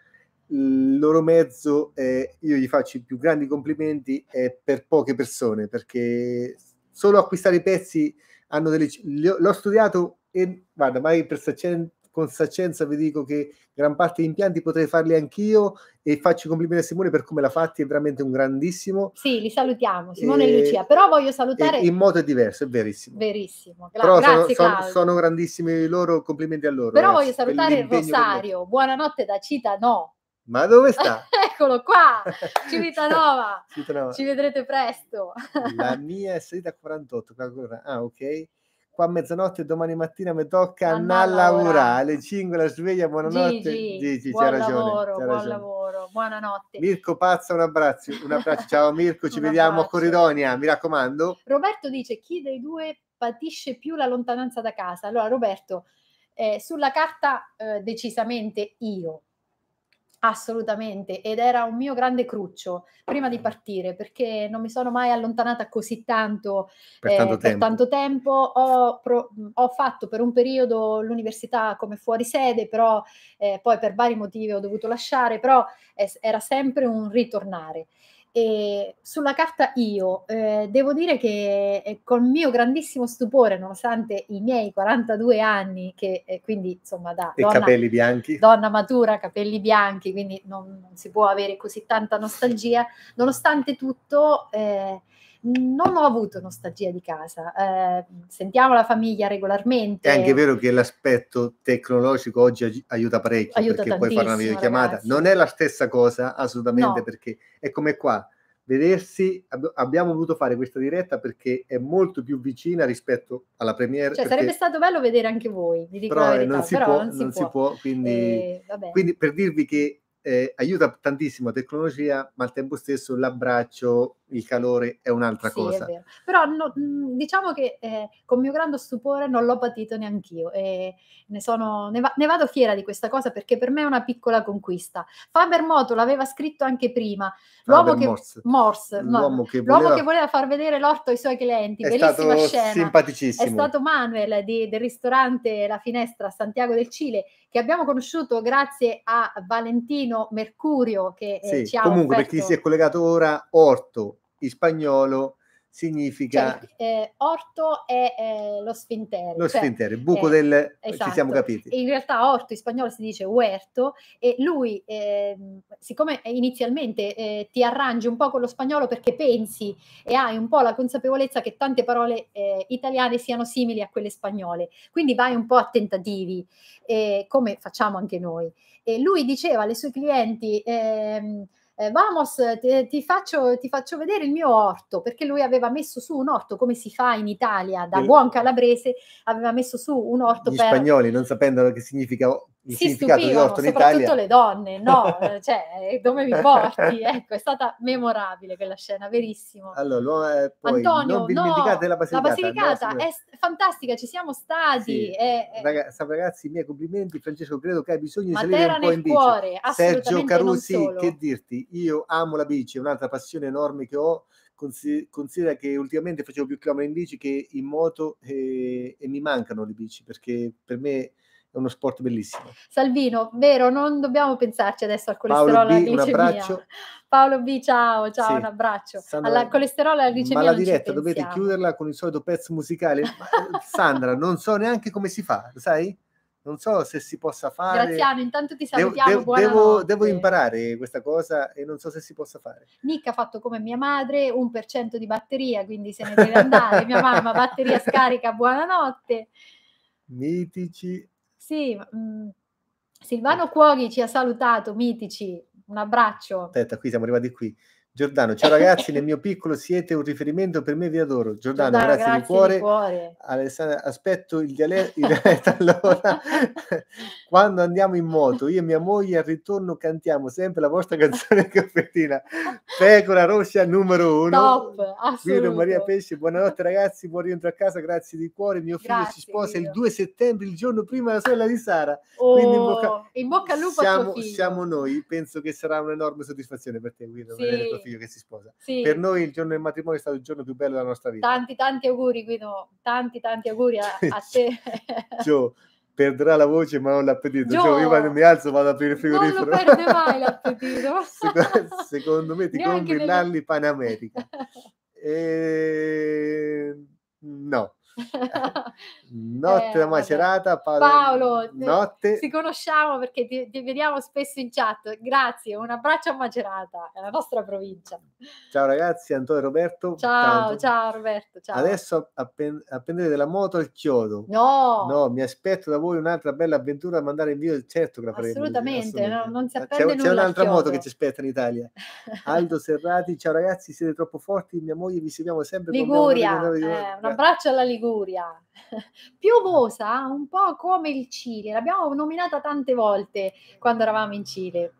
il loro mezzo, eh, io gli faccio i più grandi complimenti, è per poche persone, perché solo acquistare i pezzi hanno delle... L'ho studiato e guarda, mai per saccen- con saccenza vi dico che gran parte degli impianti potrei farli anch'io e faccio i complimenti a Simone per come l'ha fatti, è veramente un grandissimo. Sì, li salutiamo, Simone e, e Lucia, però voglio salutare... in modo diverso, è verissimo. Verissimo, Gra- però grazie sono, sono, sono, grandissimi loro, complimenti a loro. Però eh, voglio salutare Rosario, buonanotte da Cita, no, ma dove sta? Eccolo qua, Civitanova. Civitanova. Ci vedrete presto. La mia è salita a 48. Ah, ok. Qua a mezzanotte domani mattina mi tocca andare a lavorare. Alle 5 la sveglia, buonanotte. Gigi, Gigi buon c'ha ragione. Lavoro, c'ha buon ragione. lavoro, buonanotte. Mirko Pazza, un abbraccio. Un abbraccio. Ciao Mirko, ci vediamo abbraccio. a Coridonia, mi raccomando. Roberto dice, chi dei due patisce più la lontananza da casa? Allora Roberto, eh, sulla carta eh, decisamente io Assolutamente, ed era un mio grande cruccio prima di partire perché non mi sono mai allontanata così tanto per tanto eh, tempo. tanto tempo. Ho, pro- ho, fatto per un periodo l'università come fuori sede, però eh, poi per vari motivi ho dovuto lasciare, però eh, era sempre un ritornare. E sulla carta io eh, devo dire che eh, col mio grandissimo stupore, nonostante i miei 42 anni, che eh, quindi insomma da e donna, capelli bianchi. donna matura, capelli bianchi, quindi non, non si può avere così tanta nostalgia, nonostante tutto eh, non ho avuto nostalgia di casa. Eh, sentiamo la famiglia regolarmente. È anche vero che l'aspetto tecnologico oggi aiuta parecchio aiuta perché puoi fare una videochiamata. Ragazzi. Non è la stessa cosa assolutamente no. perché è come qua. Vedersi, ab- abbiamo voluto fare questa diretta perché è molto più vicina rispetto alla premiere. Cioè, perché... sarebbe stato bello vedere anche voi, vi dico però, eh, verità, non si però può, non non Si può quindi, eh, quindi per dirvi che eh, aiuta tantissimo la tecnologia, ma al tempo stesso l'abbraccio il calore è un'altra sì, cosa. È Però no, mhmm, diciamo che eh, con mio grande stupore non l'ho patito neanch'io e ne, sono, ne, va, ne, vado fiera di questa cosa perché per me è una piccola conquista. Faber Moto l'aveva scritto anche prima, l'uomo che, Morse, Morse, l'uomo, no, che voleva... l'uomo, che voleva... far vedere l'orto ai suoi clienti, è bellissima scena. Simpaticissimo. È stato Manuel di, del ristorante La Finestra a Santiago del Cile che abbiamo conosciuto grazie a Valentino Mercurio che eh, sì, ci ha comunque offerto... per chi si è collegato ora Orto in spagnolo significa... Cioè, eh, orto è eh, lo sfintere. Lo cioè, sfintere, il buco eh, del... Esatto. ci siamo capiti. In realtà orto in spagnolo si dice huerto e lui, ehm, siccome inizialmente eh, ti arrangi un po' con lo spagnolo perché pensi e hai un po' la consapevolezza che tante parole eh, italiane siano simili a quelle spagnole, quindi vai un po' a tentativi, eh, come facciamo anche noi. E lui diceva alle sue clienti... eh, eh, vamos, te, ti, faccio, ti, faccio, vedere il mio orto, perché lui aveva messo su un orto, come si fa in Italia, da buon calabrese, aveva messo su un orto Gli per... spagnoli, non sapendo che significa il si stupivano, soprattutto le donne, no? Eh, cioè, eh, dove mi porti? Ecco, è stata memorabile quella scena, verissimo. Allora, poi, Antonio, non no, la Basilicata. La Basilicata no, è fantastica, ci siamo stati. Sì. È, eh, è... Ragazzi, ragazzi, miei complimenti. Francesco, credo che hai bisogno di Ma salire un po' in bici. Cuore, Sergio Carusi, che dirti? Io amo la bici, è un'altra passione enorme che ho considera che ultimamente facevo più chilometri in bici che in moto e, e mi mancano le bici perché per me è uno sport bellissimo. Salvino, vero, non dobbiamo pensarci adesso al colesterolo alla glicemia. Un abbraccio. Paolo B, ciao, ciao, sì. un abbraccio. Sandra, alla colesterolo e alla glicemia. Ma la diretta dovete chiuderla con il solito pezzo musicale. Eh, Sandra, non so neanche come si fa, sai? non so se si possa fare. Graziano, intanto ti salutiamo. Devo, devo, devo, imparare questa cosa e non so se si possa fare. Nick ha fatto come mia madre, un per cento di batteria, quindi se ne deve andare. mia mamma, batteria scarica, buonanotte. Mitici sì, mm, Silvano Cuori ci ha salutato, mitici, un abbraccio. Aspetta, qui siamo arrivati qui. Giordano, ciao ragazzi, nel mio piccolo siete un riferimento per me, vi adoro. Giordano, Giordano grazie, grazie, di cuore. Di cuore. Alessandra, aspetto il dialetto, il dialetto allora. Quando andiamo in moto, io e mia moglie al ritorno cantiamo sempre la vostra canzone caffettina, Pecora Roscia numero uno. Top, assolutamente. Maria Pesce, buonanotte ragazzi, buon rientro a casa, grazie di cuore. Mio figlio grazie, si sposa Dio. il 2 settembre, il giorno prima della sorella di Sara. Oh, Quindi in bocca, in bocca al lupo siamo, siamo, noi, penso che sarà un'enorme soddisfazione per te, Guido. Sì figlio che si sposa. Sì. Per noi il giorno del matrimonio è stato il giorno più bello della nostra vita. Tanti, tanti auguri, Guido. Tanti, tanti auguri a, a te. Gio, perderà la voce ma non l'appetito. Gio, Gio, io quando mi alzo vado a aprire il frigorifero. Non lo perde mai l'appetito. secondo, me ti compri nelle... l'alli Pan E... Ehm, no. Notte eh, da Macerata, Paolo. Paolo notte. Ci conosciamo perché ti, ti, vediamo spesso in chat. Grazie, un abbraccio a Macerata, è la nostra provincia. Ciao ragazzi, Antonio e Roberto. Ciao, ciao Roberto. Ciao. Adesso appen- appendete la moto al chiodo. No. no, mi aspetto da voi un'altra bella avventura da mandare in video, certo che la faremo. Assolutamente, assolutamente. No, non si appende c'è, nulla. C'è un'altra moto che ci aspetta in Italia. Aldo Serrati, ciao ragazzi, siete troppo forti, mia moglie vi seguiamo sempre. Liguria, eh, un abbraccio alla Liguria. Liguria, piovosa, un po' come il Cile, l'abbiamo nominata tante volte quando eravamo in Cile.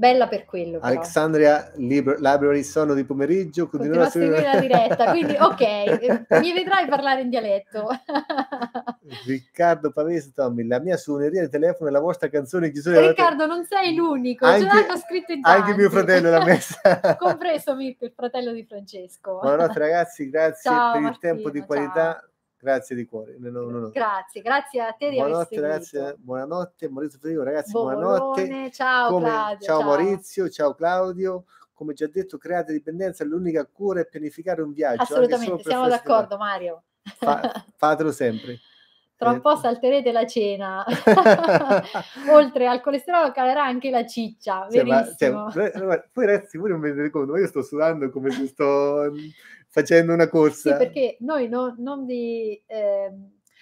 Bella per quello. Però. Alexandria Libra- Library sono di pomeriggio, continuerò a seguire la diretta, quindi ok, eh, mi vedrai parlare in dialetto. Riccardo Pavese, Tommy, la mia suoneria di telefono e la vostra canzone chiusura. Riccardo, non sei l'unico, anche, ce l'hanno scritto in tanti. Anche mio fratello l'ha messa. Compreso Mirko, il fratello di Francesco. Buonanotte ragazzi, grazie ciao, per Martino, il tempo di qualità. Ciao. Grazie di cuore. No, no, no. Grazie, grazie a te buonanotte, ragazzi, buonanotte, Maurizio Federico, ragazzi, Bolone, buonanotte. Ciao, Come, Claudio, ciao, ciao Maurizio, ciao Claudio come già detto, creare dipendenza è l'unica cura è pianificare un viaggio. Assolutamente, siamo d'accordo Mario. Fa, fatelo sempre. Tra un eh, po' salterete la cena. Oltre al colesterolo calerà anche la ciccia, sì, verissimo. Ma, cioè, poi ragazzi, voi non vi rendete conto, ma io sto sudando come se sto facendo una corsa. Sì, perché noi no, non vi... Eh,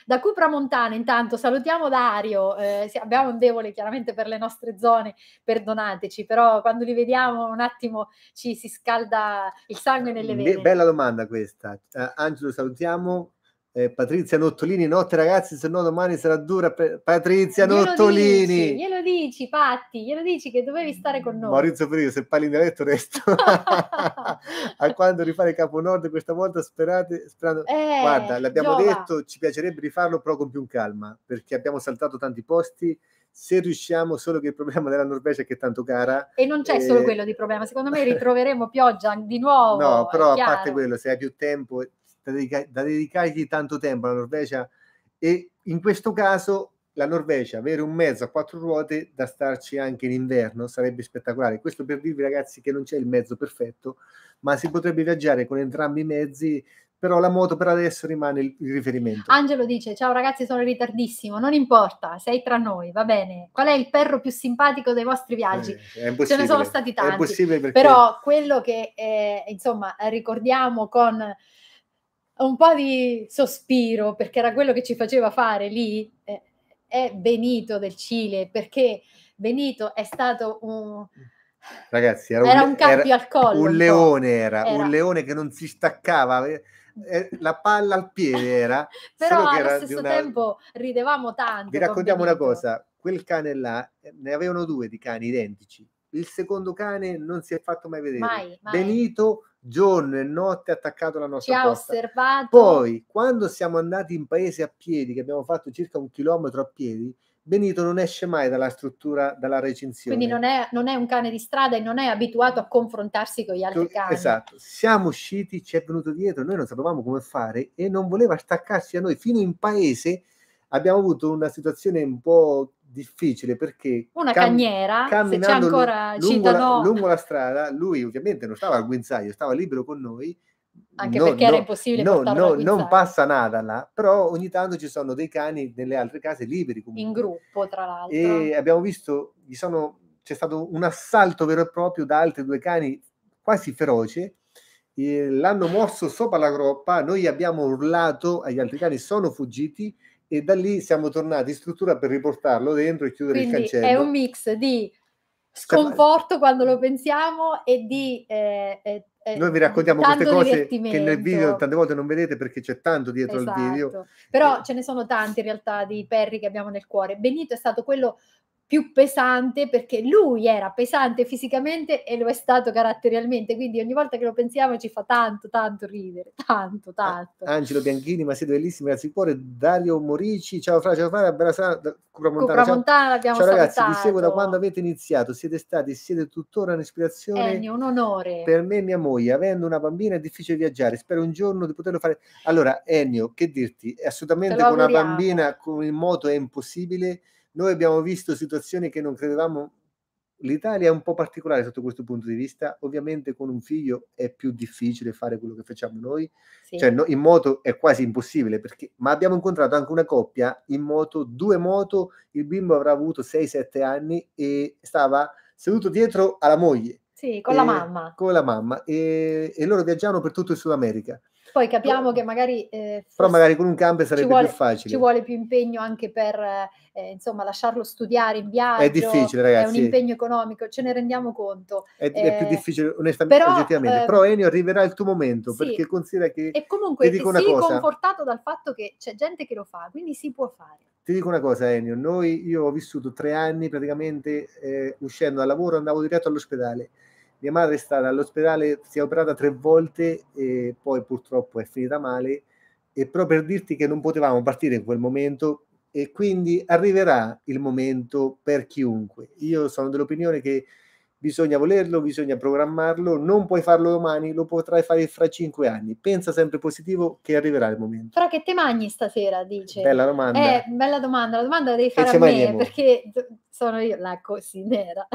da Cupra Montana intanto salutiamo Dario, eh, abbiamo un debole chiaramente per le nostre zone, perdonateci, però quando li vediamo un attimo ci si scalda il sangue nelle vene. Be- bella domanda questa. Eh, Angelo salutiamo, eh, Patrizia Nottolini, notte ragazzi, se no domani sarà dura. Per... Patrizia glielo Nottolini. Dici, glielo dici, Patti, glielo dici che dovevi stare con noi. Maurizio Perillo, se parli in dialetto resto. a quando rifare Capo Nord questa volta sperate, sperando... Eh, Guarda, l'abbiamo giova. detto, ci piacerebbe rifarlo però con più calma, perché abbiamo saltato tanti posti se riusciamo, solo che il problema della Norvegia è che è tanto cara. E non c'è e... solo eh, quello di problema, secondo me ritroveremo pioggia di nuovo. No, però a parte quello, se hai più tempo, da, dedica- dedicargli tanto tempo alla Norvegia e in questo caso la Norvegia avere un mezzo a quattro ruote da starci anche in inverno sarebbe spettacolare. Questo per dirvi ragazzi che non c'è il mezzo perfetto, ma si potrebbe viaggiare con entrambi i mezzi, però la moto per adesso rimane il, riferimento. Angelo dice: "Ciao ragazzi, sono in ritardissimo, non importa, sei tra noi, va bene. Qual è il perro più simpatico dei vostri viaggi?" Eh, Ce ne sono stati tanti. Perché... Però quello che eh, insomma ricordiamo con un po' di sospiro perché era quello che ci faceva fare lì eh, è Benito del Cile perché Benito è stato un ragazzi era, era un, un cappio al collo un leone era, era, un leone che non si staccava eh, eh, la palla al piede era però allo stesso una... tempo ridevamo tanto vi raccontiamo una cosa quel cane là eh, ne avevano due di cani identici il secondo cane non si è fatto mai vedere mai, mai. Benito giorno e notte attaccato alla nostra Ci ha osservato. Poi, quando siamo andati in paese a piedi, che abbiamo fatto circa un chilometro a piedi, Benito non esce mai dalla struttura, dalla recinzione. Quindi non è, non è, un cane di strada e non è abituato a confrontarsi con gli altri cani. Esatto, siamo usciti, ci è venuto dietro, noi non sapevamo come fare e non voleva staccarsi a noi. Fino in paese abbiamo avuto una situazione un po' difficile perché una cam- camminando se c'è ancora lungo, la, lungo la strada lui ovviamente non stava al guinzaglio stava libero con noi anche no, perché no, era impossibile no, no non passa nada là però ogni tanto ci sono dei cani nelle altre case liberi comunque. in gruppo tra l'altro e abbiamo visto sono, c'è stato un assalto vero e proprio da altri due cani quasi feroce l'hanno mosso sopra la groppa noi abbiamo urlato agli altri cani sono fuggiti e da lì siamo tornati in struttura per riportarlo dentro e chiudere Quindi il cancello. È un mix di cioè, sconforto quando lo pensiamo e di... Eh, eh, eh noi vi raccontiamo queste cose che nel video tante volte non vedete perché c'è tanto dietro esatto. al video. Esatto. Però eh. ce ne sono tanti in realtà di perri che abbiamo nel cuore. Benito è stato quello più pesante perché lui era pesante fisicamente e lo è stato caratterialmente, quindi ogni volta che lo pensiamo ci fa tanto, tanto ridere, tanto, ah, tanto. Ah, Angelo Bianchini, ma siete bellissimi, grazie di cuore, Dario Morici, ciao Fra, ciao Fra, bella sera, Cupramontana, Cupramontana ciao, ciao ragazzi, vi seguo da quando avete iniziato, siete stati, siete tuttora un'ispirazione. Ennio, un onore. Per me e mia moglie, avendo una bambina è difficile viaggiare, spero un giorno di poterlo fare. Allora Ennio, che dirti, assolutamente con una bambina con il moto è impossibile, noi abbiamo visto situazioni che non credevamo. L'Italia è un po' particolare sotto questo punto di vista. Ovviamente con un figlio è più difficile fare quello che facciamo noi. Sì. Cioè, no, in moto è quasi impossibile, perché... ma abbiamo incontrato anche una coppia in moto, due moto, il bimbo avrà avuto 6-7 anni e stava seduto dietro alla moglie. Sì, con e, la eh, mamma. Con la mamma. E, e loro viaggiavano per tutto il Sud America. Poi capiamo che magari... Eh, Però magari con un cambio sarebbe vuole, più facile. Ci vuole più impegno anche per eh, eh insomma, lasciarlo studiare in viaggio. È difficile ragazzi. È un eh. impegno economico, ce ne rendiamo conto. È, eh, è più eh, difficile onestamente, però, oggettivamente. Però Enio arriverà il tuo momento sì, perché considera che... E comunque ti dico una sii cosa, confortato dal fatto che c'è gente che lo fa, quindi si può fare. Ti dico una cosa Enio, noi, io ho vissuto tre anni praticamente uscendo dal lavoro, andavo diretto all'ospedale mia madre è stata all'ospedale, si è operata tre volte e poi purtroppo è finita male. E proprio per dirti che non potevamo partire in quel momento e quindi arriverà il momento per chiunque. Io sono dell'opinione che bisogna volerlo, bisogna programmarlo, non puoi farlo domani, lo potrai fare fra cinque anni. Pensa sempre positivo che arriverà il momento. Però che te mangi stasera, dice. Bella domanda. Eh, bella domanda, la domanda la devi fare a me perché sono io la cosinera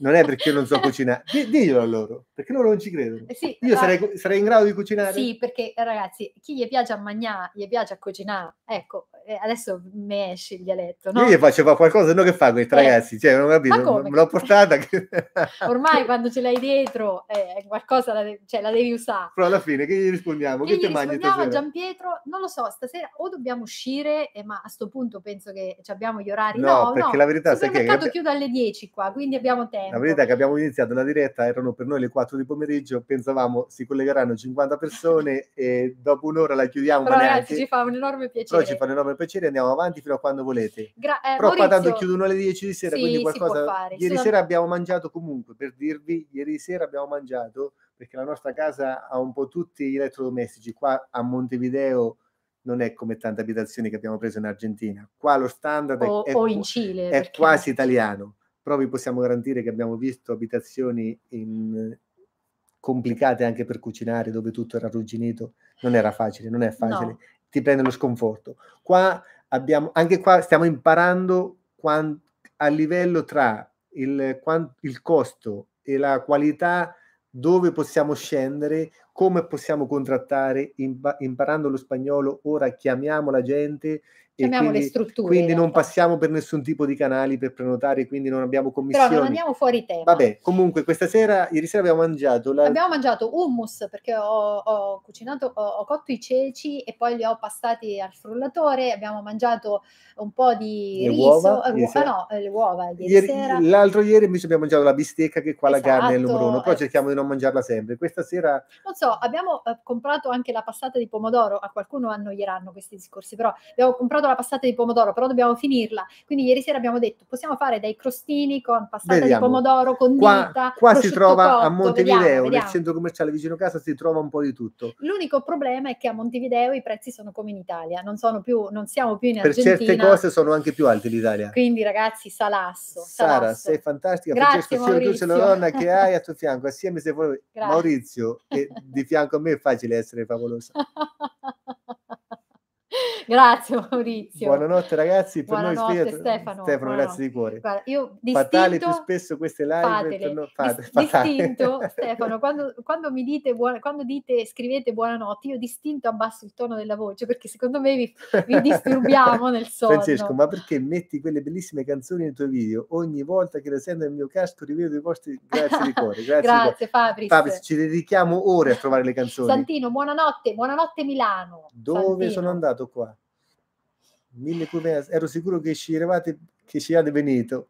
non è perché io non so cucinare, diglielo a loro, perché loro non ci credono. Eh sì, io sarei, sarei, in grado di cucinare? Sì, perché ragazzi, chi gli piace a mangiare, gli piace a cucinare, ecco, eh, adesso mi esce il dialetto, no? Lui faceva qualcosa, no che fa questi eh, ragazzi, cioè non ho capito, me l'ho portata. Ormai quando ce l'hai dietro, eh, qualcosa la, de- cioè, la, devi usare. Però alla fine che gli rispondiamo? Che, che gli rispondiamo a Pietro? Non lo so, stasera o dobbiamo uscire, eh, ma a questo punto penso che abbiamo gli orari. No, no perché no, la verità è che... Il mercato chiude alle 10 qua, quindi abbiamo tempo. La verità è che abbiamo iniziato la diretta, erano per noi le 4 di pomeriggio, pensavamo si collegheranno 50 persone e dopo un'ora la chiudiamo. Però ma ragazzi neanche. ci fa un enorme piacere. Però ci fa un enorme piacere, andiamo avanti fino a quando volete. Gra- eh, Però Maurizio, tanto chiudono le 10 di sera, sì, quindi qualcosa... Fare, ieri sera abbiamo mangiato comunque, per dirvi, ieri sera abbiamo mangiato, perché la nostra casa ha un po' tutti gli elettrodomestici. Qua a Montevideo non è come tante abitazioni che abbiamo preso in Argentina. Qua lo standard o, è, o è, Cile, è quasi italiano. Però vi possiamo garantire che abbiamo visto abitazioni in, complicate anche per cucinare, dove tutto era arrugginito. Non era facile, non è facile. No ti prende lo sconforto. Qua abbiamo, anche qua stiamo imparando quant, a livello tra il, quant, il costo e la qualità dove possiamo scendere, come possiamo contrattare, imparando lo spagnolo, ora chiamiamo la gente Chiamiamo quindi, le strutture. Quindi non passiamo per nessun tipo di canali per prenotare, quindi non abbiamo commissioni. Però non andiamo fuori tema. Vabbè, comunque questa sera, ieri sera abbiamo mangiato... La... Abbiamo mangiato hummus perché ho, ho cucinato, ho, ho, cotto i ceci e poi li ho passati al frullatore, abbiamo mangiato un po' di le riso, uova, eh, no, eh, le uova ieri, ieri sera. L'altro ieri invece abbiamo mangiato la bistecca che qua esatto, la carne è il numero uno, però eh, cerchiamo di non mangiarla sempre. Questa sera... Non so, abbiamo eh, comprato anche la passata di pomodoro, a qualcuno annoieranno questi discorsi, però abbiamo comprato la passata di pomodoro, però dobbiamo finirla. Quindi ieri sera abbiamo detto, possiamo fare dei crostini con passata vediamo. di pomodoro, condita. Qua, qua si trova cotto. a Montevideo, nel centro commerciale vicino casa, si trova un po' di tutto. L'unico problema è che a Montevideo i prezzi sono come in Italia, non, sono più, non siamo più in per Argentina. Per certe cose sono anche più alti l'Italia. Quindi ragazzi, salasso. salasso. sei fantastica. Grazie, Francesco, Maurizio. sei la donna che hai a tuo fianco, assieme se vuoi Grazie. Maurizio, che di fianco a me è facile essere favolosa. grazie Maurizio. Buonanotte ragazzi, per Buonanotte, noi sveglia, Stefano. Stefano grazie di cuore. Guarda, io distinto, fatale più spesso queste live. Fatele. No, fate, distinto, Stefano, quando, quando, mi dite, buona, quando dite, scrivete buonanotte, io distinto abbasso il tono della voce perché secondo me vi, vi disturbiamo nel sonno. Francesco, ma perché metti quelle bellissime canzoni nei tuoi video? Ogni volta che le sento nel mio casco rivedo i vostri... Grazie di cuore. Grazie, grazie Fabris. Fabris, ci dedichiamo ore a trovare le canzoni. Santino, buonanotte, buonanotte Milano. Dove Santino. sono andato qua? mille cubenze, ero sicuro che ci eravate che ci ade Benito.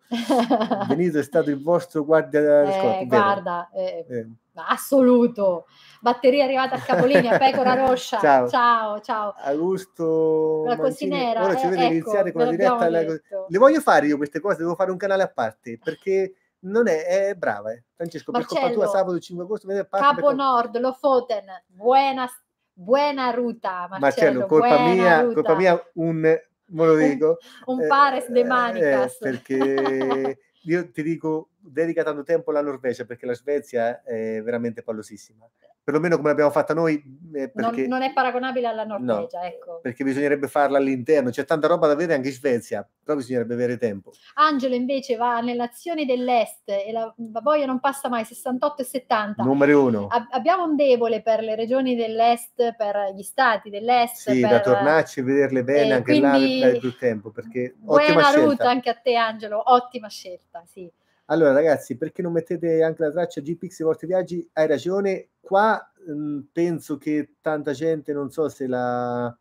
Benito è stato il vostro guardia del eh, corpo. Guarda, eh, eh. assoluto. Batteria arrivata a capolinea, pecora roscia. ciao. ciao, ciao. Augusto. La cosinera. Ora ci eh, ecco, iniziare con la diretta. Alla... Le voglio fare io queste cose, devo fare un canale a parte perché non è, è brava. eh. Francesco, Marcello, per colpa tua sabato 5 agosto. Parte, Capo per... Nord, Lofoten, buona, buona ruta. Marcello, Marcello colpa, mia, ruta. colpa mia, un me lo dico. Un, un eh, pares de manicas. Eh, perché io ti dico, dedica tanto tempo alla Norvegia perché la Svezia è veramente pallosissima perlomeno come l'abbiamo fatta noi. Eh, perché, non, non, è paragonabile alla Norvegia, no, ecco. Perché bisognerebbe farla all'interno, c'è tanta roba da avere anche in Svezia, però bisognerebbe avere tempo. Angelo invece va nell'azione dell'Est e la, la boia non passa mai, 68 e 70. Numero uno. A, abbiamo un debole per le regioni dell'Est, per gli stati dell'Est. Sì, per, da tornarci e vederle bene eh, anche là, dai più tempo, perché ottima scelta. Buona ruta anche a te Angelo, ottima scelta, sì. Allora, ragazzi, perché non mettete anche la traccia GPX i vostri viaggi? Hai ragione. Qua mh, mm, penso che tanta gente non so se la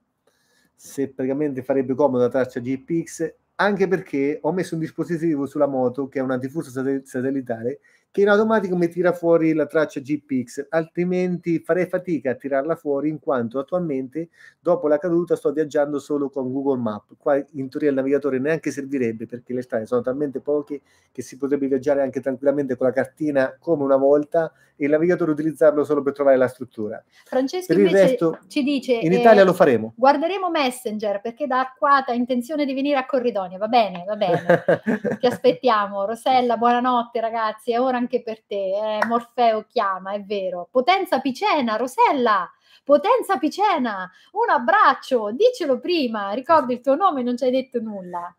se praticamente farebbe comodo la traccia GPX, anche perché ho messo un dispositivo sulla moto che è un antifuso satellitare che in automatico mi tira fuori la traccia GPX, altrimenti farei fatica a tirarla fuori in quanto attualmente dopo la caduta sto viaggiando solo con Google Maps. Qua in teoria il navigatore neanche servirebbe perché le strade sono talmente poche che si potrebbe viaggiare anche tranquillamente con la cartina come una volta e il navigatore utilizzarlo solo per trovare la struttura. Francesco per il resto, ci dice in Italia eh, lo faremo. Guarderemo Messenger perché da acquata ha intenzione di venire a Corridonia, va bene, va bene. Ti aspettiamo. Rossella, buonanotte ragazzi, è ora anche per te. Eh, Morfeo chiama, è vero. Potenza Picena, Rosella. Potenza Picena, un abbraccio, dicelo prima, ricordi il tuo nome, non ci hai detto nulla.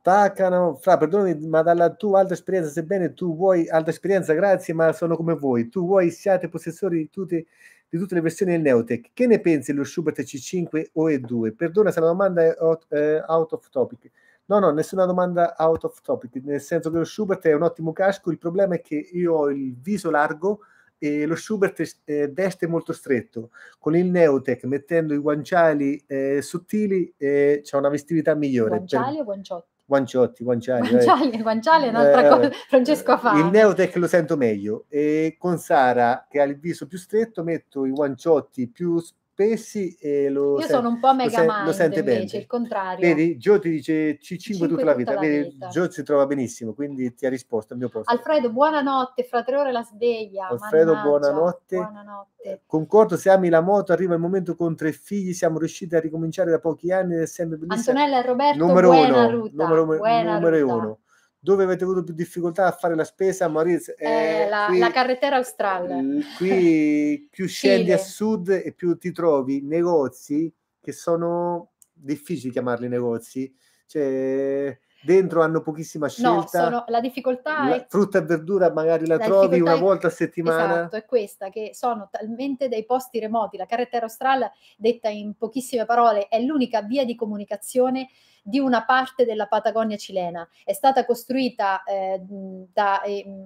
Staccano, fra, perdonami, ma dalla tua alta esperienza, sebbene tu vuoi alta esperienza, grazie, ma sono come voi, tu vuoi siate possessori di tutte, di tutte le versioni del Neotech. Che ne pensi dello Schubert C5 o E2? Perdona se la domanda è out, eh, out of topic. No, no, nessuna domanda out of topic, nel senso che lo Schubert è un ottimo casco, il problema è che io ho il viso largo e lo Schubert eh, veste molto stretto, con il Neotech mettendo i guanciali eh, sottili eh, c'è una vestibilità migliore. Guanciali per... o guanciotti? Guanciotti, guanciali. Guanciali, eh. guanciali è un'altra eh, cosa. Francesco fa. Il Neotech lo sento meglio. E con Sara, che ha il viso più stretto, metto i guanciotti più, pesi e lo Io sen- sono un po' mega lo, sen- lo sente invece, bene. il contrario. Vedi, Gio ti dice C5 tutta, tutta la vita. vita. Gio si trova benissimo, quindi ti ha risposto al mio posto. Alfredo, buonanotte, fra tre ore la sveglia. Alfredo, buonanotte. buonanotte. Eh, concordo, se ami la moto, arriva il momento con tre figli, siamo riusciti a ricominciare da pochi anni ed è sempre bellissimo. Antonella e Roberto, numero buona uno, ruta. Numero, buona numero ruta. uno dove avete avuto più difficoltà a fare la spesa, Maurizio? Eh, eh la, la, carretera australe. Mm, qui più scendi a sud e più ti trovi negozi che sono difficili chiamarli negozi, cioè dentro hanno pochissima scelta. No, sono, la difficoltà la, è... Frutta e verdura magari la, la trovi una è, volta a settimana. Esatto, è questa, che sono talmente dei posti remoti. La carretta aerostral, detta in pochissime parole, è l'unica via di comunicazione di una parte della Patagonia cilena. È stata costruita eh, da... Eh,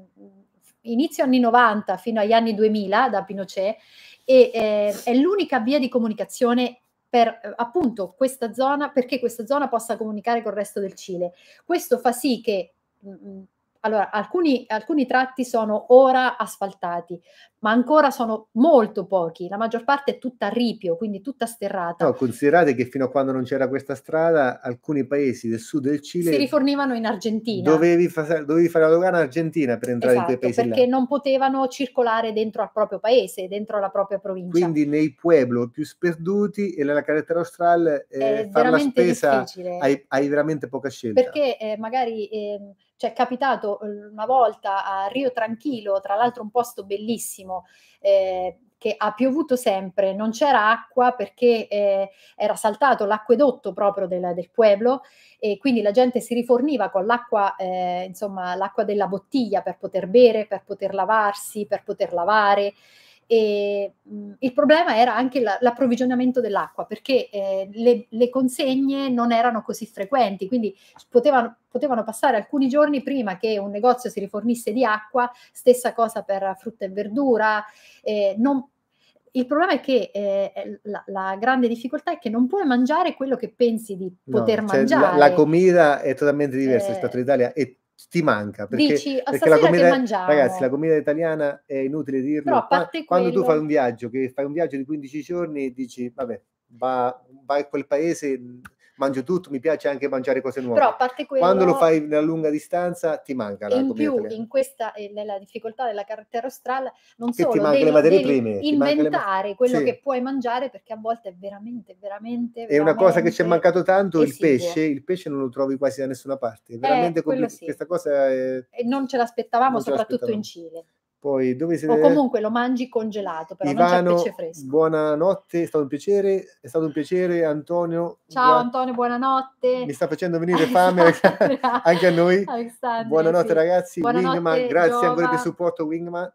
inizio anni 90 fino agli anni 2000 da Pinochet e eh, è l'unica via di comunicazione per eh, appunto questa zona, perché questa zona possa comunicare col resto del Cile. Questo fa sì che mm, mm, allora, alcuni, alcuni, tratti sono ora asfaltati, ma ancora sono molto pochi, la maggior parte è tutta a ripio, quindi tutta sterrata. No, considerate che fino a quando non c'era questa strada, alcuni paesi del sud del Cile... Si rifornivano in Argentina. Dovevi, fa- dovevi fare la dogana in argentina per entrare esatto, in quei paesi perché là. non potevano circolare dentro al proprio paese, dentro alla propria provincia. Quindi nei pueblo più sperduti e nella carretera australe eh, fare la spesa hai, hai, veramente poca scelta. Perché eh, magari... Eh, cioè, è capitato eh, una volta a Rio Tranquillo, tra l'altro un posto bellissimo, eh, che ha piovuto sempre, non c'era acqua perché eh, era saltato l'acquedotto proprio del, del, pueblo e quindi la gente si riforniva con l'acqua, eh, insomma, l'acqua della bottiglia per poter bere, per poter lavarsi, per poter lavare. E, mh, mm, il problema era anche la, l'approvvigionamento dell'acqua, perché eh, le, le, consegne non erano così frequenti, quindi potevano, potevano, passare alcuni giorni prima che un negozio si rifornisse di acqua, stessa cosa per frutta e verdura. Eh, non, il problema è che eh, la, la, grande difficoltà è che non puoi mangiare quello che pensi di poter no, cioè mangiare. La, la comida è totalmente diversa rispetto eh. all'Italia e ti manca perché, Dici, oh, perché la comida, ragazzi, la comida italiana è inutile dirlo. Qua, quello... Quando tu fai un viaggio, che fai un viaggio di 15 giorni, dici vabbè, va, va in quel paese, mangio tutto, mi piace anche mangiare cose nuove. Però a parte quello, quando lo fai nella lunga distanza ti manca la In più, in questa, eh, nella difficoltà della australe, non che solo, ti manca devi, le materie prime, inventare le... quello sì. che puoi mangiare perché a volte è veramente, veramente... È una cosa che ci è mancato tanto, esibile. il pesce, il pesce non lo trovi quasi da nessuna parte, è eh, veramente eh, compl- sì. questa cosa è... E non ce l'aspettavamo, non soprattutto ce l'aspettavamo. in Cile. Poi dove siete? O comunque lo mangi congelato, però Ivano, non c'è fresco. Buonanotte, è stato un piacere, è stato un piacere Antonio. Ciao buona... Antonio, buonanotte. Mi sta facendo venire fame anche a noi. buonanotte sì. ragazzi, buonanotte, Wingman, grazie Giova. ancora per il supporto Wingman.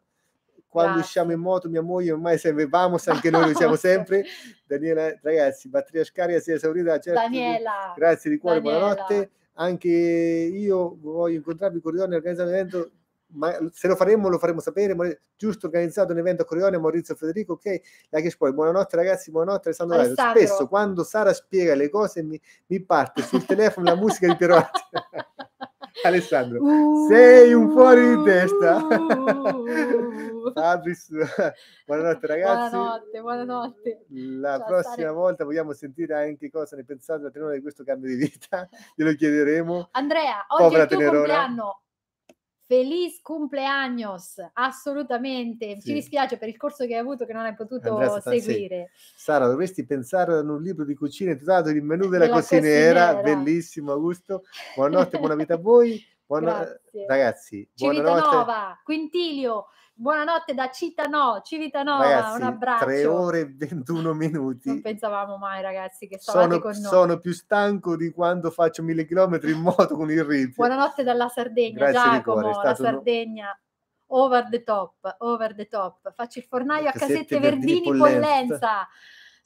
Quando grazie. usciamo in moto, mia moglie ormai serve vamos, anche noi lo usiamo sempre. Daniela, ragazzi, batteria scarica si è esaurita. Certo. Daniela. Grazie di cuore, Daniela. buonanotte. Anche io voglio incontrarvi con Ridone organizzando l'evento ma se lo faremo lo faremo sapere. giusto organizzato un evento a Corione, Maurizio Federico, ok? La che poi, buonanotte ragazzi, buonanotte Alessandro Lario. Spesso quando Sara spiega le cose mi, mi parte sul telefono la musica di Piero Alessandro, uh, sei un fuori di testa. Fabris, buonanotte ragazzi. Buonanotte, buonanotte. La Ciao, prossima stare. volta vogliamo sentire anche cosa ne pensate la tenore di questo cambio di vita. Glielo chiederemo. Andrea, oggi Povera è il tuo compleanno Feliz cumpleaños, assolutamente. Sì. Ci dispiace per il corso che hai avuto che non hai potuto Andrea, seguire. Sì. Sara, dovresti pensare ad un libro di cucina intitolato Il menù della, della cosiniera. cosiniera. Bellissimo, Augusto. Buonanotte, buona vita a voi. Buona... Ragazzi, Civitanova, buonanotte. Civitanova, Quintilio, Buonanotte da Citano, Civitanova, ragazzi, un abbraccio. 3 ore e 21 minuti. Non pensavamo mai, ragazzi, che stavate sono, con noi. Sono più stanco di quando faccio mille chilometri in moto con il rip. Buonanotte dalla Sardegna, Grazie Giacomo, cuore, la Sardegna. Un... Over the top, over the top. Faccio il fornaio a casette, casette Verdini, Verdini Pollenza. Pollenza.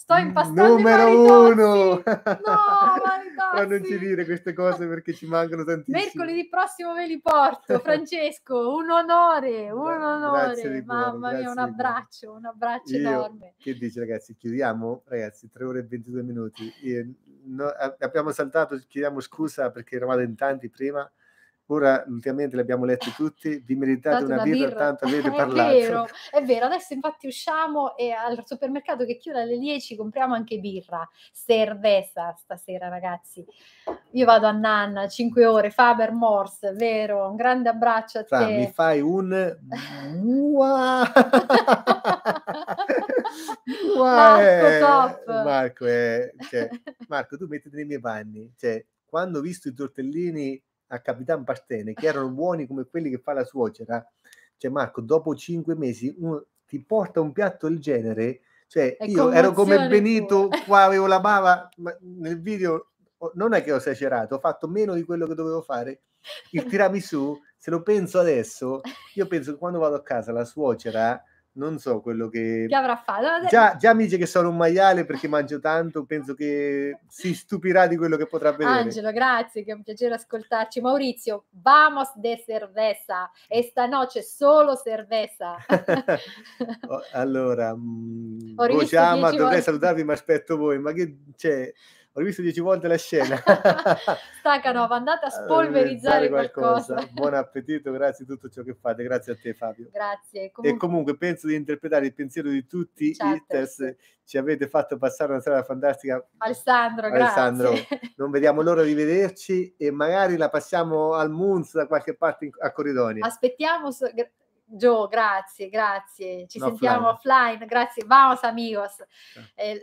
Sto impastando Numero uno! No, ma non ci dire queste cose perché ci mancano tantissime. Mercoledì prossimo ve li porto, Francesco, un onore, un onore. Mamma mia, un abbraccio, un abbraccio Io, enorme. Che dici ragazzi, chiudiamo? Ragazzi, 3 ore e 22 minuti. No, abbiamo saltato, chiediamo scusa perché eravamo in tanti prima. Ora ultimamente li abbiamo letti tutti, vi meritate una, una birra, birra, tanto avete parlato. è vero, è vero, adesso infatti usciamo e al supermercato che chiude alle 10 compriamo anche birra, cerveza stasera ragazzi. Io vado a Nanna, 5 ore, Faber Morse, vero, un grande abbraccio a te. mi fai un... Mua! Marco, è... Marco, è... cioè, Marco, tu mettiti nei miei panni, cioè, quando ho visto i tortellini a Capitan Partene che erano buoni come quelli che fa la suocera, cioè Marco, dopo cinque mesi un, ti porta un piatto del genere, cioè è io ero come Benito, pure. qua avevo la bava, ma nel video oh, non è che ho esagerato, ho fatto meno di quello che dovevo fare. Il tiramisù, se lo penso adesso, io penso che quando vado a casa la suocera non so quello che, che avrà fatto. No, già, già, mi dice che sono un maiale perché mangio tanto, penso che si stupirà di quello che potrà vedere. Angelo, grazie, che è un piacere ascoltarci. Maurizio, vamos de cerveza, e stanotte solo cerveza. Oh, allora, Gociama, mm, dovrei volte. salutarvi ma aspetto voi, ma che c'è... Cioè, ho rivisto dieci volte la scena. Stacano, andate a spolverizzare qualcosa. qualcosa. Buon appetito, grazie di tutto ciò che fate, grazie a te Fabio. Grazie. Comunque... E comunque penso di interpretare il pensiero di tutti certo. i test. Ci avete fatto passare una strada fantastica. Alessandro, Alessandro. Non vediamo l'ora di vederci e magari la passiamo al Munz da qualche parte a Corridonia. Aspettiamo. So- Gio, grazie, grazie. Ci no, sentiamo offline. offline. Grazie, vamos amigos. Eh,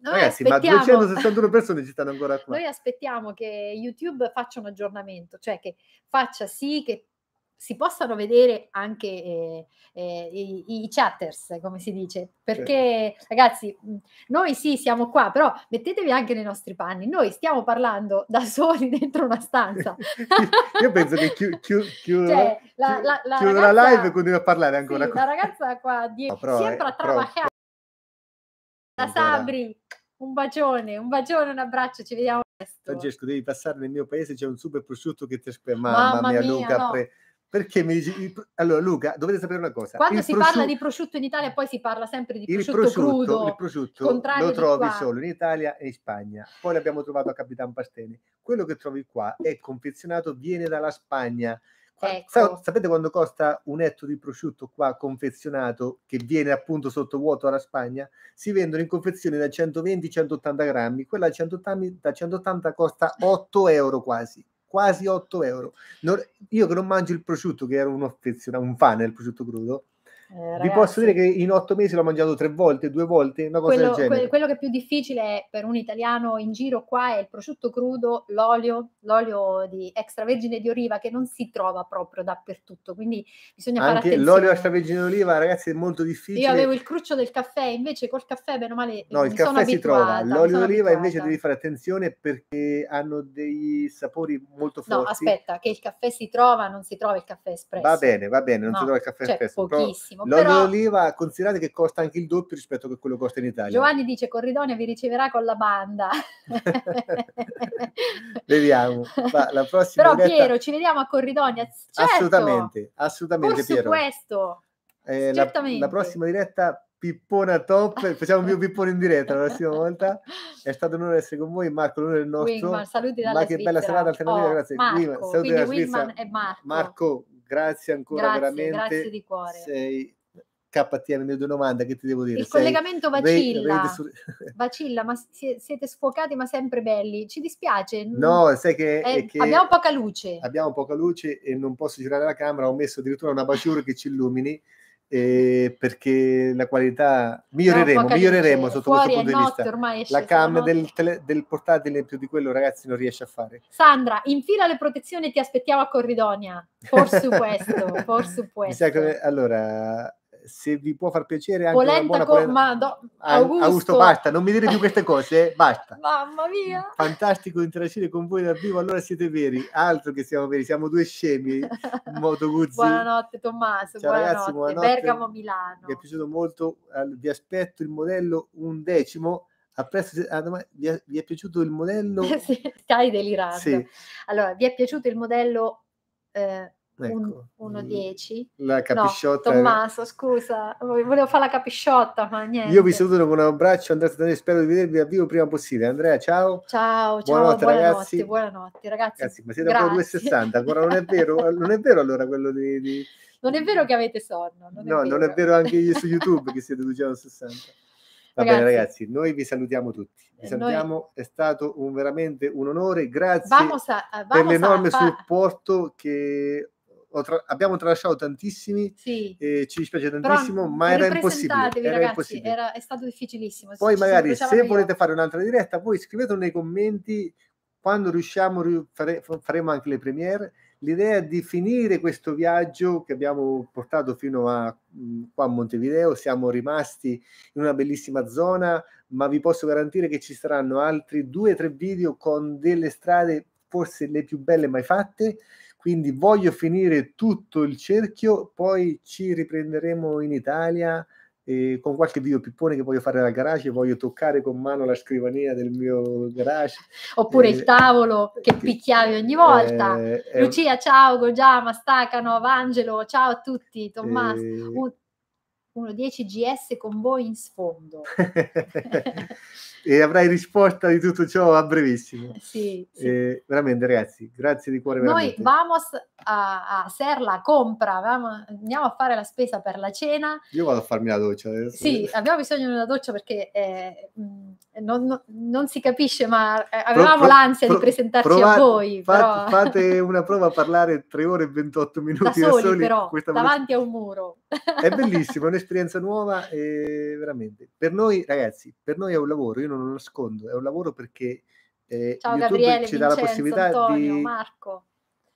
Ragazzi, ma 261 persone ci stanno ancora qua. Noi aspettiamo che YouTube faccia un aggiornamento, cioè che faccia sì che si possano vedere anche eh, eh, i, i, chatters, come si dice, perché certo. ragazzi, noi sì, siamo qua, però mettetevi anche nei nostri panni, noi stiamo parlando da soli dentro una stanza. Io penso che chi, chi, chiudo, cioè, la, la, la, chiudo ragazza, la, live e continui a parlare ancora. Sì, la ragazza qua dietro, no, però, sempre a eh, travagliare. La Sabri, un bacione, un bacione, un abbraccio, ci vediamo presto. Francesco, devi passare nel mio paese, c'è un super prosciutto che ti aspetta. Mamma, Mamma mia, mia Luca, no. pre- perché mi dici... Allora Luca, dovete sapere una cosa. Quando il si prosciut- parla di prosciutto in Italia poi si parla sempre di prosciutto, il prosciutto crudo. Il prosciutto lo trovi solo in Italia e in Spagna. Poi l'abbiamo trovato a Capitan Pastene. Quello che trovi qua è confezionato, viene dalla Spagna. Ecco. Sapete quando costa un etto di prosciutto qua confezionato che viene appunto sottovuoto dalla Spagna? Si vendono in confezione da 120-180 grammi, quella 180, da 180 costa 8 euro quasi quasi 8 euro. Non, io che non mangio il prosciutto, che ero un affezionato, un fan del prosciutto crudo, eh, Vi posso dire che in otto mesi l'ho mangiato tre volte, due volte, una cosa quello, del genere. Que- quello che è più difficile per un italiano in giro qua è il prosciutto crudo, l'olio, l'olio di extravergine di oliva che non si trova proprio dappertutto, quindi bisogna Anche fare attenzione. L'olio extravergine di oliva, ragazzi, è molto difficile. Io avevo il cruccio del caffè, invece col caffè bene o male No, il caffè si trova, l'olio d'oliva invece devi fare attenzione perché hanno dei sapori molto forti. No, aspetta, che il caffè si trova, non si trova il caffè espresso. Va bene, va bene, non no, si trova il caffè cioè, espresso. pochissimo benissimo. L'olio però... considerate che costa anche il doppio rispetto a quello che costa in Italia. Giovanni dice Corridonia vi riceverà con la banda. Vediamo. la prossima però diretta... Piero, ci vediamo a Corridonia. Certo. Assolutamente, assolutamente Forse Piero. questo. Eh, la, la prossima diretta pippona top, facciamo più pippone in diretta la prossima volta. È stato un onore essere con voi, Marco, l'onore è il nostro. Wingman, saluti dalla Ma che Svizzera. bella serata oh, grazie. Marco, Wingman, saluti dalla Svizzera. Marco. Marco, grazie ancora grazie, veramente. Grazie di cuore. Sei KTM le due domande, che ti devo dire? Il sei collegamento vacilla, re, su... vacilla, ma si, siete sfocati ma sempre belli. Ci dispiace. Mm. No, sai che, eh, che, abbiamo poca luce. Abbiamo poca luce e non posso girare la camera, ho messo addirittura una baciura che ci illumini eh, perché la qualità miglioreremo, no, miglioreremo sotto questo punto di vista. la cam del, tele, del, portatile più di quello, ragazzi, non riesce a fare. Sandra, infila le protezioni e ti aspettiamo a Corridonia. forse questo. por supuesto. Che, allora, se vi può far piacere anche polenta, una buona polenta. Ma no, ah, Augusto. Augusto. basta, non mi dire più queste cose, eh, basta. Mamma mia. Fantastico interagire con voi dal vivo, allora siete veri, altro che siamo veri, siamo due scemi, Moto Guzzi. Buonanotte Tommaso, Ciao, buonanotte. Ragazzi, buonanotte. Bergamo Milano. Mi è piaciuto molto, eh, vi aspetto il modello undecimo. A presto, vi, è, piaciuto il modello? sì, stai delirando. Sì. Allora, vi è piaciuto il modello eh, 1-10. Ecco, mm, la capisciotta. No, Tommaso, scusa, volevo fare la capisciotta, ma niente. Io vi saluto con un abbraccio, andate da te, spero di vedervi a vivo prima possibile. Andrea, ciao. Ciao, buonanotte, ciao, ragazzi. buonanotte ragazzi. ragazzi ma siete grazie. ancora 260, ancora non è vero, non è vero allora quello di... di... Non è vero che avete sonno. Non no, non è vero anche io su YouTube che siete 260. Va ragazzi. bene ragazzi, noi vi salutiamo tutti. Vi eh, salutiamo, noi... è stato un, veramente un onore. Grazie a, eh, per l'enorme supporto che tra- abbiamo tralasciato tantissimi, sì. eh, ci dispiace tantissimo, Però ma era impossibile. Era, ragazzi, impossibile. Era, è stato difficilissimo. Poi magari se io. volete fare un'altra diretta, voi scrivete nei commenti, quando riusciamo fare, faremo anche le premiere. L'idea è di finire questo viaggio che abbiamo portato fino a mm, qua a Montevideo, siamo rimasti in una bellissima zona, ma vi posso garantire che ci saranno altri due o tre video con delle strade forse le più belle mai fatte quindi voglio finire tutto il cerchio, poi ci riprenderemo in Italia eh, con qualche video pippone che voglio fare dal garage, voglio toccare con mano la scrivania del mio garage. Oppure eh, il tavolo che, che picchiavi ogni volta. Eh, eh Lucia, ciao, Gogiama, Stacano, Angelo, ciao a tutti, eh, Tommaso. Eh, 1.10 GS con voi in sfondo. e avrai risposta di tutto ciò a brevissimo. Eh sì, sì. Eh, veramente, ragazzi, grazie di cuore. Veramente. Noi vamos a, a Serla, compra, vamos, andiamo a fare la spesa per la cena. Io vado a farmi la doccia adesso. Sì, abbiamo bisogno di una doccia perché eh, mm, non, non, non, si capisce, ma eh, avevamo pro, pro, l'ansia pro, di presentarci provate, a voi. Fate, fate, una prova a parlare 3 ore e 28 minuti da, da soli, soli però, davanti a un muro. È bellissimo, è un'esperienza nuova e veramente. Per noi, ragazzi, per noi è un lavoro. Io non lo nascondo, è un lavoro perché eh, Ciao, YouTube Gabriele, ci dà la possibilità Antonio, di Marco.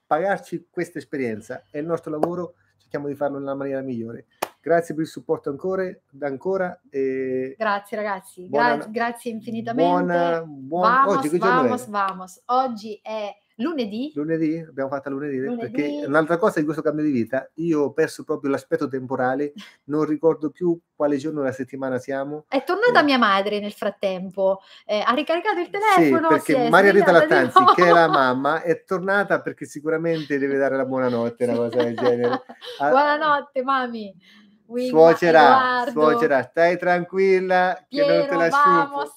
pagarci questa esperienza. È il nostro lavoro, cerchiamo di farlo nella maniera migliore. Grazie per il supporto ancora. ancora grazie ragazzi, buona, Gra- grazie infinitamente. Buona, buon... vamos, oggi, vamos, vamos. Oggi è Lunedì? Lunedì, abbiamo fatto lunedì, lunedì, perché un'altra cosa di questo cambio di vita, io ho perso proprio l'aspetto temporale, non ricordo più quale giorno della settimana siamo. È tornata eh. mia madre nel frattempo, eh, ha ricaricato il telefono. Sì, perché Maria Rita Lattanzi, che è la mamma, è tornata perché sicuramente deve dare la buonanotte, una cosa del genere. Ah, buonanotte, mami. Wing, suocera, suocera, stai tranquilla Piero, che non te la vamos.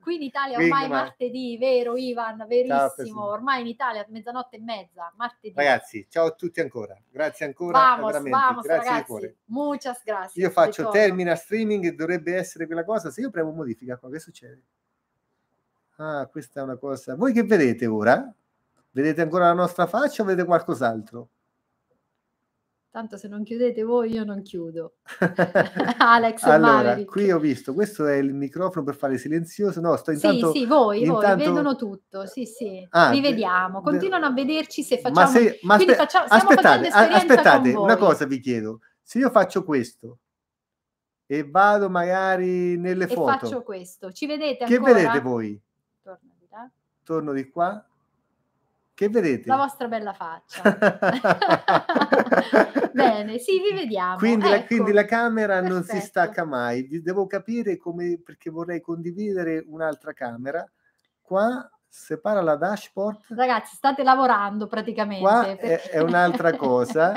Qui in Italia ormai Wingman. martedì, vero Ivan? Verissimo, ciao, ormai in Italia mezzanotte e mezza, martedì. Ragazzi, ciao a tutti ancora, grazie ancora. Vamos, veramente. vamos grazie ragazzi, di cuore. muchas gracias. Io faccio termina streaming e dovrebbe essere quella cosa, se io premo modifica qua, che succede? Ah, questa è una cosa... Voi che vedete ora? Vedete ancora la nostra faccia o vedete qualcos'altro? Tanto se non chiudete voi, io non chiudo. Alex allora, Maverick. qui ho visto, questo è il microfono per fare silenzioso. No, sto intanto... Sì, sì, voi, intanto... voi, vedono tutto. Sì, sì, ah, vi vediamo. Continuano a vederci se facciamo... Ma se... Ma aspe... facciamo... aspettate, aspettate una cosa vi chiedo. Se io faccio questo, e vado magari nelle e foto. faccio questo. Ci vedete ancora? Che vedete voi? Torno di là. Torno di qua. Che vedete? La vostra bella faccia. Bene, sì, vi vediamo. Quindi, ecco. la, quindi la, camera Perfetto. non si stacca mai. Devo capire come, perché vorrei condividere un'altra camera. Qua separa la dashboard. Ragazzi, state lavorando praticamente. Qua perché... è, è un'altra cosa.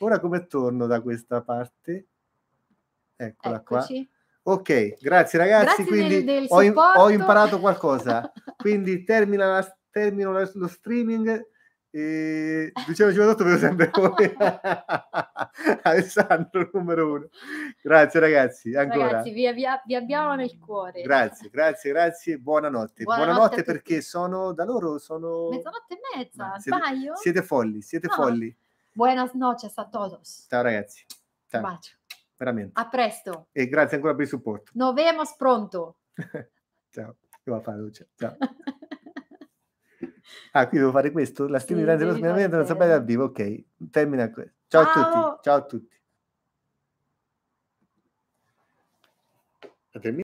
Ora come torno da questa parte? Eccola Eccoci. qua. Ok, grazie ragazzi. Grazie quindi del, del ho, ho imparato qualcosa. Quindi termina la termino lo streaming e Luciano Civadotto vedo sempre voi Alessandro numero uno grazie ragazzi ancora ragazzi vi, avvia- vi, abbiamo nel cuore grazie grazie grazie buonanotte buonanotte, buonanotte perché sono da loro sono mezzanotte e mezza no, siete, sbaglio siete folli siete no. folli buenas noches a todos ciao ragazzi ciao. Un bacio veramente a presto e grazie ancora per il supporto novemos pronto ciao io vado a fare luce ciao ah, qui devo fare questo? La stima sì, grande dello sminamento non sapete dal vivo, ok. Termina questo. Ciao, ciao a tutti, ciao a tutti.